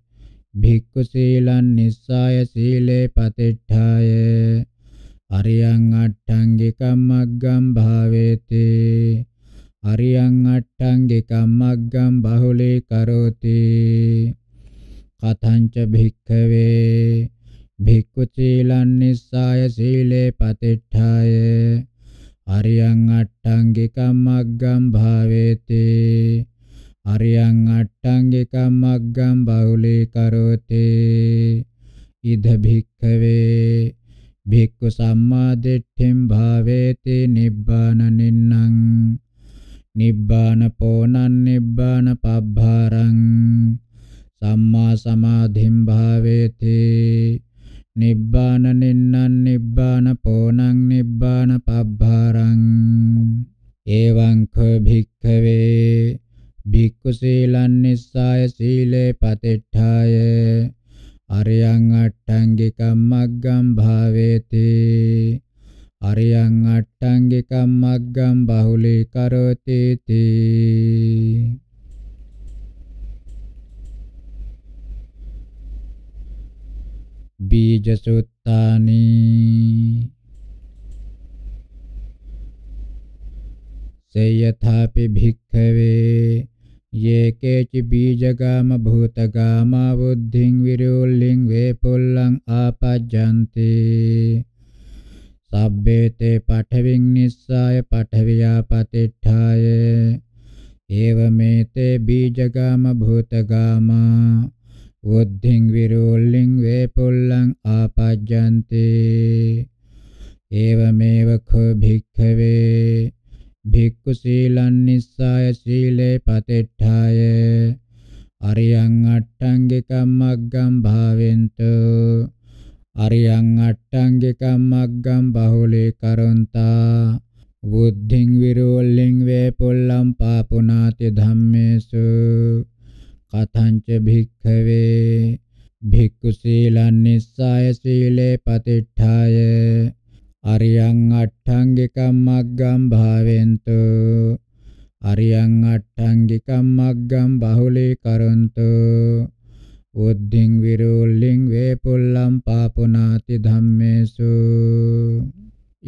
භික්ඛු සීලං නිස්සාය සීලේ පතිට්ඨාය අරියං අට්ඨංගිකම් මග්ගම් භාවේති අරියං අට්ඨංගිකම් මග්ගම් බහුලී කරෝති කතංච භික්ඛවේ භික්ඛු සීලං නිස්සාය සීලේ පතිට්ඨාය අරියං අට්ඨංගිකම් මග්ගම් භාවේති අරියං අට්ඨංගිකම් මග්ගම් බහුලී කරෝති ඉද භික්ඛවේ භික්ඛු සම්මා දිට්ඨින් භාවේති නිබ්බාන නින්නං නිබ්බාන පෝනං නිබ්බාන පබ්බාරං සම්මා සමාධින් භාවේති නිබ්බාන නින්නං නිබ්බාන පෝනං නිබ්බාන පබ්බාරං එවං ඛ භික්ඛවේ භික්ඛු සීලං නිස්සාය සීලේ පතිට්ඨාය අරියං අට්ඨංගිකම් මග්ගම් භාවේති අරියං අට්ඨංගිකම් මග්ගම් බහුලී කරෝති තී බීජ සුත්තානි සේයථාපි භික්ඛවේ ये केचि बीजगाम भूतगामा बुद्धिं विरुल्लिं वेपुल्लं आपज्जन्ति सब्बेते पठविं निस्साय पठवियापतिष्ठाय एवमेते बीजगाम भूतगामा बुद्धिं विरुल्लिं वेपुल्लं आपज्जन्ति एवमेव खो भिक्खवे භික්ඛු සීලං නිස්සාය සීලේ පතිට්ඨාය අරියං අට්ඨංගිකම් මග්ගම් භාවෙන්තු අරියං අට්ඨංගිකම් මග්ගම් බහුලේ කරොන්තා බුද්ධින් විරෝල්ලින් වේ පොල්ලම් පාපුනාති ධම්මේසු කතංච භික්ඛවේ භික්ඛු සීලං නිස්සාය සීලේ පතිට්ඨාය අරියං අට්ඨංගිකම් මග්ගම් භාවෙන්තු අරියං අට්ඨංගිකම් මග්ගම් බහුලී කරොන්තු උද්ධින් විරෝල්ලින් වේපුල්ලම් පාපුනාති ධම්මේසු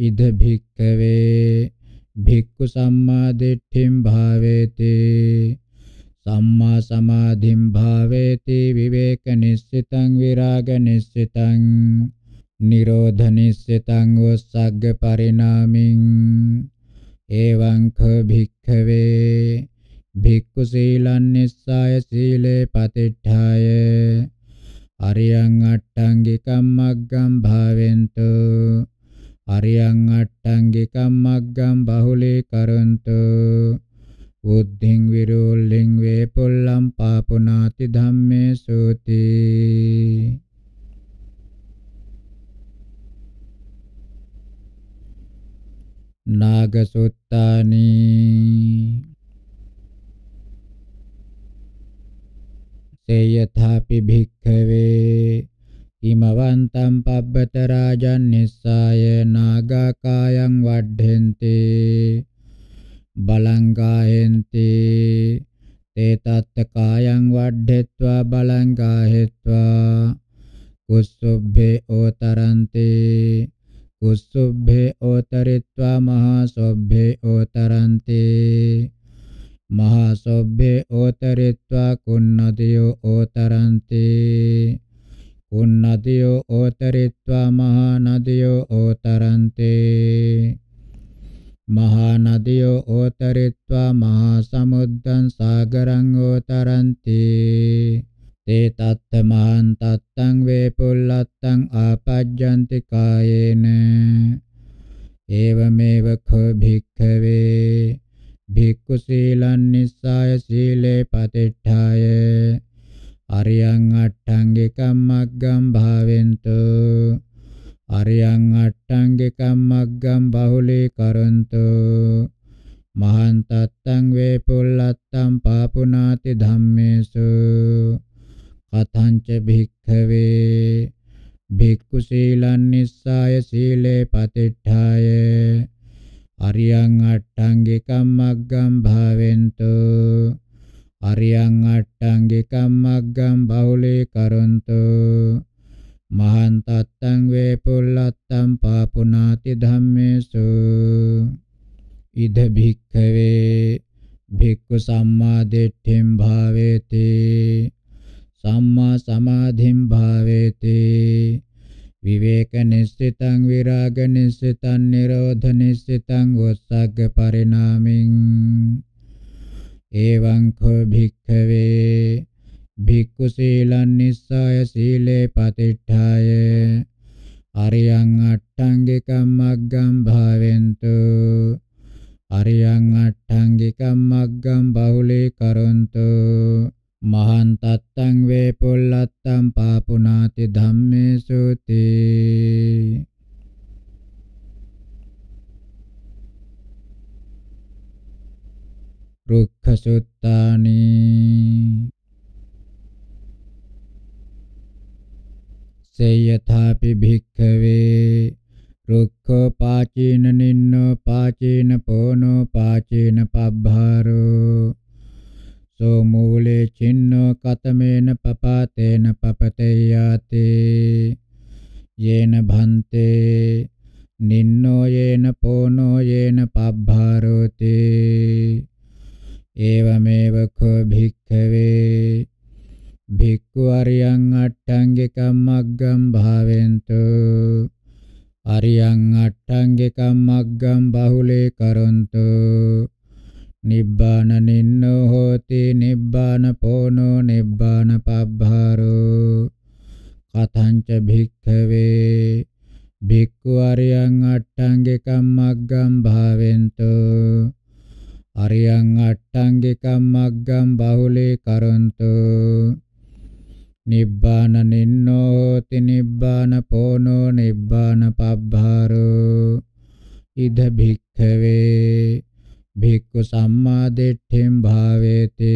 ඉද භික්ඛවේ භික්ඛු සම්මා දිට්ඨිම් භාවේති සම්මා සමාධිම් භාවේති විවේක නිස්සිතං විරාග නිස්සිතං නිරෝධ නිස්සිතං වස්සග්ග පරිණාමින් එවං ඛ භික්ඛවේ භික්ඛු සීලං නිස්සාය සීලේ පතිට්ඨාය අරියං අට්ඨංගිකම් මග්ගම් භාවෙන්තු අරියං අට්ඨංගිකම් මග්ගම් බහුලේ කරන්තු බුද්ධින් විරෝල්ලින් වේපොල්ලම් පාපුනාති ධම්මේ සෝති නාගසුත්තානි සේයථාපි භික්ඛවේ ඉමවන්තම් පබ්බත රාජන් නිස්සාය නාගකායන් වඩ්ඩෙන්ති බලංගාහෙන්ති තේ තත්ත කායන් වඩ්ඩෙත්වා බලංගාහෙත්වා කුස්සුබ්බේ ඕතරන්තේ කුස්සුබ්බේ ඕතරිත්වා මහා සොබ්බේ ඕතරන්තේ මහා සොබ්බේ ඕතරිත්වා කුන්නදියෝ ඕතරන්තේ කුන්නදියෝ ඕතරිත්වා මහා නදියෝ ඕතරන්තේ මහා නදියෝ ඕතරිත්වා මහා සමුද්දං සාගරං ඕතරන්තේ තේ තත්ත මහන් තත්තං වේපුල්ලත්තං ආපජ්ජන්ති කායේන ඒවමේව කෝ භික්ඛවේ භික්ඛු සීලං නිස්සාය සීලේ පතිට්ඨාය අරියං අට්ඨංගිකම් මග්ගම් භාවෙන්තු අරියං අට්ඨංගිකම් මග්ගම් බහුලී කරන්තු මහන් තත්තං වේපුල්ලත්තං පාපුනාති ධම්මේසු කතංච භික්ඛවේ භික්ඛු සීලං නිස්සාය සීලේ පතිට්ඨාය අරියං අට්ඨංගිකම් මග්ගම් භාවෙන්තෝ අරියං අට්ඨංගිකම් මග්ගම් බහුලේ කරොන්තෝ මහං තත්තං වේ පුල්ලත්තං පාපුනාති ධම්මේසු ඉද භික්ඛවේ භික්ඛු සම්මා දිට්ඨින් භාවේති සම්මා සමාධිම් භාවේති විවේක නිස්සිතං විරාග නිස්සිතං නිරෝධ නිස්සිතං උස්සග්ග පරිණාමින් එවං කෝ භික්ඛවේ භික්ඛු සීලං නිස්සය සීලේ පතිට්ඨාය අරියං අට්ඨංගිකම් මග්ගම් භාවෙන්තු අරියං අට්ඨංගිකම් මග්ගම් බහුලී කරොන්තු මහන්තත්තං වේ පුල්ලත්තං පාපුනාති ධම්මේසු තේ රුක්ඛ සුත්තානි සේයථාපි භික්ඛවේ රුක්ඛෝ පාචීන නින්නෝ පාචීන පොනෝ පාචීන පබ්භාරෝ සෝ මූලේ චින්නෝ කතමේන පපාතේන පපතේයාති යේන භන්තේ නින්නෝ යේන පෝනෝ යේන පබ්භාරෝති ඒවමේව කෝ භික්ඛවේ භික්ඛු අරියං අට්ඨංගිකම්මග්ගම් භාවෙන්තු අරියං අට්ඨංගිකම්මග්ගම් බහුලේ කරොන්තු නිබ්බාන නින්නෝ හෝති නිබ්බාන පොනෝ නිබ්බාන පබ්බාරෝ කතංච භික්ඛවේ භික්ඛු අරියං අට්ඨංගිකම් මග්ගම් භාවෙන්තෝ අරියං අට්ඨංගිකම් මග්ගම් බහුලේ කරොන්තෝ නිබ්බාන නින්නෝ හෝති නිබ්බාන පොනෝ නිබ්බාන පබ්බාරෝ ඉද භික්ඛවේ භික්ඛු සම්මා දිට්ඨිම් භාවේති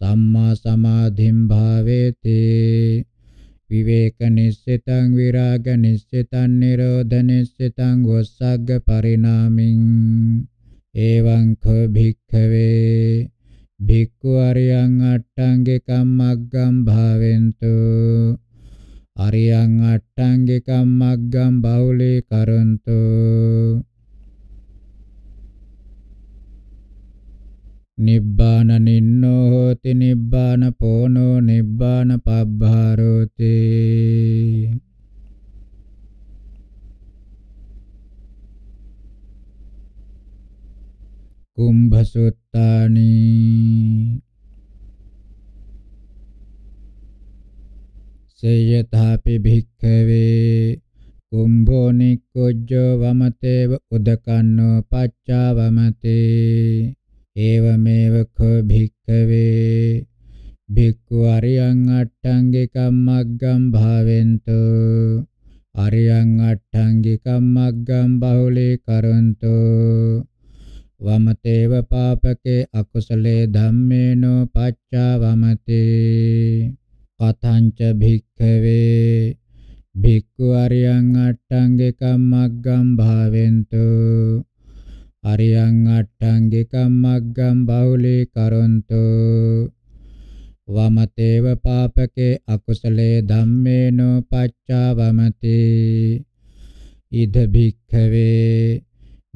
සම්මා සමාධිම් භාවේති විවේක නිස්සිතං විරාග නිස්සිතං නිරෝධ නිස්සිතං වස්සග්ග පරිණාමින් එවං ඛ භික්ඛවේ භික්ඛු අරියං අට්ඨංගිකම් මග්ගම් භාවෙන්තු අරියං අට්ඨංගිකම් මග්ගම් බෞලේ කරන්තෝ නිබ්බාන නින්නෝ හෝති නිබ්බාන පෝනෝ නිබ්බාන පබ්බාරෝති කුම්භ සුත්තානි සේයථාපි භික්ඛවේ කුම්භෝ නික්කොජ්ජෝ වමතේව උදකන්නෝ පච්චා වමතේ ඒවමේව කෝ භික්ඛවේ භික්ඛු අරියං අට්ඨංගිකම්මග්ගම් භාවෙන්තු අරියං අට්ඨංගිකම්මග්ගම් බහුලේ කරන්තු වමතේව පාපකේ අකුසලේ ධම්මේනෝ පච්චා වමතේ කතංච භික්ඛවේ භික්ඛු අරියං අට්ඨංගිකම්මග්ගම් භාවෙන්තු අරියං අට්ඨංගිකම් මග්ගම් බහුලී කරොන්තු වමතේව පාපකේ අකුසලේ ධම්මේනෝ පච්චාවමති ඉද භික්ඛවේ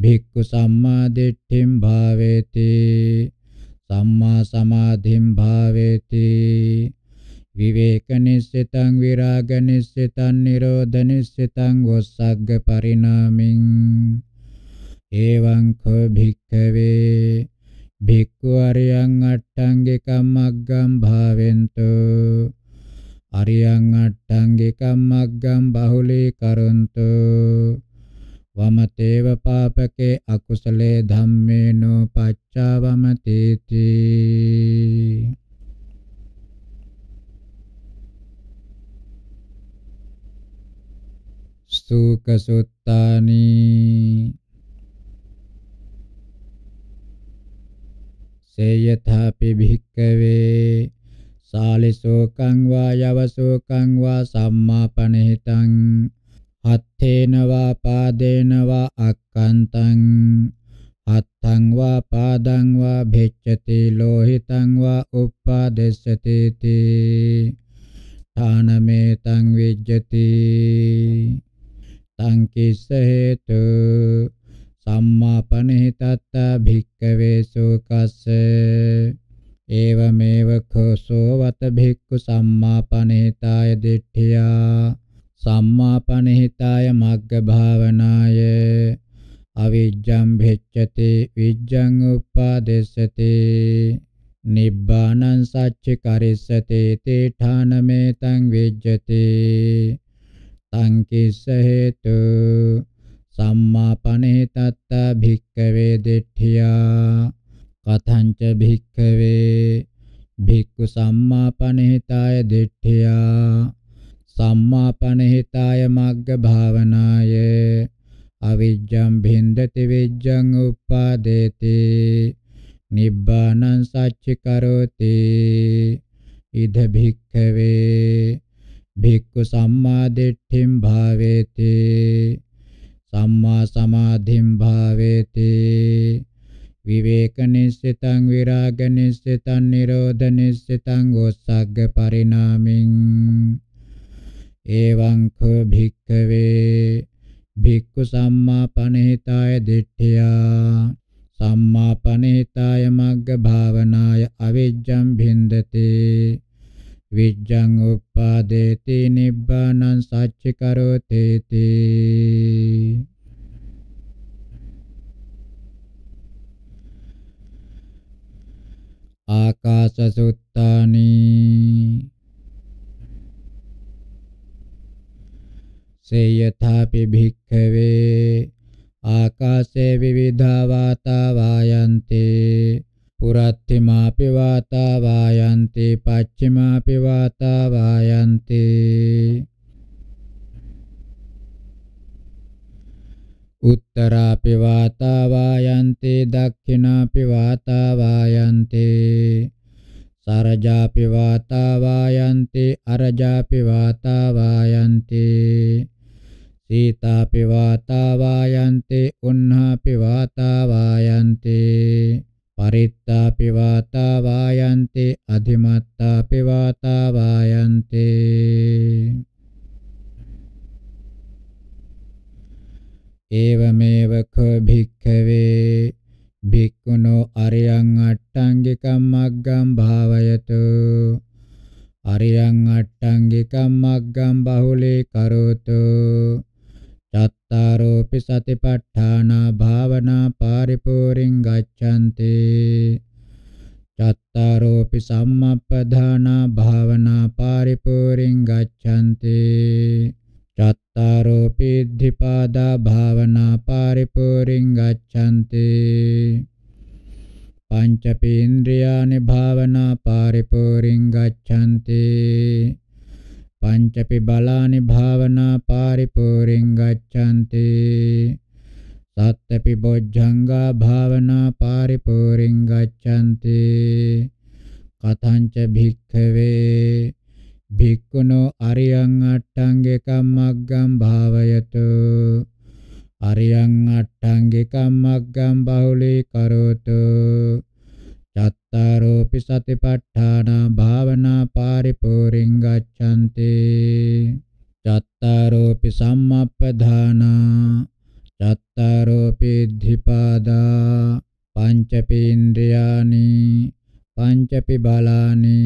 භික්ඛු සම්මා දිට්ඨිම් භාවේති සම්මා සමාධිම් භාවේති විවේක නිස්සිතං විරාග නිස්සිතං නිරෝධ නිස්සිතං වස්සග්ග පරිණාමින් එවං කෝ භික්ඛවේ භික්ඛු අරියං අට්ඨංගිකම්මග්ගම් භාවෙන්තෝ අරියං අට්ඨංගිකම්මග්ගම් බහුලී කරොන්තෝ වමතේව පාපකේ අකුසලේ ධම්මේනෝ පච්චාවමතේති සූකසුත්තානි සේයථාපි භික්කවේ සාලිසෝකං වා යවසෝකං වා සම්මාපනහිතං හත්තේන වා පාදේන වා අක්කන්තං අත්තං වා පාදං වා භෙච්ඡති ලෝහිතං වා උප්පාදෙස්සති තී ථානමේතං විජ්ජති තං කිස්ස හේතු සම්මාපනෙහි තත්තා භික්කවේ සෝකස්ස ඒවමේව කෝසෝ වත භික්ඛු සම්මාපනෙහිතාය දිට්ඨියා සම්මාපනෙහිතාය මග්ග භාවනාය අවිජ්ජං භෙච්ඡති විජ්ජං උප්පාදෙස්සති නිබ්බානං සච්ච කරිස්සති තේඨානමේ තං විජ්ජති තං කිස්ස හේතු සම්මාපනේ තත්ත භික්කවේ දෙට්ඨියා කතංච භික්කවේ භික්ඛු සම්මාපනහිතාය දෙට්ඨියා සම්මාපනහිතාය මග්ග භාවනාය අවිජ්ජං භින්දති විජ්ජං උප්පාදේති නිබ්බානං සච්ච කරෝති ඉද භික්ඛවේ භික්ඛු සම්මා දිට්ඨිම් භාවේති සම්මා සමාධිම් භාවේති විවේක නිස්සිතං විරාග නිස්සිතං නිරෝධ නිස්සිතං ඕසග්ග පරිණාමින් එවං ඛ භික්ඛවේ භික්ඛු සම්මා පනිහිතාය දිඨියා සම්මා පනිහිතාය මග්ග භාවනාය අවිජ්ජං භින්දතේ විජ්ජං උප්පාදේති නිබ්බානං සච්ච කරෝතේති ආකාශසුත්තානි සේයථාපි භික්ඛවේ ආකාශේ විවිධා වාතා වායන්තේ පුරත්තිමාපි වාතා වායන්ති පච්චිමාපි වාතා වායන්ති උත්තරාපි වාතා වායන්ති දක්ඛිනාපි වාතා වායන්ති සරජාපි වාතා වායන්ති අරජාපි වාතා වායන්ති සීතාපි වාතා වායන්ති උන්හාපි වාතා වායන්ති පරිත්තා පිවාතා වායන්ති අධිමත්තා පිවාතා වායන්ති ඒවමේව කෝ භික්ඛවේ භික්ඛුනෝ අරියං අට්ඨංගිකම් මග්ගම් භාවයතු අරියං අට්ඨංගිකම් මග්ගම් බහුලේ කරෝතෝ චත්තාරෝපි සතිපට්ඨානා භාවනා පාරිපූර්ණං ගච්ඡanti චත්තාරෝපි සම්මප්පදානා භාවනා පාරිපූර්ණං ගච්ඡanti චත්තාරෝපි ධිපාදා භාවනා පාරිපූර්ණං ගච්ඡanti පංචපේන්ද්‍රයානි භාවනා පාරිපූර්ණං ගච්ඡanti පංචපි බලානි භාවනා පාරිපූර්ණං ගච්ඡanti සත්තපි බොජ්ජංගා භාවනා පාරිපූර්ණං ගච්ඡanti කතංච භික්ඛවේ භික්ඛුනෝ අරියං අට්ඨංගිකම්මග්ගම් භාවයතු අරියං අට්ඨංගිකම්මග්ගම් බහුලී කරෝතෝ චත්තාරෝපි සතිපට්ඨානා භාවනා පාරිපූර්ණං ගච්ඡanti චත්තාරෝපි සම්මප්පධානා චත්තාරෝපි ධිපාදා පංචපි ඉන්ද්‍රියානි පංචපි බලානි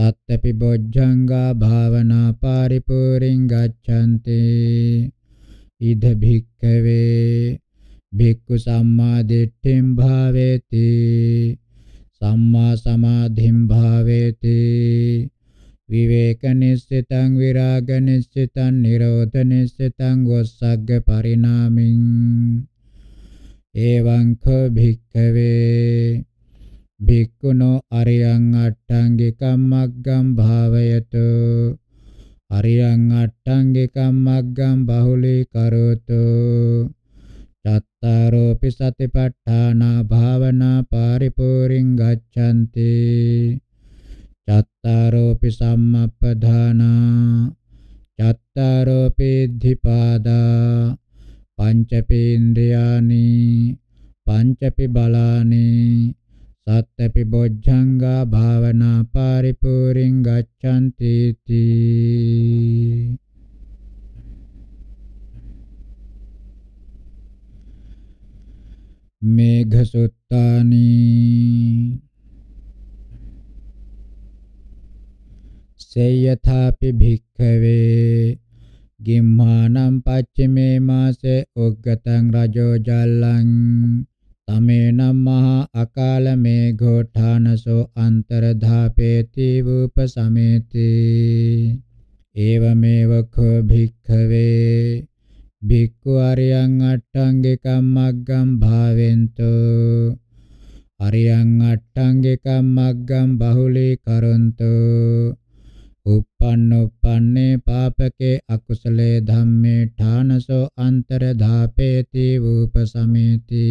සත්‍යපි බොජ්ජංගා භාවනා පාරිපූර්ණං ගච්ඡanti ඉද භික්ඛවේ භික්ඛු සම්මා දිට්ඨින් භාවේති සම්මා සමාධිම් භාවේති විවේක නිස්සිතං විරාග නිස්සිතං නිරෝධ නිස්සිතං ගොස්සග්ග පරිණාමින් එවං ඛ භික්ඛවේ භික්ඛුනෝ අරියං අට්ඨංගිකම් මග්ගම් භාවයතු අරියං අට්ඨංගිකම් මග්ගම් බහුලී කරෝතෝ චත්තාරෝපි සතිපට්ඨානා භාවනා පාරිපූර්ණං ගච්ඡanti චත්තාරෝපි සම්මප්පධානා චත්තාරෝපි ධිපාදා පංචපේන්ද්‍රයානි පංචපි බලානි සත්‍යපි බොජ්ජංගා භාවනා පරිපූර්ණං ගච්ඡanti තී मेघसुत्तानि सेयथापि भिक्खवे ගිම්හානම් පච්චමේ මාසේ උග්ගතං රජෝ ජල්ලං තමේනම් මහා අකාල මේඝෝ ඨානසෝ අන්තරධාපේති වූප සමේති ඒවමේව කෝ භික්ඛවේ භික්ඛු අරියං අට්ඨංගිකම්මග්ගම් භාවෙන්තු අරියං අට්ඨංගිකම්මග්ගම් බහුලී කරොන්තු uppannuppanne papake akusale dhamme thanaso antara dhapeti upasameti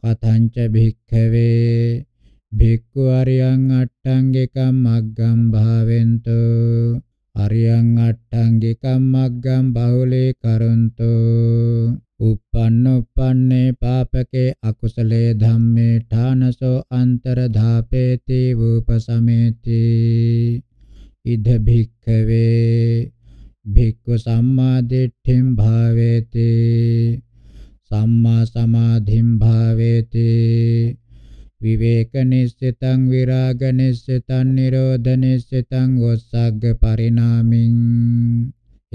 kathanca bhikkhave bhikkhu ariyang aṭṭaṅgikam maggam bhaventu අරියං අට්ඨං කම්මග්ගං බහුලේ කරොන්තෝ uppannuppanne papake akusale dhamme thanaso antaradhapeti upasameti idha bhikkave bhikkhu samma ditthim bhaveti samma samadhim bhaveti විවේක නිස්සිතං විරාග නිස්සිතං නිරෝධ නිස්සිතං ඔස්සග්ග පරිණාමින්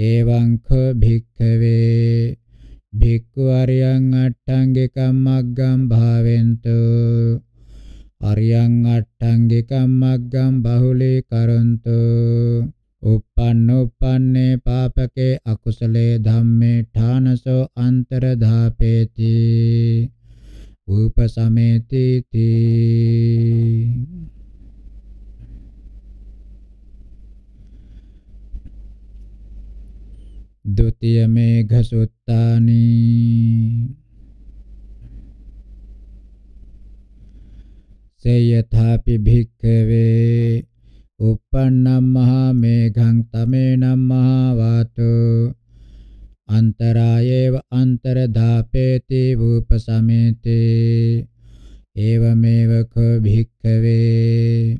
එවං ඛ භික්ඛවේ භික්ඛු අරියං අට්ඨංගිකම් මග්ගම් භාවෙන්තු අරියං අට්ඨංගිකම් මග්ගම් බහුලී කරන්තු uppannuppanne papake akusale dhamme thanasō antaradhāpeti උපසමේතිති द्वितीय मेघ सुत्तानि से यथापि भिक्खवे uppannam maha meghang tamenam mahavato අන්තරායේව අන්තරධාපේති වූපසමේතේ එවමෙව ක භික්ඛවේ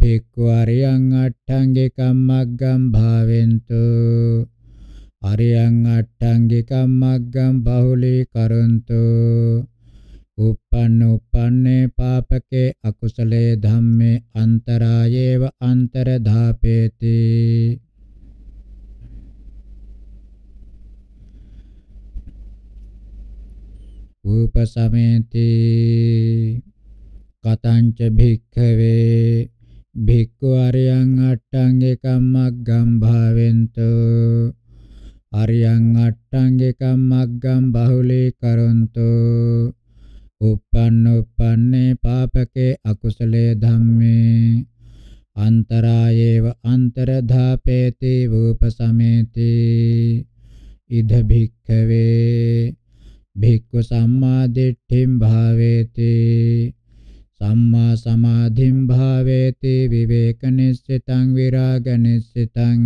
භික්ඛු අරියං අට්ඨංගිකම්මග්ගම් භාවෙන්තු අරියං අට්ඨංගිකම්මග්ගම් බහුලී කරන්තු uppannā uppanne pāpake akusale dhamme antarāyeva antaradhāpeti උපසමේති කතංච භික්ඛවේ භික්ඛු අරියං අට්ඨංගිකම්මග්ගම් භාවෙන්තු අරියං අට්ඨංගිකම්මග්ගම් බහුලී කරොන්තු uppannuppanne papake akusale dhamme antarayeva antaradhapeti uppasameti ඉද භික්ඛවේ භික්ඛු සම්මා දිට්ඨිම් භාවේති සම්මා සමාධිම් භාවේති විවේක නිස්සිතං විරාග නිස්සිතං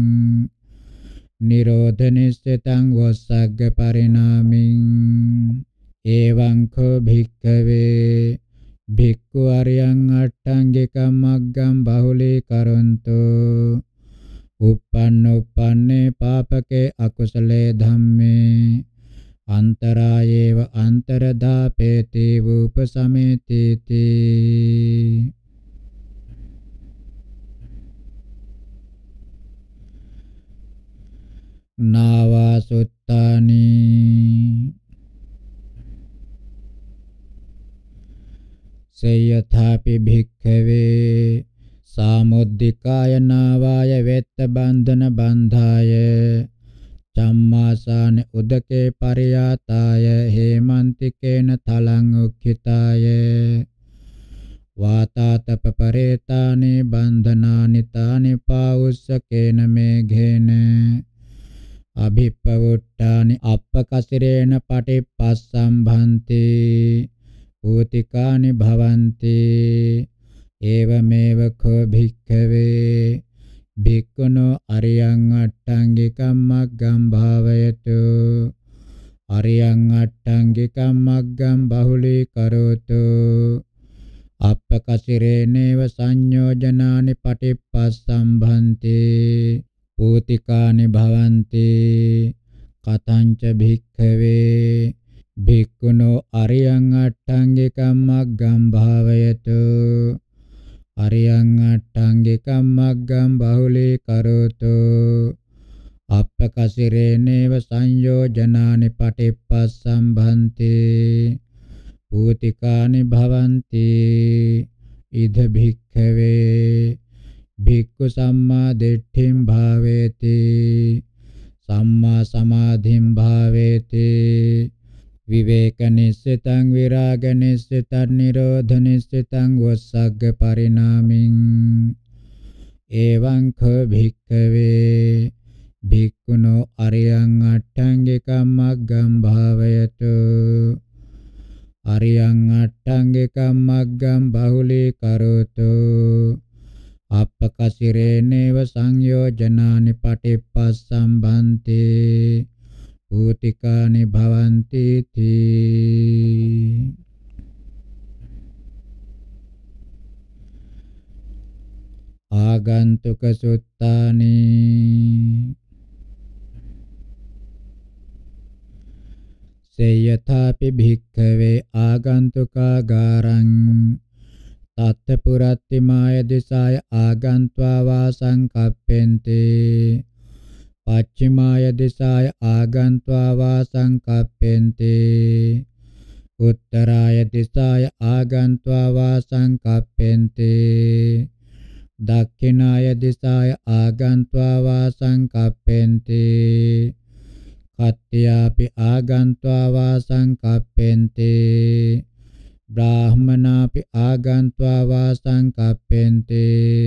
නිරෝධ නිස්සිතං වස්සග්ග පරිණාමින් එවං කෝ භික්ඛවේ භික්ඛු අරියං අට්ඨංගිකම් මග්ගම් බහුලී කරොන්තු uppannuppanne papake akusale dhamme අන්තරායේව අන්තරදාපේති වූපසමේතිති නාවාසුත්තානි සේයථාපි භික්ඛවේ සාමුද්దికාය නාවාය වෙත්ත බන්ධන බන්ධාය ධම්මාසාන උදකේ පරියාතාය හේමන්තිකේන තලං උක්ඛිතාය වාතාතප පරේතානේ බන්ධනානි තානි පාඋස්සකේන මේඝේන අභිප්පවුට්ටානි අප්පකසිරේන පටිපස්සම්භන්ති පූතිකානි භවන්ති ඒවමේව කෝ භික්ඛවේ භික්ඛුනෝ අරියං අට්ඨංගිකම් මග්ගම් භාවයතු අරියං අට්ඨංගිකම් මග්ගම් බහුලී කරෝතු අප්පකසිරේනේව සංයෝජනානි පටිප්පස්සම්භන්ති පූතිකානි භවಂತಿ කතංච භික්ඛවේ භික්ඛුනෝ අරියං අට්ඨංගිකම් මග්ගම් භාවයතු අරියං අට්ඨංගිකම් මග්ගම් බහුලී කරෝතු අප්පකසිරේනේව සංයෝජනානි පටිප්පස්සම්භන්ති පූතිකානි භවಂತಿ ඉද භික්ඛවේ භික්ඛු සම්මා දිට්ඨිම් භාවේති සම්මා සමාධිම් භාවේති විවේකනිස්සිතං විරාගනිස්සිතං නිරෝධනිස්සිතං වස්සග්ග පරිණාමින් එවං ඛ භික්ඛවේ භික්ඛුනෝ අරියං අට්ඨංගිකම් මග්ගම් භාවයතු අරියං අට්ඨංගිකම් මග්ගම් බහුලී කරෝතු අප්පකසිරේනේව සංයෝජනානි පටිප්පස්සම්බන්තේ කෝටිකානි භවಂತಿ තී ආගන්තුක සුත්තානි සේයථාපි භික්ඛවේ ආගන්තුකාගාරං තත්ත පුරත්ති මාය දිසාය ආගන්त्वा වා සංකප්පෙන්තේ පච්චිමාය දිසාය ආගන්त्वा වාසං කප්පෙන්තේ උත්තරාය දිසාය ආගන්त्वा වාසං කප්පෙන්තේ දක්ඛිනාය දිසාය ආගන්त्वा වාසං කප්පෙන්තේ කත්ත්‍යාපි ආගන්त्वा වාසං කප්පෙන්තේ බ්‍රාහමනාපි ආගන්त्वा වාසං කප්පෙන්තේ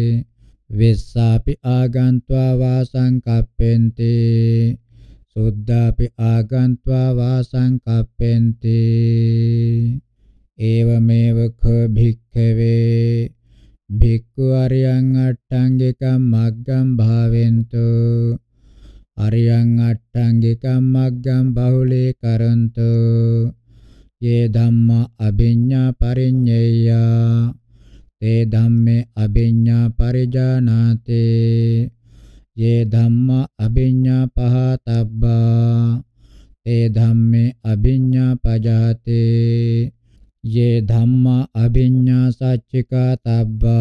විස්සාපි ආගන්त्वा වාසං කප්පෙන්ති සුද්ධාපි ආගන්त्वा වාසං කප්පෙන්ති ඒවමේව ඛ භික්ඛවේ භික්ඛු අරියං අට්ඨංගිකම් මග්ගම් භාවෙන්තු අරියං අට්ඨංගිකම් මග්ගම් බහුලේ කරන්තු යේ ධම්මා අභිඤ්ඤා පරිඤ්ඤය ते धम्मे अभिज्ञा परिजानाते ये धम्म अभिज्ञा पहातब्बा ते धम्मे अभिज्ञा पजाते ये धम्म अभिज्ञा तब्बा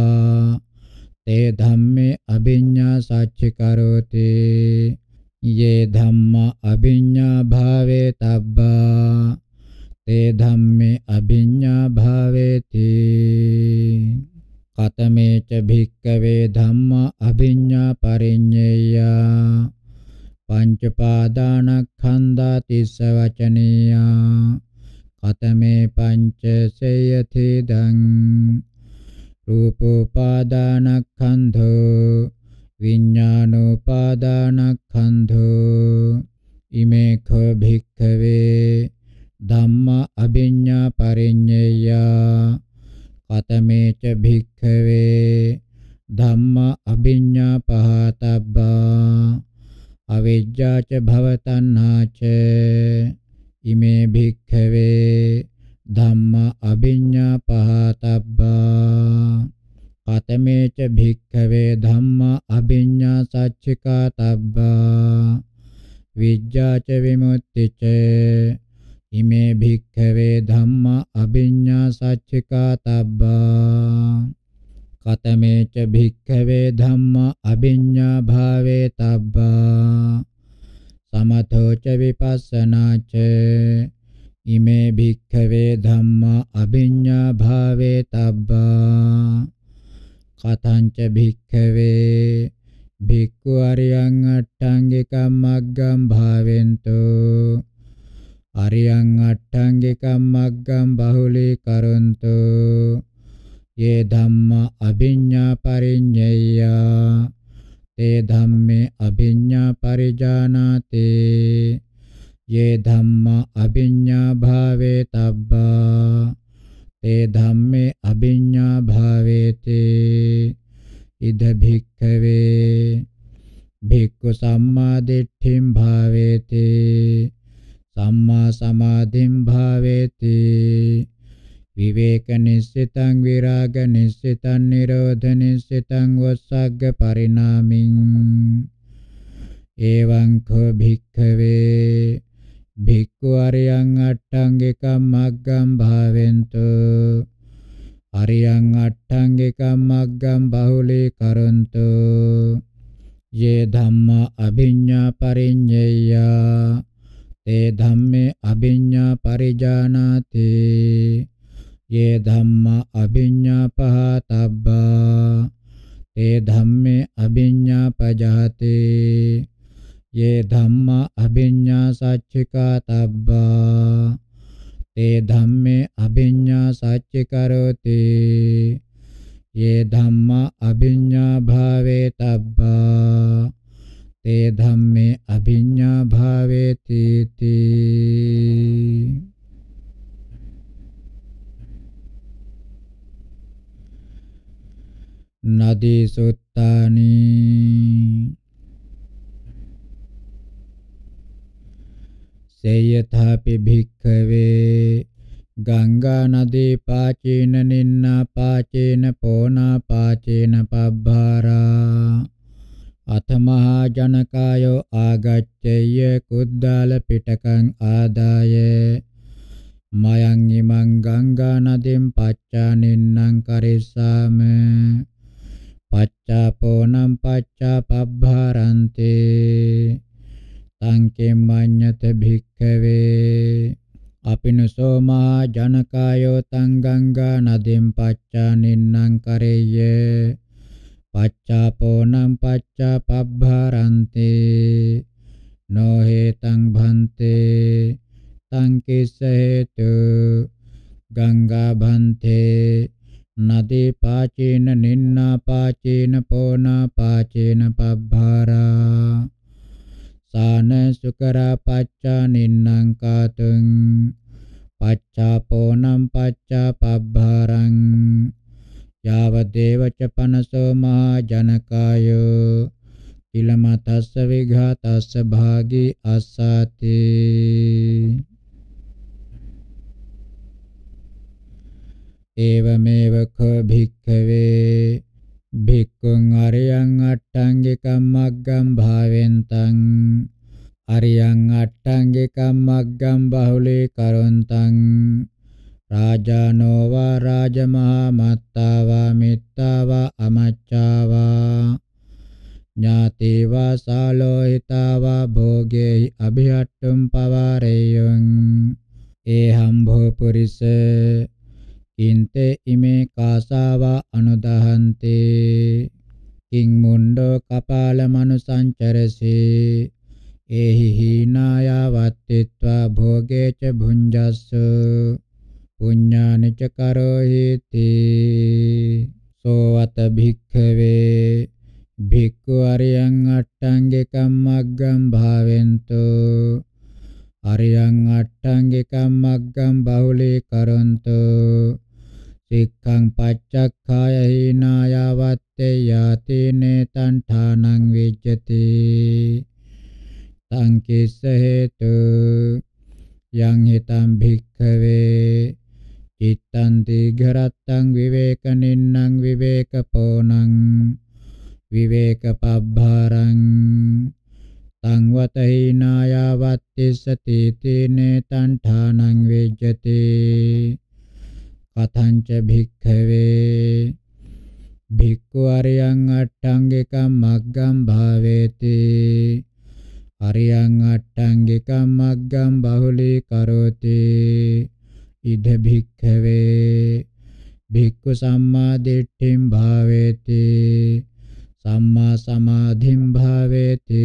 ते धम्मे अभिज्ञा सच्चिकारोते करोते ये धम्म अभिज्ञा भावे तब्बा ते धम्मे अभिज्ञा भावे थी කතමේච භික්කවේ ධම්මා අභිඤ්ඤා පරිඤ්ඤේය පංච පාදානක්ඛන්ධා තිස්ස වචනීයා කතමේ පංචසයති දං රූපෝපාදානක්ඛන්ධෝ විඤ්ඤාණෝපාදානක්ඛන්ධෝ ඉමේ ඛ භික්ඛවේ ධම්ම අභිඤ්ඤා පරිඤ්ඤයා කතමේච භික්ඛවේ ධම්ම අභිඤ්ඤා පහතබ්බා අවිජ්ජා ච භවතණ්හා ච ඉමේ භික්ඛවේ ධම්ම අභිඤ්ඤා පහතබ්බා කතමේච භික්ඛවේ ධම්ම අභිඤ්ඤා සච්චිකාතබ්බා විජ්ජා ච විමුක්ති ච ඉමේ භික්ඛවේ ධම්ම අභිඤ්ඤා සච්චිකා තබ්බා කතමේච භික්ඛවේ ධම්ම අභිඤ්ඤා භාවේ තබ්බා සමතෝච විපස්සනාච ඉමේ භික්ඛවේ ධම්ම අභිඤ්ඤා භාවේ තබ්බා කතංච භික්ඛවේ භික්ඛු අරියං අට්ඨංගිකම් මග්ගම් භාවෙන්තෝ අරියං අට්ඨංගිකම් මග්ගම් බහුලී කරොන්තු යේ ධම්මා අභිඤ්ඤා පරිඤ්ඤය තේ ධම්මේ අභිඤ්ඤා පරිජානාති යේ ධම්මා අභිඤ්ඤා භාවේ තබ්බා තේ ධම්මේ අභිඤ්ඤා භාවේති ඉද භික්ඛවේ භික්ඛු සම්මා දිට්ඨිම් භාවේති සම්මා සමාධිම් භාවේති විවේක නිස්සිතං විරාග නිස්සිතං නිරෝධ නිස්සිතං වස්සග්ග පරිණාමින් එවං කෝ භික්ඛවේ භික්ඛු අරියං අට්ඨංගිකම් මග්ගම් භාවෙන්තු අරියං අට්ඨංගිකම් මග්ගම් බහුලී කරන්තු යේ ධම්මා අභිඤ්ඤා පරිඤ්ඤය ते धम्मे अभिज्ञा परिजानाति ये धम्म अभिज्ञा पहातब्बा ते धम्मे अभिज्ञा पजाते ये धम्म अभिज्ञा तब्बा ते धम्मे अभिज्ञा साक्षि करोति ये धम्म अभिज्ञा तब्बा තේ ධම්මේ අභිඤ්ඤා භාවේති තී නදී සුත්තානි සේයථාපි භික්ඛවේ ගංගා නදී පාචේන නින්නා පාචේන පෝනා පාචේන පබ්බාරා අතමහා ජනකායෝ ආගච්ඡේය කුද්දාල පිටකං ආදායේ මයං ීමං ගංගා නදීම් පච්චානින්නම් කරිස්සාම පච්චාපෝනම් පච්චාපබ්භාරන්තේ තංකෙම් මඤ්ඤත භික්ඛවේ අපිනසෝ මහා ජනකායෝ තං ගංගා නදීම් පච්චානින්නම් කරෙය්‍ය පච්චාපෝනම් පච්චාපබ්භරන්තේ නෝ හේතං භන්තේ තං කිස්ස හේතු ගංගා භන්තේ නදී පාචේන නින්නා පාචේන පෝනා පාචේන පබ්භාරා සාන සුකරා පච්චා නින්නං කාතුං පච්චාපෝනම් පච්චාපබ්භාරං යාවදේව ච පනසෝ මහා ජනකායෝ කිලමතස්ස විඝාතස්ස භාගී අස්සති ඒවමේව ඛ භික්ඛවේ භික්ඛුං අරියං අට්ඨංගිකම් මග්ගම් භාවෙන්තං අරියං අට්ඨංගිකම් මග්ගම් බහුලී කරොන්තං රාජානෝ වා රාජමහා මත්තා වා මිත්තා වා අමච්චා වා ඥාති වා සාලෝහිතා වා භෝගේ අභිහට්ටුම් පවාරේයං ඒහම් භෝ පුරිස කින්තේ ඉමේ කාසාවා අනුදහන්තේ කිං මුණ්ඩෝ කපාල මනුසංචරසේ ඒහි හීනාය වත්ත්‍ත්වා භෝගේ ච භුඤ්ජස්ස පුඤ්ඤානිච කරෝහිති සෝවත භික්ඛවේ භික්ඛු අරියං අට්ඨංගිකම්මග්ගම් භාවෙන්තෝ අරියං අට්ඨංගිකම්මග්ගම් බහුලී කරොන්තෝ සික්ඛං පච්චක්ඛාය හීනායවත්තේ යාති නේතං ඨානං විජ්ජති තං කිස්ස හේතු යං හිතං භික්ඛවේ ඉත්තං දීඝරත්තං විවේකනින්නං විවේකපෝනං විවේකපබ්භාරං තං වතහිනායවත්තිසති තීනේ තණ්ඨානං වෙජ්ජති කතංච භික්ඛවේ භික්ඛු අරියං අට්ඨංගිකම් මග්ගම් භාවේති අරියං අට්ඨංගිකම් මග්ගම් බහුලී කරෝති ඉද භික්ඛවේ භික්ඛු සම්මා දිට්ඨින් භාවේති සම්මා සමාධින් භාවේති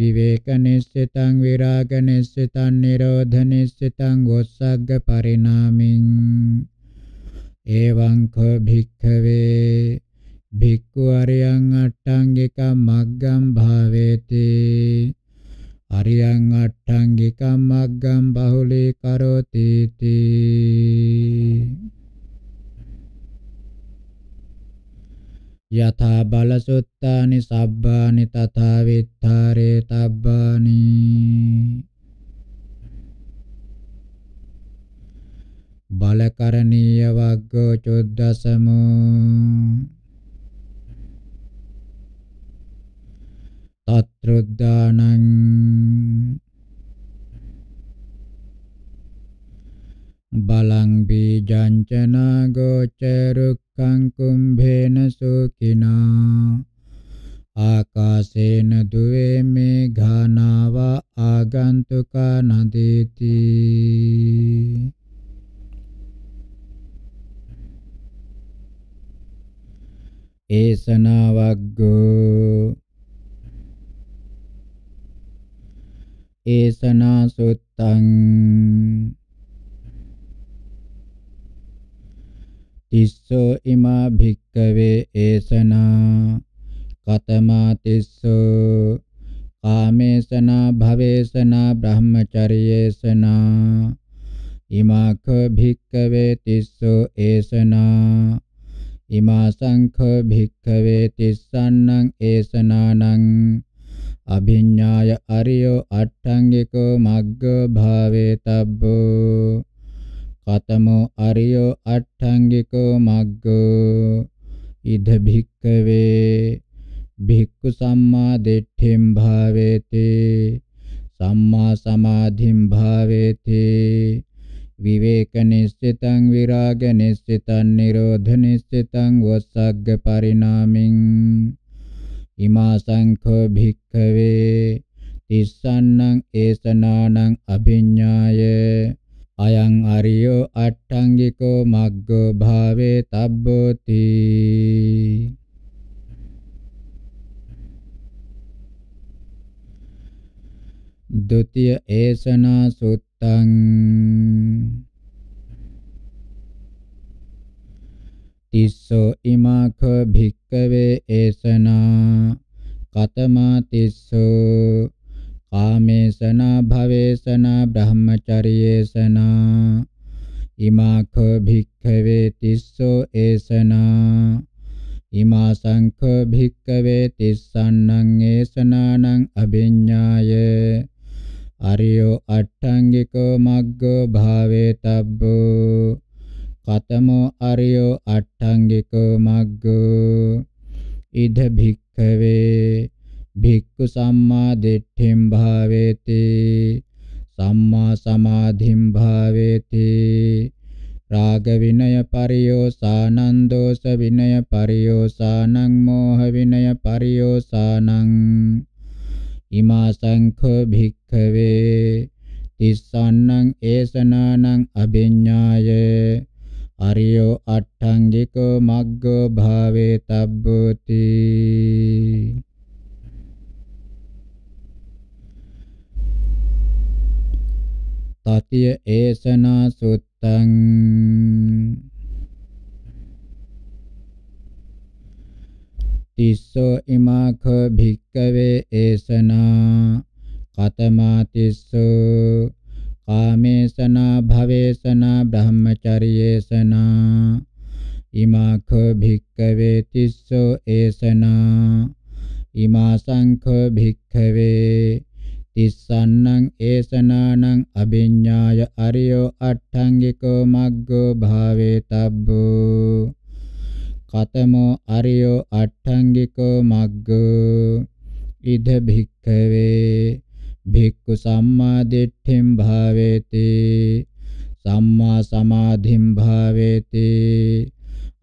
විවේක නිස්සිතං විරාග නිස්සිතං නිරෝධ නිස්සිතං ගොස්සග්ග පරිණාමින් එවං කෝ භික්ඛවේ භික්ඛු අරියං අට්ඨංගික මග්ගං භාවේති අරියං අට්ඨංගිකම් මග්ගම් බහුලී කරෝති තී යථා බලසුත්තානි සබ්බානි තථා විත්තරේ තබ්බානි බලකරණීය වග්ගෝ චොද්දසමෝ අත්‍රොද්දානං බලං බීජං චනාගෝ චරුක්ඛං කුම්භේන සුඛිනා ආකාශේන දුවේ මේඝානාව ආගන්තුකා නදීති ඒසනාවග්ගෝ ඒසනා සුත්තං තිස්සෝ ඉමා භික්කවේ ඒසනා කතමා තිස්සෝ කාමේසනා භවේසනා බ්‍රහ්මචර්යේසනා ඉමාඛ භික්කවේ තිස්සෝ ඒසනා ඉමා සංඛ භික්කවේ තිස්සන්නං ඒසනානං අභිඤ්ඤාය අරියෝ අට්ඨංගිකෝ මග්ගෝ භාවේතබ්බෝ කතමෝ අරියෝ අට්ඨංගිකෝ මග්ගෝ ඉද භික්ඛවේ භික්ඛු සම්මා දිට්ඨිම් භාවේති සම්මා සමාධිම් භාවේති විවේක නිස්සිතං විරාග නිස්සිතං නිරෝධ නිස්සිතං වස්සග්ග පරිණාමින් ඉමාසංඛෝ භික්ඛවේ තිස්සන්නං ඒසනානං අභිඤ්ඤාය අයං අරියෝ අට්ඨංගිකෝ මග්ගෝ භාවේ තබ්බෝති ද්විතිය ඒසනා සුත්තං තිස්සෝ ඉමාඛ භික් භික්කවේ ඒසනා කතමා තිස්සෝ කාමේසනා භවේසනා බ්‍රහ්මචරියේසනා ඉමාඛ භික්ඛවේ තිස්සෝ ඒසනා ඉමා සංඛ භික්ඛවේ තිස්සන්නං ඒසනානං අභිඤ්ඤාය අරියෝ අට්ඨංගිකෝ මග්ගෝ භාවේතබ්බෝ කතමෝ අරියෝ අට්ඨංගිකෝ මග්ගෝ ඉද භික්ඛවේ භික්ඛු සම්මා දිට්ඨිම් භාවේති සම්මා සමාධිම් භාවේති රාග විනය පරියෝසානං දෝස විනය පරියෝසානං මෝහ විනය පරියෝසානං ඉමා සංඛ භික්ඛවේ තිස්සන්නං ඒසනානං අභිඤ්ඤාය අරියෝ අට්ඨංගිකෝ මග්ගෝ භාවේ තබ්බෝති තතිය ඒසනා සුත්තං තිස්සෝ ඉමාඛ භික්කවේ ඒසනා කතමා තිස්සෝ කාමේසනා භවේසනා බ්‍රහ්මචරියේසනා ඉමාඛ භික්ඛවේ තිස්සෝ ඒසනා ඉමා සංඛ භික්ඛවේ තිස්සන්නං ඒසනානං අභිඤ්ඤාය අරියෝ අට්ඨංගිකෝ මග්ගෝ භාවේතබ්බෝ කතමෝ අරියෝ අට්ඨංගිකෝ මග්ගෝ ඉද භික්ඛවේ භික්ඛු සම්මා දිට්ඨිම් භාවේති සම්මා සමාධිම් භාවේති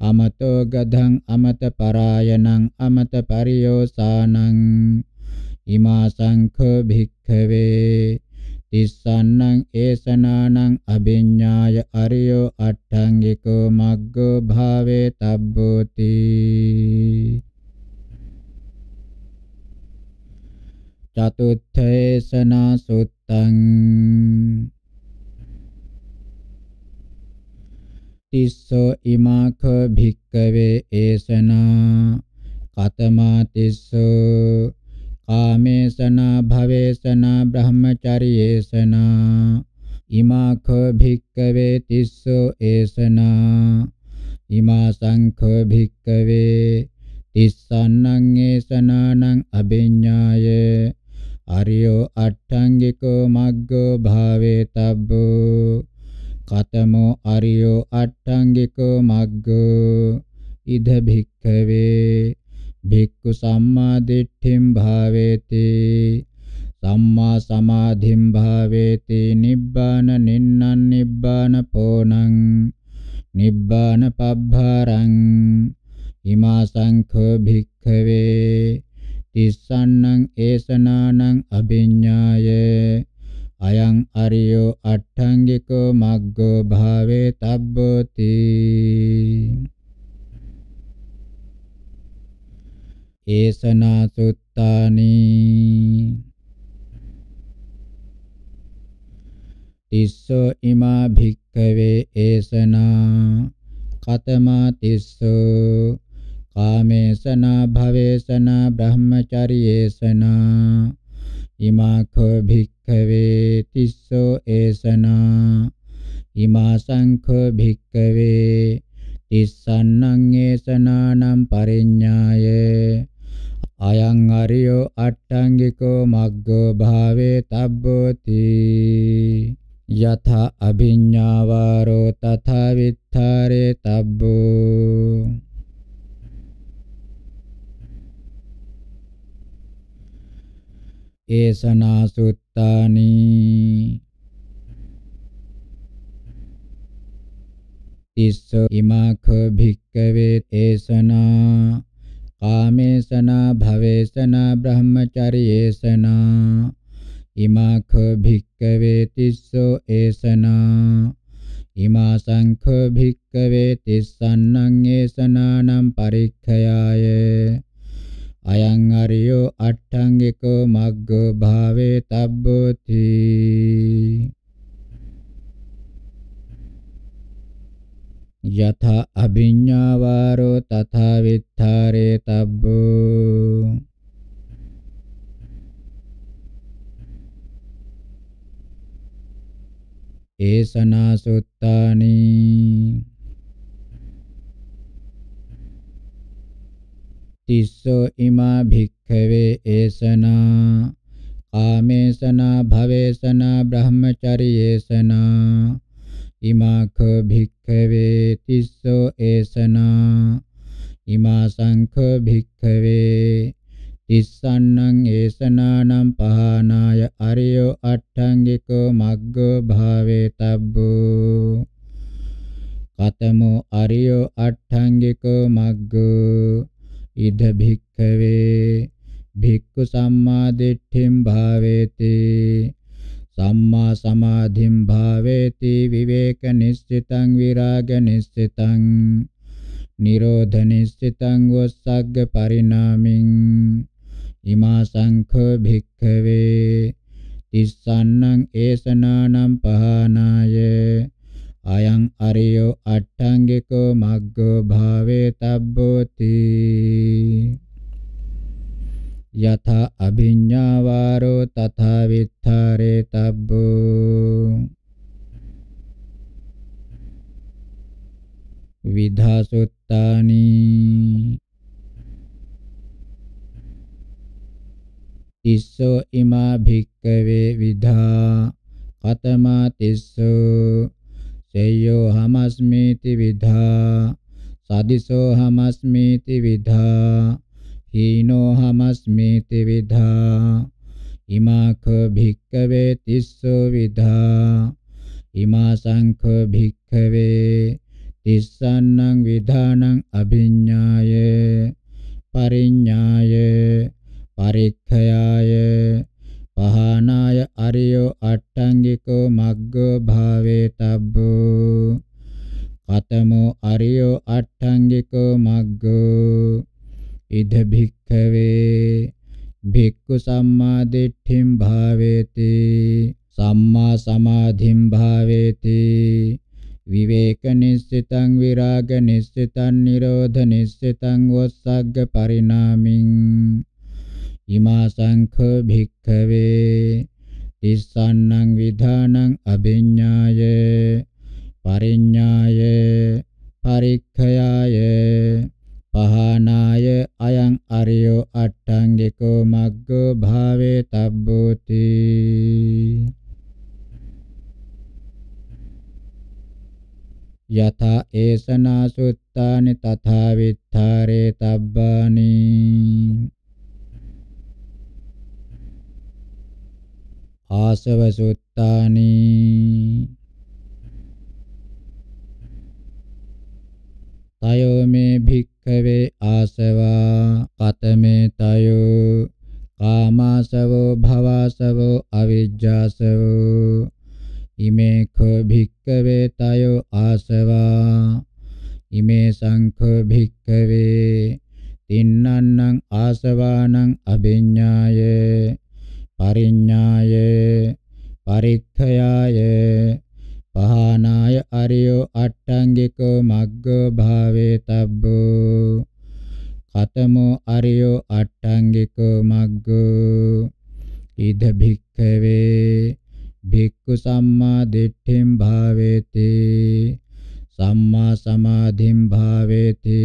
අමතෝ ගධං අමත පරායනං අමත පරියෝසානං ඉමා සංඛ භික්ඛවේ තිස්සන්නං ඒසනානං අභිඤ්ඤාය අරියෝ අට්ඨංගිකෝ මග්ගෝ භාවේ තබ්බෝති චතුත්ථේසනා සුත්තං තිස්සෝ ඉමාඛ භික්කවේ ඒසනා කතමා තිස්සෝ කාමේසනා භවේසනා බ්‍රහ්මචරියේසනා ඉමාඛ භික්කවේ තිස්සෝ ඒසනා ඉමා සංඛ භික්කවේ තිස්සන්නං ඒසනානං අබිඤ්ඤායේ අරියෝ අට්ඨංගිකෝ මග්ගෝ භාවේතබ්බෝ කතමෝ අරියෝ අට්ඨංගිකෝ මග්ගෝ ඉද භික්ඛවේ භික්ඛු සම්මා දිට්ඨිම් භාවේති සම්මා සමාධිම් භාවේති නිබ්බාන නින්නං නිබ්බාන පෝනං නිබ්බාන පබ්බාරං ඉමා සංඛ භික්ඛවේ තිස්සන්නං ඒසනානං අභිඤ්ඤාය අයං අරියෝ අට්ඨංගිකෝ මග්ගෝ භාවේ තබ්බෝති ඒසනා සුත්තානි තිස්සෝ ඉමා භික්ඛවේ ඒසනා කතමා තිස්සෝ කාමේසනා භවේසනා බ්‍රහ්මචරියේසනා ඉමාඛෝ භික්ඛවේ තිස්සෝ ඒසනා ඉමා සංඛෝ භික්ඛවේ තිස්සන්නං ඒසනානම් පරිඤ්ඤාය අයං අරියෝ අට්ඨංගිකෝ මග්ගෝ භාවේ තබ්බෝති යත අභිඤ්ඤාවාරෝ තථා විත්තරේ තබ්බෝ ඒසනා සුත්තානි තිස්ස ඉමාඛ භික්කවේ ඒසනා කාමේසනා භවේසනා බ්‍රහ්මචරියේසනා ඉමාඛ භික්කවේ තිස්සෝ ඒසනා ඉමා සංඛ භික්කවේ තිස්සන්නං ඒසනානම් පරික්ඛයාය අයං අරියෝ අට්ඨංගිකෝ මග්ගෝ භාවේ තබ්බෝති යත අභිඤ්ඤාවාරෝ තථා විත්තරේ තබ්බෝ ඒසනා සුත්තානි තිස්සෝ ඉමා භික්ඛවේ ඒසනා කාමේසනා භවේසනා බ්‍රහ්මචරියේසනා ඉමාඛ භික්ඛවේ තිස්සෝ ඒසනා ඉමා සංඛ භික්ඛවේ තිස්සන්නං ඒසනානම් පහනාය අරියෝ අට්ඨංගිකෝ මග්ගෝ භාවේ තබ්බෝ කතමෝ අරියෝ අට්ඨංගිකෝ මග්ගෝ ඉද භික්ඛවේ භික්ඛු සම්මා දිට්ඨිම් භාවේති සම්මා සමාධිම් භාවේති විවේක නිස්සිතං විරාග නිස්සිතං නිරෝධ නිස්සිතං වස්සග්ග පරිණාමින් ඉමා සංඛ භික්ඛවේ තිස්සන්නං ඒසනානම් පහනාය අයං අරියෝ අට්ඨංගිකෝ මග්ගෝ භාවේ තබ්බෝති යත අභිඤ්ඤා වාරෝ තථා විත්තරේ තබ්බෝ විධාසුත්තානි තිස්සෝ ඉමා භික්කවේ විධා කතමා තිස්සෝ සේයෝ හමස්මේති විධා සදිසෝ හමස්මේති විධා හීනෝ හමස්මේති විධා ඉමාඛ භික්ඛවේ තිස්සෝ විධා ඉමා සංඛ භික්ඛවේ තිස්සන්නං විධානං අභිඤ්ඤාය පරිඤ්ඤාය පරික්ඛයාය පහනාය අරියෝ අට්ඨංගිකෝ මග්ගෝ භාවේතබ්බෝ කතමෝ අරියෝ අට්ඨංගිකෝ මග්ගෝ ඉද භික්ඛවේ භික්ඛු සම්මා දිට්ඨිම් භාවේති සම්මා සමාධිම් භාවේති විවේක නිස්සිතං විරාග නිස්සිතං නිරෝධ නිස්සිතං වස්සග්ග පරිණාමින් ඉමාසංඛ භික්ඛවේ තිස්සන්නං විධානං අභිඤ්ඤාය පරිඤ්ඤාය පරික්ඛයාය පහනාය අයං අරියෝ අට්ඨංගිකෝ මග්ගෝ භාවේ තබ්බෝති යථා ඒසනා සුත්තානි තථා විත්තරේ තබ්බානි ආසව සුත්තානි තයෝ මේ භික්ඛවේ ආසවා කතමේ තයෝ කාමාසවෝ භවාසවෝ අවිජ්ජාසවෝ ඉමේ ඛ භික්ඛවේ තයෝ ආසවා ඉමේ සංඛ භික්ඛවේ තින්නන්නං ආසවානං අභිඤ්ඤායේ පරිඤ්ඤාය පරික්ඛයාය පහනාය අරියෝ අට්ඨංගිකෝ මග්ගෝ භාවේතබ්බෝ කතමෝ අරියෝ අට්ඨංගිකෝ මග්ගෝ ඉද භික්ඛවේ භික්ඛු සම්මා දිට්ඨිම් භාවේති සම්මා සමාධිම් භාවේති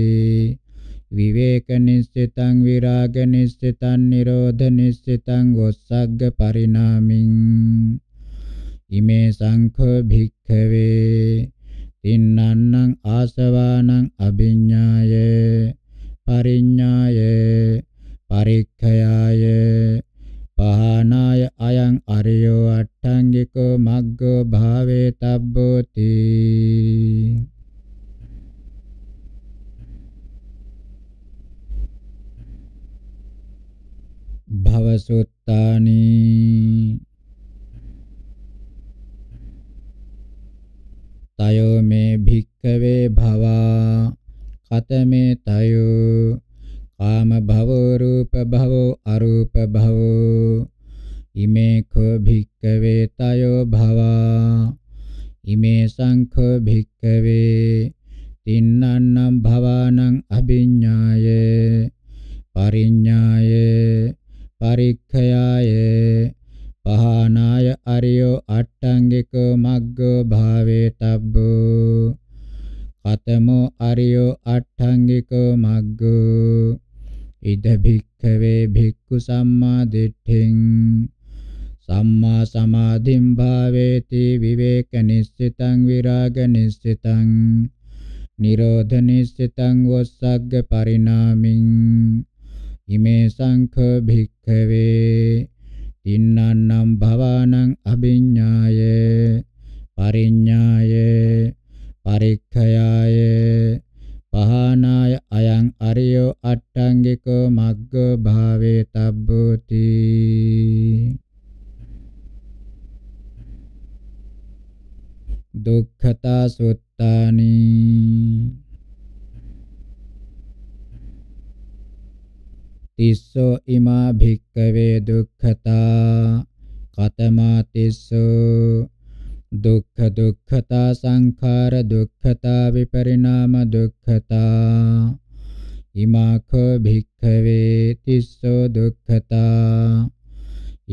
විවේක නිස්සිතං විරාග නිස්සිතං නිරෝධ නිස්සිතං ඔස්සග්ග පරිණාමින් ඉමේ සංඛ භික්ඛවේ තින්නන්නං ආසවානං අභිඤ්ඤාය පරිඤ්ඤාය පරික්ඛයාය පහනාය අයං අරියෝ අට්ඨංගිකෝ මග්ගෝ භාවේ තබ්බෝති භවසුත්තානි තයෝ මේ භික්කවේ භවා කතමේ තයෝ කාම භවෝ රූප භවෝ අරූප භවෝ ඉමේ කෝ භික්කවේ තයෝ භවා ඉමේ සංඛ භික්කවේ තින්නන්නම් භවානං අභිඤ්ඤාය පරිඤ්ඤාය පරික්ඛයාය පහනාය අරියෝ අට්ඨංගිකෝ මග්ගෝ භාවේතබ්බෝ කතමෝ අරියෝ අට්ඨංගිකෝ මග්ගෝ ඉද භික්ඛවේ භික්ඛු සම්මා දිට්ඨින් සම්මා සමාධිම් භාවේති විවේක නිස්සිතං විරාග නිස්සිතං නිරෝධ නිස්සිතං වස්සග්ග පරිණාමින් ඉමේ සංඛ භික්ඛවේ තින්නම් භවානං අභිඤ්ඤාය පරිඤ්ඤාය පරික්ඛයාය පහනාය අයං අරියෝ අට්ඨංගිකෝ මග්ග භාවේ තබ්බෝති දුක්ඛතා සුත්තා තිස්සෝ ඉමා භික්කවේ දුක්ඛතා කතමා තිස්සෝ දුක්ඛ දුක්ඛතා සංඛාර දුක්ඛතා විපරිණාම දුක්ඛතා ඉමාඛ භික්ඛවේ තිස්සෝ දුක්ඛතා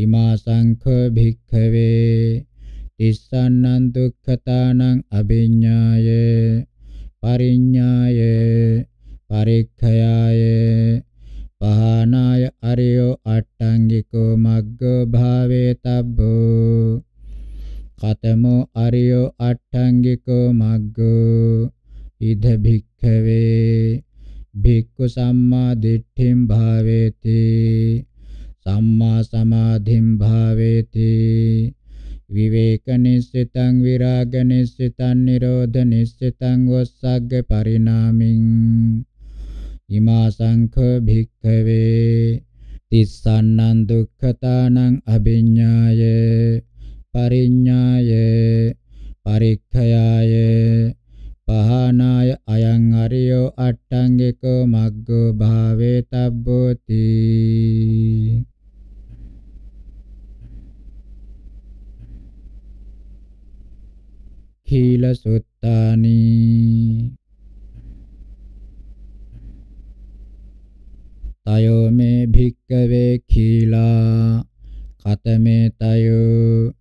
ඉමා සංඛ භික්ඛවේ තිස්සන්නං දුක්ඛතානං අභිඤ්ඤාය පරිඤ්ඤාය පරික්ඛයාය පහනාය අරියෝ අට්ඨංගිකෝ මග්ගෝ භාවේතබ්බෝ කතමෝ අරියෝ අට්ඨංගිකෝ මග්ගෝ ඉද භික්ඛවේ භික්ඛු සම්මා දිට්ඨිම් භාවේති සම්මා සමාධිම් භාවේති විවේක නිස්සිතං විරාග නිස්සිතං නිරෝධ නිස්සිතං වස්සග්ග පරිණාමින් ඉමා සංඛ භික්ඛවේ තිස්සන්නං දුක්ඛතානං අභිඤ්ඤාය පරිඤ්ඤාය පරික්ඛයාය පහනාය අයං අරියෝ අට්ඨංගිකෝ මග්ගෝ භාවේ තබ්බෝති කීල සුත්තානි තයෝ මේ භික්කවේ කීලා කතමේ තයෝ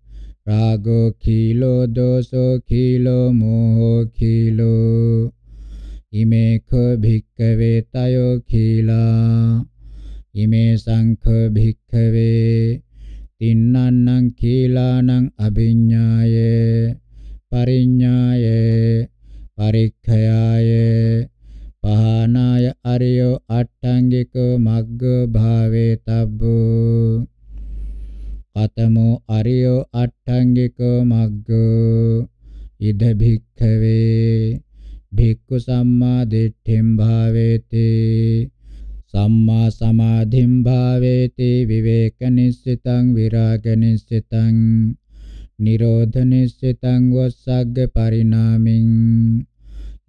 රාගෝ කීලෝ දෝසෝ කීලෝ මෝහෝ කීලෝ ඉමේඛ භික්කවේ තයෝ කීලා ඉමේ සංඛ භික්කවේ තින්නන්නං කීලානං අභිඤ්ඤාය පරිඤ්ඤාය පරික්ඛයාය පහනාය අරියෝ අට්ඨංගිකෝ මග්ගෝ භාවේ තබ්බෝ කතමෝ අරියෝ අට්ඨංගිකෝ මග්ගෝ ඉද භික්ඛවේ භික්ඛු සම්මා දිට්ඨිම් භාවේති සම්මා සමාධිම් භාවේති විවේක නිස්සිතං විරාග නිස්සිතං නිරෝධ නිස්සිතං වස්සග්ග පරිණාමින්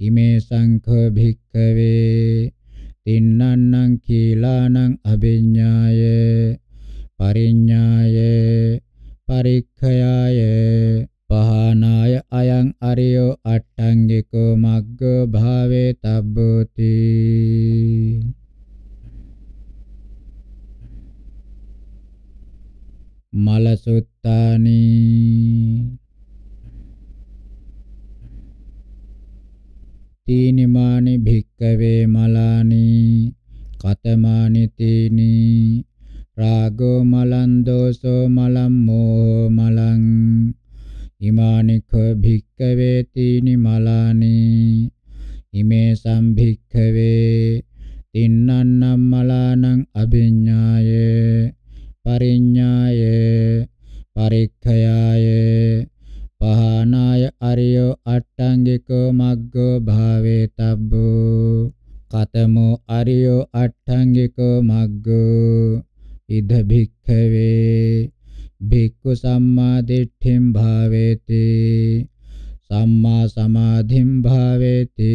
ඉමේ සංඛ භික්ඛවේ තින්නන්නං කීලානං අභිඤ්ඤාය පරිඤ්ඤාය පරික්ඛයාය පහනාය අයං අරියෝ අට්ඨංගිකෝ මග්ගෝ භාවේ තබ්බෝති මලසුත්තානි තීනිමානි භික්කවේ මලානි කතමානි තීනි රාගෝ මලං දෝසෝ මලං මෝහෝ මලං ඉමානික භික්කවේ තීනි මලානි ඉමේ සම්භික්කවේ තින්නන්නම් මලානං අභිඤ්ඤාය පරිඤ්ඤාය පරික්ඛයාය පහනාය අරියෝ අට්ඨංගිකෝ මග්ගෝ භාවේතබ්බෝ කතමෝ අරියෝ අට්ඨංගිකෝ මග්ගෝ ඉද භික්ඛවේ භික්ඛු සම්මා දිට්ඨිම් භාවේති සම්මා සමාධිම් භාවේති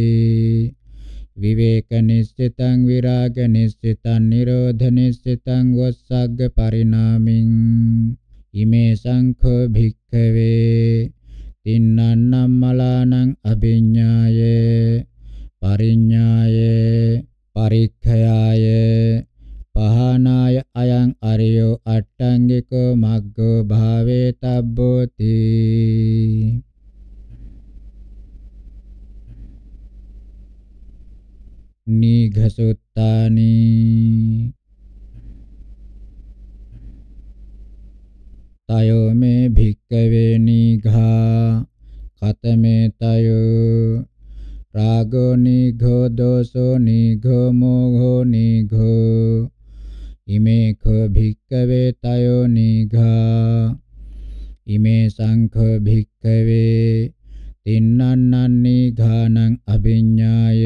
විවේක නිස්සිතං විරාග නිස්සිතං නිරෝධ නිස්සිතං වස්සග්ග පරිණාමින් ඉමේ සංඛෝ භික්ඛවේ තින්නන්නම් මලානං අභිඤ්ඤාය පරිඤ්ඤාය පරික්ඛයාය පහනාය අයං අරියෝ අට්ඨංගිකෝ මග්ගෝ භාවේ තබ්බෝති නිඝසුත්තානි තයෝ මේ භික්කවේ නිඝා කතමේ තයෝ රාගෝ නිඝෝ දෝසෝ නිඝෝ මෝඝෝ නිඝෝ ඉමේ ඛ භික්කවේ තයෝ නිඝා ඉමේ සංඛ භික්කවේ තින්නන්නන් නිඝානං අභිඤ්ඤාය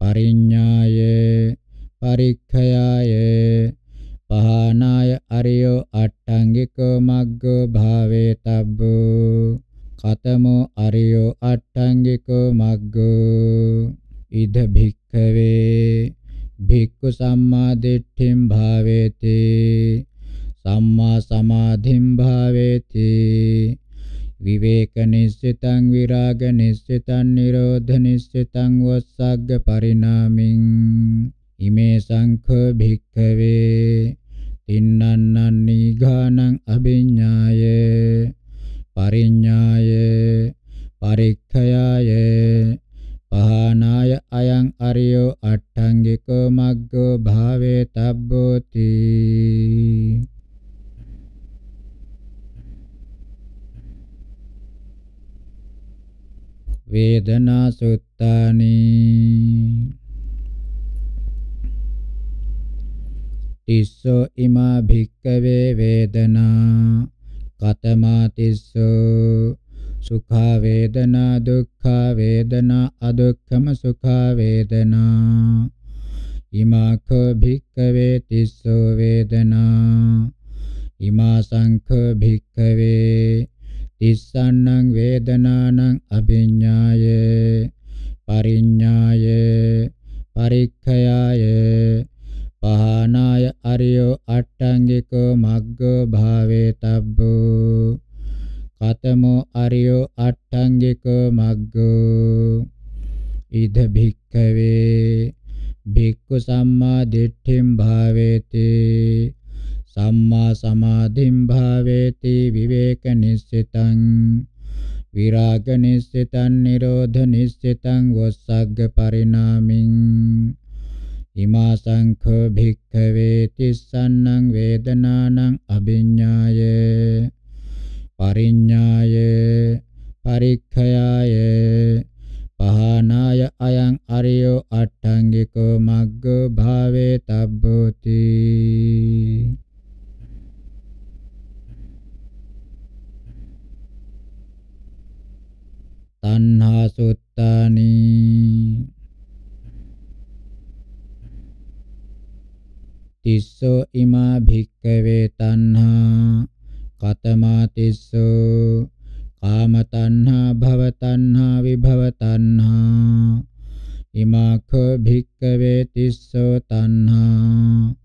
පරිඤ්ඤාය පරික්ඛයාය පහනාය අරියෝ අට්ඨංගිකෝ මග්ගෝ භාවේතබ්බෝ කතමෝ අරියෝ අට්ඨංගිකෝ මග්ගෝ ඉද භික්ඛවේ භික්ඛු සම්මා දිට්ඨිම් භාවේති සම්මා සමාධිම් භාවේති විවේක නිස්සිතං විරාග නිස්සිතං නිරෝධ නිස්සිතං වස්සග්ග පරිණාමින් ඉමේ සංඛ භික්ඛවේ තින්නන්නන් නිඝානං අභිඤ්ඤාය පරිඤ්ඤාය පරික්ඛයාය පහනාය අයං අරියෝ අට්ඨංගිකෝ මග්ගෝ භාවේ තබ්බෝති වේදනා සුත්තානි තිස්සෝ ඉමා භික්කවේ වේදනා කතමා තිස්සෝ සුඛා වේදනා දුක්ඛා වේදනා අදුක්ඛම සුඛා වේදනා ඉමාඛ භික්කවේ තිස්සෝ වේදනා ඉමා සංඛ භික්කවේ තිස්සන්නං වේදනානං අභිඤ්ඤාය පරිඤ්ඤාය පරික්ඛයාය පහනාය අරියෝ අට්ඨංගිකෝ මග්ගෝ භාවේතබ්බෝ කතමෝ අරියෝ අට්ඨංගිකෝ මග්ගෝ ඉද භික්ඛවේ භික්ඛු සම්මා දිට්ඨිම් භාවේති සම්මා සමාධිම් භාවේති විවේක නිස්සිතං විරාග නිස්සිතං නිරෝධ නිස්සිතං වස්සග්ග පරිණාමින් ඉමා සංඛෝ භික්ඛවේ තිස්සන්නං වේදනානං අභිඤ්ඤාය පරිඤ්ඤාය පරික්ඛයාය පහනාය අයං අරියෝ අට්ඨංගිකෝ මග්ගෝ භාවේ තබ්බෝති තණ්හා සුත්තානි තිස්සෝ ඉමා භික්කවේ තණ්හා කතමා තිස්සෝ කාම තණ්හා භව තණ්හා විභව තණ්හා ඉමාඛ භික්කවේ තිස්සෝ තණ්හා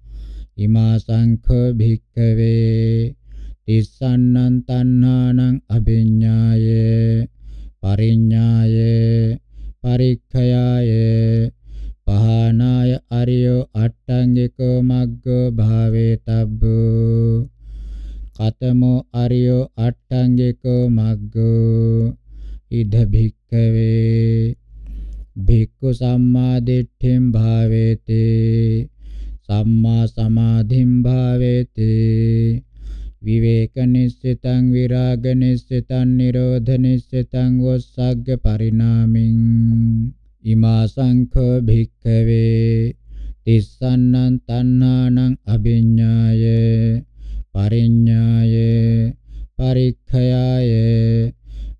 ඉමා සංඛ භික්කවේ තිස්සන්නං තණ්හානං අභිඤ්ඤාය පරිඤ්ඤාය පරික්ඛයාය පහනාය අරියෝ අට්ඨංගිකෝ මග්ගෝ භාවේතබ්බෝ කතමෝ අරියෝ අට්ඨංගිකෝ මග්ගෝ ඉද භික්ඛවේ භික්ඛු සම්මා දිට්ඨින් භාවේති සම්මා සමාධින් භාවේති විවේක නිස්සිතං විරාග නිස්සිතං නිරෝධ නිස්සිතං වස්සග්ග පරිණාමින් ඉමා සංඛ භික්ඛවේ තිස්සන්නං තණ්හානං අභිඤ්ඤාය පරිඤ්ඤාය පරික්ඛයාය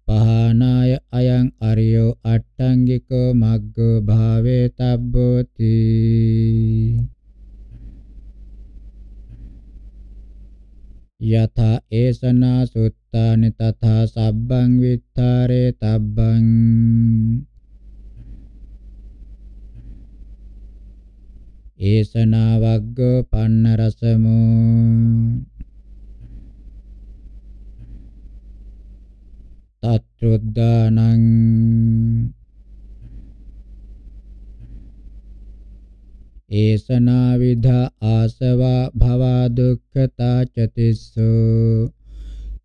පහනාය අයං අරියෝ අට්ඨංගිකෝ මග්ගෝ භාවේ තබ්බෝති යථා ඒසනා සුත්තානි තථා සබ්බං විත්තරේ තබ්බං ඒසනාවග්ග පන්න රසමු තත්ත්‍රුද්දානං ඒසනා විධ ආසවා භවා දුක්ඛතා චතිස්සු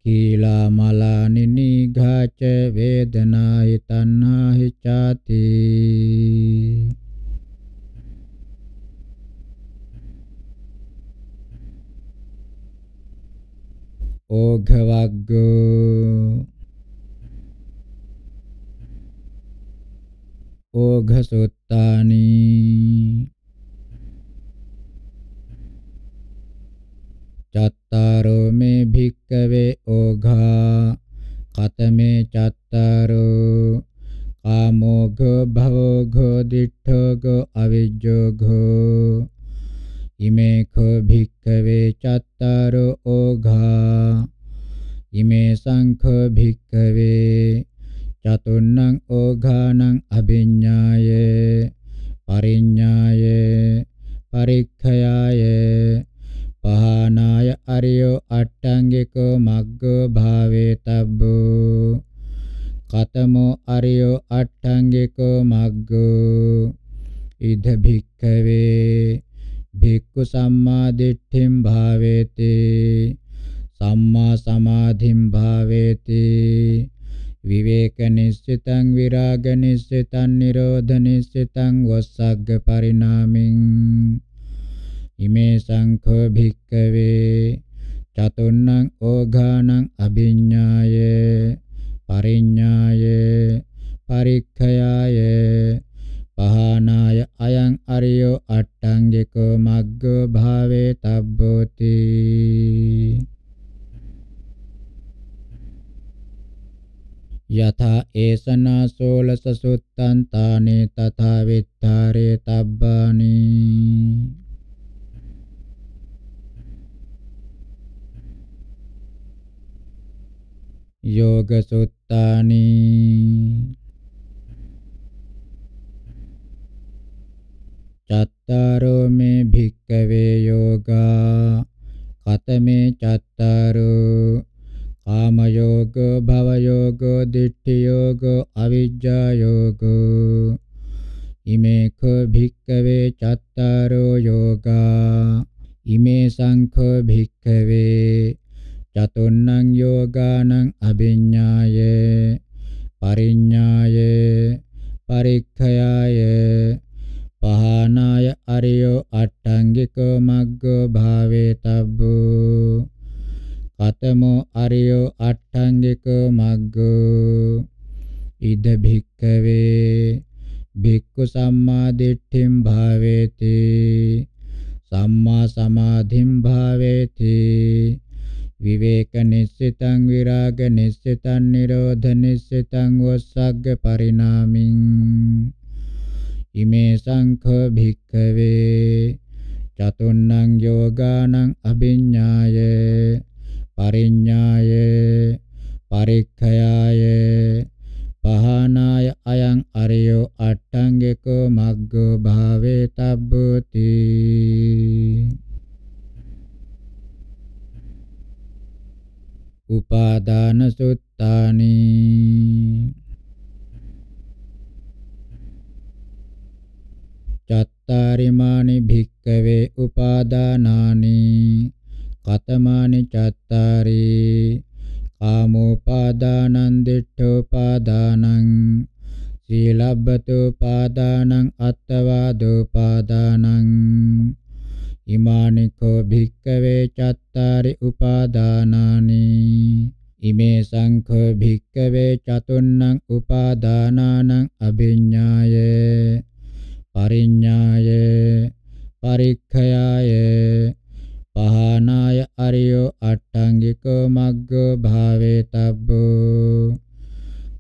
කීලා මලානිනි ඝාච වේදනායි තණ්හාහි ചാති ඕඝවග්ගෝ ඕඝසුත්තානි චත්තාරෝ මේ භික්කවේ ඕඝා කතමේ චත්තාරෝ කාමෝඝ භවෝඝ දිඨෝඝ අවිජ්ජෝඝ ඉමේඛෝ භික්ඛවේ චත්තාරෝ ඕඝා ඉමේ සංඛෝ භික්ඛවේ චතුන්නං ඕඝානං අභිඤ්ඤාය පරිඤ්ඤාය පරික්ඛයාය පහනාය අරියෝ අට්ඨංගිකෝ මග්ගෝ භාවේතබ්බෝ කතමෝ අරියෝ අට්ඨංගිකෝ මග්ගෝ ඉද භික්ඛවේ භික්ඛු සම්මා දිට්ඨිම් භාවේති සම්මා සමාධිම් භාවේති විවේක නිස්සිතං විරාග නිස්සිතං නිරෝධ නිස්සිතං වස්සග්ග පරිණාමින් ඉමේ සංඛෝ භික්ඛවේ චතුන්නං ඕඝානං අභිඤ්ඤාය පරිඤ්ඤාය පරික්ඛයාය පහනාය අයං අරියෝ අට්ඨංගිකෝ මග්ගෝ භාවේ තබ්බෝති යථා ඒසනා සෝලස සුත්තං තානේ තථා විත්තරේ තබ්බානි යෝග සුත්තානි චත්තාරෝ මේ භික්කවේ යෝගා කතමේ චත්තාරෝ කාම යෝග භව යෝග දිට්ඨි යෝග අවිජ්ජා යෝග ඉමේ ක භික්කවේ චත්තාරෝ යෝගා ඉමේ සංඛ භික්කවේ චතුන්නං යෝගානං අභිඤ්ඤාය පරිඤ්ඤාය පරික්ඛයාය පහනාය අරියෝ අට්ඨංගිකෝ මග්ගෝ භාවේතබ්බෝ කතමෝ අරියෝ අට්ඨංගිකෝ මග්ගෝ ඉද භික්කවේ භික්ඛු සම්මා දිට්ඨිම් භාවේති සම්මා සමාධිම් භාවේති විවේක නිස්සිතං විරාග නිස්සිතං නිරෝධ නිස්සිතං වස්සග්ග පරිණාමින් ඉමේ සංඛ භික්ඛවේ චතුන්නං යෝගානං අභිඤ්ඤාය පරිඤ්ඤාය පරික්ඛයාය පහනාය අයං අරියෝ අට්ඨංගිකෝ මග්ගෝ භාවේ තබ්බති උපාදාන සුත්තානි චත්තාරිමානි භික්කවේ උපාදානානි කතමානි චත්තාරි කාමෝපාදානං දිට්ඨෝපාදානං සීලබ්බතෝපාදානං අත්තවාදෝපාදානං ඉමානි කෝ භික්කවේ චත්තාරි උපාදානානි ඉමේ සංඛ භික්කවේ චතුන්නං උපාදානානං අභිඤ්ඤායේ පරිඤ්ඤාය පරික්ඛයාය පහනාය අරියෝ අට්ඨංගිකෝ මග්ගෝ භාවේතබ්බෝ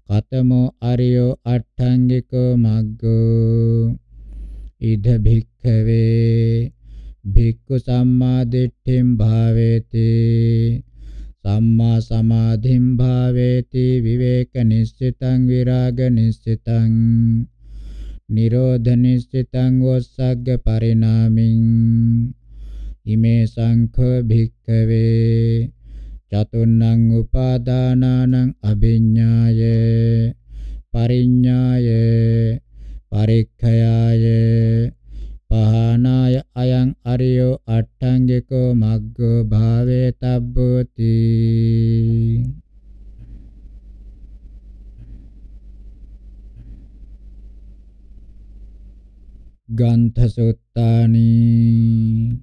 කතමෝ අරියෝ අට්ඨංගිකෝ මග්ගෝ ඉද භික්ඛවේ භික්ඛු සම්මා දිට්ඨිම් භාවේති සම්මා සමාධිම් භාවේති විවේක නිස්සිතං විරාග නිස්සිතං නිරෝධ නිස්සිතං වස්සග්ග පරිණාමින් ඉමේ සංඛ භික්ඛවේ චතුන්නං උපාදානං අභිඤ්ඤාය පරිඤ්ඤාය පරික්ඛයාය පහනාය අයං අරියෝ අට්ඨංගිකෝ මග්ගෝ භාවේ තබ්බෝති ගන්ථ සුත්තානි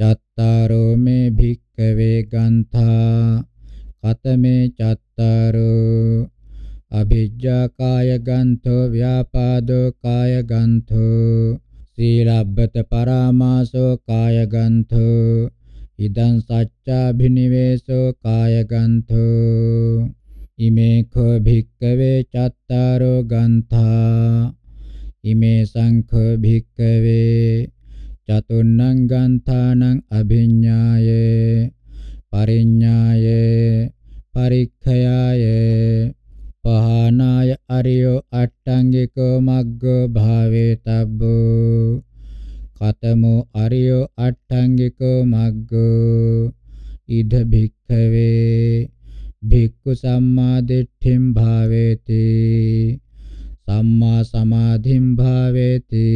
චත්තාරෝ මේ භික්කවේ ගන්ථා කතමේ චත්තාරෝ අභිජ්ජා කාය ගන්ථෝ ව්‍යාපාදෝ කාය ගන්ථෝ සීලබ්බත පරාමාසෝ කාය ගන්ථෝ ඉදං සච්චාභිනිවේසෝ කාය ගන්ථෝ ඉමේ ඛ භික්කවේ චත්තාරෝ ගන්ථා ඉමේ සංඛ භික්කවේ චතුන්නං ගන්ථානං අභිඤ්ඤායේ පරිඤ්ඤායේ පරික්ඛයායේ පහනාය අරියෝ අට්ඨංගිකෝ මග්ගෝ භාවේතබ්බෝ කතමෝ අරියෝ අට්ඨංගිකෝ මග්ගෝ ඉද භික්ඛවේ භික්ඛු සම්මා දිට්ඨින් භාවේති සම්මා සමාධින් භාවේති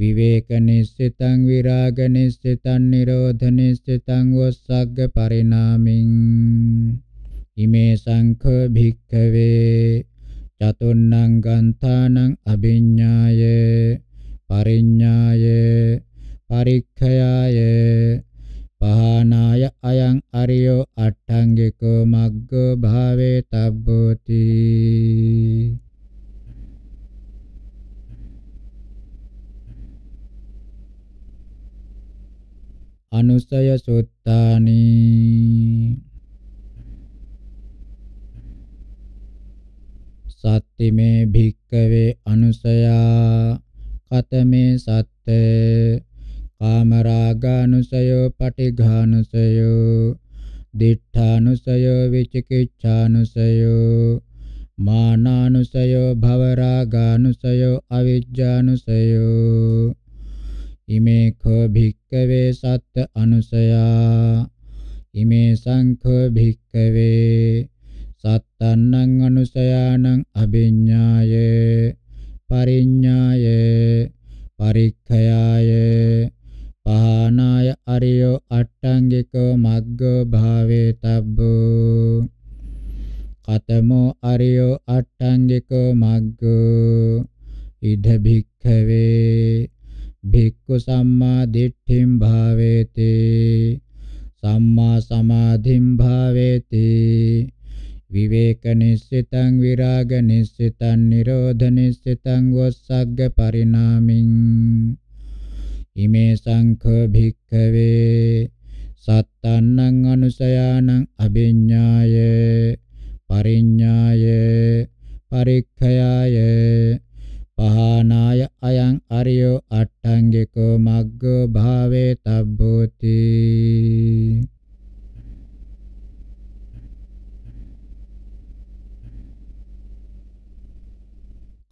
විවේක නිස්සිතං විරාග නිස්සිතං නිරෝධ නිස්සිතං වස්සග්ග පරිණාමින් ඉමේ සංඛ භික්ඛවේ චතුන්නං ගන්ථානං අභිඤ්ඤාය පරිඤ්ඤාය පරික්ඛයාය පහනාය අයං අරියෝ අට්ඨංගිකෝ මග්ගෝ භාවේ තබ්බෝති අනුසය සුත්තානි සත්තිමේ භික්කවේ අනුසයා කතමේ සත්තේ කාමරාගානුසයෝ පටිඝානුසයෝ දිඨානුසයෝ විචිකිච්ඡානුසයෝ මානානුසයෝ භවරාගානුසයෝ අවිජ්ජානුසයෝ ඉමේ කෝ භික්කවේ සත්ත අනුසයා ඉමේ සංඛ භික්කවේ සත්තන්නං අනුසයානං අභිඤ්ඤාය පරිඤ්ඤාය පරික්ඛයාය පහනාය අරියෝ අට්ඨංගිකෝ මග්ගෝ භාවේතබ්බෝ කතමෝ අරියෝ අට්ඨංගිකෝ මග්ගෝ ඉද භික්ඛවේ භික්ඛු සම්මා දිට්ඨිම් භාවේති සම්මා සමාධිම් භාවේති විවේක නිස්සිතං විරාග නිස්සිතං නිරෝධ නිස්සිතං වස්සග්ග පරිණාමින් ඉමේ සංඛ භික්ඛවේ සත්තන්නං අනුසයානං අභිඤ්ඤාය පරිඤ්ඤාය පරික්ඛයාය පහනාය අයං අරියෝ අට්ඨංගිකෝ මග්ගෝ භාවේ තබ්බෝති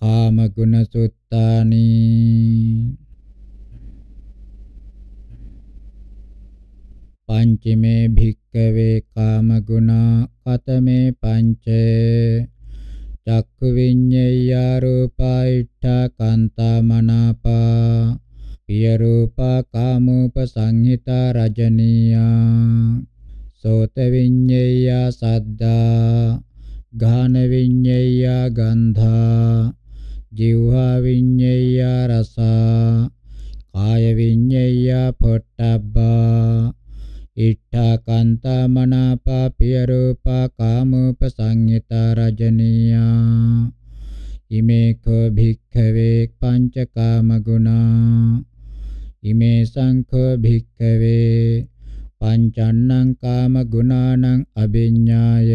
කාම ගුණ සුත්තානි පංචමේ භික්කවේ කාම ගුණා කතමේ පංච චක්ඛු විඤ්ඤය රූපයිඨා කාන්තා මනාපා පිය රූපා කාමෝපසංහිතා රජනීයා සෝත විඤ්ඤය සද්දා ඝාන විඤ්ඤය ගන්ධා ජීවහා විඤ්ඤය රසා කාය විඤ්ඤය පොට්ටබ්බා ඉට්ඨා කාන්තා මනාපා පිය රූපා කාමෝපසංයතා රජනීයා ඉමේ කෝ භික්ඛවේ පංචකාම ගුණා ඉමේ සංඛෝ භික්ඛවේ පංචන්නං කාම ගුණානං අභිඤ්ඤාය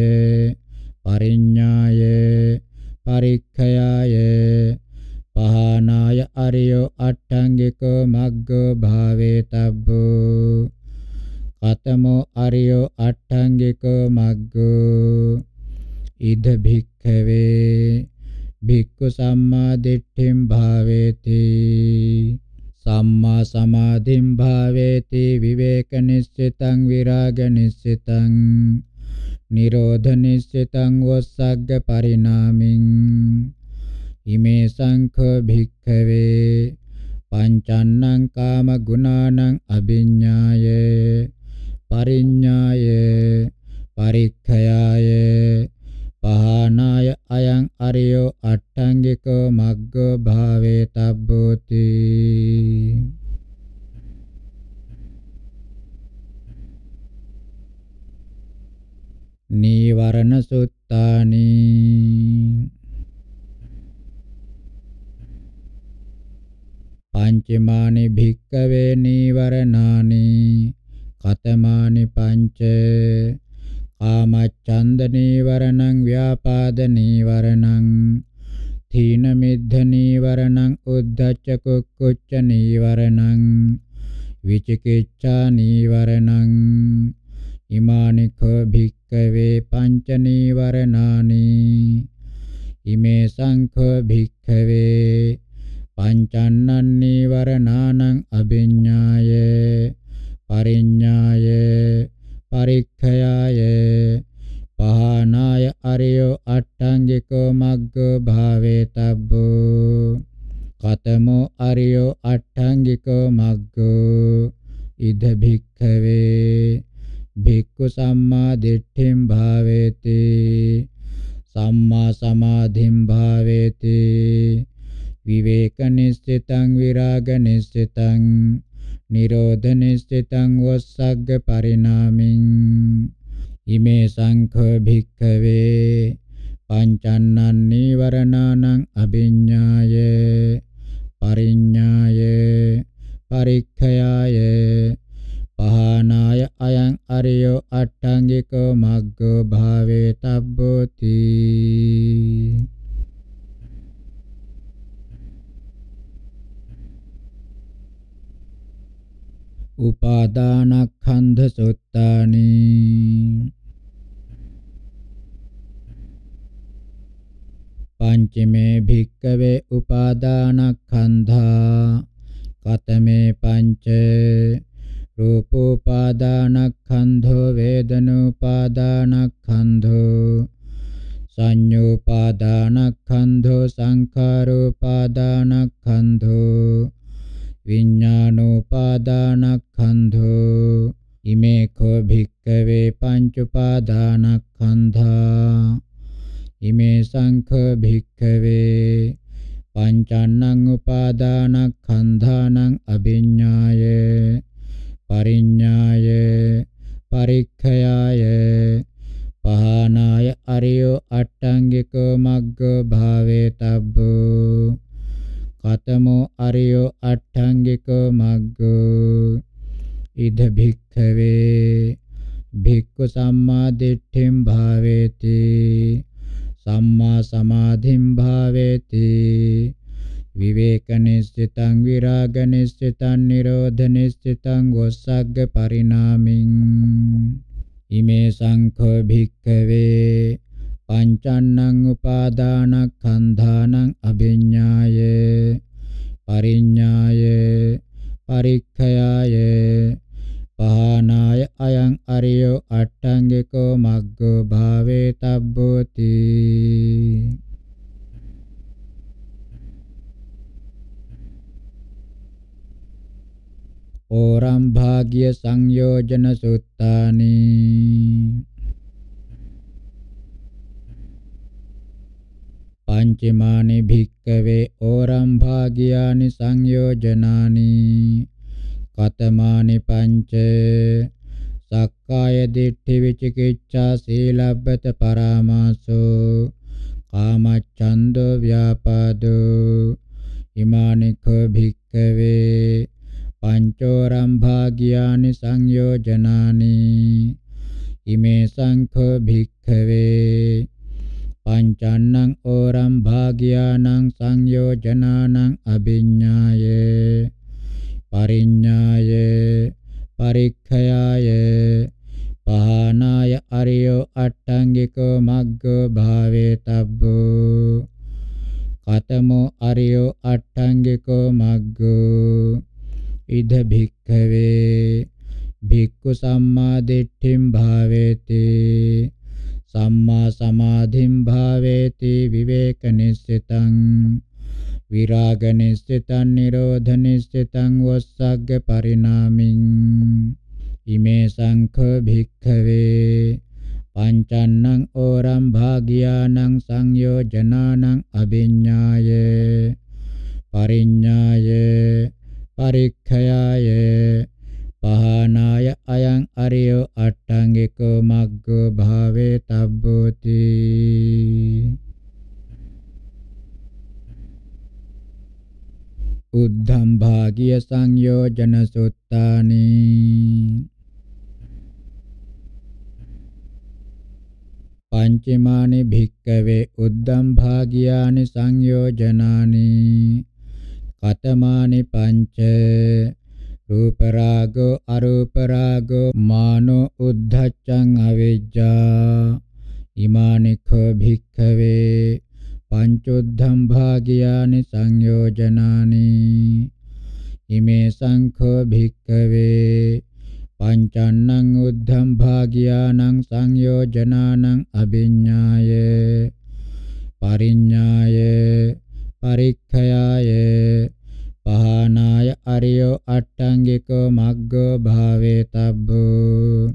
පරිඤ්ඤාය පරික්ඛයාය පහනාය අරියෝ අට්ඨංගිකෝ මග්ගෝ භාවේතබ්බෝ කතමෝ අරියෝ අට්ඨංගිකෝ මග්ගෝ ඉද භික්ඛවේ භික්ඛු සම්මා දිට්ඨිම් භාවේති සම්මා සමාධිම් භාවේති විවේක නිස්සිතං විරාග නිස්සිතං නිරෝධ නිස්සිතං වස්සග්ග පරිණාමින් ඉමේ සංඛ භික්ඛවේ පංචන්නං කාම ගුණානං අභිඤ්ඤායේ පරිඤ්ඤාය පරික්ඛයාය පහනාය අයං අරියෝ අට්ඨංගිකෝ මග්ගෝ භාවේ තබ්බෝති නීවරණ සුත්තානි පංචමානි භික්කවේ නීවරණානි කතමානි පංච කාමච්ඡන්ද නීවරණං ව්‍යාපාද නීවරණං තීන මිද්ධ නීවරණං උද්ධච්ච කුක්කුච්ච නීවරණං විචිකිච්ඡා නීවරණං ඉමානි කෝ භික්ඛවේ පංච නීවරණානි ඉමේ සංඛ භික්ඛවේ පංචන්නන් නීවරණානං අභිඤ්ඤායේ පරිඤ්ඤාය පරික්ඛයාය පහනාය අරියෝ අට්ඨංගිකෝ මග්ගෝ භාවේතබ්බෝ කතමෝ අරියෝ අට්ඨංගිකෝ මග්ගෝ ඉද භික්ඛවේ භික්ඛු සම්මා දිට්ඨිම් භාවේති සම්මා සමාධිම් භාවේති විවේක නිස්සිතං විරාග නිස්සිතං නිරෝධ නිස්සිතං වස්සග්ග පරිණාමින් ඉමේ සංඛ භික්ඛවේ පංචන්නං නීවරණානං අභිඤ්ඤාය පරිඤ්ඤාය පරික්ඛයාය පහනාය අයං අරියෝ අට්ඨංගිකෝ මග්ගෝ භාවේ තබ්බෝති උපාදානක්ඛන්ධ සොත්තානි පංචමේ භික්කවේ උපාදානක්ඛන්ධා කතමේ පංච රූපෝපාදානක්ඛන්ධෝ වේදනෝපාදානක්ඛන්ධෝ සංඤෝපාදානක්ඛන්ධෝ සංඛාරෝපාදානක්ඛන්ධෝ විඤ්ඤාණෝපාදානස්කන්ධෝ ඉමේ කෝ භික්කවේ පංච උපාදානස්කන්ධා ඉමේ සංඛ භික්කවේ පංචන්නං උපාදානස්කන්ධානං අභිඤ්ඤාය පරිඤ්ඤාය පරික්ඛයාය පහනාය අරියෝ අට්ඨංගිකෝ මග්ගෝ භාවේතබ්බෝ කතමෝ අරියෝ අට්ඨංගිකෝ මග්ගෝ ඉද භික්ඛවේ භික්ඛු සම්මා දිට්ඨිම් භාවේති සම්මා සමාධිම් භාවේති විවේක නිස්සිතං විරාග නිස්සිතං නිරෝධ නිස්සිතං ගොස්සග්ග පරිණාමින් ඉමේ සංඛෝ භික්ඛවේ පංචන්නං උපාදානක්ඛන්ධානං අභිඤ්ඤාය පරිඤ්ඤාය පරික්ඛයාය පහනාය අයං අරියෝ අට්ඨංගිකෝ මග්ගෝ භාවේ තබ්බෝති ඕරම් භාග්‍ය සංයෝජන සුත්තානි පංචමානි භික්කවේ ඕරම් භාගියානි සංයෝජනානි කතමානි පංච සක්කාය දිට්ඨි විචිකිච්ඡා සීලබ්බත පරාමාසෝ කාමච්ඡන්தோ ව්‍යාපාදෝ ඉමානි කෝ භික්කවේ පංචෝරම් භාගියානි සංයෝජනානි ඉමේ සංඛ භික්ඛවේ පංචන්නං ඕරම් භාග්‍යානං සංයෝජනානං අභිඤ්ඤාය පරිඤ්ඤාය පරික්ඛයාය පහනාය අරියෝ අට්ඨංගිකෝ මග්ගෝ භාවේතබ්බෝ කතමෝ අරියෝ අට්ඨංගිකෝ මග්ගෝ ඉද භික්ඛවේ භික්ඛු සම්මා දිට්ඨිම් භාවේතේ සම්මා සමාධිම් භාවේති විවේක නිස්සිතං විරාග නිස්සිතං නිරෝධ නිස්සිතං වස්සග්ග පරිණාමින් ඉමේ සංඛ භික්ඛවේ පංචන්නං ඕරම් භාගියානං සංයෝජනානං අභිඤ්ඤාය පරිඤ්ඤාය පරික්ඛයාය පහනාය අයං අරියෝ අට්ඨංගිකෝ මග්ගෝ භාවේ තබ්බෝති උද්ධම් භාගිය සංයෝජන සුත්තානි පංචමානි භික්කවේ උද්ධම් භාගියානි සංයෝජනානි කතමානි පංච රූප රාග අරූප රාග මානෝ උද්ධච්චං අවිජ්ජා ඉමානික භික්ඛවේ පංචොද්ධම් භාගියානි සංයෝජනානි ඉමේ සංඛ භික්ඛවේ පංචන්නං උද්ධම් භාගියානං සංයෝජනානං අභිඤ්ඤාය පරිඤ්ඤාය පරික්ඛයාය පහනාය අරියෝ අට්ඨංගිකෝ මග්ගෝ භාවේතබ්බෝ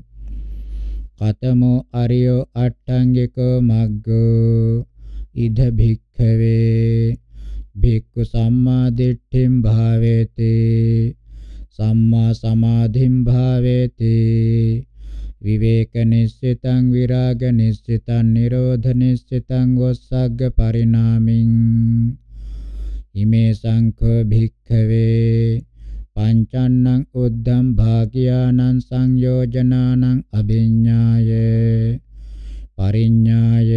කතමෝ අරියෝ අට්ඨංගිකෝ මග්ගෝ ඉද භික්ඛවේ භික්ඛු සම්මා දිට්ඨිම් භාවේති සම්මා සමාධිම් භාවේති විවේක නිස්සිතං විරාග නිස්සිතං නිරෝධ නිස්සිතං වස්සග්ග පරිණාමින් ඉමේ සංඛ භික්ඛවේ පංචන්නං උද්දම් භාගියානං සංයෝජනානං අභිඤ්ඤාය පරිඤ්ඤාය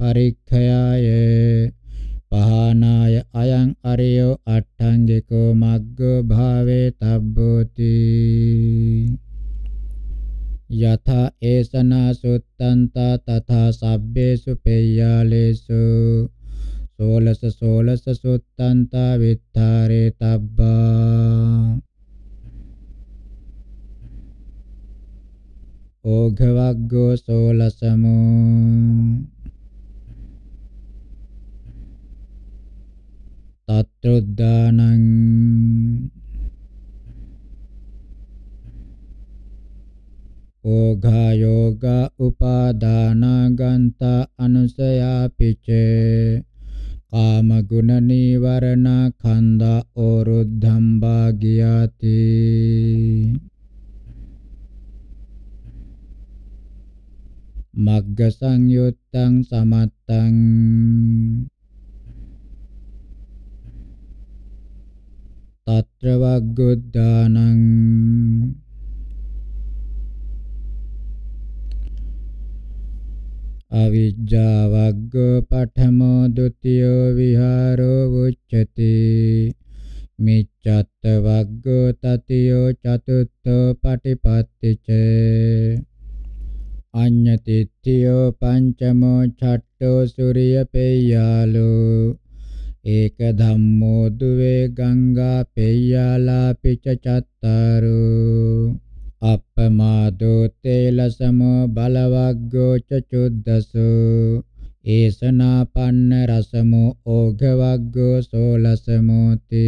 පරික්ඛයාය පහනාය අයං අරියෝ අට්ඨංගිකෝ මග්ගෝ භාවේ තබ්බෝති යථා ඒසනා සුත්තන්තා තථා සබ්බේසු පෙය්‍යාලේසු සෝලස සෝලස සොත්තන්තා විත්තාරේ තබ්බා ඕඝවග්ගෝ සෝලසමෝ තත්රුද්දානං ඕඝා යෝගා උපාදානගන්ත අනුසයාපිචේ කාම ගුණ නීවරණ ඛණ්ඩා ඕරුද්ධම් භාගියාති මග්ග සංයුත්තං සමත්තං తత్ర వగ్గుద్దానం අවිජ්ජාවග්ග පඨමෝ ဒ ුතියෝ විහාරෝ උච්චති මිච්ඡත් වග්ග තතියෝ චතුත්ථ පටිපත්තිච අඤ්ඤතිත්‍යෝ පංචමෝ ඡට්ඨෝ සූර්ය පෙය්‍යාලෝ ඒක ධම්මෝ දුවේ ගංගා පෙය්‍යාලා පිච චත්තාරෝ අප්පමාදෝ තේල සමෝ බලවග්ගෝ චුද්දසෝ ඒසනාපන්න රසමෝ ඕඝවග්ගෝ සෝලසමෝති